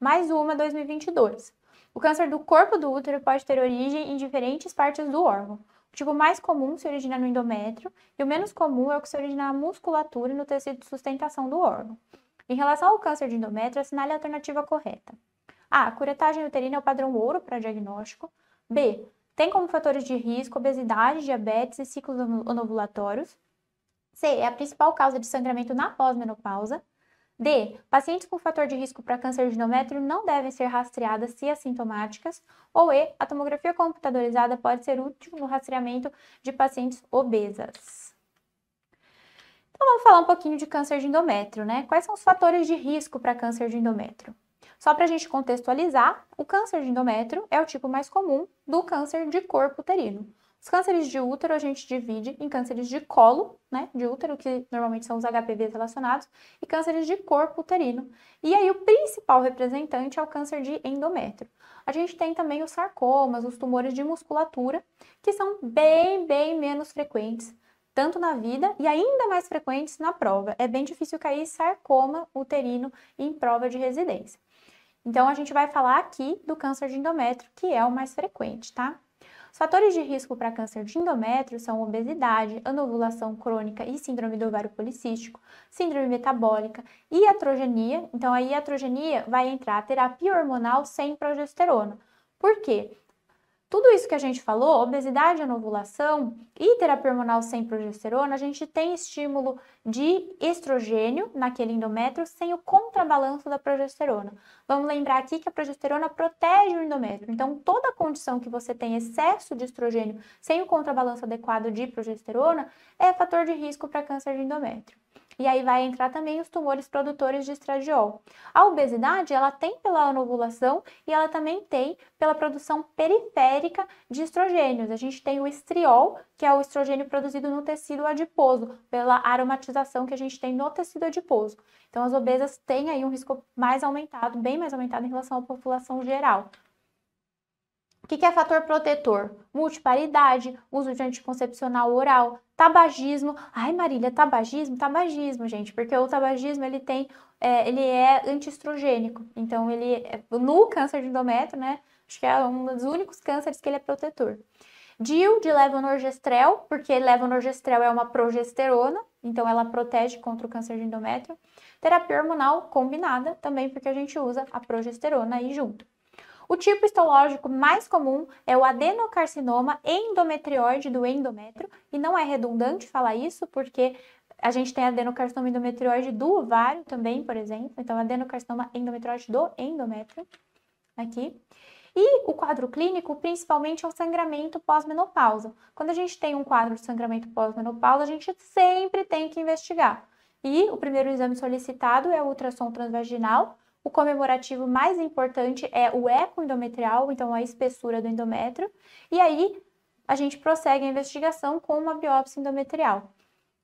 Mais uma, 2022. O câncer do corpo do útero pode ter origem em diferentes partes do órgão. Tipo, o tipo mais comum se origina no endométrio e o menos comum é o que se origina na musculatura e no tecido de sustentação do órgão. Em relação ao câncer de endométrio, assinale é a alternativa correta. A. A curetagem uterina é o padrão ouro para diagnóstico. B. Tem como fatores de risco obesidade, diabetes e ciclos anovulatórios. C. É a principal causa de sangramento na pós-menopausa. D. Pacientes com fator de risco para câncer de endométrio não devem ser rastreadas se assintomáticas. Ou E. A tomografia computadorizada pode ser útil no rastreamento de pacientes obesas. Então vamos falar um pouquinho de câncer de endométrio, né? Quais são os fatores de risco para câncer de endométrio? Só para a gente contextualizar, o câncer de endométrio é o tipo mais comum do câncer de corpo uterino. Os cânceres de útero a gente divide em cânceres de colo, né, de útero, que normalmente são os HPVs relacionados, e cânceres de corpo uterino. E aí o principal representante é o câncer de endométrio. A gente tem também os sarcomas, os tumores de musculatura, que são bem, bem menos frequentes, tanto na vida e ainda mais frequentes na prova. É bem difícil cair sarcoma uterino em prova de residência. Então a gente vai falar aqui do câncer de endométrio, que é o mais frequente, tá? Os fatores de risco para câncer de endométrio são obesidade, anovulação crônica e síndrome do ovário policístico, síndrome metabólica, iatrogenia. Então, a iatrogenia vai entrar a terapia hormonal sem progesterona. Por quê? Tudo isso que a gente falou, obesidade, anovulação e terapia hormonal sem progesterona, a gente tem estímulo de estrogênio naquele endométrio sem o contrabalanço da progesterona. Vamos lembrar aqui que a progesterona protege o endométrio. Então, toda condição que você tem excesso de estrogênio sem o contrabalanço adequado de progesterona é fator de risco para câncer de endométrio. E aí vai entrar também os tumores produtores de estradiol. A obesidade, ela tem pela anovulação e ela também tem pela produção periférica de estrogênios. A gente tem o estriol, que é o estrogênio produzido no tecido adiposo, pela aromatização que a gente tem no tecido adiposo. Então, as obesas têm aí um risco mais aumentado, bem mais aumentado em relação à população geral. O que é fator protetor? Multiparidade, uso de anticoncepcional oral, tabagismo. Ai, Marília, tabagismo? Tabagismo, gente, porque o tabagismo ele tem, é, ele é antiestrogênico. Então, ele é no câncer de endométrio, né? Acho que é um dos únicos cânceres que ele é protetor. DIL de levonorgestrel, porque levonorgestrel é uma progesterona, então ela protege contra o câncer de endométrio. Terapia hormonal combinada, também porque a gente usa a progesterona aí junto. O tipo histológico mais comum é o adenocarcinoma endometrioide do endométrio, e não é redundante falar isso, porque a gente tem adenocarcinoma endometrioide do ovário também, por exemplo, então adenocarcinoma endometrioide do endométrio, aqui. E o quadro clínico, principalmente, é o sangramento pós-menopausa. Quando a gente tem um quadro de sangramento pós-menopausa, a gente sempre tem que investigar. E o primeiro exame solicitado é o ultrassom transvaginal, o comemorativo mais importante é o eco endometrial, então a espessura do endométrio. E aí a gente prossegue a investigação com uma biópsia endometrial.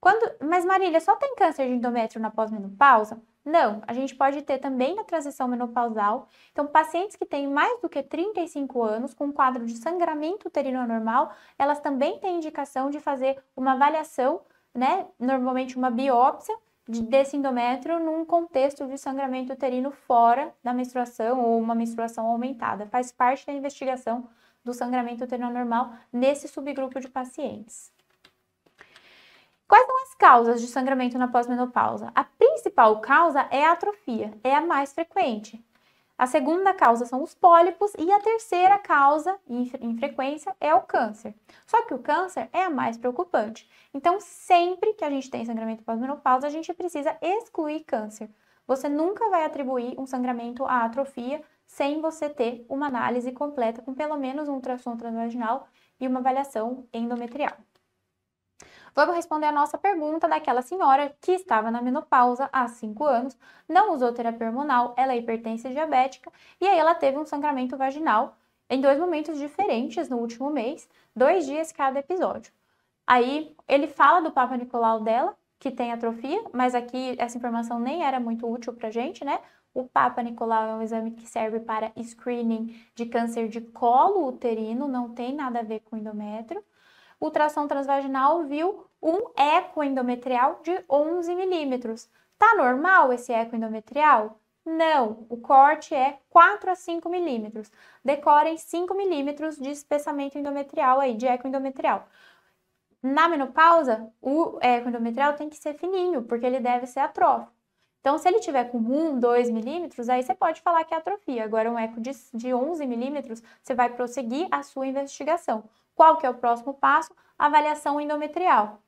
Quando, mas Marília, só tem câncer de endométrio na pós-menopausa? Não, a gente pode ter também na transição menopausal. Então, pacientes que têm mais do que 35 anos, com quadro de sangramento uterino anormal, elas também têm indicação de fazer uma avaliação, né? Normalmente uma biópsia Uhum. desse endométrio num contexto de sangramento uterino fora da menstruação ou uma menstruação aumentada. Faz parte da investigação do sangramento uterino normal nesse subgrupo de pacientes. Quais são as causas de sangramento na pós-menopausa? A principal causa é a atrofia, é a mais frequente. A segunda causa são os pólipos e a terceira causa, em frequência, é o câncer. Só que o câncer é a mais preocupante. Então, sempre que a gente tem sangramento pós-menopausa, a gente precisa excluir câncer. Você nunca vai atribuir um sangramento à atrofia sem você ter uma análise completa com pelo menos um ultrassom transvaginal e uma avaliação endometrial. Vamos responder a nossa pergunta daquela senhora que estava na menopausa há 5 anos, não usou terapia hormonal, ela é hipertensa e diabética, e aí ela teve um sangramento vaginal em dois momentos diferentes no último mês, dois dias cada episódio. Aí ele fala do Papa Nicolau dela, que tem atrofia, mas aqui essa informação nem era muito útil para gente, né? O Papa Nicolau é um exame que serve para screening de câncer de colo uterino, não tem nada a ver com endométrio ultrassom transvaginal viu um eco endometrial de 11 milímetros. Tá normal esse eco endometrial? Não, o corte é 4 a 5 milímetros. Decorem 5 milímetros de espessamento endometrial aí, de eco endometrial. Na menopausa, o eco endometrial tem que ser fininho, porque ele deve ser atrófico. Então, se ele tiver com 1, 2 milímetros, aí você pode falar que é atrofia. Agora, um eco de, de 11 milímetros, você vai prosseguir a sua investigação. Qual que é o próximo passo? Avaliação endometrial.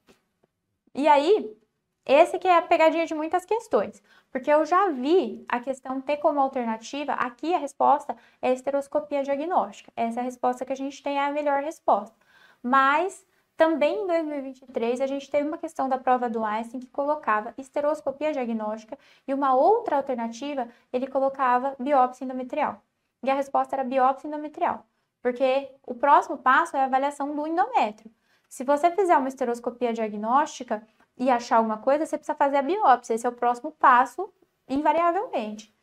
E aí, esse que é a pegadinha de muitas questões, porque eu já vi a questão ter como alternativa, aqui a resposta é a esteroscopia diagnóstica. Essa é a resposta que a gente tem, é a melhor resposta. Mas também em 2023, a gente teve uma questão da prova do Einstein que colocava esteroscopia diagnóstica e uma outra alternativa, ele colocava biópsia endometrial. E a resposta era biópsia endometrial. Porque o próximo passo é a avaliação do endométrio. Se você fizer uma esteroscopia diagnóstica e achar alguma coisa, você precisa fazer a biópsia. Esse é o próximo passo, invariavelmente.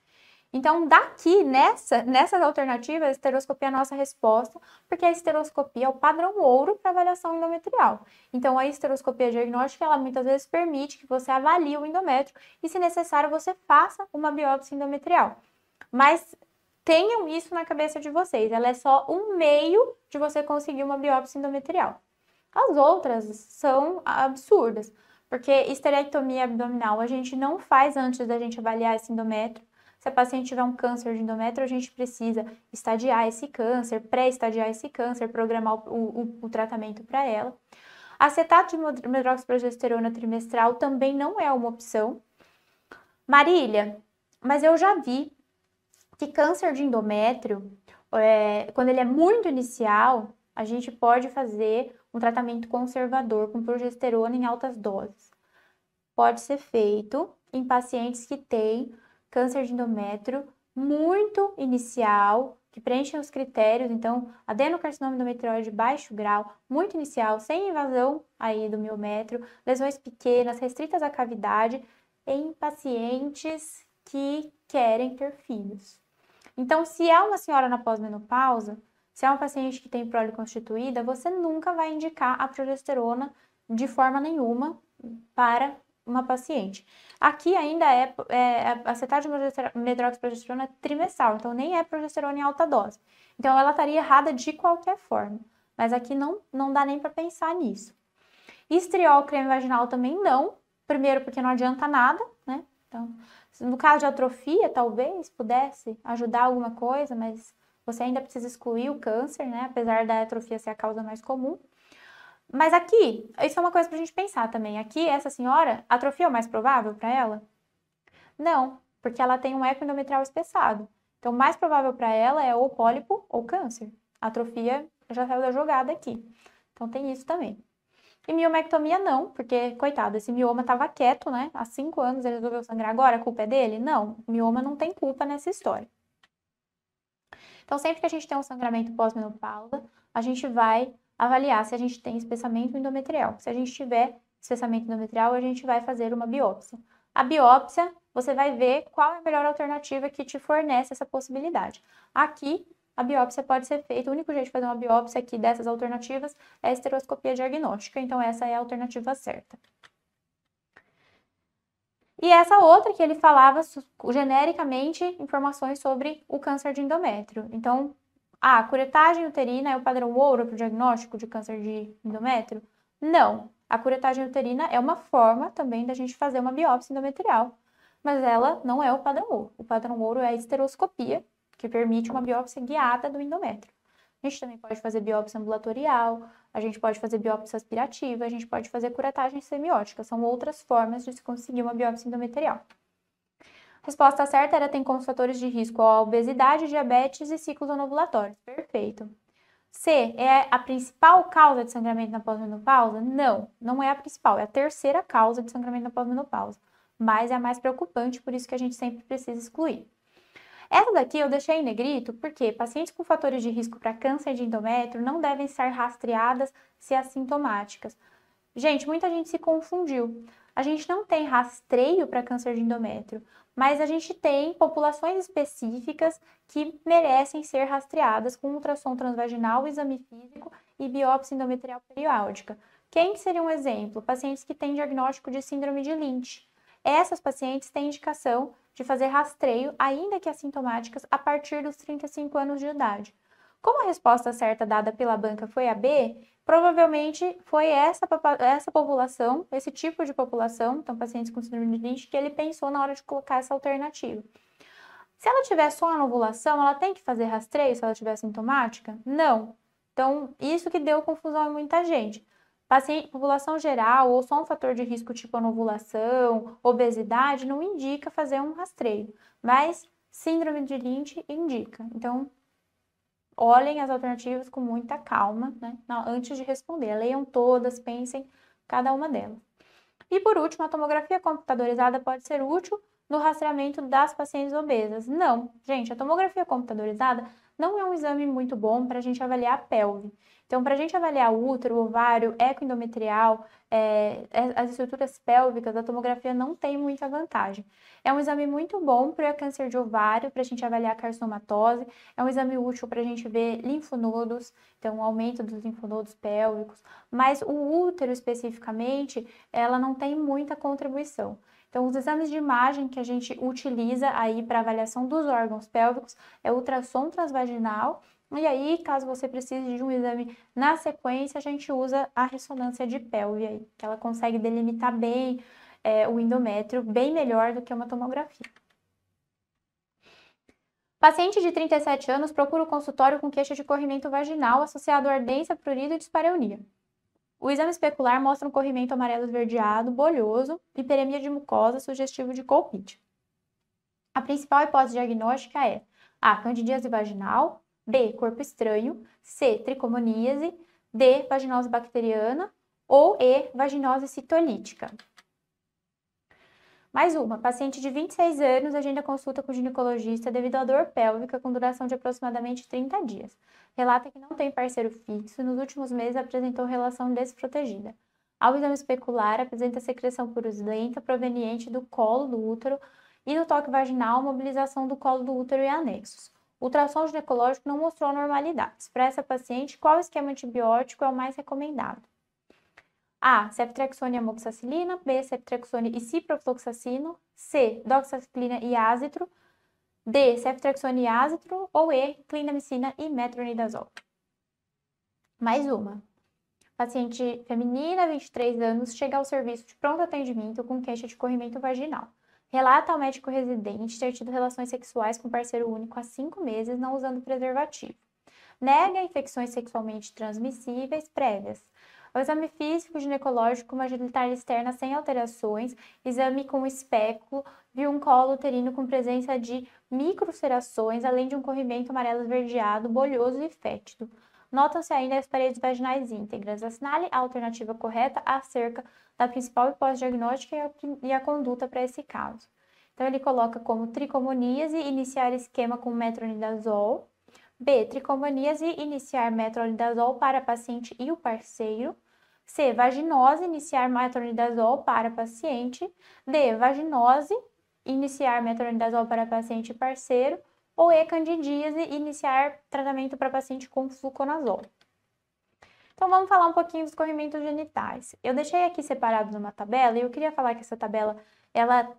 Então, daqui, nessa, nessas alternativas, a esteroscopia é a nossa resposta, porque a esteroscopia é o padrão ouro para avaliação endometrial. Então, a esteroscopia diagnóstica, ela muitas vezes permite que você avalie o endométrio e, se necessário, você faça uma biópsia endometrial. Mas Tenham isso na cabeça de vocês. Ela é só um meio de você conseguir uma biópsia endometrial. As outras são absurdas, porque esterectomia abdominal a gente não faz antes da gente avaliar esse endométrio. Se a paciente tiver um câncer de endométrio, a gente precisa estadiar esse câncer, pré-estadiar esse câncer, programar o, o, o tratamento para ela. Acetato de medroxiprogesterona trimestral também não é uma opção. Marília, mas eu já vi que câncer de endométrio, é, quando ele é muito inicial, a gente pode fazer um tratamento conservador com progesterona em altas doses. Pode ser feito em pacientes que têm câncer de endométrio muito inicial, que preenchem os critérios, então, adenocarcinoma endometrióide de baixo grau, muito inicial, sem invasão aí do miométrio, lesões pequenas, restritas à cavidade, em pacientes que querem ter filhos. Então, se é uma senhora na pós-menopausa, se é uma paciente que tem prole constituída, você nunca vai indicar a progesterona de forma nenhuma para uma paciente. Aqui ainda é, é, é acetato de medroxiprogesterona é trimestral, então nem é progesterona em alta dose. Então ela estaria errada de qualquer forma, mas aqui não, não dá nem para pensar nisso. Estriol creme vaginal também não, primeiro porque não adianta nada, né? Então, no caso de atrofia, talvez pudesse ajudar alguma coisa, mas você ainda precisa excluir o câncer, né? Apesar da atrofia ser a causa mais comum. Mas aqui, isso é uma coisa para a gente pensar também. Aqui, essa senhora, atrofia é o mais provável para ela? Não, porque ela tem um eco endometrial espessado. Então, o mais provável para ela é ou pólipo ou câncer. A atrofia já saiu da jogada aqui. Então, tem isso também. E miomectomia não, porque, coitado, esse mioma estava quieto, né? Há cinco anos ele resolveu sangrar agora, a culpa é dele? Não, mioma não tem culpa nessa história. Então, sempre que a gente tem um sangramento pós-menopausa, a gente vai avaliar se a gente tem espessamento endometrial. Se a gente tiver espessamento endometrial, a gente vai fazer uma biópsia. A biópsia, você vai ver qual é a melhor alternativa que te fornece essa possibilidade. Aqui, a biópsia pode ser feita. O único jeito de fazer uma biópsia aqui dessas alternativas é a esteroscopia diagnóstica, então essa é a alternativa certa. E essa outra que ele falava genericamente informações sobre o câncer de endométrio. Então, a curetagem uterina é o padrão ouro para o diagnóstico de câncer de endométrio? Não. A curetagem uterina é uma forma também da gente fazer uma biópsia endometrial, mas ela não é o padrão ouro. O padrão ouro é a esteroscopia, que permite uma biópsia guiada do endométrio. A gente também pode fazer biópsia ambulatorial, a gente pode fazer biópsia aspirativa, a gente pode fazer curatagem semiótica, são outras formas de se conseguir uma biópsia endometrial. resposta certa era tem como fatores de risco a obesidade, diabetes e ciclos anovulatórios. Perfeito. C é a principal causa de sangramento na pós-menopausa? Não, não é a principal, é a terceira causa de sangramento na pós-menopausa, mas é a mais preocupante, por isso que a gente sempre precisa excluir. Essa daqui eu deixei em negrito porque pacientes com fatores de risco para câncer de endométrio não devem ser rastreadas se assintomáticas. Gente, muita gente se confundiu. A gente não tem rastreio para câncer de endométrio, mas a gente tem populações específicas que merecem ser rastreadas com ultrassom transvaginal, exame físico e biópsia endometrial periódica. Quem seria um exemplo? Pacientes que têm diagnóstico de síndrome de Lynch essas pacientes têm indicação de fazer rastreio, ainda que assintomáticas, a partir dos 35 anos de idade. Como a resposta certa dada pela banca foi a B, provavelmente foi essa, essa população, esse tipo de população, então pacientes com síndrome de Lynch, que ele pensou na hora de colocar essa alternativa. Se ela tiver só a ela tem que fazer rastreio se ela tiver sintomática? Não. Então, isso que deu confusão a muita gente. Paciente, população geral ou só um fator de risco tipo anovulação, obesidade, não indica fazer um rastreio, mas síndrome de Lynch indica. Então, olhem as alternativas com muita calma, né? Antes de responder, leiam todas, pensem cada uma delas. E por último, a tomografia computadorizada pode ser útil no rastreamento das pacientes obesas. Não, gente, a tomografia computadorizada não é um exame muito bom para a gente avaliar a pelve. Então, para a gente avaliar o útero, o ovário, ecoendometrial, é, é, as estruturas pélvicas, a tomografia não tem muita vantagem. É um exame muito bom para câncer de ovário, para a gente avaliar carcinomatose, é um exame útil para a gente ver linfonodos, então aumento dos linfonodos pélvicos, mas o útero especificamente, ela não tem muita contribuição. Então, os exames de imagem que a gente utiliza aí para avaliação dos órgãos pélvicos é ultrassom transvaginal e aí, caso você precise de um exame na sequência, a gente usa a ressonância de pelve aí, que ela consegue delimitar bem é, o endométrio, bem melhor do que uma tomografia. Paciente de 37 anos procura o consultório com queixa de corrimento vaginal associado a ardência, prurido e dispareunia. O exame especular mostra um corrimento amarelo esverdeado, bolhoso, hiperemia de mucosa, sugestivo de colpite. A principal hipótese diagnóstica é a candidíase vaginal, B. Corpo estranho. C. Tricomoníase. D. Vaginose bacteriana. Ou E. Vaginose citolítica. Mais uma, paciente de 26 anos, agenda consulta com ginecologista devido à dor pélvica com duração de aproximadamente 30 dias. Relata que não tem parceiro fixo e nos últimos meses apresentou relação desprotegida. Ao exame especular, apresenta secreção purulenta proveniente do colo do útero e no toque vaginal, mobilização do colo do útero e anexos ultrassom ginecológico não mostrou anormalidades. Para essa paciente, qual esquema antibiótico é o mais recomendado? A. Ceftrexone e amoxicilina. B. Ceftrexone e ciprofloxacino. C. Doxaciclina e ázitro. D. Ceftrexone e ázitro. Ou E. Clindamicina e metronidazol. Mais uma. Paciente feminina, 23 anos, chega ao serviço de pronto atendimento com queixa de corrimento vaginal relata ao médico residente ter tido relações sexuais com parceiro único há cinco meses não usando preservativo. Nega infecções sexualmente transmissíveis prévias. O exame físico ginecológico uma genitália externa sem alterações, exame com espéculo, viu um colo uterino com presença de microcerações, além de um corrimento amarelo verdeado bolhoso e fétido notam-se ainda as paredes vaginais íntegras. Assinale a alternativa correta acerca da principal hipótese diagnóstica e a, e a conduta para esse caso. Então, ele coloca como tricomoníase iniciar esquema com metronidazol. B. Tricomoníase iniciar metronidazol para paciente e o parceiro. C. Vaginose iniciar metronidazol para paciente. D. Vaginose iniciar metronidazol para paciente e parceiro ou E. candidíase e iniciar tratamento para paciente com fluconazol. Então vamos falar um pouquinho dos corrimentos genitais. Eu deixei aqui separado numa tabela e eu queria falar que essa tabela ela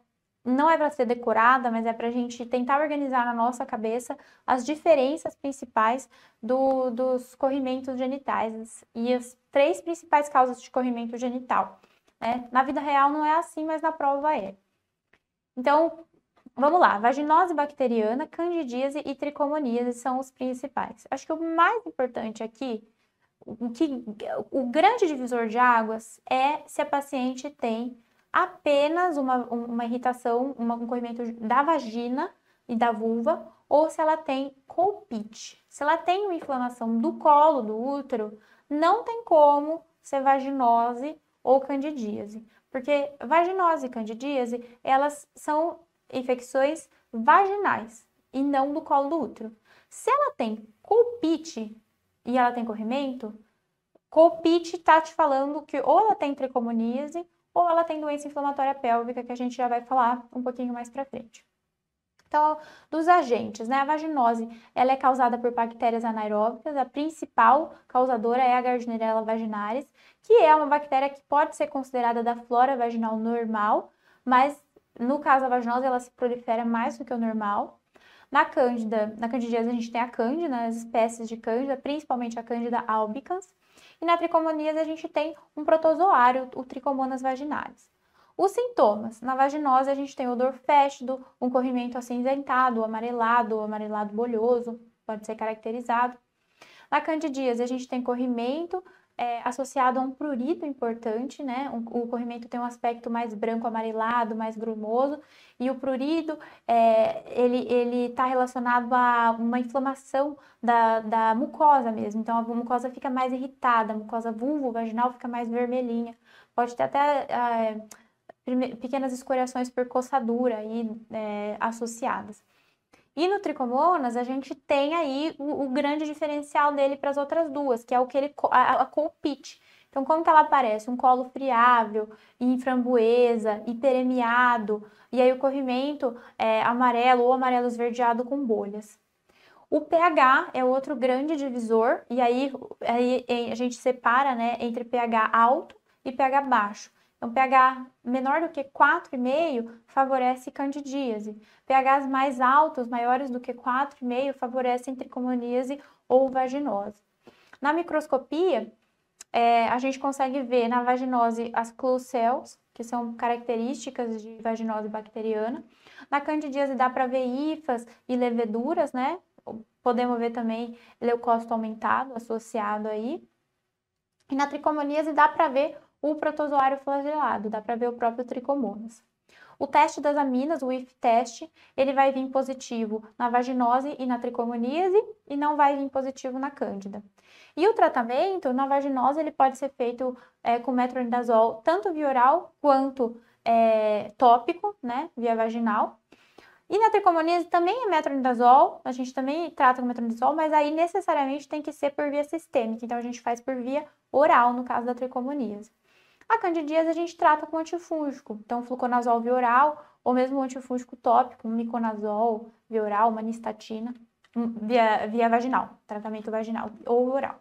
não é para ser decorada, mas é para a gente tentar organizar na nossa cabeça as diferenças principais do, dos corrimentos genitais e as três principais causas de corrimento genital. Né? Na vida real não é assim, mas na prova é. Então, Vamos lá, vaginose bacteriana, candidíase e tricomoníase são os principais. Acho que o mais importante aqui, o, que, o grande divisor de águas é se a paciente tem apenas uma, uma irritação, um corrimento da vagina e da vulva, ou se ela tem colpite. Se ela tem uma inflamação do colo, do útero, não tem como ser vaginose ou candidíase, porque vaginose e candidíase, elas são infecções vaginais e não do colo do útero. Se ela tem colpite e ela tem corrimento, colpite está te falando que ou ela tem tricomoníase ou ela tem doença inflamatória pélvica, que a gente já vai falar um pouquinho mais para frente. Então, dos agentes, né? A vaginose, ela é causada por bactérias anaeróbicas, a principal causadora é a Gardnerella vaginaris, que é uma bactéria que pode ser considerada da flora vaginal normal, mas no caso da vaginose, ela se prolifera mais do que o normal. Na cândida, na candidíase a gente tem a cândida, as espécies de cândida, principalmente a cândida albicans. E na tricomoníase a gente tem um protozoário, o tricomonas vaginalis. Os sintomas, na vaginose a gente tem odor fétido, um corrimento acinzentado, amarelado, amarelado bolhoso, pode ser caracterizado. Na candidíase a gente tem corrimento, é, associado a um prurito importante, né? O, o corrimento tem um aspecto mais branco amarelado, mais grumoso, e o prurido é, ele ele está relacionado a uma inflamação da, da mucosa mesmo. Então a mucosa fica mais irritada, a mucosa vulvo vaginal fica mais vermelhinha, pode ter até é, pequenas escoriações por coçadura aí é, associadas. E no Tricomonas, a gente tem aí o, o grande diferencial dele para as outras duas, que é o que ele, a, a colpite. Então, como que ela aparece? Um colo friável, em framboesa, hipermeado, e aí o corrimento é amarelo ou amarelo esverdeado com bolhas. O pH é outro grande divisor, e aí, aí a gente separa né, entre pH alto e pH baixo. Então, pH menor do que 4,5 favorece candidíase. pHs mais altos, maiores do que 4,5, favorecem tricomoníase ou vaginose. Na microscopia, é, a gente consegue ver na vaginose as closed cells, que são características de vaginose bacteriana. Na candidíase dá para ver hifas e leveduras, né? Podemos ver também leucócito aumentado associado aí. E na tricomoníase dá para ver o protozoário flagelado, dá para ver o próprio tricomonas. O teste das aminas, o IF-teste, ele vai vir positivo na vaginose e na tricomoníase e não vai vir positivo na cândida. E o tratamento, na vaginose, ele pode ser feito é, com metronidazol tanto via oral quanto é, tópico, né, via vaginal. E na tricomoníase também é metronidazol, a gente também trata com metronidazol, mas aí necessariamente tem que ser por via sistêmica, então a gente faz por via oral no caso da tricomoníase. A candidíase a gente trata com antifúngico, então fluconazol vioral ou mesmo antifúngico tópico, miconazol vioral, uma nistatina via, via vaginal, tratamento vaginal ou oral.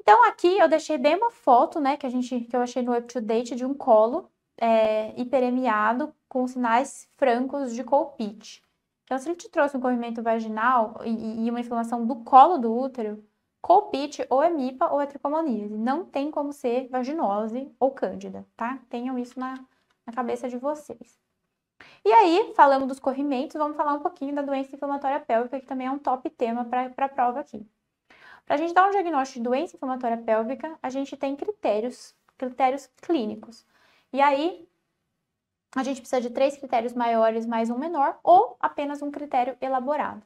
Então, aqui eu deixei bem uma foto, né, que, a gente, que eu achei no date de um colo é, hiperemiado com sinais francos de colpite. Então, se ele te trouxe um corrimento vaginal e, e uma inflamação do colo do útero, Colpite ou é MIPA ou é tricomoníase. Não tem como ser vaginose ou cândida, tá? Tenham isso na, na cabeça de vocês. E aí, falamos dos corrimentos, vamos falar um pouquinho da doença inflamatória pélvica, que também é um top tema para a prova aqui. Para a gente dar um diagnóstico de doença inflamatória pélvica, a gente tem critérios, critérios clínicos. E aí, a gente precisa de três critérios maiores mais um menor, ou apenas um critério elaborado.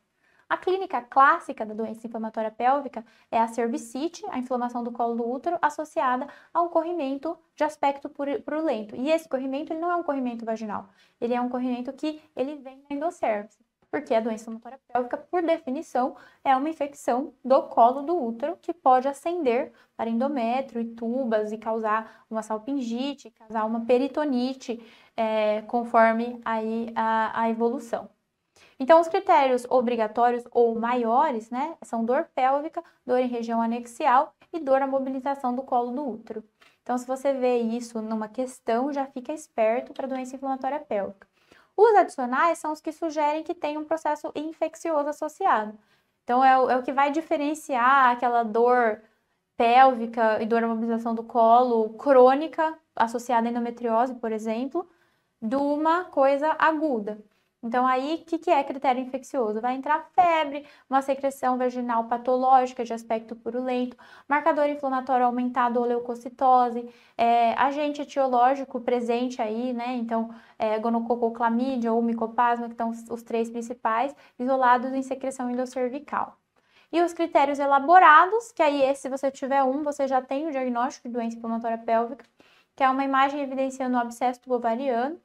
A clínica clássica da doença inflamatória pélvica é a cervicite, a inflamação do colo do útero, associada a um corrimento de aspecto purulento. E esse corrimento ele não é um corrimento vaginal, ele é um corrimento que ele vem da endocervice, porque a doença inflamatória pélvica, por definição, é uma infecção do colo do útero que pode ascender para endométrio e tubas e causar uma salpingite, causar uma peritonite, é, conforme aí a, a evolução. Então, os critérios obrigatórios ou maiores, né, são dor pélvica, dor em região anexial e dor na mobilização do colo do útero. Então, se você vê isso numa questão, já fica esperto para doença inflamatória pélvica. Os adicionais são os que sugerem que tem um processo infeccioso associado. Então, é o, é o que vai diferenciar aquela dor pélvica e dor na mobilização do colo crônica associada à endometriose, por exemplo, de uma coisa aguda. Então, aí, o que, que é critério infeccioso? Vai entrar febre, uma secreção vaginal patológica de aspecto purulento, marcador inflamatório aumentado, ou leucocitose, é, agente etiológico presente aí, né? Então, é, gonocococlamídia ou micoplasma, que estão os três principais, isolados em secreção endocervical. E os critérios elaborados, que aí, se você tiver um, você já tem o diagnóstico de doença inflamatória pélvica, que é uma imagem evidenciando o abscesso ovariano,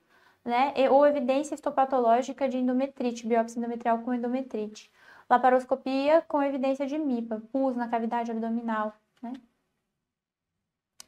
né? Ou evidência histopatológica de endometrite, biópsia endometrial com endometrite. Laparoscopia com evidência de MIPA, pus na cavidade abdominal, né?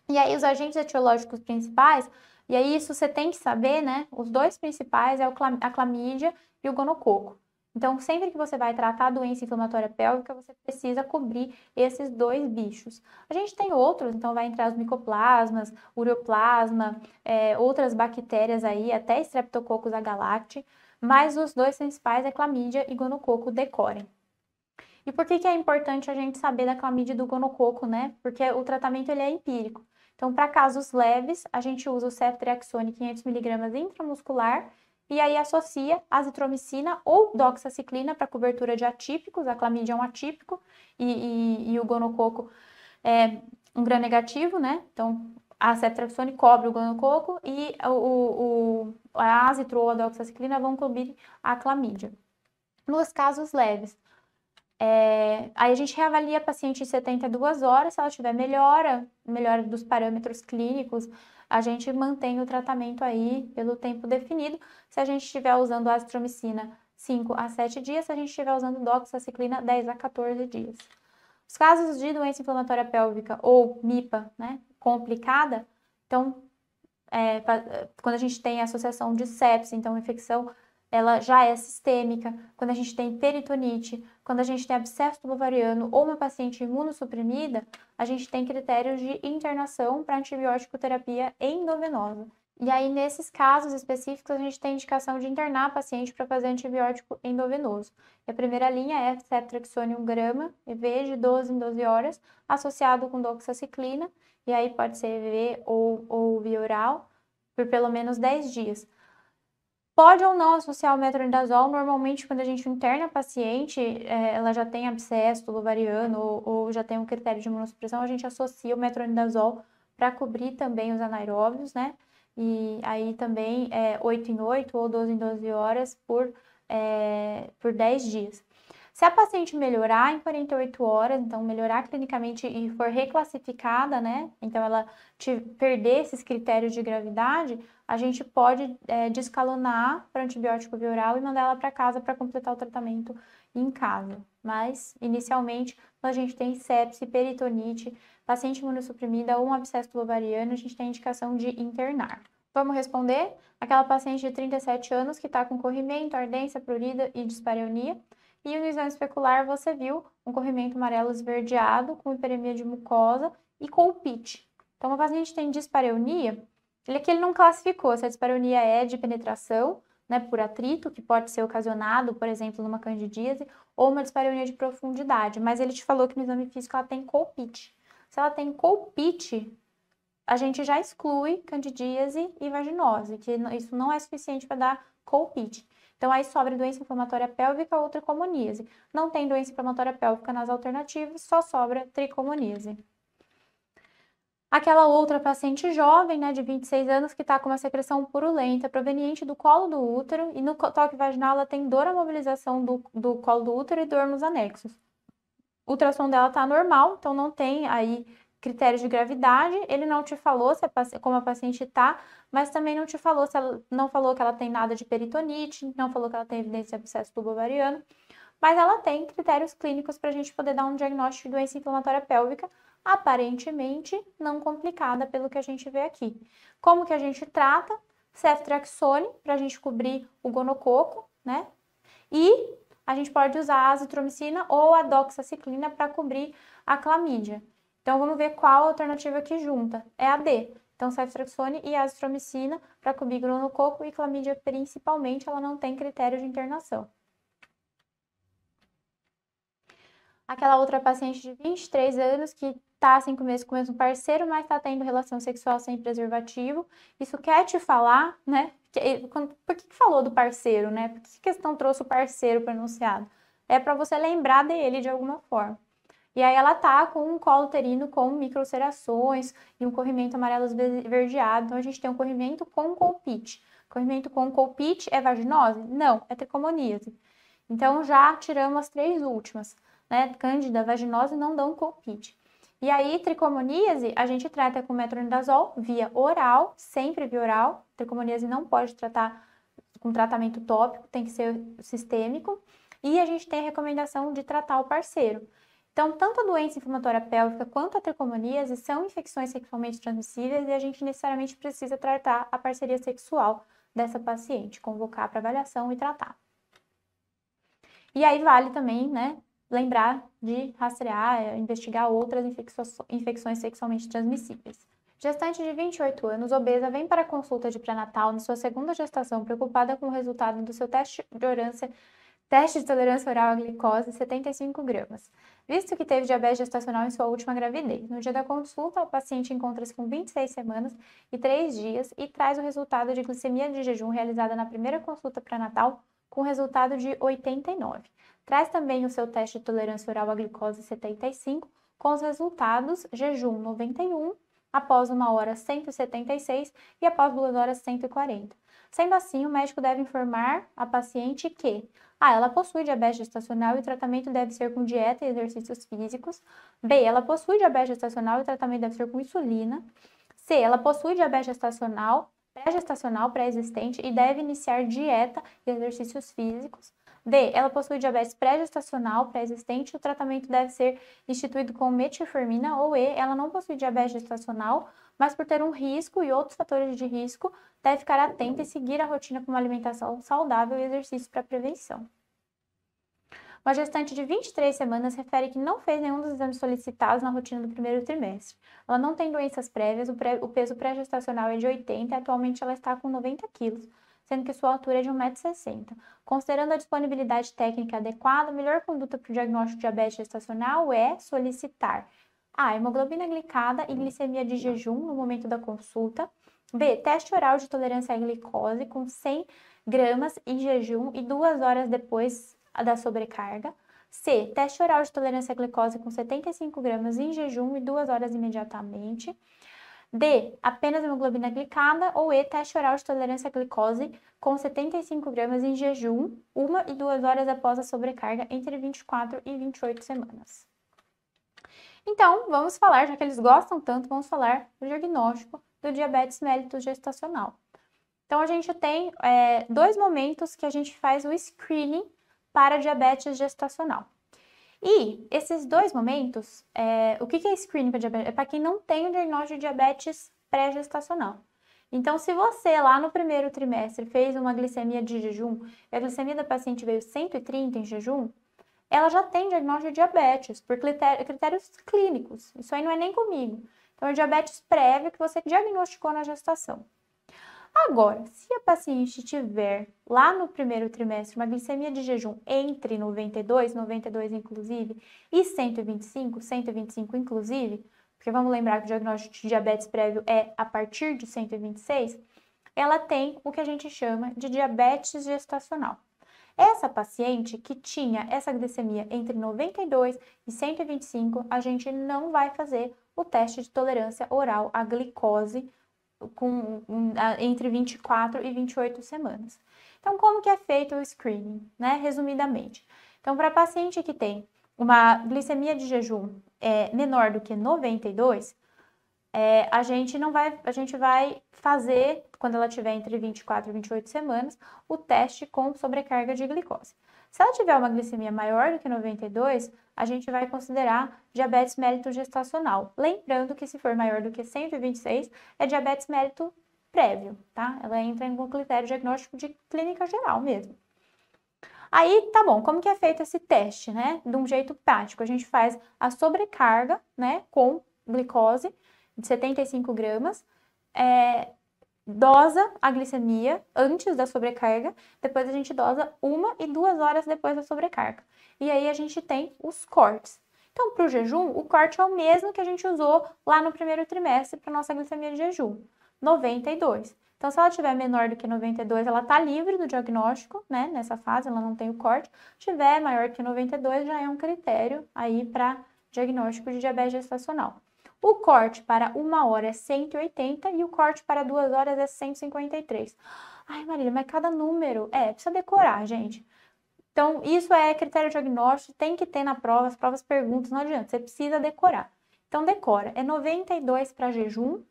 E aí os agentes etiológicos principais, e aí isso você tem que saber, né? Os dois principais é a clamídia e o gonococo. Então, sempre que você vai tratar a doença inflamatória pélvica, você precisa cobrir esses dois bichos. A gente tem outros, então vai entrar os micoplasmas, ureoplasma, é, outras bactérias aí, até Streptococcus agalacti, mas os dois principais é clamídia e gonococo decorem. E por que, que é importante a gente saber da clamídia e do gonococo, né? Porque o tratamento ele é empírico. Então, para casos leves, a gente usa o ceftriaxone 500mg intramuscular e aí associa azitromicina ou doxaciclina para cobertura de atípicos, a clamídia é um atípico e, e, e o gonococo é um gram negativo, né? Então a ceftriaxone cobre o gonococo e o, o, a azitro ou a doxaciclina vão cobrir a clamídia. Nos casos leves, é, aí a gente reavalia a paciente em 72 horas, se ela tiver melhora, melhora dos parâmetros clínicos, a gente mantém o tratamento aí pelo tempo definido. Se a gente estiver usando azitromicina 5 a 7 dias, se a gente estiver usando doxaciclina 10 a 14 dias. Os casos de doença inflamatória pélvica ou MIPA, né, complicada, então, é, quando a gente tem associação de sepsis, então infecção ela já é sistêmica, quando a gente tem peritonite, quando a gente tem abscesso ovariano ou uma paciente imunossuprimida, a gente tem critérios de internação para antibiótico terapia endovenosa. E aí, nesses casos específicos, a gente tem indicação de internar paciente para fazer antibiótico endovenoso. E a primeira linha é ceftriaxone 1 grama, EV de 12 em 12 horas, associado com doxaciclina, e aí pode ser EV ou, ou via oral, por pelo menos 10 dias. Pode ou não associar o metronidazol. Normalmente, quando a gente interna a paciente, é, ela já tem abscesso ovariano ou, ou, já tem um critério de imunossupressão, a gente associa o metronidazol para cobrir também os anaeróbios, né? E aí também é 8 em 8 ou 12 em 12 horas por, é, por 10 dias. Se a paciente melhorar em 48 horas, então melhorar clinicamente e for reclassificada, né? Então ela perder esses critérios de gravidade, a gente pode é, descalonar para antibiótico bioral e mandar ela para casa para completar o tratamento em casa. Mas, inicialmente, quando a gente tem sepse, peritonite, paciente imunossuprimida ou um abscesso ovariano, a gente tem indicação de internar. Vamos responder? Aquela paciente de 37 anos que está com corrimento, ardência, prurida e dispareunia. E no exame especular você viu um corrimento amarelo esverdeado com hiperemia de mucosa e colpite. Então, uma paciente tem dispareunia, ele aqui é ele não classificou, Se a dispareunia é de penetração, né, por atrito, que pode ser ocasionado, por exemplo, numa candidíase, ou uma dispareunia de profundidade, mas ele te falou que no exame físico ela tem colpite. Se ela tem colpite, a gente já exclui candidíase e vaginose, que isso não é suficiente para dar colpite. Então, aí sobra doença inflamatória pélvica ou tricomoníase. Não tem doença inflamatória pélvica nas alternativas, só sobra tricomoníase. Aquela outra paciente jovem, né, de 26 anos, que está com uma secreção purulenta proveniente do colo do útero e no toque vaginal ela tem dor à mobilização do, do colo do útero e dor nos anexos. O ultrassom dela está normal, então não tem aí critérios de gravidade. Ele não te falou se a, como a paciente está, mas também não te falou se ela não falou que ela tem nada de peritonite, não falou que ela tem evidência de abscesso tubo ovariano, mas ela tem critérios clínicos para a gente poder dar um diagnóstico de doença inflamatória pélvica, aparentemente não complicada pelo que a gente vê aqui. Como que a gente trata? Ceftriaxone, para a gente cobrir o gonococo, né? E a gente pode usar a azitromicina ou a doxaciclina para cobrir a clamídia. Então, vamos ver qual a alternativa que junta. É a D. Então, ceftriaxone e azitromicina para cobrir gonococo e clamídia principalmente, ela não tem critério de internação. aquela outra paciente de 23 anos que está assim, cinco meses com o mesmo parceiro, mas está tendo relação sexual sem preservativo. Isso quer te falar, né? Por que, que falou do parceiro, né? Por que questão trouxe o parceiro pronunciado? É para você lembrar dele de alguma forma. E aí ela tá com um colo uterino com microcerações e um corrimento amarelo esverdeado. Então a gente tem um corrimento com colpite. Corrimento com colpite é vaginose? Não, é tricomoníase. Então já tiramos as três últimas né, cândida, vaginose, não dão colpite. E aí, tricomoníase, a gente trata com metronidazol via oral, sempre via oral. Tricomoníase não pode tratar com tratamento tópico, tem que ser sistêmico. E a gente tem a recomendação de tratar o parceiro. Então, tanto a doença inflamatória pélvica quanto a tricomoníase são infecções sexualmente transmissíveis e a gente necessariamente precisa tratar a parceria sexual dessa paciente, convocar para avaliação e tratar. E aí vale também, né, lembrar de rastrear, é, investigar outras infecções sexualmente transmissíveis. Gestante de 28 anos, obesa, vem para a consulta de pré-natal na sua segunda gestação, preocupada com o resultado do seu teste de orância teste de tolerância oral à glicose 75 gramas, visto que teve diabetes gestacional em sua última gravidez. No dia da consulta, o paciente encontra-se com 26 semanas e 3 dias e traz o resultado de glicemia de jejum realizada na primeira consulta pré-natal com resultado de 89. Traz também o seu teste de tolerância oral à glicose 75, com os resultados jejum 91, após uma hora 176 e após duas horas 140. Sendo assim, o médico deve informar a paciente que A. Ah, ela possui diabetes gestacional e o tratamento deve ser com dieta e exercícios físicos. B. Ela possui diabetes gestacional e o tratamento deve ser com insulina. C. Ela possui diabetes gestacional pré-gestacional, pré-existente e deve iniciar dieta e exercícios físicos. D. Ela possui diabetes pré-gestacional, pré-existente, o tratamento deve ser instituído com metformina ou E. Ela não possui diabetes gestacional, mas por ter um risco e outros fatores de risco, deve ficar atenta e seguir a rotina com uma alimentação saudável e exercício para prevenção. Uma gestante de 23 semanas refere que não fez nenhum dos exames solicitados na rotina do primeiro trimestre. Ela não tem doenças prévias, o, pré, o peso pré-gestacional é de 80 e atualmente ela está com 90 quilos sendo que sua altura é de 1,60m. Considerando a disponibilidade técnica adequada, a melhor conduta para o diagnóstico de diabetes gestacional é solicitar a hemoglobina glicada e glicemia de jejum no momento da consulta, b teste oral de tolerância à glicose com 100 gramas em jejum e duas horas depois a da sobrecarga. C. Teste oral de tolerância à glicose com 75 gramas em jejum e duas horas imediatamente. D. Apenas hemoglobina glicada. Ou E. Teste oral de tolerância à glicose com 75 gramas em jejum, uma e duas horas após a sobrecarga, entre 24 e 28 semanas. Então, vamos falar, já que eles gostam tanto, vamos falar do diagnóstico do diabetes mellitus gestacional. Então, a gente tem é, dois momentos que a gente faz o screening para diabetes gestacional. E esses dois momentos, é, o que, é screening para diabetes? É para quem não tem o diagnóstico de diabetes pré-gestacional. Então, se você lá no primeiro trimestre fez uma glicemia de jejum e a glicemia da paciente veio 130 em jejum, ela já tem diagnóstico de diabetes por critérios clínicos. Isso aí não é nem comigo. Então, é diabetes prévia que você diagnosticou na gestação. Agora, se a paciente tiver lá no primeiro trimestre uma glicemia de jejum entre 92, 92 inclusive, e 125, 125 inclusive, porque vamos lembrar que o diagnóstico de diabetes prévio é a partir de 126, ela tem o que a gente chama de diabetes gestacional. Essa paciente que tinha essa glicemia entre 92 e 125, a gente não vai fazer o teste de tolerância oral à glicose com, entre 24 e 28 semanas. Então, como que é feito o screening, né? Resumidamente. Então, para paciente que tem uma glicemia de jejum é, menor do que 92, é, a gente não vai, a gente vai fazer, quando ela tiver entre 24 e 28 semanas, o teste com sobrecarga de glicose. Se ela tiver uma glicemia maior do que 92, a gente vai considerar diabetes mellitus gestacional. Lembrando que se for maior do que 126, é diabetes mellitus prévio, tá? Ela entra em um critério diagnóstico de clínica geral mesmo. Aí, tá bom, como que é feito esse teste, né? De um jeito prático, a gente faz a sobrecarga, né, com glicose de 75 gramas, é, dosa a glicemia antes da sobrecarga, depois a gente dosa uma e duas horas depois da sobrecarga. E aí a gente tem os cortes. Então, para o jejum, o corte é o mesmo que a gente usou lá no primeiro trimestre para nossa glicemia de jejum, 92. Então, se ela tiver menor do que 92, ela está livre do diagnóstico, né? Nessa fase, ela não tem o corte. Se tiver maior que 92, já é um critério aí para diagnóstico de diabetes gestacional. O corte para uma hora é 180 e o corte para duas horas é 153. Ai, Marília, mas cada número. É, precisa decorar, gente. Então, isso é critério diagnóstico, tem que ter na prova, as provas perguntas, não adianta, você precisa decorar. Então, decora. É 92 para jejum,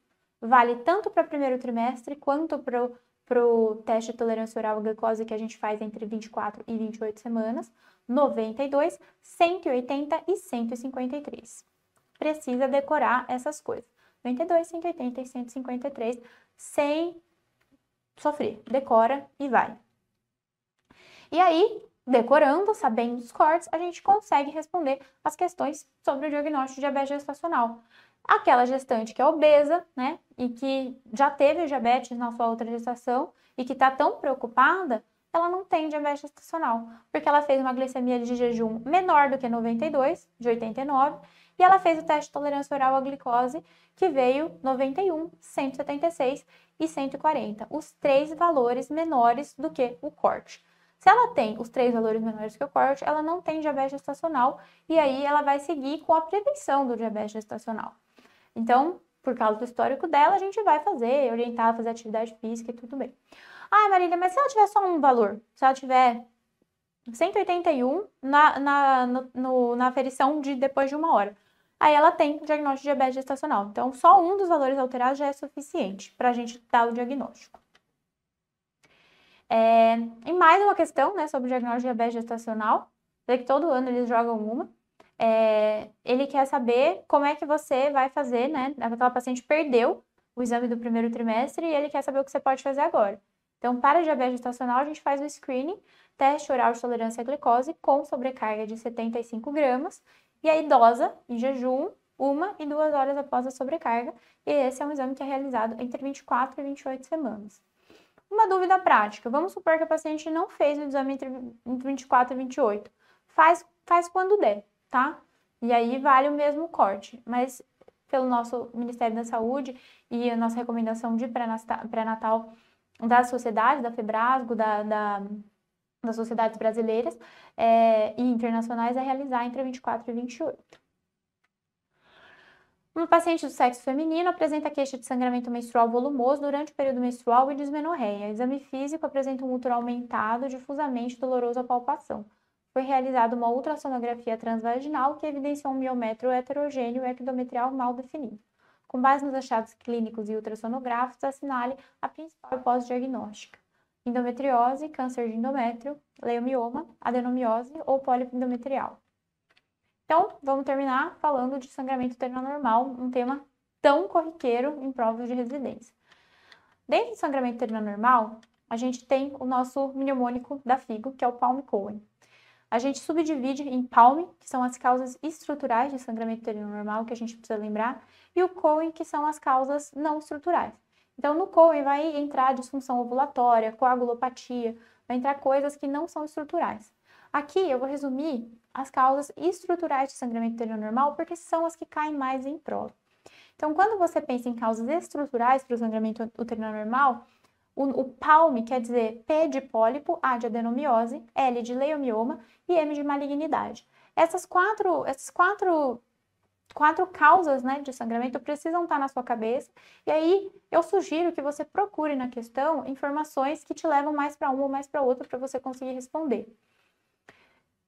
vale tanto para primeiro trimestre quanto para o teste de tolerância oral à glicose que a gente faz entre 24 e 28 semanas. 92, 180 e 153 precisa decorar essas coisas. 92, 180 e 153 sem sofrer. Decora e vai. E aí, decorando, sabendo os cortes, a gente consegue responder as questões sobre o diagnóstico de diabetes gestacional. Aquela gestante que é obesa, né, e que já teve diabetes na sua outra gestação e que está tão preocupada, ela não tem diabetes gestacional, porque ela fez uma glicemia de jejum menor do que 92, de 89, e ela fez o teste de tolerância oral à glicose, que veio 91, 176 e 140, os três valores menores do que o corte. Se ela tem os três valores menores que o corte, ela não tem diabetes gestacional e aí ela vai seguir com a prevenção do diabetes gestacional. Então, por causa do histórico dela, a gente vai fazer, orientar, fazer atividade física e tudo bem. Ah, Marília, mas se ela tiver só um valor, se ela tiver 181 na, na, no, na aferição de depois de uma hora, aí ela tem diagnóstico de diabetes gestacional. Então, só um dos valores alterados já é suficiente para a gente dar o diagnóstico. É, e mais uma questão né, sobre o diagnóstico de diabetes gestacional, é que todo ano eles jogam uma. É, ele quer saber como é que você vai fazer, né? Aquela paciente perdeu o exame do primeiro trimestre e ele quer saber o que você pode fazer agora. Então, para diabetes gestacional, a gente faz o screening, teste oral de tolerância à glicose com sobrecarga de 75 gramas e a idosa, em jejum, uma e duas horas após a sobrecarga, e esse é um exame que é realizado entre 24 e 28 semanas. Uma dúvida prática: vamos supor que a paciente não fez o exame entre 24 e 28. Faz, faz quando der, tá? E aí vale o mesmo corte, mas pelo nosso Ministério da Saúde e a nossa recomendação de pré-natal da sociedade, da Febrasgo, da, da das sociedades brasileiras é, e internacionais a é realizar entre 24 e 28. Um paciente do sexo feminino apresenta queixa de sangramento menstrual volumoso durante o período menstrual e dismenorreia. Exame físico apresenta um útero aumentado, difusamente doloroso à palpação. Foi realizada uma ultrassonografia transvaginal que evidenciou um miometro heterogêneo endometrial mal definido. Com base nos achados clínicos e ultrassonográficos, assinale a principal pós-diagnóstica endometriose, câncer de endométrio, leiomioma, adenomiose ou pólipo endometrial. Então, vamos terminar falando de sangramento normal, um tema tão corriqueiro em provas de residência. Dentro do sangramento normal, a gente tem o nosso mnemônico da FIGO, que é o Palm-Cohen. A gente subdivide em Palm, que são as causas estruturais de sangramento normal que a gente precisa lembrar, e o Cohen, que são as causas não estruturais. Então, no Cohen vai entrar disfunção ovulatória, coagulopatia, vai entrar coisas que não são estruturais. Aqui eu vou resumir as causas estruturais de sangramento uterino normal, porque são as que caem mais em prova. Então, quando você pensa em causas estruturais para o sangramento uterino normal, o, o PALM quer dizer P de pólipo, A de adenomiose, L de leiomioma e M de malignidade. Essas quatro, quatro quatro causas né, de sangramento precisam estar tá na sua cabeça. E aí eu sugiro que você procure na questão informações que te levam mais para uma ou mais para outra para você conseguir responder.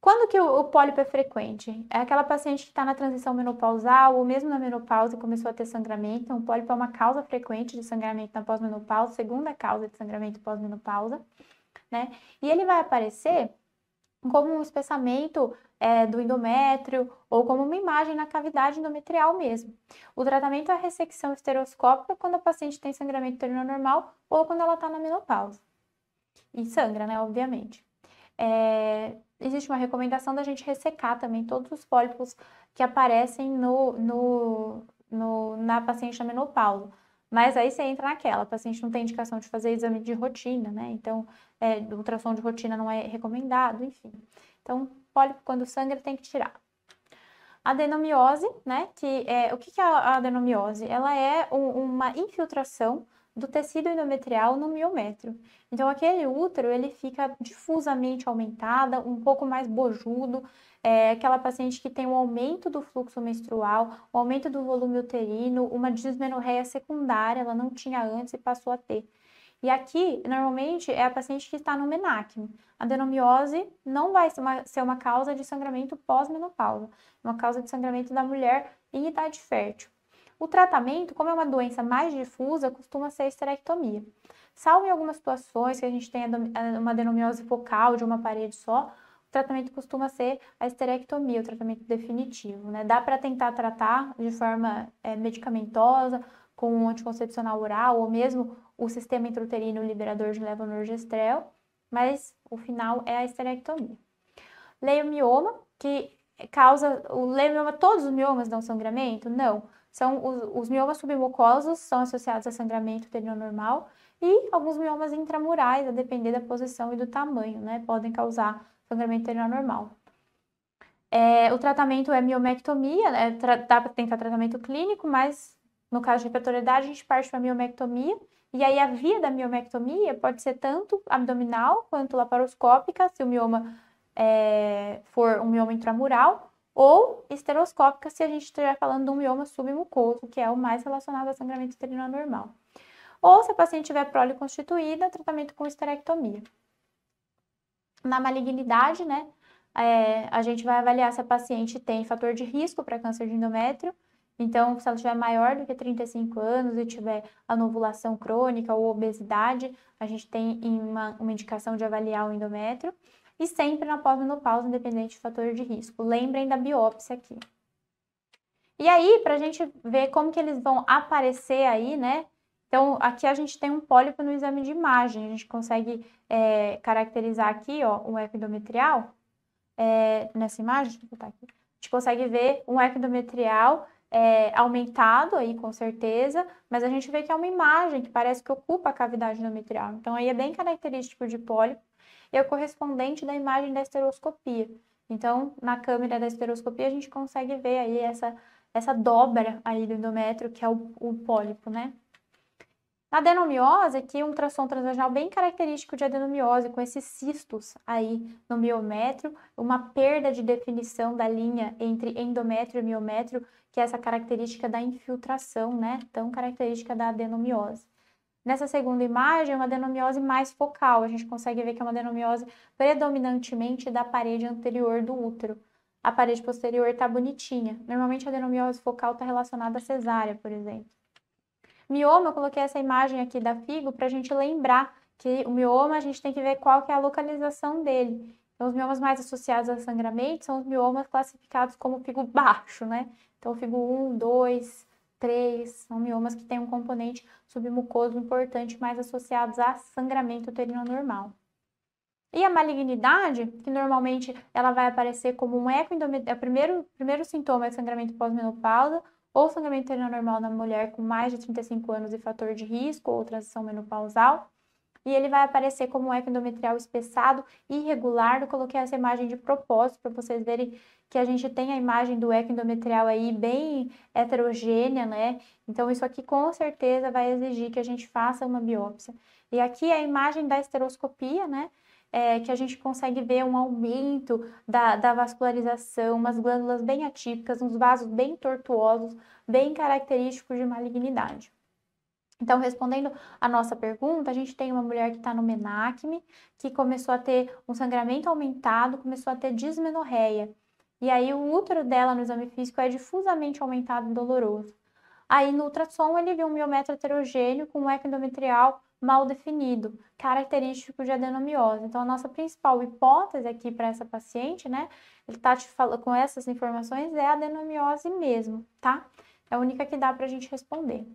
Quando que o, o pólipo é frequente? É aquela paciente que está na transição menopausal ou mesmo na menopausa e começou a ter sangramento. Então, o pólipo é uma causa frequente de sangramento na pós-menopausa, segunda causa de sangramento pós-menopausa, né? E ele vai aparecer como um espessamento é, do endométrio ou como uma imagem na cavidade endometrial mesmo. O tratamento é a ressecção esteroscópica quando a paciente tem sangramento normal ou quando ela está na menopausa. E sangra, né, obviamente. É, existe uma recomendação da gente ressecar também todos os pólipos que aparecem no, no, no, na paciente na menopausa. Mas aí você entra naquela, a paciente não tem indicação de fazer exame de rotina, né? Então, é, ultrassom de rotina não é recomendado, enfim. Então, pólipo quando sangra tem que tirar. Adenomiose, né? Que é, o que, que é a adenomiose? Ela é um, uma infiltração do tecido endometrial no miométrio. Então, aquele útero, ele fica difusamente aumentada, um pouco mais bojudo, é aquela paciente que tem um aumento do fluxo menstrual, um aumento do volume uterino, uma dismenorreia secundária, ela não tinha antes e passou a ter. E aqui, normalmente, é a paciente que está no menacne. A adenomiose não vai ser uma, ser uma causa de sangramento pós-menopausa, é uma causa de sangramento da mulher em idade fértil. O tratamento, como é uma doença mais difusa, costuma ser a esterectomia. Salvo em algumas situações que a gente tem é, uma adenomiose focal de uma parede só, o tratamento costuma ser a esterectomia, o tratamento definitivo. Né? Dá para tentar tratar de forma é, medicamentosa, com um anticoncepcional oral ou mesmo o sistema intrauterino liberador de levonorgestrel, mas o final é a esterectomia. Leiomioma, que causa o leiomioma, todos os miomas dão sangramento? Não. São os, os miomas submucosos são associados a sangramento uterino normal e alguns miomas intramurais, a depender da posição e do tamanho, né? Podem causar sangramento uterino normal. É, o tratamento é miomectomia, é, tra dá para tentar tratamento clínico, mas no caso de refratoriedade a gente parte para miomectomia e aí a via da miomectomia pode ser tanto abdominal quanto laparoscópica, se o mioma é, for um mioma intramural, ou esteroscópica, se a gente estiver falando de um mioma submucoso, que é o mais relacionado a sangramento uterino anormal. Ou se a paciente tiver prole constituída, tratamento com esterectomia. Na malignidade, né, é, a gente vai avaliar se a paciente tem fator de risco para câncer de endométrio, então, se ela tiver maior do que 35 anos e tiver anovulação crônica ou obesidade, a gente tem uma, uma indicação de avaliar o endométrio. E sempre na pós-menopausa, independente do fator de risco. Lembrem da biópsia aqui. E aí, para a gente ver como que eles vão aparecer aí, né? Então, aqui a gente tem um pólipo no exame de imagem. A gente consegue é, caracterizar aqui, ó, um eco endometrial. É, nessa imagem, deixa eu botar aqui. A gente consegue ver um eco endometrial é, aumentado aí com certeza, mas a gente vê que é uma imagem que parece que ocupa a cavidade endometrial. Então aí é bem característico de pólipo e é correspondente da imagem da esteroscopia. Então, na câmera da esteroscopia a gente consegue ver aí essa essa dobra aí do endométrio, que é o, o pólipo, né? Na adenomiose, aqui um ultrassom transvaginal bem característico de adenomiose, com esses cistos aí no miométrio, uma perda de definição da linha entre endométrio e miométrio, que é essa característica da infiltração, né, tão característica da adenomiose. Nessa segunda imagem, é uma adenomiose mais focal, a gente consegue ver que é uma adenomiose predominantemente da parede anterior do útero. A parede posterior está bonitinha. Normalmente a adenomiose focal está relacionada à cesárea, por exemplo. Mioma, eu coloquei essa imagem aqui da figo para a gente lembrar que o mioma a gente tem que ver qual que é a localização dele. Então, os miomas mais associados a sangramento são os miomas classificados como figo baixo, né? Então, figo 1, 2, 3 são miomas que têm um componente submucoso importante, mais associados a sangramento uterino normal. E a malignidade, que normalmente ela vai aparecer como um ecoendometriose, é o primeiro, primeiro sintoma é sangramento pós-menopausa, ou sangramento uterino normal na mulher com mais de 35 anos e fator de risco, ou transição menopausal, e ele vai aparecer como um eco endometrial espessado, irregular. Eu coloquei essa imagem de propósito para vocês verem que a gente tem a imagem do eco endometrial aí bem heterogênea, né? Então, isso aqui com certeza vai exigir que a gente faça uma biópsia. E aqui é a imagem da esteroscopia, né? É, que a gente consegue ver um aumento da, da vascularização, umas glândulas bem atípicas, uns vasos bem tortuosos, bem característicos de malignidade. Então, respondendo a nossa pergunta, a gente tem uma mulher que está no menacme, que começou a ter um sangramento aumentado, começou a ter dismenorreia. E aí o útero dela no exame físico é difusamente aumentado e doloroso. Aí no ultrassom ele viu um miometro heterogêneo com um eco endometrial mal definido, característico de adenomiose. Então a nossa principal hipótese aqui para essa paciente, né, ele está te falando com essas informações é adenomiose mesmo, tá? É a única que dá para a gente responder.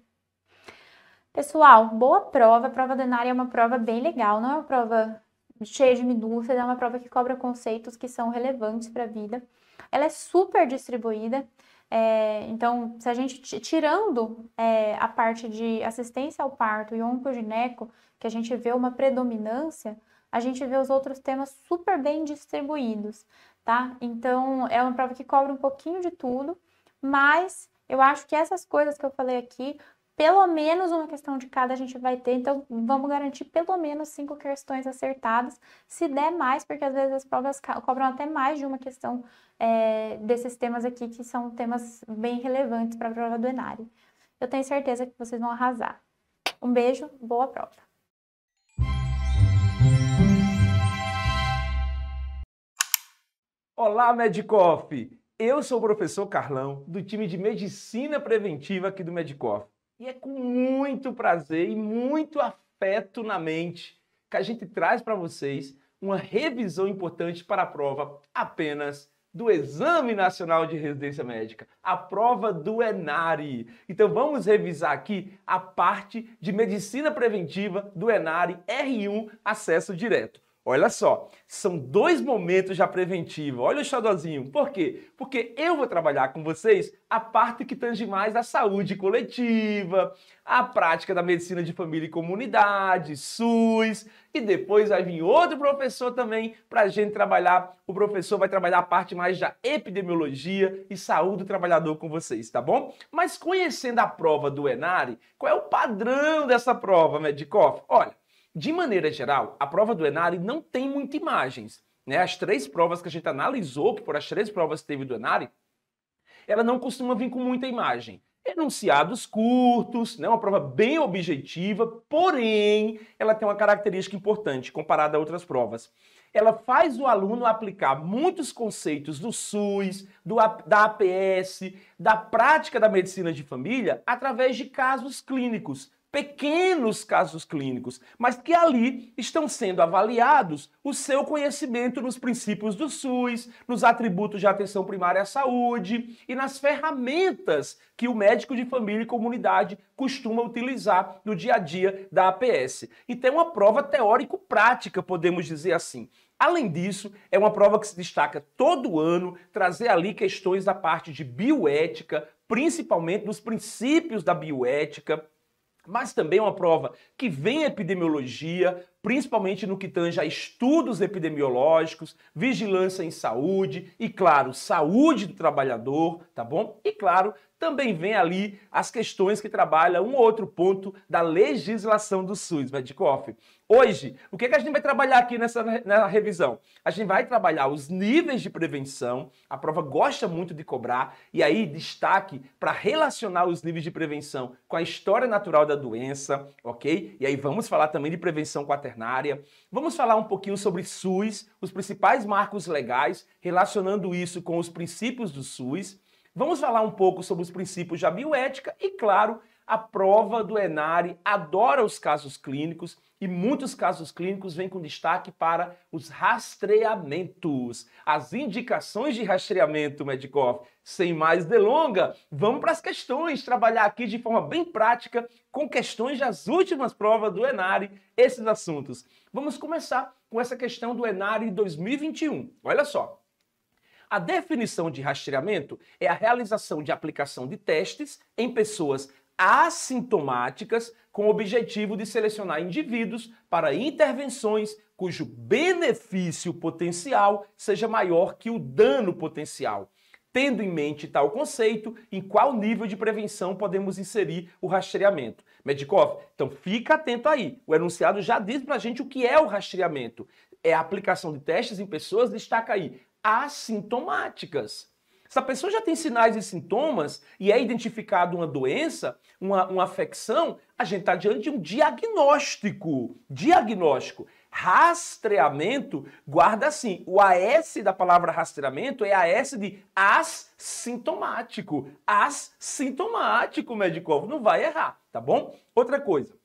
Pessoal, boa prova. A prova denária é uma prova bem legal, não é uma prova cheia de minúcias, é uma prova que cobra conceitos que são relevantes para a vida. Ela é super distribuída. É, então, se a gente tirando é, a parte de assistência ao parto e oncogineco, que a gente vê uma predominância, a gente vê os outros temas super bem distribuídos, tá? Então, é uma prova que cobra um pouquinho de tudo, mas eu acho que essas coisas que eu falei aqui pelo menos uma questão de cada a gente vai ter, então vamos garantir pelo menos cinco questões acertadas, se der mais, porque às vezes as provas cobram até mais de uma questão é, desses temas aqui, que são temas bem relevantes para a prova do Enari. Eu tenho certeza que vocês vão arrasar. Um beijo, boa prova! Olá, Medicoff! Eu sou o professor Carlão, do time de Medicina Preventiva aqui do Medicoff. E é com muito prazer e muito afeto na mente que a gente traz para vocês uma revisão importante para a prova apenas do Exame Nacional de Residência Médica, a prova do ENARI. Então vamos revisar aqui a parte de medicina preventiva do ENARI R1 acesso direto. Olha só, são dois momentos já preventivos. Olha o xadozinho. Por quê? Porque eu vou trabalhar com vocês a parte que tange mais da saúde coletiva, a prática da medicina de família e comunidade, SUS, e depois vai vir outro professor também para a gente trabalhar. O professor vai trabalhar a parte mais da epidemiologia e saúde do trabalhador com vocês, tá bom? Mas conhecendo a prova do Enare, qual é o padrão dessa prova, Medicoff? Olha, de maneira geral, a prova do Enari não tem muitas imagens. Né? As três provas que a gente analisou, por as três provas que teve do Enari, ela não costuma vir com muita imagem. Enunciados curtos, né? uma prova bem objetiva, porém ela tem uma característica importante comparada a outras provas. Ela faz o aluno aplicar muitos conceitos do SUS, do, da APS, da prática da medicina de família através de casos clínicos, pequenos casos clínicos, mas que ali estão sendo avaliados o seu conhecimento nos princípios do SUS, nos atributos de atenção primária à saúde e nas ferramentas que o médico de família e comunidade costuma utilizar no dia a dia da APS. E então, tem é uma prova teórico-prática, podemos dizer assim. Além disso, é uma prova que se destaca todo ano, trazer ali questões da parte de bioética, principalmente dos princípios da bioética, mas também é uma prova que vem epidemiologia, principalmente no que tange a estudos epidemiológicos, vigilância em saúde e, claro, saúde do trabalhador, tá bom? E, claro, também vem ali as questões que trabalha um ou outro ponto da legislação do SUS, Medcoff. Hoje, o que, é que a gente vai trabalhar aqui nessa, nessa revisão? A gente vai trabalhar os níveis de prevenção, a prova gosta muito de cobrar, e aí destaque para relacionar os níveis de prevenção com a história natural da doença, ok? E aí vamos falar também de prevenção quaternária, vamos falar um pouquinho sobre SUS, os principais marcos legais, relacionando isso com os princípios do SUS. Vamos falar um pouco sobre os princípios da bioética e, claro, a prova do Enare adora os casos clínicos e muitos casos clínicos vêm com destaque para os rastreamentos, as indicações de rastreamento, Medicoff. Sem mais delonga, vamos para as questões, trabalhar aqui de forma bem prática com questões das últimas provas do Enare, esses assuntos. Vamos começar com essa questão do Enare 2021. Olha só. A definição de rastreamento é a realização de aplicação de testes em pessoas assintomáticas com o objetivo de selecionar indivíduos para intervenções cujo benefício potencial seja maior que o dano potencial. Tendo em mente tal conceito, em qual nível de prevenção podemos inserir o rastreamento? Medikov, então fica atento aí. O enunciado já diz para a gente o que é o rastreamento. É a aplicação de testes em pessoas, destaca aí assintomáticas. Se a pessoa já tem sinais e sintomas e é identificado uma doença, uma, uma afecção, a gente está diante de um diagnóstico. Diagnóstico. Rastreamento guarda assim. O AS da palavra rastreamento é AS de assintomático. Assintomático, médico, Não vai errar, tá bom? Outra coisa.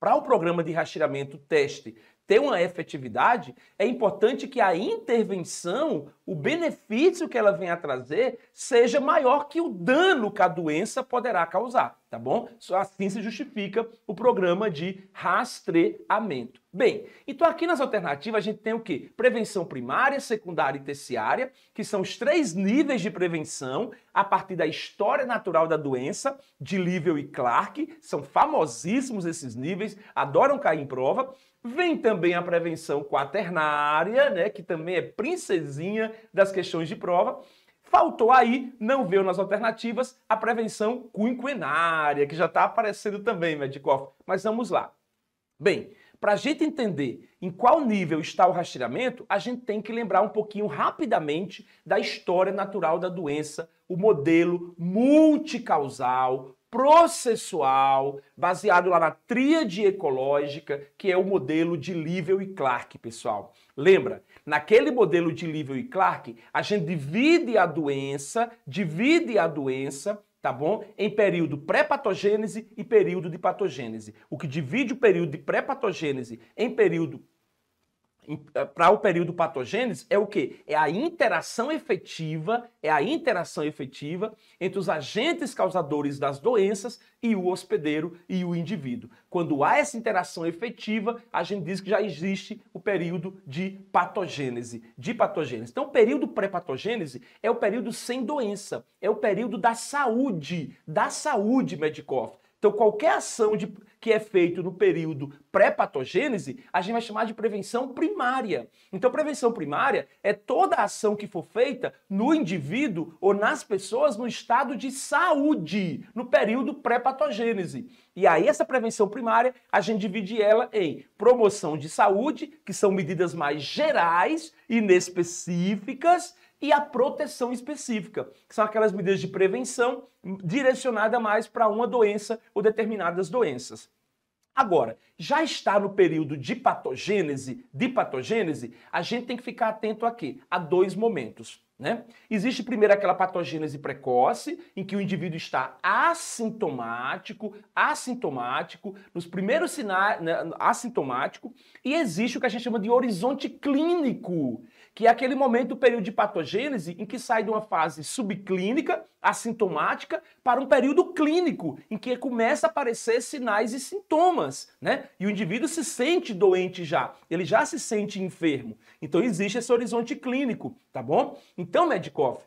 Para o programa de rastreamento teste ter uma efetividade, é importante que a intervenção, o benefício que ela vem a trazer, seja maior que o dano que a doença poderá causar, tá bom? Só assim se justifica o programa de rastreamento. Bem, então aqui nas alternativas a gente tem o quê? Prevenção primária, secundária e terciária, que são os três níveis de prevenção a partir da história natural da doença, de Livel e Clark, são famosíssimos esses níveis, adoram cair em prova. Vem também a prevenção quaternária, né, que também é princesinha das questões de prova. Faltou aí, não veio nas alternativas, a prevenção quinquenária, que já está aparecendo também, Medicoff. Mas vamos lá. Bem, para a gente entender em qual nível está o rastreamento, a gente tem que lembrar um pouquinho rapidamente da história natural da doença, o modelo multicausal, processual, baseado lá na tríade ecológica, que é o modelo de Livell e Clark, pessoal. Lembra? Naquele modelo de Livell e Clark, a gente divide a doença, divide a doença tá bom? Em período pré-patogênese e período de patogênese. O que divide o período de pré-patogênese em período eh, para o período patogênese é o que? É a interação efetiva, é a interação efetiva entre os agentes causadores das doenças e o hospedeiro e o indivíduo. Quando há essa interação efetiva, a gente diz que já existe o período de patogênese, de patogênese. Então, o período pré-patogênese é o período sem doença, é o período da saúde, da saúde Medikoff. Então, qualquer ação de, que é feita no período pré-patogênese, a gente vai chamar de prevenção primária. Então, prevenção primária é toda a ação que for feita no indivíduo ou nas pessoas no estado de saúde, no período pré-patogênese. E aí, essa prevenção primária, a gente divide ela em promoção de saúde, que são medidas mais gerais, inespecíficas, e a proteção específica, que são aquelas medidas de prevenção direcionada mais para uma doença ou determinadas doenças. Agora, já está no período de patogênese, de patogênese, a gente tem que ficar atento aqui a dois momentos. Né? Existe primeiro aquela patogênese precoce, em que o indivíduo está assintomático, assintomático, nos primeiros sinais, né, assintomático, e existe o que a gente chama de horizonte clínico, que é aquele momento do período de patogênese em que sai de uma fase subclínica, assintomática, para um período clínico, em que começa a aparecer sinais e sintomas, né? E o indivíduo se sente doente já, ele já se sente enfermo. Então existe esse horizonte clínico, tá bom? Então, Medikov,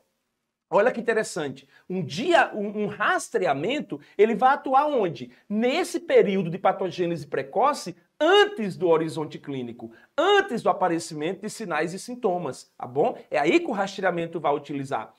Olha que interessante. Um dia, um, um, rastreamento, ele vai atuar onde? Nesse período de patogênese precoce, antes do horizonte clínico, antes do aparecimento de sinais e sintomas, tá bom? É aí que o rastreamento vai utilizar.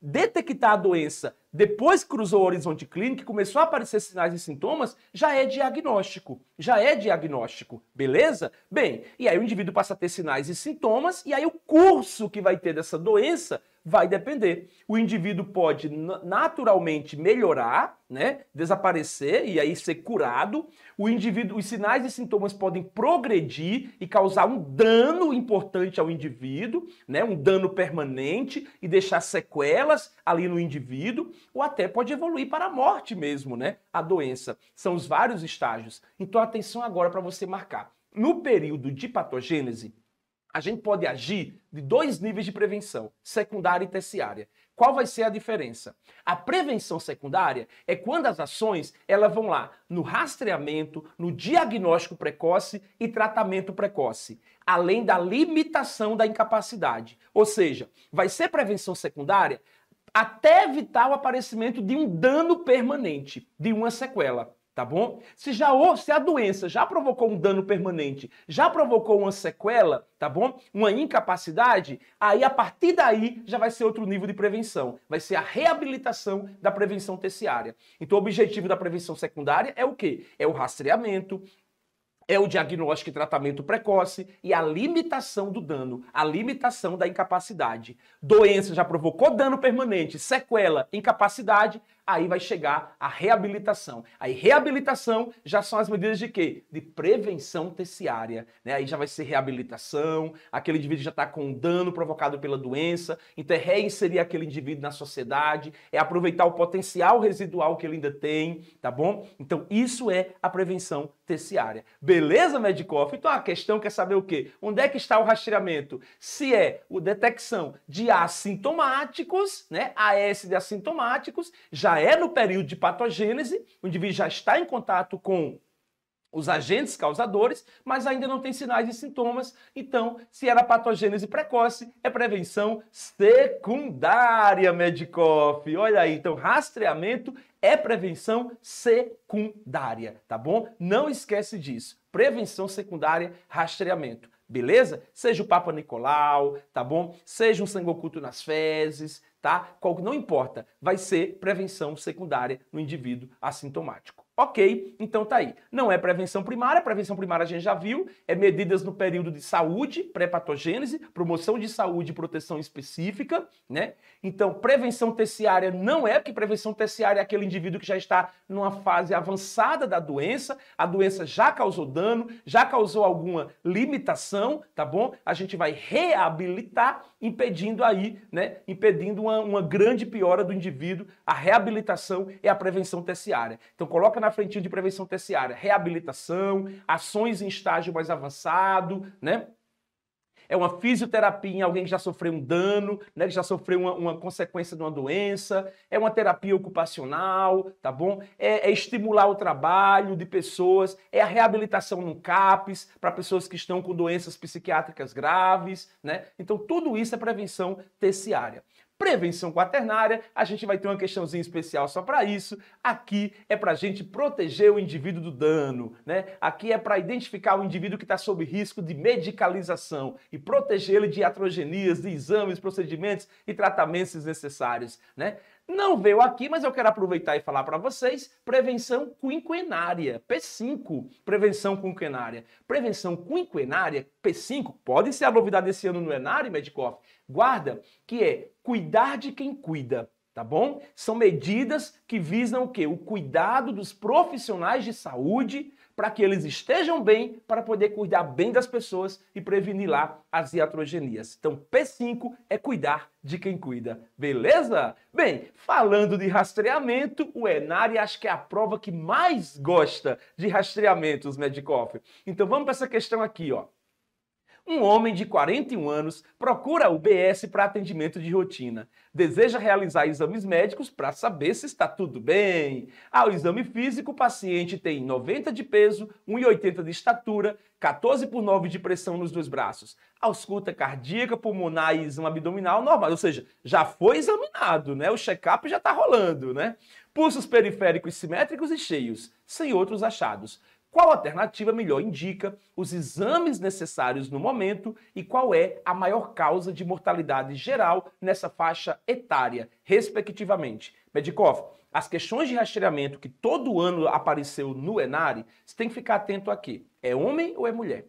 Detectar a doença depois que cruzou o horizonte clínico e começou a aparecer sinais e sintomas, já é diagnóstico. Já é diagnóstico, beleza? Bem, e aí o indivíduo passa a ter sinais e sintomas, e aí o curso que vai ter dessa doença vai depender. O indivíduo pode naturalmente melhorar, né, desaparecer e aí ser curado. O indivíduo, os sinais e sintomas podem progredir e causar um dano importante ao indivíduo, né, um dano permanente e deixar sequelas ali no indivíduo ou até pode evoluir para a morte mesmo, né? A doença. São os vários estágios. Então, atenção agora para você marcar. No período de patogênese, a gente pode agir de dois níveis de prevenção, secundária e terciária. Qual vai ser a diferença? A prevenção secundária é quando as ações elas vão lá no rastreamento, no diagnóstico precoce e tratamento precoce, além da limitação da incapacidade. Ou seja, vai ser prevenção secundária até evitar o aparecimento de um dano permanente, de uma sequela, tá bom? Se já se a doença já provocou um dano permanente, já provocou uma sequela, tá bom? Uma incapacidade, aí a partir daí já vai ser outro nível de prevenção, vai ser a reabilitação da prevenção terciária. Então o objetivo da prevenção secundária é o quê? É o rastreamento, é o diagnóstico e tratamento precoce e a limitação do dano, a limitação da incapacidade. Doença já provocou dano permanente, sequela, incapacidade, aí vai chegar a reabilitação. Aí reabilitação já são as medidas de quê? De prevenção terciária, né? Aí já vai ser reabilitação, aquele indivíduo já está com um dano provocado pela doença, então é reinserir aquele indivíduo na sociedade, é aproveitar o potencial residual que ele ainda tem, tá bom? Então isso é a prevenção terciária. Beleza, Medicoff? Então a questão quer saber o quê? Onde é que está o rastreamento? Se é o detecção de assintomáticos, né? AS de assintomáticos, já é no período de patogênese, o indivíduo já está em contato com os agentes causadores, mas ainda não tem sinais e sintomas. Então, se era patogênese precoce, é prevenção secundária, Medicoff. Olha aí, então rastreamento é prevenção secundária, tá bom? Não esquece disso. Prevenção secundária, rastreamento. Beleza? Seja o Papa Nicolau, tá bom? Seja um sangue oculto nas fezes, tá? Qual não importa, vai ser prevenção secundária no indivíduo assintomático. Ok, então tá aí. Não é prevenção primária, prevenção primária a gente já viu, é medidas no período de saúde, pré-patogênese, promoção de saúde e proteção específica, né? Então, prevenção terciária não é, porque prevenção terciária é aquele indivíduo que já está numa fase avançada da doença, a doença já causou dano, já causou alguma limitação, tá bom? A gente vai reabilitar impedindo aí, né, impedindo uma, uma grande piora do indivíduo, a reabilitação e a prevenção terciária. Então coloca na frente de prevenção terciária, reabilitação, ações em estágio mais avançado, né? é uma fisioterapia em alguém que já sofreu um dano, né, que já sofreu uma, uma consequência de uma doença, é uma terapia ocupacional, tá bom? É, é estimular o trabalho de pessoas, é a reabilitação no CAPES para pessoas que estão com doenças psiquiátricas graves, né? Então tudo isso é prevenção terciária prevenção quaternária, a gente vai ter uma questãozinha especial só para isso. Aqui é para a gente proteger o indivíduo do dano, né? Aqui é para identificar o indivíduo que está sob risco de medicalização e protegê-lo de atrogenias, de exames, procedimentos e tratamentos necessários, né? Não veio aqui, mas eu quero aproveitar e falar para vocês: prevenção quinquenária, P5. Prevenção quinquenária. Prevenção quinquenária, P5, pode ser a novidade desse ano no Enari, Medicoff. Guarda que é cuidar de quem cuida, tá bom? São medidas que visam o quê? O cuidado dos profissionais de saúde para que eles estejam bem, para poder cuidar bem das pessoas e prevenir lá as iatrogenias. Então, P5 é cuidar de quem cuida, beleza? Bem, falando de rastreamento, o Enari acho que é a prova que mais gosta de rastreamentos, Medicoff. Né, então, vamos para essa questão aqui, ó. Um homem de 41 anos procura o BS para atendimento de rotina. Deseja realizar exames médicos para saber se está tudo bem. Ao exame físico, o paciente tem 90 de peso, 1,80 de estatura, 14 por 9 de pressão nos dois braços. Ausculta cardíaca, pulmonar e exame abdominal normal, ou seja, já foi examinado, né? O check-up já está rolando, né? Pulsos periféricos simétricos e cheios, sem outros achados. Qual alternativa melhor indica os exames necessários no momento e qual é a maior causa de mortalidade geral nessa faixa etária, respectivamente? Medicoff, as questões de rastreamento que todo ano apareceu no Enare, você tem que ficar atento aqui. É homem ou é mulher?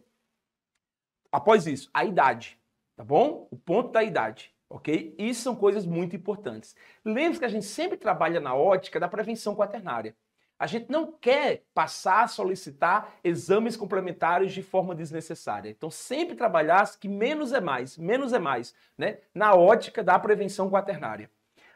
Após isso, a idade, tá bom? O ponto da idade ok? Isso são coisas muito importantes. Lembre-se que a gente sempre trabalha na ótica da prevenção quaternária. A gente não quer passar a solicitar exames complementares de forma desnecessária. Então, sempre trabalhar que menos é mais, menos é mais, né? na ótica da prevenção quaternária.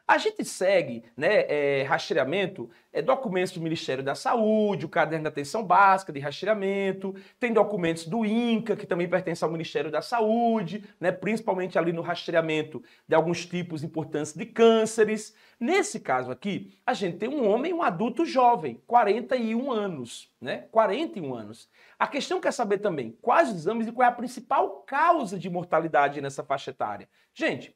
A gente segue né, é, rastreamento, é, documentos do Ministério da Saúde, o caderno da atenção básica de rastreamento, tem documentos do INCA, que também pertence ao Ministério da Saúde, né, principalmente ali no rastreamento de alguns tipos importantes de cânceres. Nesse caso aqui, a gente tem um homem, um adulto jovem, 41 anos, né? 41 anos. A questão quer saber também quais exames e qual é a principal causa de mortalidade nessa faixa etária. Gente,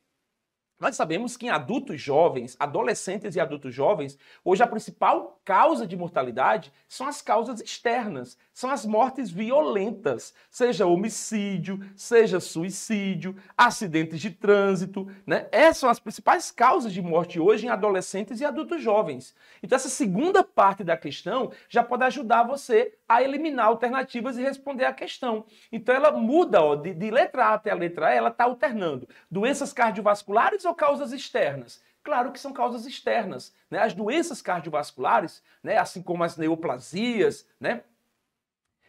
nós sabemos que em adultos jovens, adolescentes e adultos jovens, hoje a principal causa de mortalidade são as causas externas, são as mortes violentas, seja homicídio, seja suicídio, acidentes de trânsito, né? Essas são as principais causas de morte hoje em adolescentes e adultos jovens. Então essa segunda parte da questão já pode ajudar você a eliminar alternativas e responder à questão. Então ela muda ó, de, de letra A até a letra E, ela está alternando doenças cardiovasculares são causas externas? Claro que são causas externas. Né? As doenças cardiovasculares, né? assim como as neoplasias, né?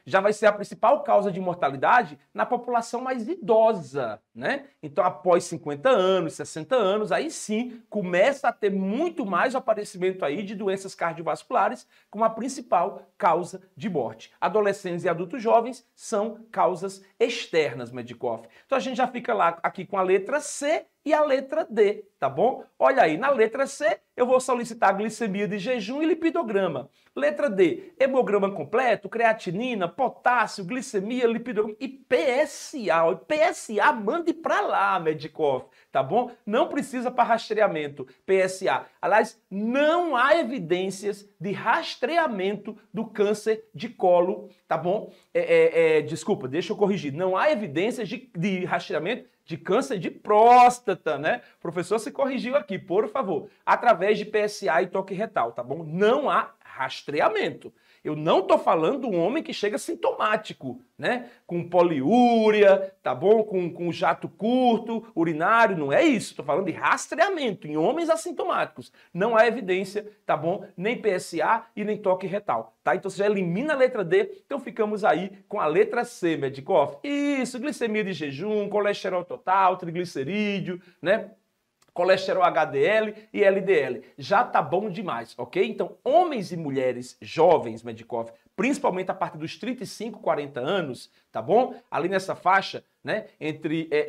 já vai ser a principal causa de mortalidade na população mais idosa, né? Então, após 50 anos, 60 anos, aí sim começa a ter muito mais aparecimento aí de doenças cardiovasculares como a principal causa de morte. Adolescentes e adultos jovens são causas externas, Medikoff. Então, a gente já fica lá aqui com a letra C e a letra D, tá bom? Olha aí, na letra C, eu vou solicitar glicemia de jejum e lipidograma. Letra D, hemograma completo, creatinina, potássio, glicemia, lipidograma e PSA. PSA, mande pra lá, Medicoff, tá bom? Não precisa para rastreamento, PSA. Aliás, não há evidências de rastreamento do câncer de colo, tá bom? É, é, é, desculpa, deixa eu corrigir. Não há evidências de, de rastreamento de câncer de próstata, né? O professor se corrigiu aqui, por favor. Através de PSA e toque retal, tá bom? Não há rastreamento. Eu não estou falando do homem que chega sintomático, né? Com poliúria, tá bom? Com, com jato curto, urinário, não é isso. Estou falando de rastreamento em homens assintomáticos. Não há evidência, tá bom? Nem PSA e nem toque retal, tá? Então você já elimina a letra D, então ficamos aí com a letra C, Medicoff. Isso, glicemia de jejum, colesterol total, triglicerídeo, né? colesterol HDL e LDL. Já tá bom demais, ok? Então, homens e mulheres jovens, Medikov, principalmente a partir dos 35, 40 anos, tá bom? Ali nessa faixa, né? Entre é,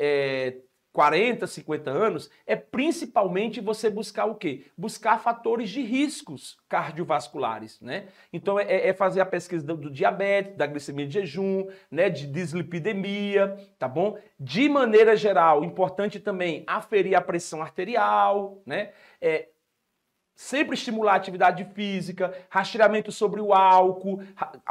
é, 40, 50 anos, é principalmente você buscar o quê? Buscar fatores de riscos cardiovasculares, né? Então é, é fazer a pesquisa do, do, diabetes, da glicemia de jejum, né? De dislipidemia, tá bom? De maneira geral, importante também aferir a pressão arterial, né? É, Sempre estimular a atividade física, rastreamento sobre o álcool,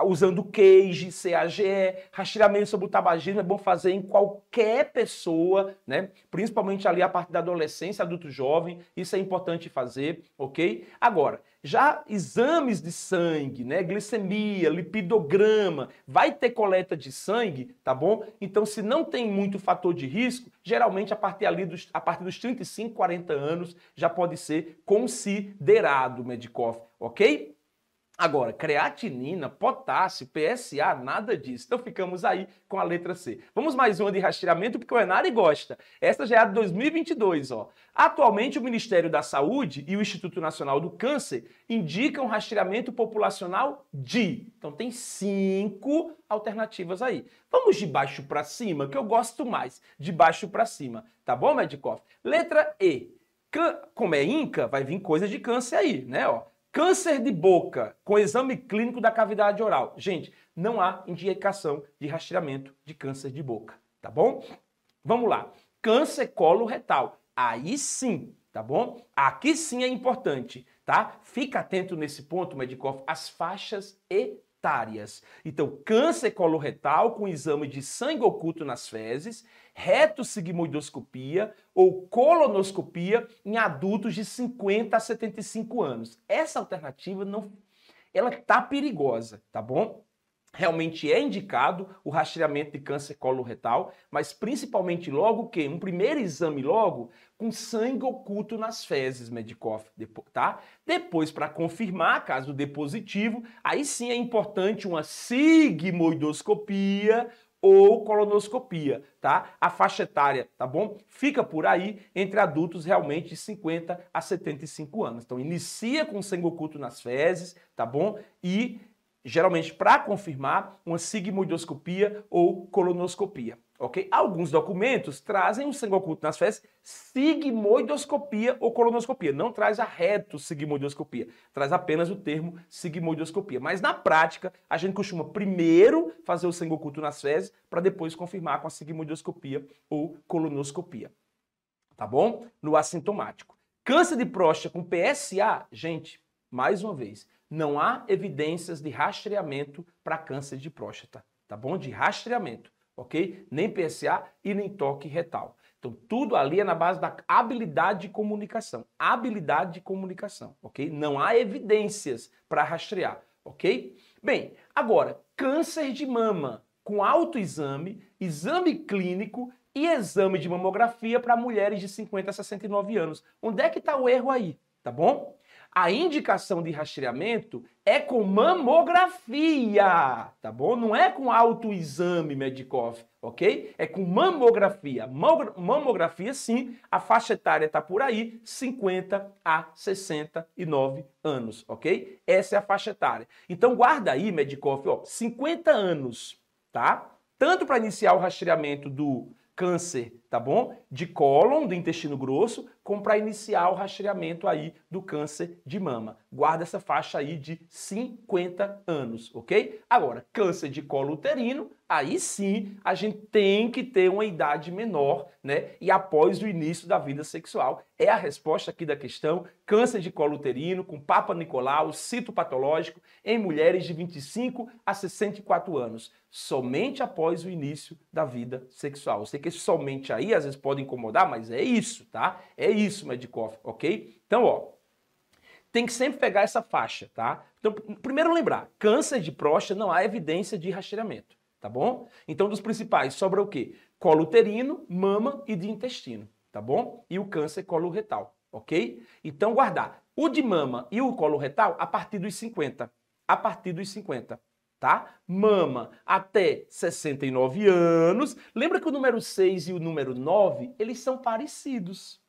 usando cage, CAGE, rastreamento sobre o tabagismo é bom fazer em qualquer pessoa, né? Principalmente ali a partir da adolescência, adulto jovem, isso é importante fazer, ok? Agora, já exames de sangue, né, glicemia, lipidograma, vai ter coleta de sangue, tá bom? Então, se não tem muito fator de risco, geralmente a partir, ali dos, a partir dos 35, 40 anos já pode ser considerado, Medicoff, ok? Agora, creatinina, potássio, PSA, nada disso. Então ficamos aí com a letra C. Vamos mais uma de rastreamento, porque o Enari gosta. Essa já é a de 2022, ó. Atualmente, o Ministério da Saúde e o Instituto Nacional do Câncer indicam rastreamento populacional de. Então tem cinco alternativas aí. Vamos de baixo para cima, que eu gosto mais. De baixo para cima, tá bom, Medicoff? Letra E. Como é Inca, vai vir coisa de câncer aí, né, ó. Câncer de boca com exame clínico da cavidade oral. Gente, não há indicação de rastreamento de câncer de boca, tá bom? Vamos lá. Câncer coloretal. Aí sim, tá bom? Aqui sim é importante, tá? Fica atento nesse ponto, Medicoff, as faixas etárias. Então, câncer coloretal com exame de sangue oculto nas fezes retossigmoidoscopia ou colonoscopia em adultos de 50 a 75 anos. Essa alternativa não ela tá perigosa, tá bom? Realmente é indicado o rastreamento de câncer coloretal, mas principalmente logo que um primeiro exame logo com sangue oculto nas fezes, Medicoff, tá? Depois para confirmar, caso dê positivo, aí sim é importante uma sigmoidoscopia ou colonoscopia, tá? A faixa etária, tá bom? Fica por aí entre adultos realmente de 50 a 75 anos. Então inicia com sangue oculto nas fezes, tá bom? E geralmente para confirmar uma sigmoidoscopia ou colonoscopia ok? Alguns documentos trazem o sangue oculto nas fezes sigmoidoscopia ou colonoscopia. Não traz a reto sigmoidoscopia, traz apenas o termo sigmoidoscopia. Mas na prática, a gente costuma primeiro fazer o sangue oculto nas fezes para depois confirmar com a sigmoidoscopia ou colonoscopia. Tá bom? No assintomático. Câncer de próstata com PSA, gente, mais uma vez, não há evidências de rastreamento para câncer de próstata, tá bom? De rastreamento ok? Nem PSA e nem toque retal. Então, tudo ali é na base da habilidade de comunicação. Habilidade de comunicação, ok? Não há evidências para rastrear, ok? Bem, agora, câncer de mama com autoexame, exame clínico e exame de mamografia para mulheres de 50 a 69 anos. Onde é que está o erro aí, tá bom? A indicação de rastreamento é com mamografia, tá bom? Não é com autoexame Medicoff, ok? É com mamografia. Mamografia, sim, a faixa etária está por aí, 50 a 69 anos, ok? Essa é a faixa etária. Então guarda aí, Medicoff, ó, 50 anos, tá? Tanto para iniciar o rastreamento do câncer, tá bom? De cólon, do intestino grosso, como para iniciar o rastreamento aí do câncer de mama. Guarda essa faixa aí de 50 anos, ok? Agora, câncer de colo uterino, aí sim a gente tem que ter uma idade menor, né? E após o início da vida sexual. É a resposta aqui da questão: câncer de colo uterino com Papa Nicolau, citopatológico, em mulheres de 25 a 64 anos, somente após o início da vida sexual. Eu sei que somente aí às vezes pode incomodar, mas é isso, tá? É isso isso, Medikoff, ok? Então, ó, tem que sempre pegar essa faixa, tá? Então, primeiro lembrar, câncer de próstata não há evidência de rastreamento, tá bom? Então, dos principais, sobra o quê? Colo uterino, mama e de intestino, tá bom? E o câncer colo retal, ok? Então, guardar. O de mama e o colo retal a partir dos 50, a partir dos 50, tá? Mama até 69 anos. Lembra que o número 6 e o número 9, eles são parecidos,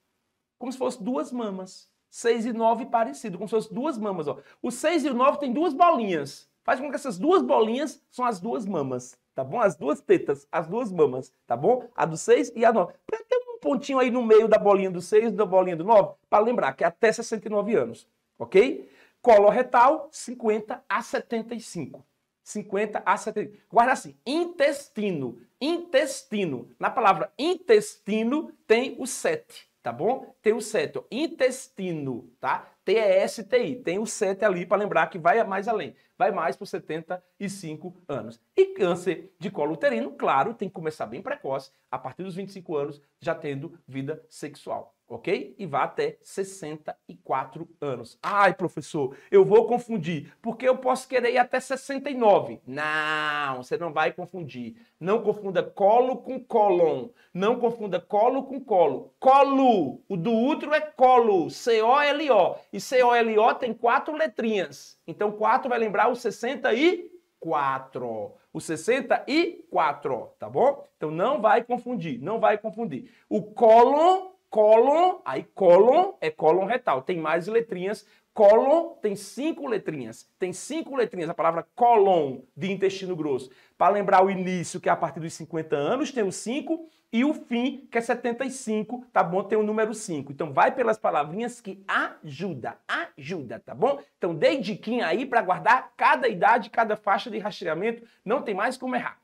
como se fossem duas mamas. 6 e 9 parecido, como se fossem duas mamas. Ó. O 6 e o 9 tem duas bolinhas. Faz com que essas duas bolinhas são as duas mamas, tá bom? As duas tetas, as duas mamas, tá bom? A do 6 e a 9. Tem um pontinho aí no meio da bolinha do 6 e da bolinha do 9, para lembrar que é até 69 anos, ok? Coloretal, 50 a 75. 50 a 75. Guarda assim, intestino. Intestino. Na palavra intestino tem o 7 tá bom? Tem o seto, intestino, tá? T-E-S-T-I, tem o sete ali para lembrar que vai mais além, vai mais para os 75 anos. E câncer de colo uterino, claro, tem que começar bem precoce, a partir dos 25 anos, já tendo vida sexual ok? E vá até 64 anos. Ai, professor, eu vou confundir, porque eu posso querer ir até 69. Não, você não vai confundir. Não confunda colo com colon. Não confunda colo com colo. Colo, o do útero é colo, C-O-L-O. E C-O-L-O tem quatro letrinhas. Então, quatro vai lembrar o 64 o 64, tá bom? Então não vai confundir, não vai confundir. O cólon colon, aí colon é colon retal, tem mais letrinhas. Colon tem cinco letrinhas, tem cinco letrinhas, a palavra colon de intestino grosso. Para lembrar o início, que é a partir dos 50 anos, tem o 5, e o fim, que é 75, tá bom? Tem o número 5. Então vai pelas palavrinhas que ajuda, ajuda, tá bom? Então dê diquinha aí para guardar cada idade, cada faixa de rastreamento, não tem mais como errar.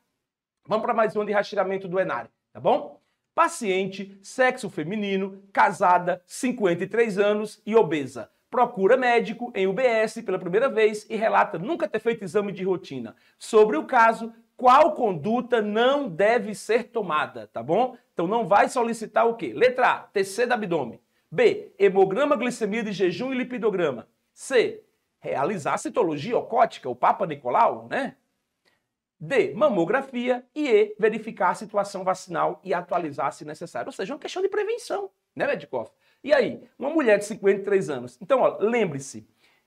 Vamos para mais um de rastreamento do Enare, tá bom? Paciente, sexo feminino, casada, 53 anos e obesa. Procura médico em UBS pela primeira vez e relata nunca ter feito exame de rotina. Sobre o caso, qual conduta não deve ser tomada, tá bom? Então não vai solicitar o quê? Letra A, TC do abdômen. B, hemograma, glicemia de jejum e lipidograma. C, realizar citologia ocótica, o Papa Nicolau, né? D. Mamografia. E E. Verificar a situação vacinal e atualizar se necessário. Ou seja, é uma questão de prevenção, né, Medikoff? E aí, uma mulher de 53 anos. Então, lembre-se,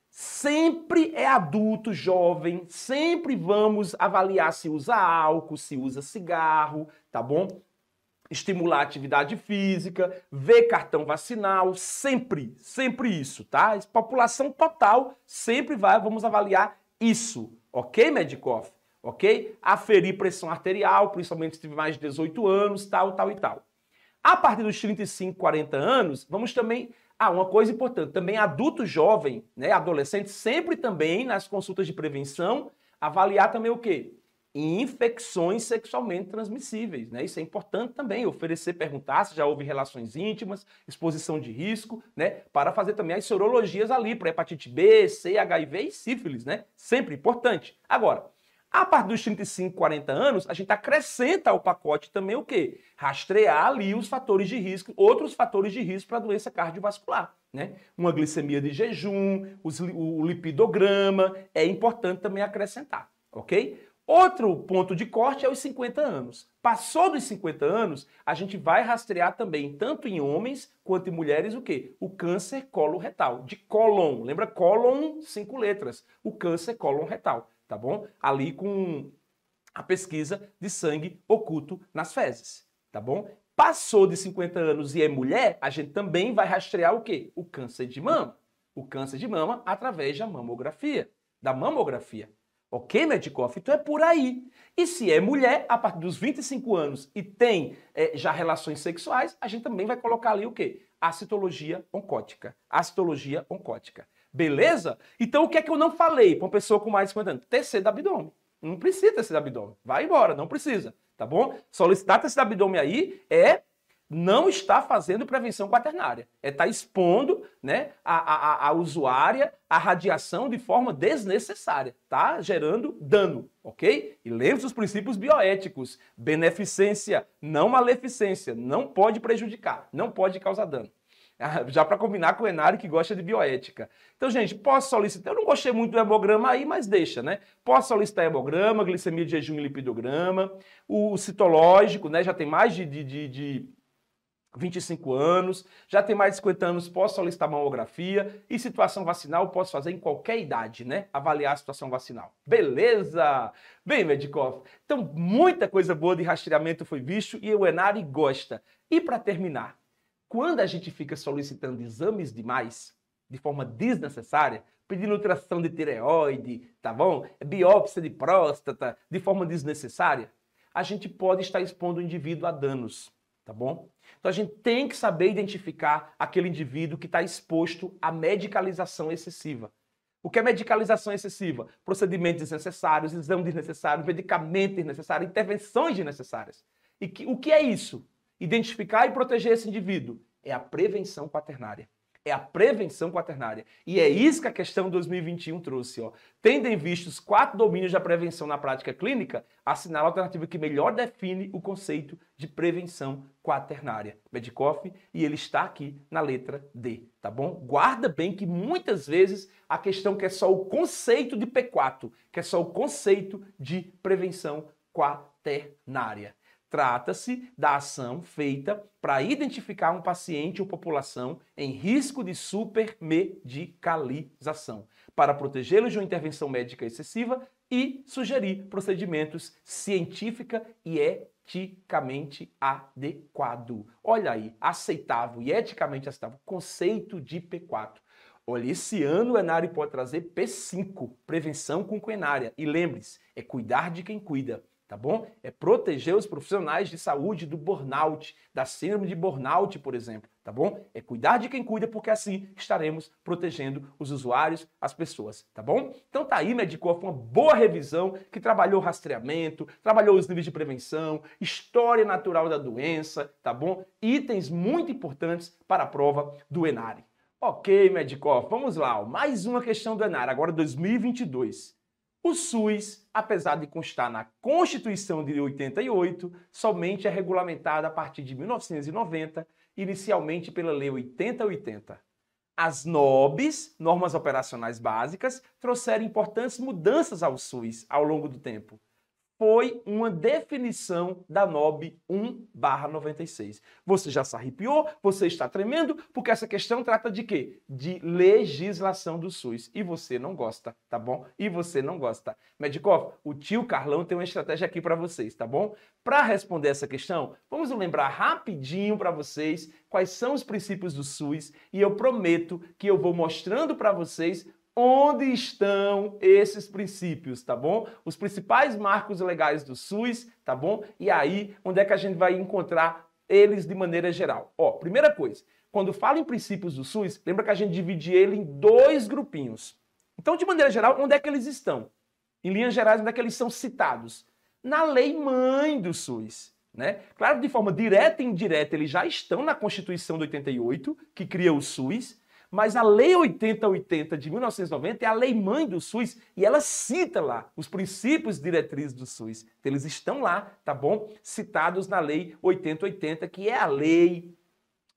sempre é adulto, jovem, sempre vamos avaliar se usa álcool, se usa cigarro, tá bom? Estimular a atividade física, ver cartão vacinal, sempre, sempre isso, tá? População total, sempre vai, vamos avaliar isso, ok, Medikoff? ok? Aferir pressão arterial, principalmente se tiver mais de 18 anos, tal, tal e tal. A partir dos 35, 40 anos, vamos também. Ah, uma coisa importante, também adulto jovem, né, adolescente, sempre também nas consultas de prevenção, avaliar também o quê? Infecções sexualmente transmissíveis, né? Isso é importante também, oferecer, perguntar se já houve relações íntimas, exposição de risco, né? Para fazer também as sorologias ali para hepatite B, C, HIV e sífilis, né? Sempre importante. Agora, a partir dos 35, 40 anos, a gente acrescenta ao pacote também o quê? Rastrear ali os fatores de risco, outros fatores de risco para a doença cardiovascular. Né? Uma glicemia de jejum, os, o lipidograma, é importante também acrescentar, ok? Outro ponto de corte é os 50 anos. Passou dos 50 anos, a gente vai rastrear também, tanto em homens quanto em mulheres, o quê? O câncer coloretal, de colon. Lembra cólon, cinco letras. O câncer coloretal, tá bom? Ali com a pesquisa de sangue oculto nas fezes, tá bom? Passou de 50 anos e é mulher, a gente também vai rastrear o quê? O câncer de mama. O câncer de mama através da mamografia, da mamografia, Ok, Medicoff? Então é por aí. E se é mulher, a partir dos 25 anos e tem é, já relações sexuais, a gente também vai colocar ali o quê? A citologia oncótica. A citologia oncótica. Beleza? Então o que é que eu não falei para uma pessoa com mais de 50 anos? TC do abdômen. Não precisa TC do abdômen. Vai embora, não precisa. Tá bom? Solicitar TC do abdômen aí é não está fazendo prevenção quaternária. É está expondo né, a, a, a usuária à radiação de forma desnecessária, está Gerando dano, ok? E lembre-se dos princípios bioéticos. Beneficência, não maleficência. Não pode prejudicar, não pode causar dano. Já para combinar com o Enário que gosta de bioética. Então, gente, posso solicitar. Eu não gostei muito do hemograma aí, mas deixa, né? Posso solicitar hemograma, glicemia de jejum e lipidograma, o citológico, né? Já tem mais de, de, de 25 anos, já tem mais de 50 anos, posso solicitar mamografia e situação vacinal posso fazer em qualquer idade, né? Avaliar a situação vacinal. Beleza? Bem, Medicoff, então muita coisa boa de rastreamento foi visto e o Enari gosta. E para terminar, quando a gente fica solicitando exames demais, de forma desnecessária, pedindo ultrassom de tireoide, tá bom? Biópsia de próstata, de forma desnecessária, a gente pode estar expondo o indivíduo a danos tá bom? Então a gente tem que saber identificar aquele indivíduo que está exposto à medicalização excessiva. O que é medicalização excessiva? Procedimentos desnecessários, exames desnecessários, medicamentos desnecessários, intervenções desnecessárias. E que, o que é isso? Identificar e proteger esse indivíduo é a prevenção quaternária é a prevenção quaternária. E é isso que a questão 2021 trouxe. Ó. Tendo em vista os quatro domínios da prevenção na prática clínica, assinala a alternativa que melhor define o conceito de prevenção quaternária. Medicoff e ele está aqui na letra D, tá bom? Guarda bem que muitas vezes a questão que é só o conceito de P4, que é só o conceito de prevenção quaternária. Trata-se da ação feita para identificar um paciente ou população em risco de supermedicalização, para protegê-los de uma intervenção médica excessiva e sugerir procedimentos científica e eticamente adequado. Olha aí, aceitável e eticamente aceitável, conceito de P4. Olha, esse ano o Enário pode trazer P5, prevenção quinquenária. E lembre-se, é cuidar de quem cuida tá bom? É proteger os profissionais de saúde do burnout, da síndrome de burnout, por exemplo, tá bom? É cuidar de quem cuida, porque assim estaremos protegendo os usuários, as pessoas, tá bom? Então tá aí, Medicorp, uma boa revisão que trabalhou rastreamento, trabalhou os níveis de prevenção, história natural da doença, tá bom? Itens muito importantes para a prova do Enare. Ok, Medicorp, vamos lá, mais uma questão do Enare, agora 2022. O SUS, apesar de constar na Constituição de 88, somente é regulamentado a partir de 1990, inicialmente pela Lei 8080. As NOBs, Normas Operacionais Básicas, trouxeram importantes mudanças ao SUS ao longo do tempo foi uma definição da NOB 1/96. Você já se arrepiou, você está tremendo, porque essa questão trata de quê? De legislação do SUS. E você não gosta, tá bom? E você não gosta. Medicov, o tio Carlão tem uma estratégia aqui para vocês, tá bom? Para responder essa questão, vamos lembrar rapidinho para vocês quais são os princípios do SUS e eu prometo que eu vou mostrando para vocês onde estão esses princípios, tá bom? Os principais marcos legais do SUS, tá bom? E aí, onde é que a gente vai encontrar eles de maneira geral? Ó, primeira coisa, quando fala em princípios do SUS, lembra que a gente divide ele em dois grupinhos. Então, de maneira geral, onde é que eles estão? Em linhas gerais, onde é que eles são citados? Na lei mãe do SUS. Né? Claro, de forma direta e indireta, eles já estão na Constituição de 88, que cria o SUS, mas a Lei 8080 de 1990 é a lei mãe do SUS e ela cita lá os princípios diretrizes do SUS. Eles estão lá, tá bom? Citados na Lei 8080, que é a lei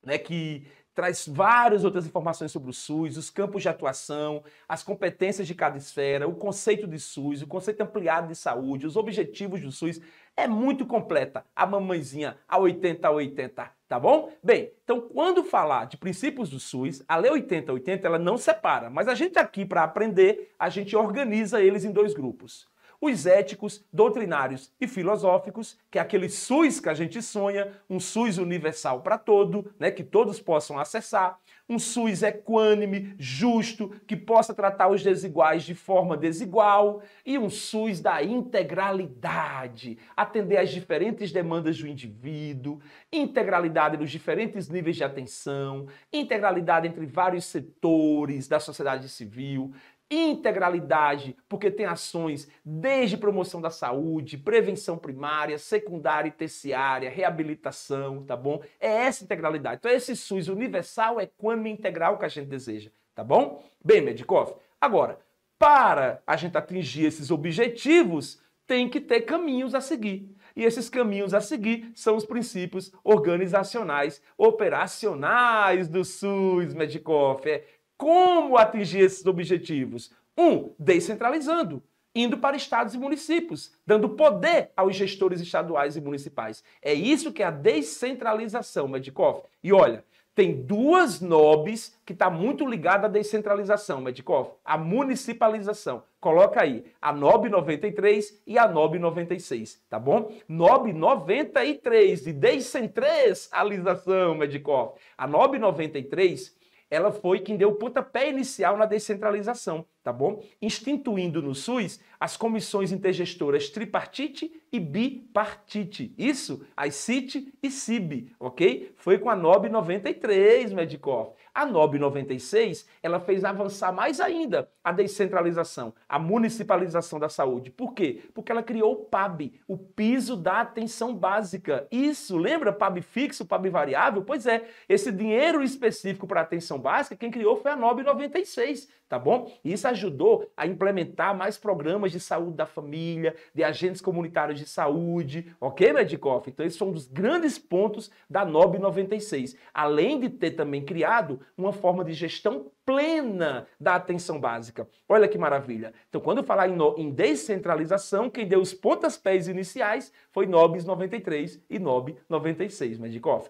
né, que traz várias outras informações sobre o SUS, os campos de atuação, as competências de cada esfera, o conceito de SUS, o conceito ampliado de saúde, os objetivos do SUS é muito completa, a mamãezinha a 80 a 80, tá bom? Bem, então quando falar de princípios do SUS, a lei 80 80 ela não separa, mas a gente aqui para aprender, a gente organiza eles em dois grupos. Os éticos, doutrinários e filosóficos, que é aquele SUS que a gente sonha, um SUS universal para todo, né, que todos possam acessar, um SUS equânime, justo, que possa tratar os desiguais de forma desigual e um SUS da integralidade, atender às diferentes demandas do indivíduo, integralidade nos diferentes níveis de atenção, integralidade entre vários setores da sociedade civil, integralidade, porque tem ações desde promoção da saúde, prevenção primária, secundária e terciária, reabilitação, tá bom? É essa integralidade. Então, esse SUS universal, é quando integral que a gente deseja, tá bom? Bem, Medicoff, agora, para a gente atingir esses objetivos, tem que ter caminhos a seguir. E esses caminhos a seguir são os princípios organizacionais, operacionais do SUS, Medicoff. É como atingir esses objetivos? Um, descentralizando, indo para estados e municípios, dando poder aos gestores estaduais e municipais. É isso que é a descentralização, Medicoff. E olha, tem duas nobres que está muito ligada à descentralização, Medicoff. A municipalização. Coloca aí a NOB 93 e a NOB 96, tá bom? NOB 93 de descentralização, Medicoff. A NOB 93 ela foi quem deu o pontapé inicial na descentralização, tá bom? Instituindo no SUS as comissões intergestoras tripartite e bipartite. Isso, as CIT e CIB, ok? Foi com a NOB 93, Medicorp. A 96, ela fez avançar mais ainda a descentralização, a municipalização da saúde. Por quê? Porque ela criou o PAB, o piso da atenção básica. Isso, lembra PAB fixo, PAB variável? Pois é, esse dinheiro específico para atenção básica, quem criou foi a 96 tá bom? E isso ajudou a implementar mais programas de saúde da família, de agentes comunitários de saúde, ok, Medicoff? Então, esses são um dos grandes pontos da NOB 96, além de ter também criado uma forma de gestão plena da atenção básica. Olha que maravilha. Então, quando eu falar em, no, em descentralização, quem deu os pés iniciais foi NOBs 93 e NOB 96, Medicoff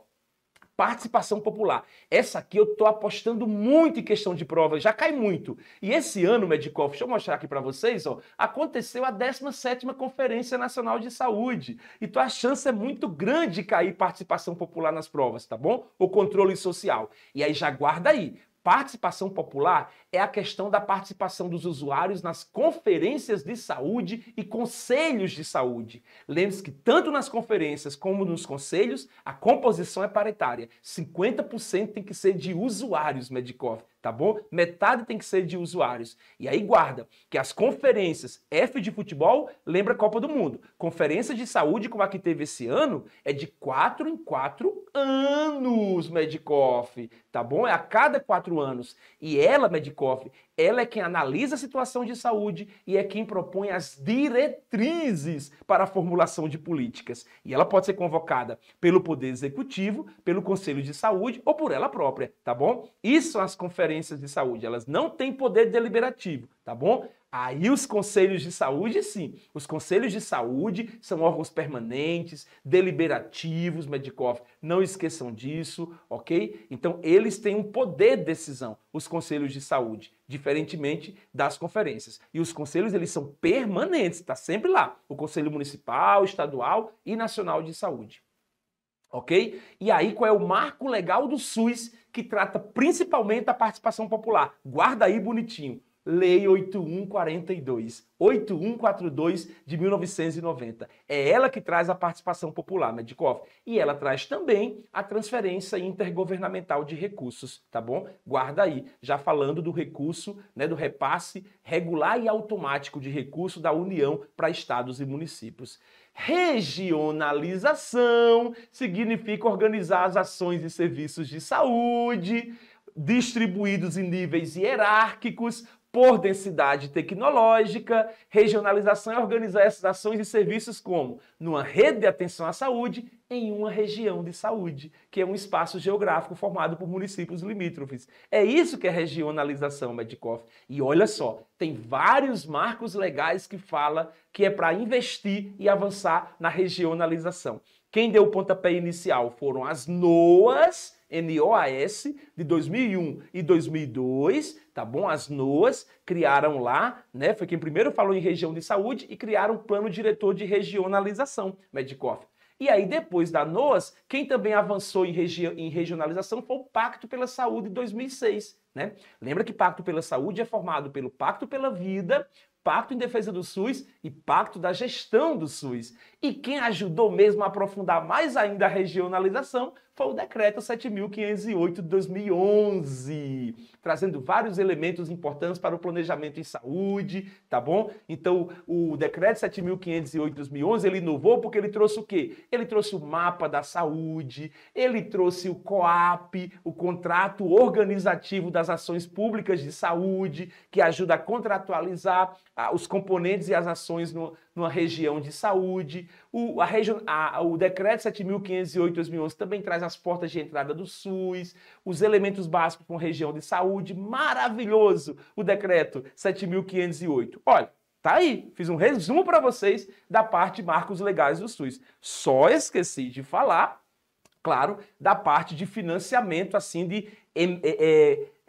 participação popular. Essa aqui eu estou apostando muito em questão de prova, já cai muito. E esse ano, Medicoff, deixa eu mostrar aqui para vocês, ó, aconteceu a 17ª Conferência Nacional de Saúde. Então a chance é muito grande de cair participação popular nas provas, tá bom? O controle social. E aí já guarda aí, Participação popular é a questão da participação dos usuários nas conferências de saúde e conselhos de saúde. Lembre-se que tanto nas conferências como nos conselhos, a composição é paritária. 50% tem que ser de usuários, Medicov tá bom? Metade tem que ser de usuários. E aí guarda que as conferências F de futebol lembra Copa do Mundo. Conferência de saúde, como a que teve esse ano, é de 4 em 4 anos, Medicoff, tá bom? É a cada 4 anos. E ela, Medicoff, ela é quem analisa a situação de saúde e é quem propõe as diretrizes para a formulação de políticas. E ela pode ser convocada pelo Poder Executivo, pelo Conselho de Saúde ou por ela própria, tá bom? Isso são as conferências de saúde. Elas não têm poder deliberativo, tá bom? Aí os conselhos de saúde, sim. Os conselhos de saúde são órgãos permanentes, deliberativos, Medicov. Não esqueçam disso, ok? Então, eles têm um poder de decisão, os conselhos de saúde, diferentemente das conferências. E os conselhos, eles são permanentes, está sempre lá. O Conselho Municipal, Estadual e Nacional de Saúde. Ok? E aí, qual é o marco legal do SUS que trata principalmente da participação popular? Guarda aí bonitinho Lei 8142, 8142 de 1990. É ela que traz a participação popular, Medicov, e ela traz também a transferência intergovernamental de recursos, tá bom? Guarda aí, já falando do recurso, né, do repasse regular e automático de recurso da União para estados e municípios. Regionalização significa organizar as ações e serviços de saúde, distribuídos em níveis hierárquicos, por densidade tecnológica, regionalização e organizar essas ações e serviços como numa rede de atenção à saúde em uma região de saúde, que é um espaço geográfico formado por municípios limítrofes. É isso que é regionalização, Medicoff. E olha só, tem vários marcos legais que fala que é para investir e avançar na regionalização. Quem deu o pontapé inicial foram as NOAS, NOAS, de 2001 e 2002, tá bom? As NOAS criaram lá, né? Foi quem primeiro falou em região de saúde e criaram o plano diretor de regionalização, Medicoff. E aí, depois da NOAS, quem também avançou em, regi em regionalização foi o Pacto pela Saúde de 2006. Né? Lembra que Pacto pela Saúde é formado pelo Pacto pela Vida, Pacto em defesa do SUS e Pacto da gestão do SUS. E quem ajudou mesmo a aprofundar mais ainda a regionalização foi o decreto 7508 de 2011, trazendo vários elementos importantes para o planejamento em saúde, tá bom? Então, o decreto 7508 de 2011, ele inovou porque ele trouxe o quê? Ele trouxe o mapa da saúde, ele trouxe o COAP, o contrato organizativo das ações públicas de saúde, que ajuda a contratualizar ah, os componentes e as ações no, numa região de saúde. O, a regi a, o decreto 7.508-2011 também traz as portas de entrada do SUS, os elementos básicos para uma região de saúde. Maravilhoso o decreto 7.508. Olha, Tá aí, fiz um resumo para vocês da parte de marcos legais do SUS. Só esqueci de falar, claro, da parte de financiamento, assim, de é,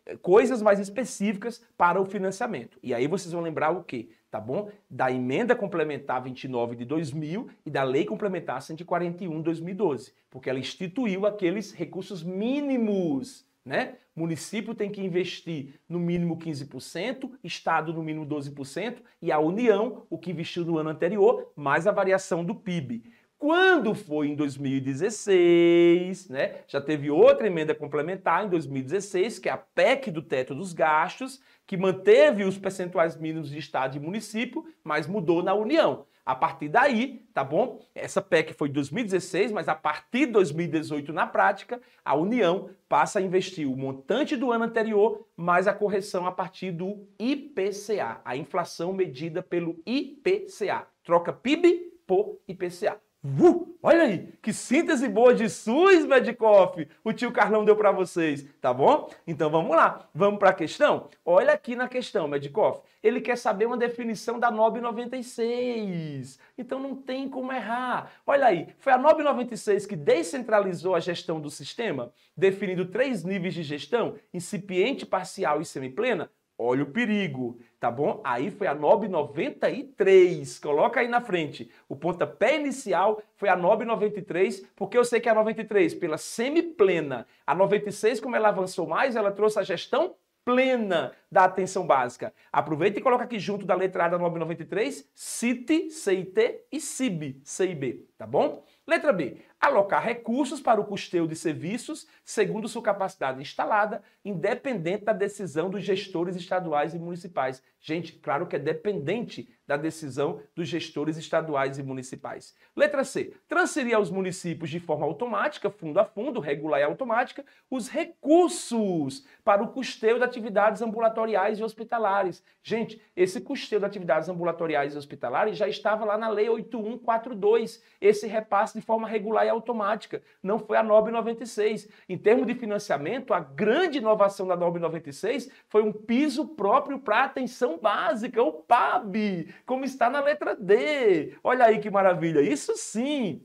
é, coisas mais específicas para o financiamento. E aí vocês vão lembrar o quê? tá bom? Da emenda complementar 29 de 2000 e da lei complementar 141 de 2012, porque ela instituiu aqueles recursos mínimos, né? Município tem que investir no mínimo 15%, estado no mínimo 12% e a União o que investiu no ano anterior mais a variação do PIB. Quando foi em 2016, né, já teve outra emenda complementar em 2016, que é a PEC do teto dos gastos, que manteve os percentuais mínimos de estado e município, mas mudou na União. A partir daí, tá bom? Essa PEC foi de 2016, mas a partir de 2018, na prática, a União passa a investir o montante do ano anterior, mais a correção a partir do IPCA, a inflação medida pelo IPCA. Troca PIB por IPCA. Uh, olha aí, que síntese boa de SUS, Medicoff, o tio Carlão deu para vocês, tá bom? Então vamos lá, vamos para a questão? Olha aqui na questão, Medicoff, ele quer saber uma definição da 996, então não tem como errar. Olha aí, foi a 996 que descentralizou a gestão do sistema, definindo três níveis de gestão, incipiente, parcial e semiplena, Olha o perigo, tá bom? Aí foi a 993. Coloca aí na frente. O pontapé inicial foi a 993, porque eu sei que a 93 pela semiplena. A 96, como ela avançou mais, ela trouxe a gestão plena da atenção básica. Aproveita e coloca aqui junto da letra A da 993, CIT, CIT e CIB, CIB, tá bom? Letra B alocar recursos para o custeio de serviços segundo sua capacidade instalada, independente da decisão dos gestores estaduais e municipais. Gente, claro que é dependente da decisão dos gestores estaduais e municipais. Letra C. Transferir aos municípios de forma automática, fundo a fundo, regular e automática, os recursos para o custeio de atividades ambulatoriais e hospitalares. Gente, esse custeio de atividades ambulatoriais e hospitalares já estava lá na Lei 8142, esse repasse de forma regular e automática, não foi a NOB 96. Em termos de financiamento, a grande inovação da NOB 96 foi um piso próprio para atenção básica, o PAB, como está na letra D. Olha aí que maravilha, isso sim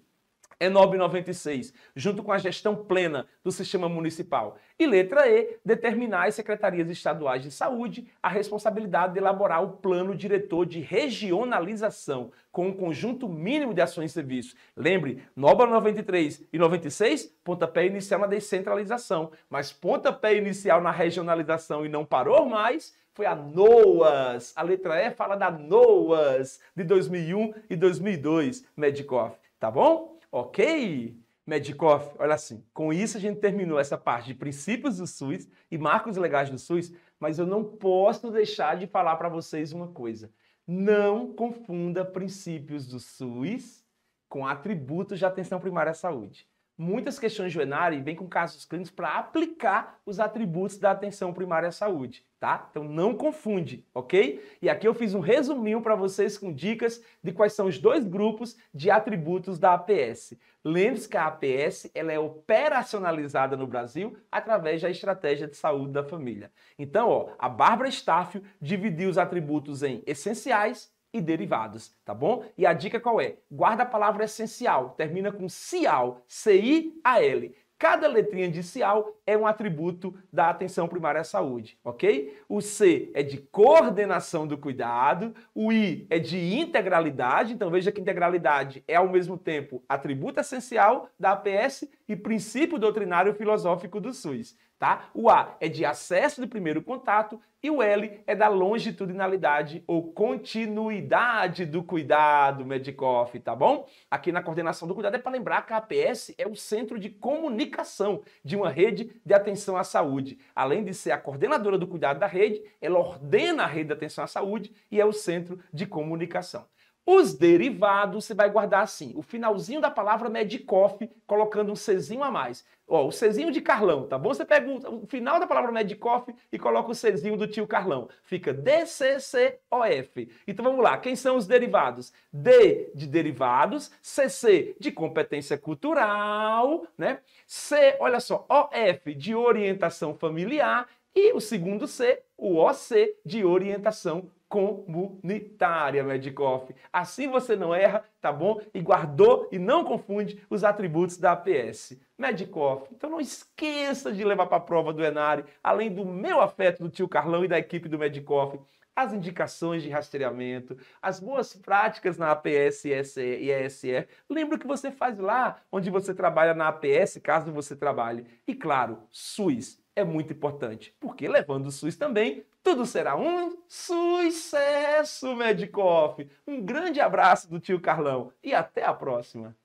é 996, junto com a gestão plena do sistema municipal. E letra E, determinar às secretarias estaduais de saúde a responsabilidade de elaborar o plano diretor de regionalização com um conjunto mínimo de ações e serviços. Lembre, Nova 93 e 96, pontapé inicial na descentralização, mas pontapé inicial na regionalização e não parou mais, foi a NOAS. A letra E fala da NOAS de 2001 e 2002, Medicoff, tá bom? Ok, Medicoff, olha assim, com isso a gente terminou essa parte de princípios do SUS e marcos legais do SUS, mas eu não posso deixar de falar para vocês uma coisa. Não confunda princípios do SUS com atributos de atenção primária à saúde muitas questões de Enari vêm com casos clínicos para aplicar os atributos da atenção primária à saúde, tá? Então não confunde, ok? E aqui eu fiz um resuminho para vocês com dicas de quais são os dois grupos de atributos da APS. Lembre-se que a APS ela é operacionalizada no Brasil através da estratégia de saúde da família. Então, ó, a Bárbara Staffio dividiu os atributos em essenciais e derivados, tá bom? E a dica qual é? Guarda a palavra essencial, termina com cial, C-I-A-L. Cada letrinha de cial é um atributo da atenção primária à saúde, ok? O C é de coordenação do cuidado, o I é de integralidade, então veja que integralidade é ao mesmo tempo atributo essencial da APS e princípio doutrinário filosófico do SUS tá? O A é de acesso de primeiro contato e o L é da longitudinalidade ou continuidade do cuidado, Medicoff, tá bom? Aqui na coordenação do cuidado é para lembrar que a APS é o centro de comunicação de uma rede de atenção à saúde. Além de ser a coordenadora do cuidado da rede, ela ordena a rede de atenção à saúde e é o centro de comunicação. Os derivados você vai guardar assim, o finalzinho da palavra Medicoff, colocando um Czinho a mais. Ó, o Czinho de Carlão, tá bom? Você pega o final da palavra Medicoff e coloca o Czinho do tio Carlão. Fica DCCOF. Então vamos lá, quem são os derivados? D de derivados, CC de competência cultural, né? C, olha só, OF de orientação familiar e o segundo C, o OC de orientação comunitária, Medicoff. Assim você não erra, tá bom? E guardou e não confunde os atributos da APS. Medicoff, então não esqueça de levar para a prova do Enare, além do meu afeto do tio Carlão e da equipe do Medicoff, as indicações de rastreamento, as boas práticas na APS e ESE. Lembra o que você faz lá, onde você trabalha na APS, caso você trabalhe. E claro, SUS é muito importante, porque levando o SUS também, tudo será um sucesso, Medicoff! Um grande abraço do tio Carlão e até a próxima!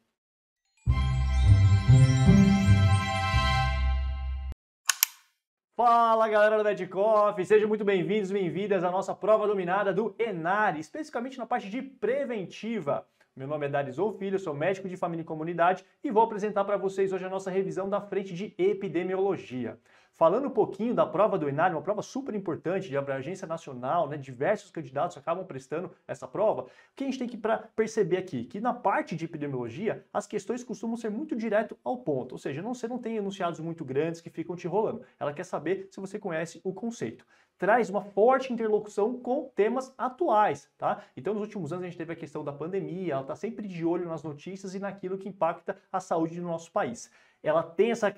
Fala galera do Medicoff, sejam muito bem-vindos, bem-vindas à nossa prova dominada do ENARE, especificamente na parte de preventiva. Meu nome é Darizou Filho, sou médico de família e comunidade e vou apresentar para vocês hoje a nossa revisão da frente de epidemiologia. Falando um pouquinho da prova do Enalho, uma prova super importante de abrangência nacional, né? diversos candidatos acabam prestando essa prova. O que a gente tem que perceber aqui? Que na parte de epidemiologia, as questões costumam ser muito direto ao ponto, ou seja, não, você não tem enunciados muito grandes que ficam te rolando. Ela quer saber se você conhece o conceito traz uma forte interlocução com temas atuais, tá? Então, nos últimos anos a gente teve a questão da pandemia, ela está sempre de olho nas notícias e naquilo que impacta a saúde do nosso país ela tem essa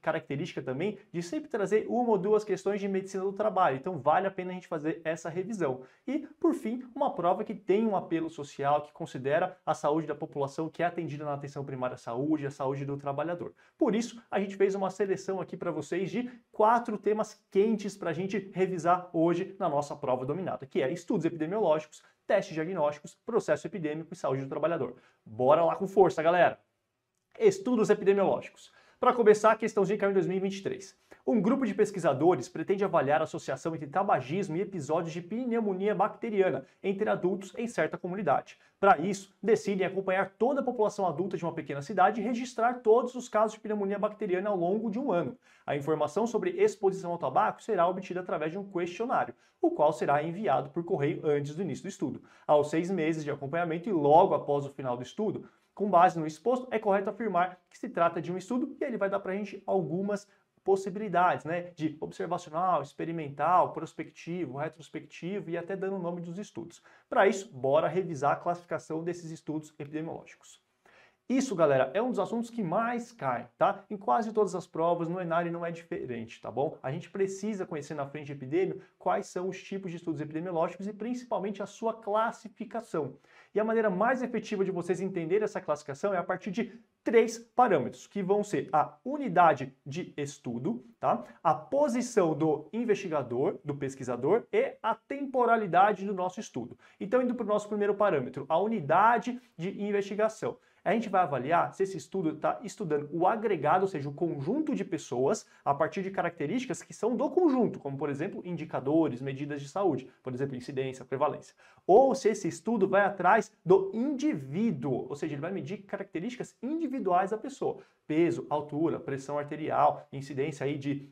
característica também de sempre trazer uma ou duas questões de medicina do trabalho, então vale a pena a gente fazer essa revisão. E, por fim, uma prova que tem um apelo social, que considera a saúde da população que é atendida na atenção primária à saúde, a saúde do trabalhador. Por isso, a gente fez uma seleção aqui para vocês de quatro temas quentes para a gente revisar hoje na nossa prova dominada, que é estudos epidemiológicos, testes diagnósticos, processo epidêmico e saúde do trabalhador. Bora lá com força, galera! Estudos epidemiológicos. Para começar, a questãozinha caiu em 2023. Um grupo de pesquisadores pretende avaliar a associação entre tabagismo e episódios de pneumonia bacteriana entre adultos em certa comunidade. Para isso, decidem acompanhar toda a população adulta de uma pequena cidade e registrar todos os casos de pneumonia bacteriana ao longo de um ano. A informação sobre exposição ao tabaco será obtida através de um questionário, o qual será enviado por correio antes do início do estudo. Aos seis meses de acompanhamento e logo após o final do estudo, com base no exposto, é correto afirmar que se trata de um estudo e ele vai dar para a gente algumas possibilidades, né? De observacional, experimental, prospectivo, retrospectivo e até dando o nome dos estudos. Para isso, bora revisar a classificação desses estudos epidemiológicos. Isso, galera, é um dos assuntos que mais cai, tá? Em quase todas as provas, no Enari não é diferente, tá bom? A gente precisa conhecer na frente de epidêmio quais são os tipos de estudos epidemiológicos e principalmente a sua classificação. E a maneira mais efetiva de vocês entenderem essa classificação é a partir de três parâmetros, que vão ser a unidade de estudo, tá? a posição do investigador, do pesquisador e a temporalidade do nosso estudo. Então, indo para o nosso primeiro parâmetro, a unidade de investigação. A gente vai avaliar se esse estudo está estudando o agregado, ou seja, o conjunto de pessoas, a partir de características que são do conjunto, como por exemplo indicadores, medidas de saúde, por exemplo, incidência, prevalência. Ou se esse estudo vai atrás do indivíduo, ou seja, ele vai medir características individuais da pessoa: peso, altura, pressão arterial, incidência aí de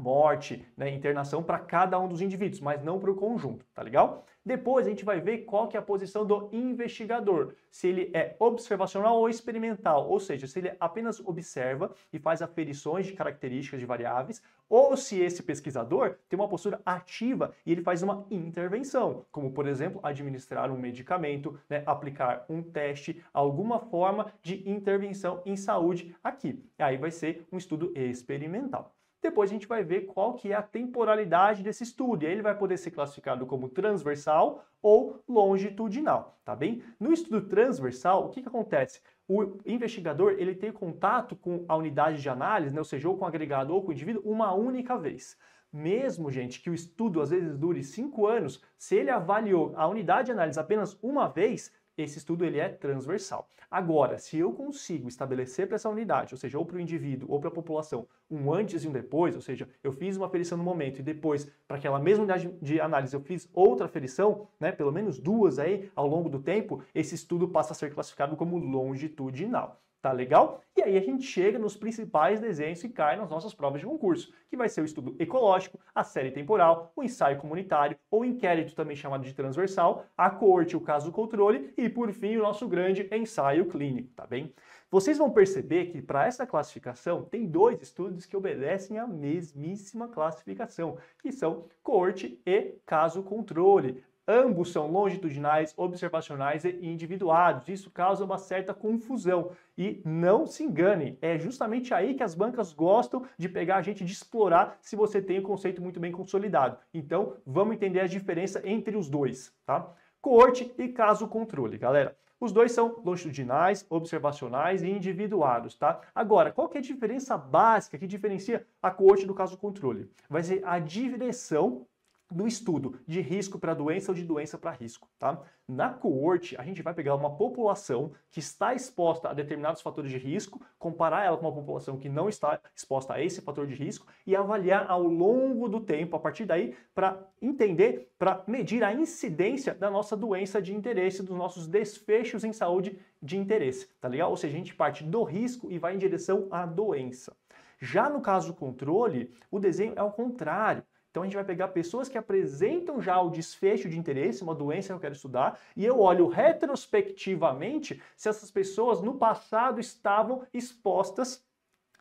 morte, né, internação para cada um dos indivíduos, mas não para o conjunto, tá legal? Depois a gente vai ver qual que é a posição do investigador, se ele é observacional ou experimental, ou seja, se ele apenas observa e faz aferições de características de variáveis, ou se esse pesquisador tem uma postura ativa e ele faz uma intervenção, como por exemplo administrar um medicamento, né, aplicar um teste, alguma forma de intervenção em saúde aqui. Aí vai ser um estudo experimental. Depois a gente vai ver qual que é a temporalidade desse estudo. E aí ele vai poder ser classificado como transversal ou longitudinal, tá bem? No estudo transversal, o que, que acontece? O investigador ele tem contato com a unidade de análise, né? ou seja, ou com o agregado ou com o indivíduo, uma única vez. Mesmo, gente, que o estudo às vezes dure cinco anos, se ele avaliou a unidade de análise apenas uma vez, esse estudo ele é transversal. Agora, se eu consigo estabelecer para essa unidade, ou seja, ou para o indivíduo ou para a população, um antes e um depois, ou seja, eu fiz uma aferição no momento e depois, para aquela mesma unidade de análise, eu fiz outra aferição, né, pelo menos duas aí ao longo do tempo, esse estudo passa a ser classificado como longitudinal. Tá legal? E aí a gente chega nos principais desenhos que caem nas nossas provas de concurso, que vai ser o estudo ecológico, a série temporal, o ensaio comunitário, ou inquérito também chamado de transversal, a corte, o caso controle e, por fim, o nosso grande ensaio clínico, tá bem? Vocês vão perceber que para essa classificação tem dois estudos que obedecem à mesmíssima classificação, que são corte e caso controle. Ambos são longitudinais, observacionais e individuados. Isso causa uma certa confusão. E não se engane, é justamente aí que as bancas gostam de pegar a gente de explorar se você tem o um conceito muito bem consolidado. Então, vamos entender a diferença entre os dois, tá? Coorte e caso controle, galera. Os dois são longitudinais, observacionais e individuados, tá? Agora, qual que é a diferença básica que diferencia a coorte do caso controle? Vai ser a direção no estudo de risco para doença ou de doença para risco, tá? Na coorte, a gente vai pegar uma população que está exposta a determinados fatores de risco, comparar ela com uma população que não está exposta a esse fator de risco e avaliar ao longo do tempo, a partir daí, para entender, para medir a incidência da nossa doença de interesse, dos nossos desfechos em saúde de interesse, tá legal? Ou seja, a gente parte do risco e vai em direção à doença. Já no caso do controle, o desenho é o contrário. Então a gente vai pegar pessoas que apresentam já o desfecho de interesse, uma doença que eu quero estudar, e eu olho retrospectivamente se essas pessoas no passado estavam expostas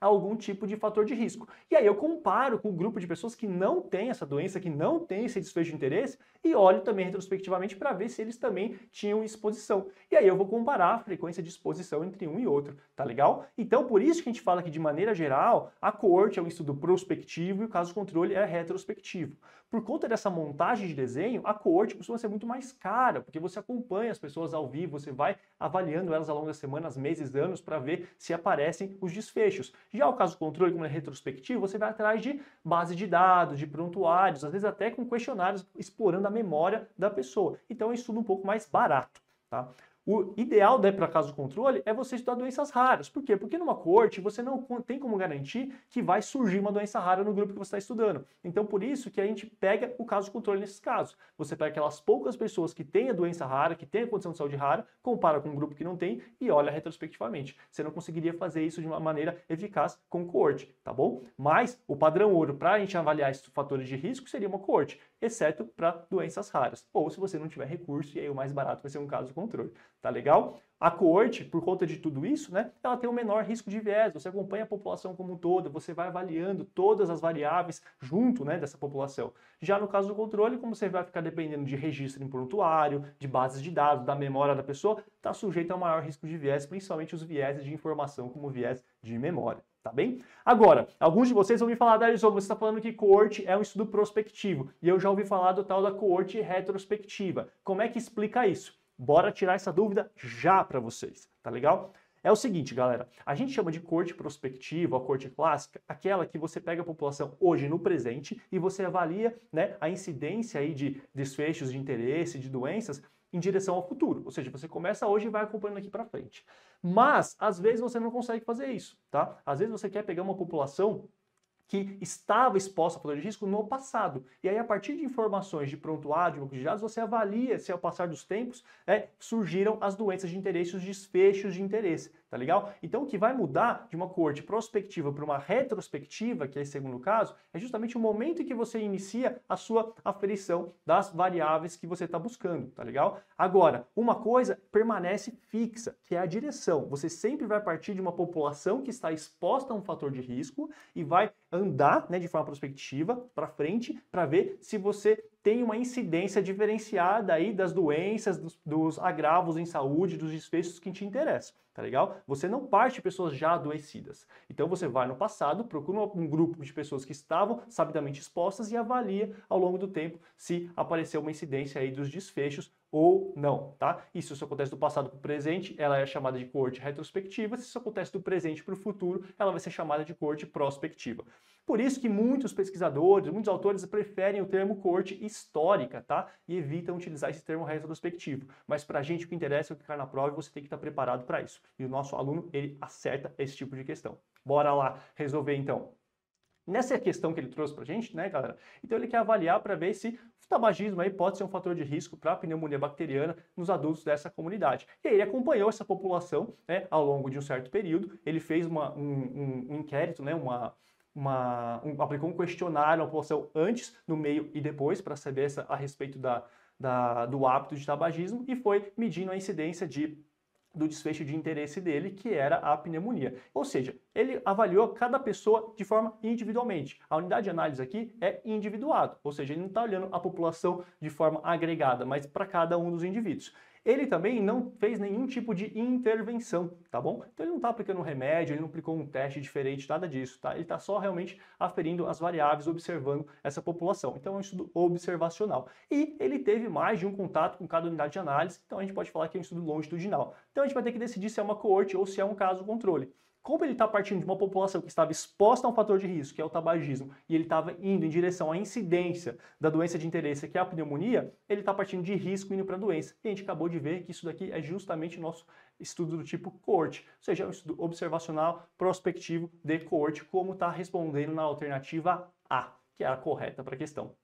a algum tipo de fator de risco. E aí eu comparo com o grupo de pessoas que não tem essa doença, que não tem esse desfecho de interesse, e olho também retrospectivamente para ver se eles também tinham exposição. E aí eu vou comparar a frequência de exposição entre um e outro, tá legal? Então, por isso que a gente fala que, de maneira geral, a coorte é um estudo prospectivo e o caso controle é retrospectivo. Por conta dessa montagem de desenho, a coorte costuma ser muito mais cara, porque você acompanha as pessoas ao vivo, você vai avaliando elas ao longo das semanas, meses, anos, para ver se aparecem os desfechos. Já o caso controle, como é retrospectivo, você vai atrás de base de dados, de prontuários, às vezes até com questionários explorando a memória da pessoa. Então é um estudo um pouco mais barato. Tá? O ideal daí né, para caso controle é você estudar doenças raras. Por quê? Porque numa corte você não tem como garantir que vai surgir uma doença rara no grupo que você está estudando. Então por isso que a gente pega o caso controle nesses casos. Você pega aquelas poucas pessoas que têm a doença rara, que têm a condição de saúde rara, compara com um grupo que não tem e olha retrospectivamente. Você não conseguiria fazer isso de uma maneira eficaz com corte, tá bom? Mas o padrão ouro para a gente avaliar esses fatores de risco seria uma corte exceto para doenças raras, ou se você não tiver recurso, e aí o mais barato vai ser um caso de controle, tá legal? A coorte, por conta de tudo isso, né, ela tem o um menor risco de viés, você acompanha a população como um todo, você vai avaliando todas as variáveis junto né, dessa população. Já no caso do controle, como você vai ficar dependendo de registro em prontuário, de bases de dados, da memória da pessoa, está sujeito a um maior risco de viés, principalmente os viéses de informação como viés de memória tá bem? Agora, alguns de vocês vão me falar, Darizou, você está falando que coorte é um estudo prospectivo, e eu já ouvi falar do tal da coorte retrospectiva. Como é que explica isso? Bora tirar essa dúvida já para vocês, tá legal? É o seguinte, galera, a gente chama de corte prospectiva, a corte clássica, aquela que você pega a população hoje no presente e você avalia né, a incidência aí de desfechos de interesse, de doenças, em direção ao futuro. Ou seja, você começa hoje e vai acompanhando aqui para frente. Mas, às vezes, você não consegue fazer isso, tá? Às vezes, você quer pegar uma população que estava exposta a fator de risco no passado. E aí, a partir de informações de prontuário, de banco de dados, você avalia se ao passar dos tempos é, surgiram as doenças de interesse, os desfechos de interesse, tá legal? Então, o que vai mudar de uma corte prospectiva para uma retrospectiva, que é esse segundo caso, é justamente o momento em que você inicia a sua aferição das variáveis que você está buscando, tá legal? Agora, uma coisa permanece fixa, que é a direção. Você sempre vai partir de uma população que está exposta a um fator de risco e vai andar né, de forma prospectiva para frente para ver se você tem uma incidência diferenciada aí das doenças, dos, dos, agravos em saúde, dos desfechos que te interessam, tá legal? Você não parte de pessoas já adoecidas. Então você vai no passado, procura um grupo de pessoas que estavam sabidamente expostas e avalia ao longo do tempo se apareceu uma incidência aí dos desfechos ou não, tá? isso se acontece do passado para o presente, ela é chamada de corte retrospectiva. Se isso acontece do presente para o futuro, ela vai ser chamada de corte prospectiva. Por isso que muitos pesquisadores, muitos autores preferem o termo corte histórica, tá? E evitam utilizar esse termo retrospectivo. Mas para a gente o que interessa é o que cai na prova e você tem que estar tá preparado para isso. E o nosso aluno, ele acerta esse tipo de questão. Bora lá resolver então. Nessa questão que ele trouxe para a gente, né, galera? Então ele quer avaliar para ver se o tabagismo aí pode ser um fator de risco para pneumonia bacteriana nos adultos dessa comunidade. E aí ele acompanhou essa população né, ao longo de um certo período, ele fez uma, um, um, um inquérito, né, uma, uma, um, aplicou um questionário à população antes, no meio e depois, para saber essa, a respeito da, da, do hábito de tabagismo e foi medindo a incidência de do desfecho de interesse dele, que era a pneumonia. Ou seja, ele avaliou cada pessoa de forma individualmente. A unidade de análise aqui é individuado, ou seja, ele não está olhando a população de forma agregada, mas para cada um dos indivíduos. Ele também não fez nenhum tipo de intervenção, tá bom? Então ele não está aplicando um remédio, ele não aplicou um teste diferente, nada disso, tá? Ele está só realmente aferindo as variáveis, observando essa população. Então é um estudo observacional. E ele teve mais de um contato com cada unidade de análise, então a gente pode falar que é um estudo longitudinal. Então a gente vai ter que decidir se é uma coorte ou se é um caso controle. Como ele está partindo de uma população que estava exposta a um fator de risco, que é o tabagismo, e ele estava indo em direção à incidência da doença de interesse, que é a pneumonia, ele está partindo de risco indo para a doença. E a gente acabou de ver que isso daqui é justamente nosso estudo do tipo coorte, ou seja, é um estudo observacional prospectivo de coorte, como está respondendo na alternativa A, que é a correta para a questão.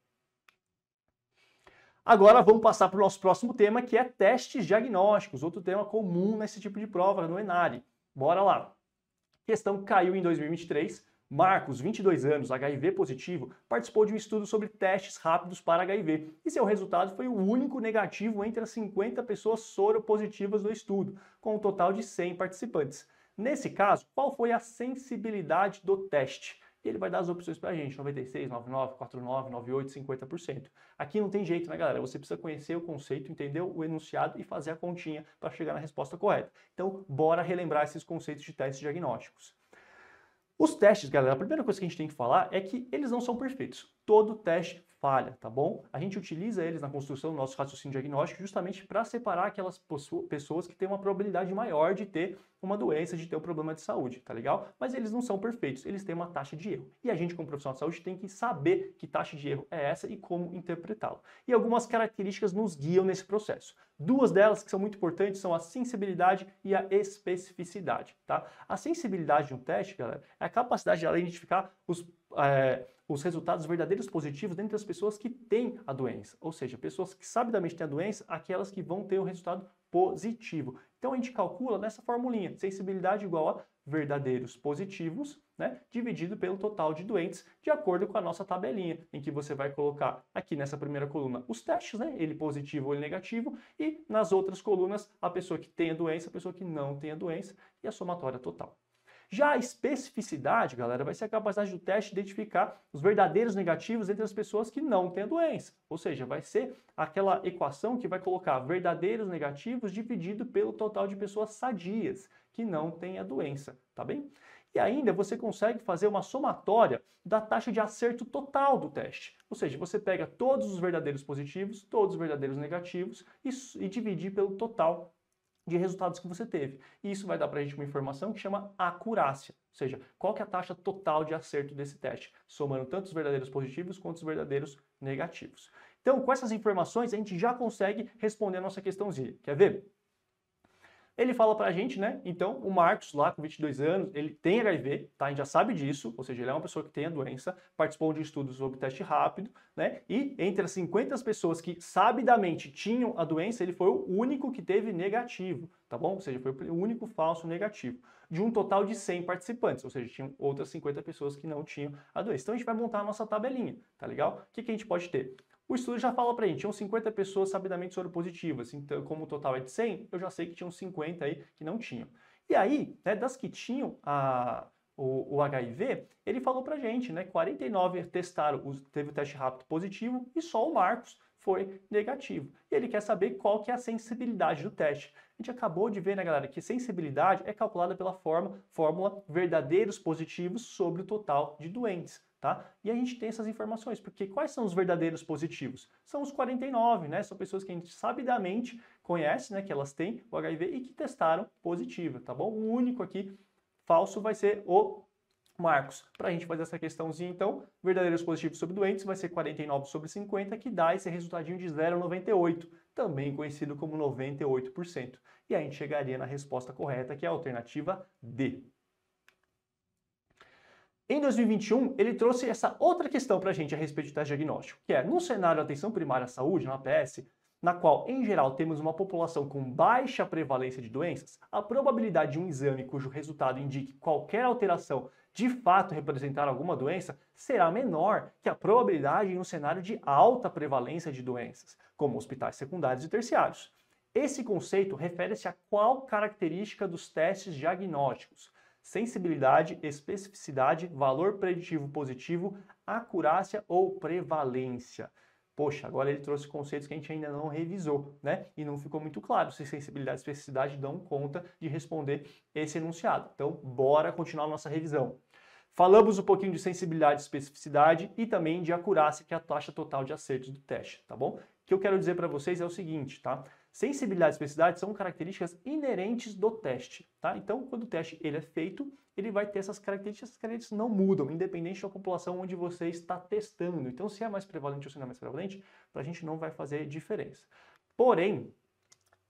Agora vamos passar para o nosso próximo tema, que é testes diagnósticos, outro tema comum nesse tipo de prova no Enari. Bora lá! Questão caiu em 2023. Marcos, 22 anos, HIV positivo, participou de um estudo sobre testes rápidos para HIV e seu resultado foi o único negativo entre as 50 pessoas soropositivas do estudo, com um total de 100 participantes. Nesse caso, qual foi a sensibilidade do teste? e ele vai dar as opções para a gente, 96, 99, 49, 98, 50%. Aqui não tem jeito, né, galera? Você precisa conhecer o conceito, entender o enunciado e fazer a continha para chegar na resposta correta. Então, bora relembrar esses conceitos de testes diagnósticos. Os testes, galera, a primeira coisa que a gente tem que falar é que eles não são perfeitos. Todo teste falha, tá bom? A gente utiliza eles na construção do nosso raciocínio diagnóstico justamente para separar aquelas pessoas que têm uma probabilidade maior de ter uma doença, de ter um problema de saúde, tá legal? Mas eles não são perfeitos, eles têm uma taxa de erro. E a gente, como profissional de saúde, tem que saber que taxa de erro é essa e como interpretá-la. E algumas características nos guiam nesse processo. Duas delas que são muito importantes são a sensibilidade e a especificidade, tá? A sensibilidade de um teste, galera, é a capacidade de ela identificar os, é, os resultados verdadeiros positivos dentre as pessoas que têm a doença. Ou seja, pessoas que sabidamente têm a doença, aquelas que vão ter o um resultado positivo. Então a gente calcula nessa formulinha, sensibilidade igual a verdadeiros positivos, né, dividido pelo total de doentes, de acordo com a nossa tabelinha, em que você vai colocar aqui nessa primeira coluna os testes, né, ele positivo ou ele negativo, e nas outras colunas a pessoa que tem a doença, a pessoa que não tem a doença e a somatória total. Já a especificidade, galera, vai ser a capacidade do teste identificar os verdadeiros negativos entre as pessoas que não têm a doença. Ou seja, vai ser aquela equação que vai colocar verdadeiros negativos dividido pelo total de pessoas sadias que não têm a doença, tá bem? E ainda você consegue fazer uma somatória da taxa de acerto total do teste. Ou seja, você pega todos os verdadeiros positivos, todos os verdadeiros negativos e, e dividir pelo total de resultados que você teve. E isso vai dar para a gente uma informação que chama acurácia, ou seja, qual que é a taxa total de acerto desse teste, somando tanto os verdadeiros positivos quanto os verdadeiros negativos. Então, com essas informações, a gente já consegue responder a nossa questãozinha. Quer ver? Ele fala pra gente, né? Então, o Marcos, lá com 22 anos, ele tem HIV, tá? A gente já sabe disso, ou seja, ele é uma pessoa que tem a doença, participou de estudos sobre teste rápido, né? E entre as 50 pessoas que sabidamente tinham a doença, ele foi o único que teve negativo, tá bom? Ou seja, foi o único falso negativo, de um total de 100 participantes, ou seja, tinham outras 50 pessoas que não tinham a doença. Então, a gente vai montar a nossa tabelinha, tá legal? O que, que a gente pode ter? O estudo já fala para gente, tinham 50 pessoas sabidamente soropositivas, assim, então como o total é de 100, eu já sei que tinham 50 aí que não tinham. E aí, né, das que tinham a, o, o, HIV, ele falou pra gente, né, 49 testaram, teve o teste rápido positivo e só o Marcos foi negativo. E ele quer saber qual que é a sensibilidade do teste. A gente acabou de ver, né, galera, que sensibilidade é calculada pela forma, fórmula verdadeiros positivos sobre o total de doentes tá? E a gente tem essas informações, porque quais são os verdadeiros positivos? São os 49, né? São pessoas que a gente sabidamente conhece, né, que elas têm o HIV e que testaram positiva, tá bom? O único aqui falso vai ser o Marcos, para a gente fazer essa questãozinha, então, verdadeiros positivos sobre doentes vai ser 49 sobre 50, que dá esse resultadinho de 0,98, também conhecido como 98%. E a gente chegaria na resposta correta, que é a alternativa D. Em 2021, ele trouxe essa outra questão para a gente a respeito do teste diagnóstico, que é, no cenário atenção primária à saúde, na APS, na qual, em geral, temos uma população com baixa prevalência de doenças, a probabilidade de um exame cujo resultado indique qualquer alteração de fato representar alguma doença será menor que a probabilidade em um cenário de alta prevalência de doenças, como hospitais secundários e terciários. Esse conceito refere-se a qual característica dos testes diagnósticos? sensibilidade, especificidade, valor preditivo positivo, acurácia ou prevalência. Poxa, agora ele trouxe conceitos que a gente ainda não revisou, né? E não ficou muito claro se sensibilidade e especificidade dão conta de responder esse enunciado. Então, bora continuar nossa revisão. Falamos um pouquinho de sensibilidade e especificidade e também de acurácia, que é a taxa total de acertos do teste, tá bom? O que eu quero dizer para vocês é o seguinte, tá? Sensibilidade e especificidade são características inerentes do teste, tá? Então, quando o teste ele é feito, ele vai ter essas características, essas características não mudam, independente da população onde você está testando. Então, se é mais prevalente ou se não é mais prevalente, para a gente não vai fazer diferença. Porém,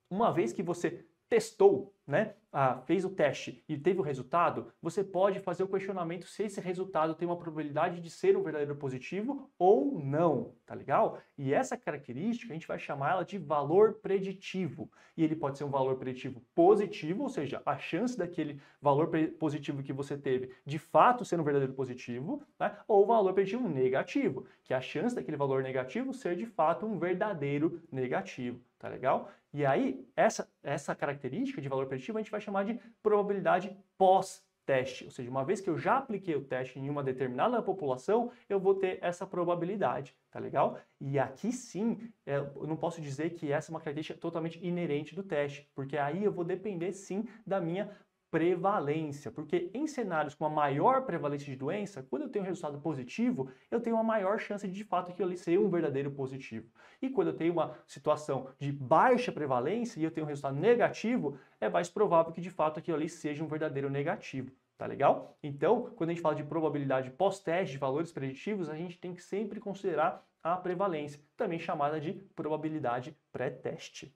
uma vez que você testou, né, ah, fez o teste e teve o resultado, você pode fazer o questionamento se esse resultado tem uma probabilidade de ser um verdadeiro positivo ou não, tá legal? E essa característica a gente vai chamar ela de valor preditivo. E ele pode ser um valor preditivo positivo, ou seja, a chance daquele valor positivo que você teve de fato ser um verdadeiro positivo, né, ou valor preditivo negativo, que é a chance daquele valor negativo ser de fato um verdadeiro negativo tá legal? E aí, essa, essa característica de valor preditivo a gente vai chamar de probabilidade pós-teste, ou seja, uma vez que eu já apliquei o teste em uma determinada população, eu vou ter essa probabilidade, tá legal? E aqui sim, é, eu não posso dizer que essa é uma característica totalmente inerente do teste, porque aí eu vou depender sim da minha prevalência, porque em cenários com a maior prevalência de doença, quando eu tenho um resultado positivo, eu tenho uma maior chance de, de fato aquilo ali ser um verdadeiro positivo. E quando eu tenho uma situação de baixa prevalência e eu tenho um resultado negativo, é mais provável que de fato aquilo ali seja um verdadeiro negativo. Tá legal? Então, quando a gente fala de probabilidade pós-teste de valores preditivos, a gente tem que sempre considerar a prevalência, também chamada de probabilidade pré-teste.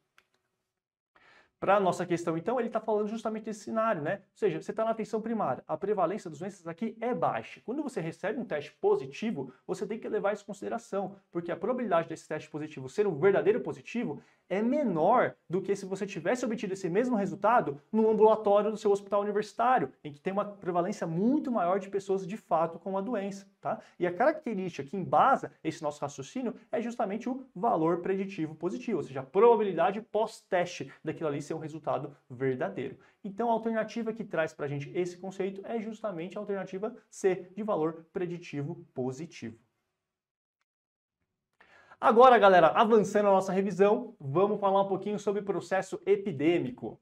Para a nossa questão, então, ele está falando justamente desse cenário, né? Ou seja, você está na atenção primária, a prevalência dos doenças aqui é baixa. Quando você recebe um teste positivo, você tem que levar isso em consideração, porque a probabilidade desse teste positivo ser um verdadeiro positivo é menor do que se você tivesse obtido esse mesmo resultado no ambulatório do seu hospital universitário, em que tem uma prevalência muito maior de pessoas de fato com a doença, tá? E a característica que embasa esse nosso raciocínio é justamente o valor preditivo positivo, ou seja, a probabilidade pós-teste daquilo ali ser um resultado verdadeiro. Então a alternativa que traz para a gente esse conceito é justamente a alternativa C, de valor preditivo positivo. Agora, galera, avançando a nossa revisão, vamos falar um pouquinho sobre processo epidêmico.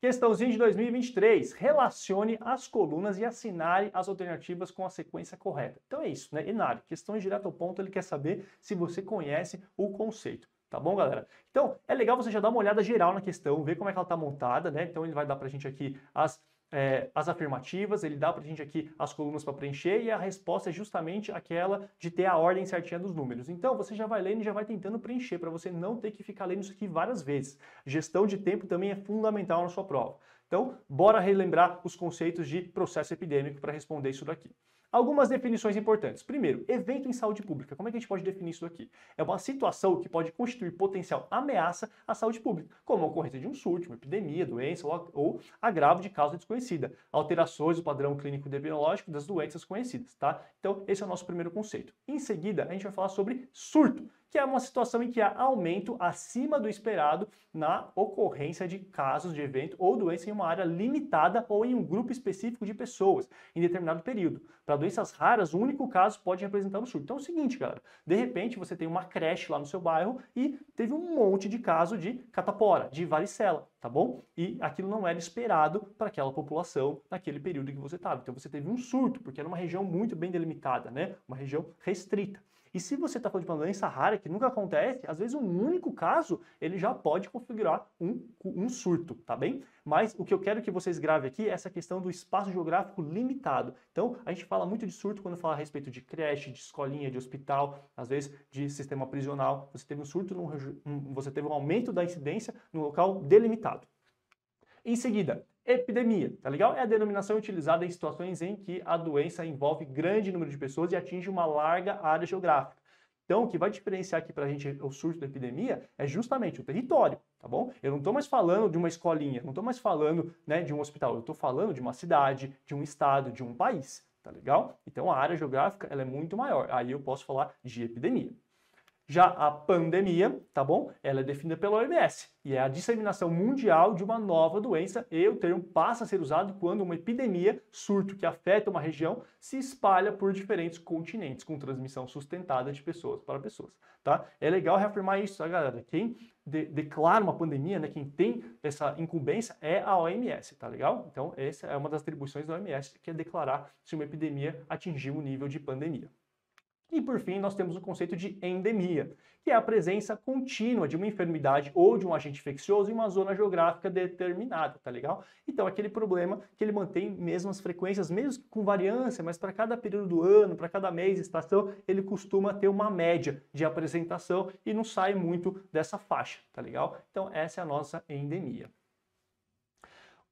Questãozinha de 2023. Relacione as colunas e assinale as alternativas com a sequência correta. Então é isso, né? Enari, questão direto ao ponto, ele quer saber se você conhece o conceito. Tá bom, galera? Então, é legal você já dar uma olhada geral na questão, ver como é que ela tá montada, né? Então ele vai dar pra gente aqui as é, as afirmativas, ele dá para a gente aqui as colunas para preencher e a resposta é justamente aquela de ter a ordem certinha dos números. Então você já vai lendo e já vai tentando preencher para você não ter que ficar lendo isso aqui várias vezes. Gestão de tempo também é fundamental na sua prova. Então, bora relembrar os conceitos de processo epidêmico para responder isso daqui. Algumas definições importantes. Primeiro, evento em saúde pública. Como é que a gente pode definir isso aqui? É uma situação que pode constituir potencial ameaça à saúde pública, como a ocorrência de um surto, uma epidemia, doença ou, ou agravo de causa desconhecida, alterações do padrão clínico epidemiológico das doenças conhecidas, tá? Então, esse é o nosso primeiro conceito. Em seguida, a gente vai falar sobre surto, que é uma situação em que há aumento acima do esperado na ocorrência de casos de evento ou doença em uma área limitada ou em um grupo específico de pessoas em determinado período. Para doenças raras, o um único caso pode representar um surto. Então é o seguinte, galera, de repente você tem uma creche lá no seu bairro e teve um monte de caso de catapora, de varicela, tá bom? E aquilo não era esperado para aquela população naquele período que você estava. Então você teve um surto, porque era uma região muito bem delimitada, né? Uma região restrita. E se você está falando de uma doença rara que nunca acontece, às vezes um único caso ele já pode configurar um, um surto, tá bem? Mas o que eu quero que vocês gravem aqui é essa questão do espaço geográfico limitado. Então, a gente fala muito de surto quando fala a respeito de creche, de escolinha, de hospital, às vezes de sistema prisional. Você teve um surto, num, um, você teve um aumento da incidência no local delimitado. Em seguida, epidemia, tá legal? É a denominação utilizada em situações em que a doença envolve grande número de pessoas e atinge uma larga área geográfica. Então, o que vai diferenciar aqui para a gente o surto da epidemia é justamente o território, tá bom? Eu não estou mais falando de uma escolinha, não estou mais falando né, de um hospital, eu estou falando de uma cidade, de um estado, de um país, tá legal? Então, a área geográfica ela é muito maior, aí eu posso falar de epidemia. Já a pandemia, tá bom? Ela é definida pela OMS e é a disseminação mundial de uma nova doença e o termo passa a ser usado quando uma epidemia, surto que afeta uma região, se espalha por diferentes continentes com transmissão sustentada de pessoas para pessoas, tá? É legal reafirmar isso, tá, galera? Quem de declara uma pandemia, né, quem tem essa incumbência é a OMS, tá legal? Então, essa é uma das atribuições da OMS, que é declarar se uma epidemia atingiu o nível de pandemia. E por fim, nós temos o conceito de endemia, que é a presença contínua de uma enfermidade ou de um agente infeccioso em uma zona geográfica determinada, tá legal? Então, aquele problema que ele mantém mesmas frequências, mesmo com variância, mas para cada período do ano, para cada mês, estação, ele costuma ter uma média de apresentação e não sai muito dessa faixa, tá legal? Então, essa é a nossa endemia.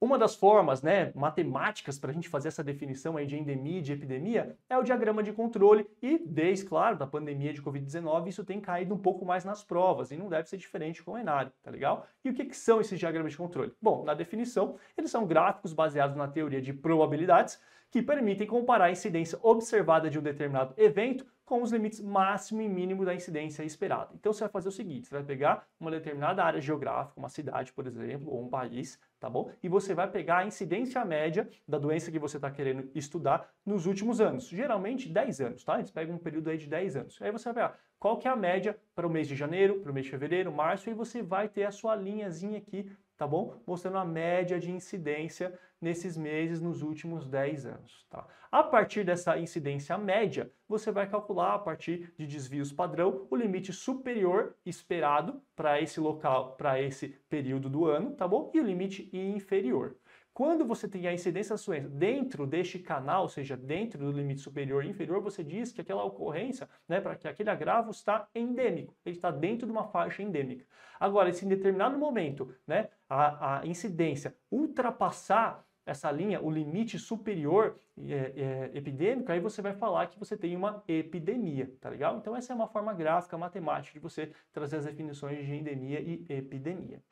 Uma das formas né, matemáticas para a gente fazer essa definição aí de endemia e de epidemia é o diagrama de controle, e desde, claro, da pandemia de Covid-19, isso tem caído um pouco mais nas provas, e não deve ser diferente com o Enari, tá legal? E o que, que são esses diagramas de controle? Bom, na definição, eles são gráficos baseados na teoria de probabilidades, que permitem comparar a incidência observada de um determinado evento com os limites máximo e mínimo da incidência esperada. Então você vai fazer o seguinte, você vai pegar uma determinada área geográfica, uma cidade, por exemplo, ou um país, tá bom? E você vai pegar a incidência média da doença que você está querendo estudar nos últimos anos. Geralmente 10 anos, tá? Eles pegam um período aí de 10 anos. Aí você vai pegar qual que é a média para o mês de janeiro, para o mês de fevereiro, março, e você vai ter a sua linhazinha aqui tá bom? Mostrando a média de incidência nesses meses nos últimos 10 anos, tá? A partir dessa incidência média, você vai calcular a partir de desvios padrão o limite superior esperado para esse local, para esse período do ano, tá bom? E o limite inferior. Quando você tem a incidência da doença dentro deste canal, ou seja, dentro do limite superior e inferior, você diz que aquela ocorrência, né, para que aquele agravo está endêmico, ele está dentro de uma faixa endêmica. Agora, se em determinado momento né, a, a incidência ultrapassar essa linha, o limite superior é, é, epidêmico, aí você vai falar que você tem uma epidemia, tá legal? Então essa é uma forma gráfica, matemática de você trazer as definições de endemia e epidemia.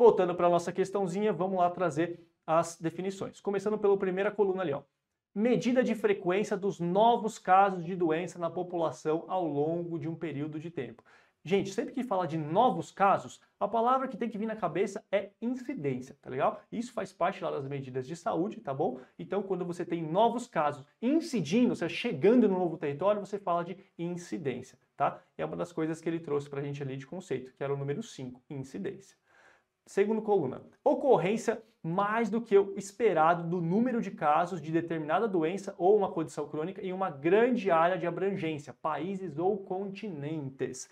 Voltando para a nossa questãozinha, vamos lá trazer as definições. Começando pela primeira coluna ali, ó. Medida de frequência dos novos casos de doença na população ao longo de um período de tempo. Gente, sempre que fala de novos casos, a palavra que tem que vir na cabeça é incidência, tá legal? Isso faz parte lá das medidas de saúde, tá bom? Então, quando você tem novos casos incidindo, ou seja, chegando no novo território, você fala de incidência, tá? É uma das coisas que ele trouxe pra gente ali de conceito, que era o número 5, incidência. Segundo coluna, ocorrência mais do que o esperado do número de casos de determinada doença ou uma condição crônica em uma grande área de abrangência, países ou continentes.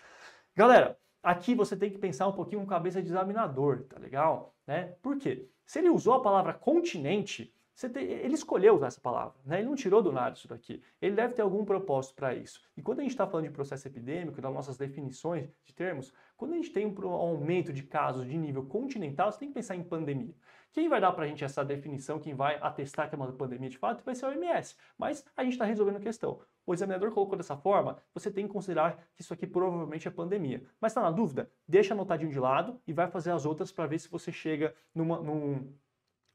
Galera, aqui você tem que pensar um pouquinho com cabeça de examinador, tá legal? Né? Por quê? Se ele usou a palavra continente, ele escolheu usar essa palavra, né? ele não tirou do nada isso daqui. Ele deve ter algum propósito para isso. E quando a gente está falando de processo epidêmico, das nossas definições de termos, quando a gente tem um aumento de casos de nível continental, você tem que pensar em pandemia. Quem vai dar para a gente essa definição, quem vai atestar que é uma pandemia de fato, vai ser a OMS. Mas a gente está resolvendo a questão. O examinador colocou dessa forma, você tem que considerar que isso aqui provavelmente é pandemia. Mas está na dúvida? Deixa anotadinho de lado e vai fazer as outras para ver se você chega numa, num,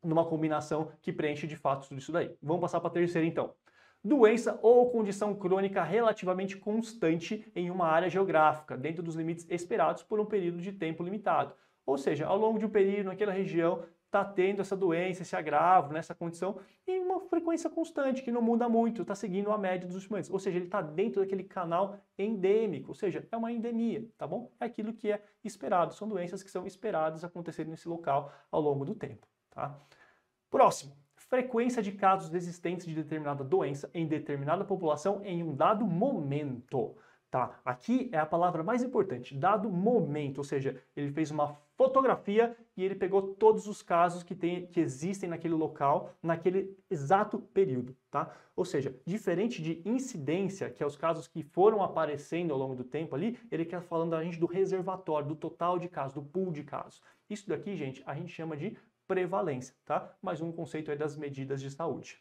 numa combinação que preenche de fato tudo isso daí. Vamos passar para a terceira então doença ou condição crônica relativamente constante em uma área geográfica, dentro dos limites esperados por um período de tempo limitado. Ou seja, ao longo de um período, naquela região está tendo essa doença, esse agravo, nessa né, condição, em uma frequência constante, que não muda muito, está seguindo a média dos últimos Ou seja, ele está dentro daquele canal endêmico, ou seja, é uma endemia, tá bom? É aquilo que é esperado, são doenças que são esperadas acontecerem nesse local ao longo do tempo, tá? Próximo frequência de casos existentes de determinada doença em determinada população em um dado momento. Tá? Aqui é a palavra mais importante, dado momento, ou seja, ele fez uma fotografia e ele pegou todos os casos que, tem, que existem naquele local, naquele exato período, tá? Ou seja, diferente de incidência, que é os casos que foram aparecendo ao longo do tempo ali, ele quer falando a gente do reservatório, do total de casos, do pool de casos. Isso daqui, gente, a gente chama de prevalência, tá? Mais um conceito é das medidas de saúde.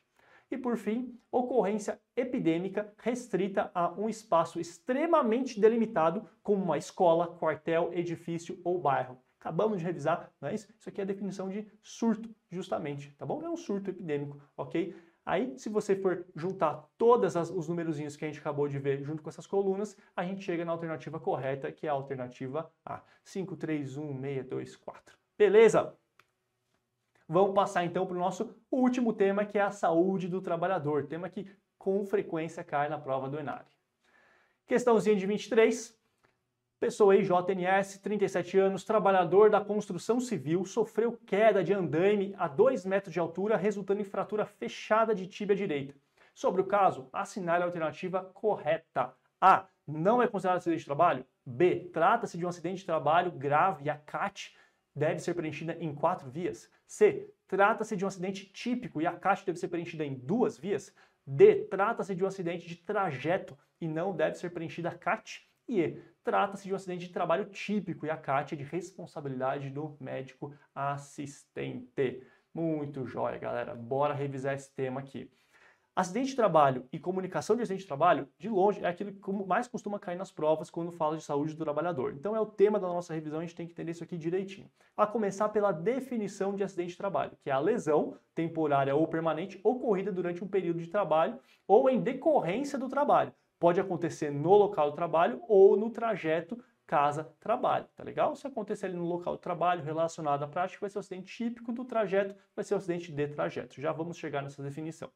E por fim, ocorrência epidêmica restrita a um espaço extremamente delimitado, como uma escola, quartel, edifício ou bairro. Acabamos de revisar, não é isso? Isso aqui é a definição de surto, justamente, tá bom? É um surto epidêmico, ok? Aí, se você for juntar todos os numerozinhos que a gente acabou de ver junto com essas colunas, a gente chega na alternativa correta, que é a alternativa A. 5, 3, 1, 6, 2, 4. Beleza? Vamos passar então para o nosso último tema, que é a saúde do trabalhador, tema que com frequência cai na prova do Enare. Questãozinha de 23. Pessoa IJNS, 37 anos, trabalhador da construção civil, sofreu queda de andaime a 2 metros de altura, resultando em fratura fechada de tíbia direita. Sobre o caso, assinale a alternativa correta. A. Não é considerado acidente de trabalho. B. Trata-se de um acidente de trabalho grave e acate deve ser preenchida em quatro vias. C. Trata-se de um acidente típico e a caixa deve ser preenchida em duas vias. D. Trata-se de um acidente de trajeto e não deve ser preenchida a CAT. E E. Trata-se de um acidente de trabalho típico e a CAT é de responsabilidade do médico assistente. Muito jóia, galera. Bora revisar esse tema aqui. Acidente de trabalho e comunicação de acidente de trabalho, de longe, é aquilo que mais costuma cair nas provas quando fala de saúde do trabalhador. Então é o tema da nossa revisão, a gente tem que entender isso aqui direitinho. A começar pela definição de acidente de trabalho, que é a lesão temporária ou permanente ocorrida durante um período de trabalho ou em decorrência do trabalho. Pode acontecer no local do trabalho ou no trajeto casa-trabalho, tá legal? Se acontecer ali no local do trabalho relacionado à prática, vai ser o acidente típico do trajeto, vai ser o acidente de trajeto. Já vamos chegar nessa definição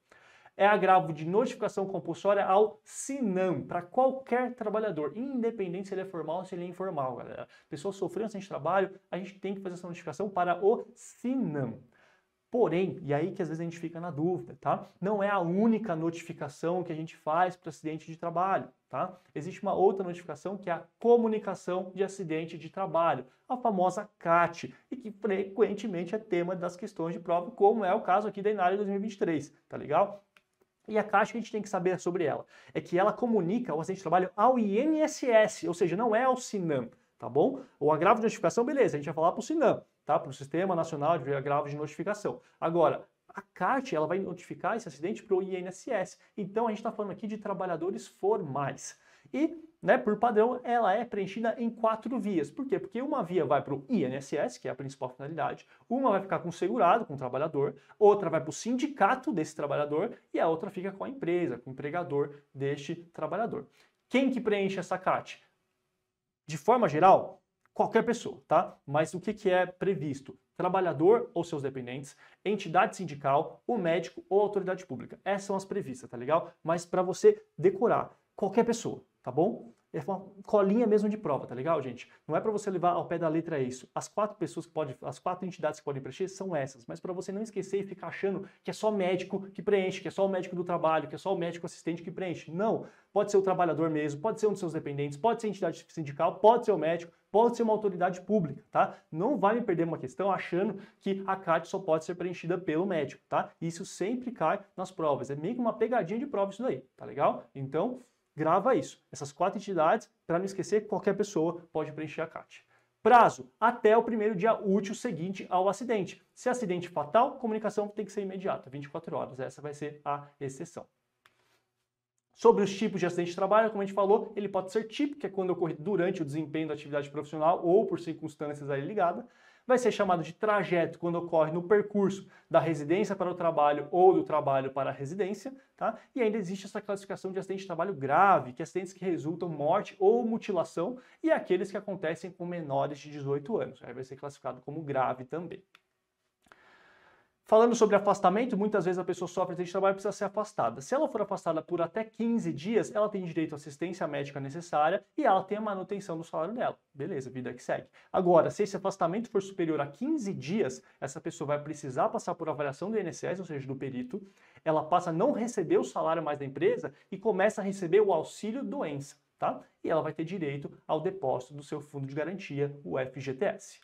é agravo de notificação compulsória ao SINAM, para qualquer trabalhador, independente se ele é formal ou se ele é informal, galera. Pessoa sofrendo sem trabalho, a gente tem que fazer essa notificação para o SINAM. Porém, e aí que às vezes a gente fica na dúvida, tá? Não é a única notificação que a gente faz para acidente de trabalho, tá? Existe uma outra notificação que é a comunicação de acidente de trabalho, a famosa CAT, e que frequentemente é tema das questões de prova, como é o caso aqui da Inari 2023, tá legal? E a caixa que a gente tem que saber sobre ela é que ela comunica o acidente de trabalho ao INSS, ou seja, não é ao SINAM, tá bom? O agravo de notificação, beleza, a gente vai falar para o SINAM, tá? Para o Sistema Nacional de Agravo de Notificação. Agora, a CART, ela vai notificar esse acidente para o INSS. Então a gente está falando aqui de trabalhadores formais. E né, por padrão, ela é preenchida em quatro vias. Por quê? Porque uma via vai para o INSS, que é a principal finalidade, uma vai ficar com o segurado, com o trabalhador, outra vai para o sindicato desse trabalhador e a outra fica com a empresa, com o empregador deste trabalhador. Quem que preenche essa CAT? De forma geral, qualquer pessoa, tá? Mas o que, que é previsto? Trabalhador ou seus dependentes, entidade sindical, o médico ou autoridade pública. Essas são as previstas, tá legal? Mas para você decorar, qualquer pessoa, tá bom? É uma colinha mesmo de prova, tá legal, gente? Não é para você levar ao pé da letra isso. As quatro pessoas que podem, as quatro entidades que podem preencher são essas, mas para você não esquecer e ficar achando que é só médico que preenche, que é só o médico do trabalho, que é só o médico assistente que preenche. Não, pode ser o trabalhador mesmo, pode ser um dos seus dependentes, pode ser entidade sindical, pode ser o médico, pode ser uma autoridade pública, tá? Não vai me perder uma questão achando que a CAT só pode ser preenchida pelo médico, tá? Isso sempre cai nas provas, é meio que uma pegadinha de prova isso daí, tá legal? Então, Grava isso. Essas quatro entidades, para não esquecer, qualquer pessoa pode preencher a CAT. Prazo até o primeiro dia útil seguinte ao acidente. Se é acidente fatal, comunicação tem que ser imediata, 24 horas. Essa vai ser a exceção. Sobre os tipos de acidente de trabalho, como a gente falou, ele pode ser típico, que é quando ocorre durante o desempenho da atividade profissional ou por circunstâncias aí ligadas vai ser chamado de trajeto quando ocorre no percurso da residência para o trabalho ou do trabalho para a residência, tá? E ainda existe essa classificação de acidente de trabalho grave, que é acidentes que resultam morte ou mutilação e aqueles que acontecem com menores de 18 anos. Aí vai ser classificado como grave também. Falando sobre afastamento, muitas vezes a pessoa sofre de trabalho e precisa ser afastada. Se ela for afastada por até 15 dias, ela tem direito à assistência médica necessária e ela tem a manutenção do salário dela. Beleza, vida que segue. Agora, se esse afastamento for superior a 15 dias, essa pessoa vai precisar passar por avaliação do INSS, ou seja, do perito. Ela passa a não receber o salário mais da empresa e começa a receber o auxílio doença, tá? E ela vai ter direito ao depósito do seu fundo de garantia, o FGTS.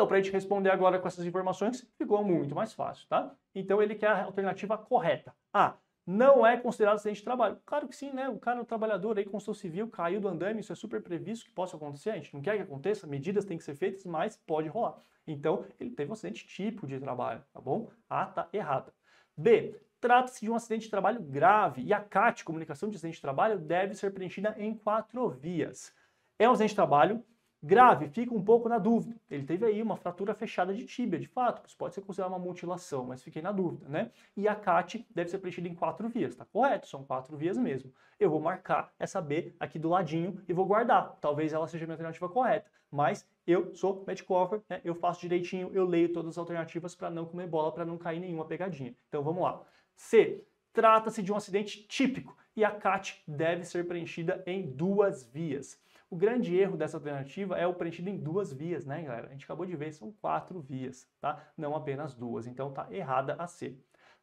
Então, para a gente responder agora com essas informações, ficou muito mais fácil, tá? Então, ele quer a alternativa correta. A. Ah, não é considerado acidente de trabalho. Claro que sim, né? O cara, o é trabalhador aí, construção civil, caiu do andame, isso é super previsto que possa acontecer. A gente não quer que aconteça, medidas têm que ser feitas, mas pode rolar. Então, ele teve um acidente tipo de trabalho, tá bom? A tá errada. B. Trata-se de um acidente de trabalho grave e a CAT, comunicação de acidente de trabalho, deve ser preenchida em quatro vias. É um acidente de trabalho, Grave, fica um pouco na dúvida. Ele teve aí uma fratura fechada de tíbia, de fato, isso pode ser considerado uma mutilação, mas fiquei na dúvida, né? E a CAT deve ser preenchida em quatro vias, tá correto? São quatro vias mesmo. Eu vou marcar essa B aqui do ladinho e vou guardar. Talvez ela seja a minha alternativa correta, mas eu sou Medcover, né? eu faço direitinho, eu leio todas as alternativas para não comer bola, para não cair nenhuma pegadinha. Então vamos lá. C. Trata-se de um acidente típico e a CAT deve ser preenchida em duas vias. O grande erro dessa alternativa é o preenchido em duas vias, né, galera? A gente acabou de ver, são quatro vias, tá? Não apenas duas, então tá errada a C.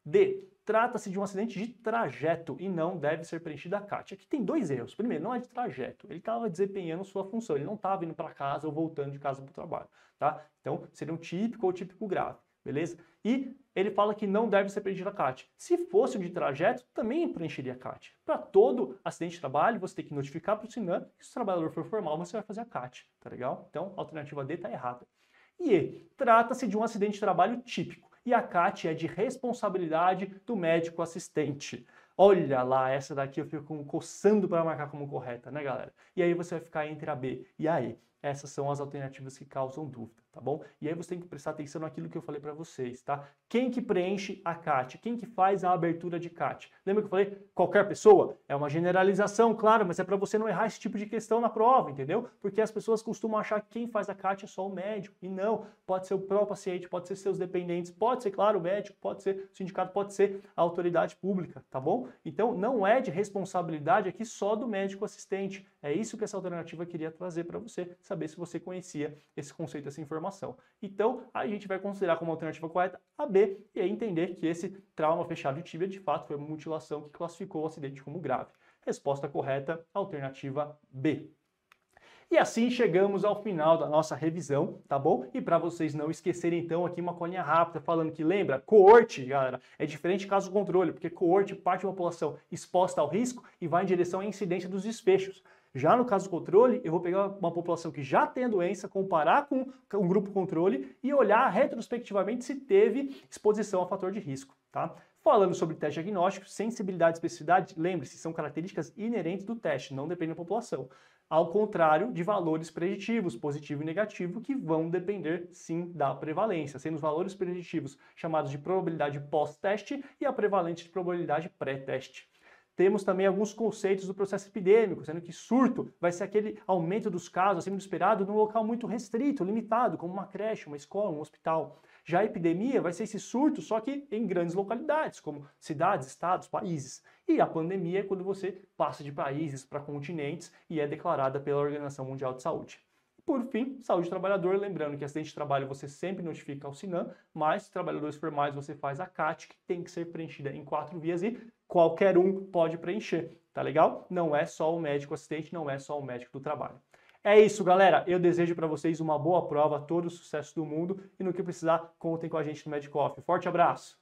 D. Trata-se de um acidente de trajeto e não deve ser preenchida a CAT. Aqui tem dois erros. Primeiro, não é de trajeto. Ele estava desempenhando sua função, ele não estava indo para casa ou voltando de casa para o trabalho. Tá? Então, seria um típico ou típico grave, beleza? E ele fala que não deve ser preenchido a CAT. Se fosse o de trajeto, também preencheria a CAT. Para todo acidente de trabalho, você tem que notificar para o SINAM que se o trabalhador for formal, você vai fazer a CAT, tá legal? Então, a alternativa D está errada. E E, trata-se de um acidente de trabalho típico, e a CAT é de responsabilidade do médico assistente. Olha lá, essa daqui eu fico coçando para marcar como correta, né, galera? E aí você vai ficar entre a B e a E. Essas são as alternativas que causam dúvida tá bom? E aí você tem que prestar atenção naquilo que eu falei para vocês, tá? Quem que preenche a CAT? Quem que faz a abertura de CAT? Lembra que eu falei qualquer pessoa? É uma generalização, claro, mas é para você não errar esse tipo de questão na prova, entendeu? Porque as pessoas costumam achar que quem faz a CAT é só o médico, e não, pode ser o próprio paciente, pode ser seus dependentes, pode ser, claro, o médico, pode ser o sindicato, pode ser a autoridade pública, tá bom? Então não é de responsabilidade aqui só do médico assistente. É isso que essa alternativa queria trazer para você, saber se você conhecia esse conceito, essa informação então, a gente vai considerar como alternativa correta a B e aí entender que esse trauma fechado de tíbia de fato foi uma mutilação que classificou o acidente como grave. Resposta correta, alternativa B. E assim chegamos ao final da nossa revisão, tá bom? E para vocês não esquecerem, então, aqui uma colinha rápida falando que lembra, coorte, galera, é diferente caso controle, porque coorte parte de uma população exposta ao risco e vai em direção à incidência dos desfechos. Já no caso do controle, eu vou pegar uma população que já tem a doença, comparar com o grupo controle e olhar retrospectivamente se teve exposição a fator de risco, tá? Falando sobre teste diagnóstico, sensibilidade e especificidade, lembre-se, são características inerentes do teste, não dependem da população. Ao contrário de valores preditivos, positivo e negativo, que vão depender sim da prevalência, sendo os valores preditivos chamados de probabilidade pós-teste e a prevalente de probabilidade pré-teste temos também alguns conceitos do processo epidêmico, sendo que surto vai ser aquele aumento dos casos acima do esperado num local muito restrito, limitado, como uma creche, uma escola, um hospital. Já a epidemia vai ser esse surto, só que em grandes localidades, como cidades, estados, países. E a pandemia é quando você passa de países para continentes e é declarada pela Organização Mundial de Saúde. Por fim, saúde do trabalhador, lembrando que acidente de trabalho você sempre notifica ao SINAM, mas se trabalhadores formais você faz a CAT, que tem que ser preenchida em quatro vias e qualquer um pode preencher, tá legal? Não é só o médico assistente, não é só o médico do trabalho. É isso, galera. Eu desejo para vocês uma boa prova, todo o sucesso do mundo e no que precisar, contem com a gente no Medicoff. Off. Forte abraço.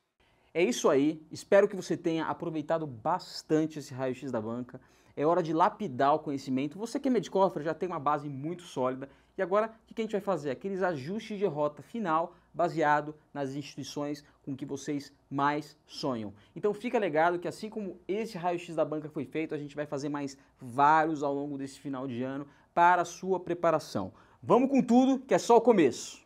É isso aí. Espero que você tenha aproveitado bastante esse raio-x da banca. É hora de lapidar o conhecimento. Você que é Medicoff já tem uma base muito sólida e agora, o que a gente vai fazer? Aqueles ajustes de rota final baseado nas instituições com que vocês mais sonham. Então fica legado que assim como esse raio-x da banca foi feito, a gente vai fazer mais vários ao longo desse final de ano para a sua preparação. Vamos com tudo, que é só o começo.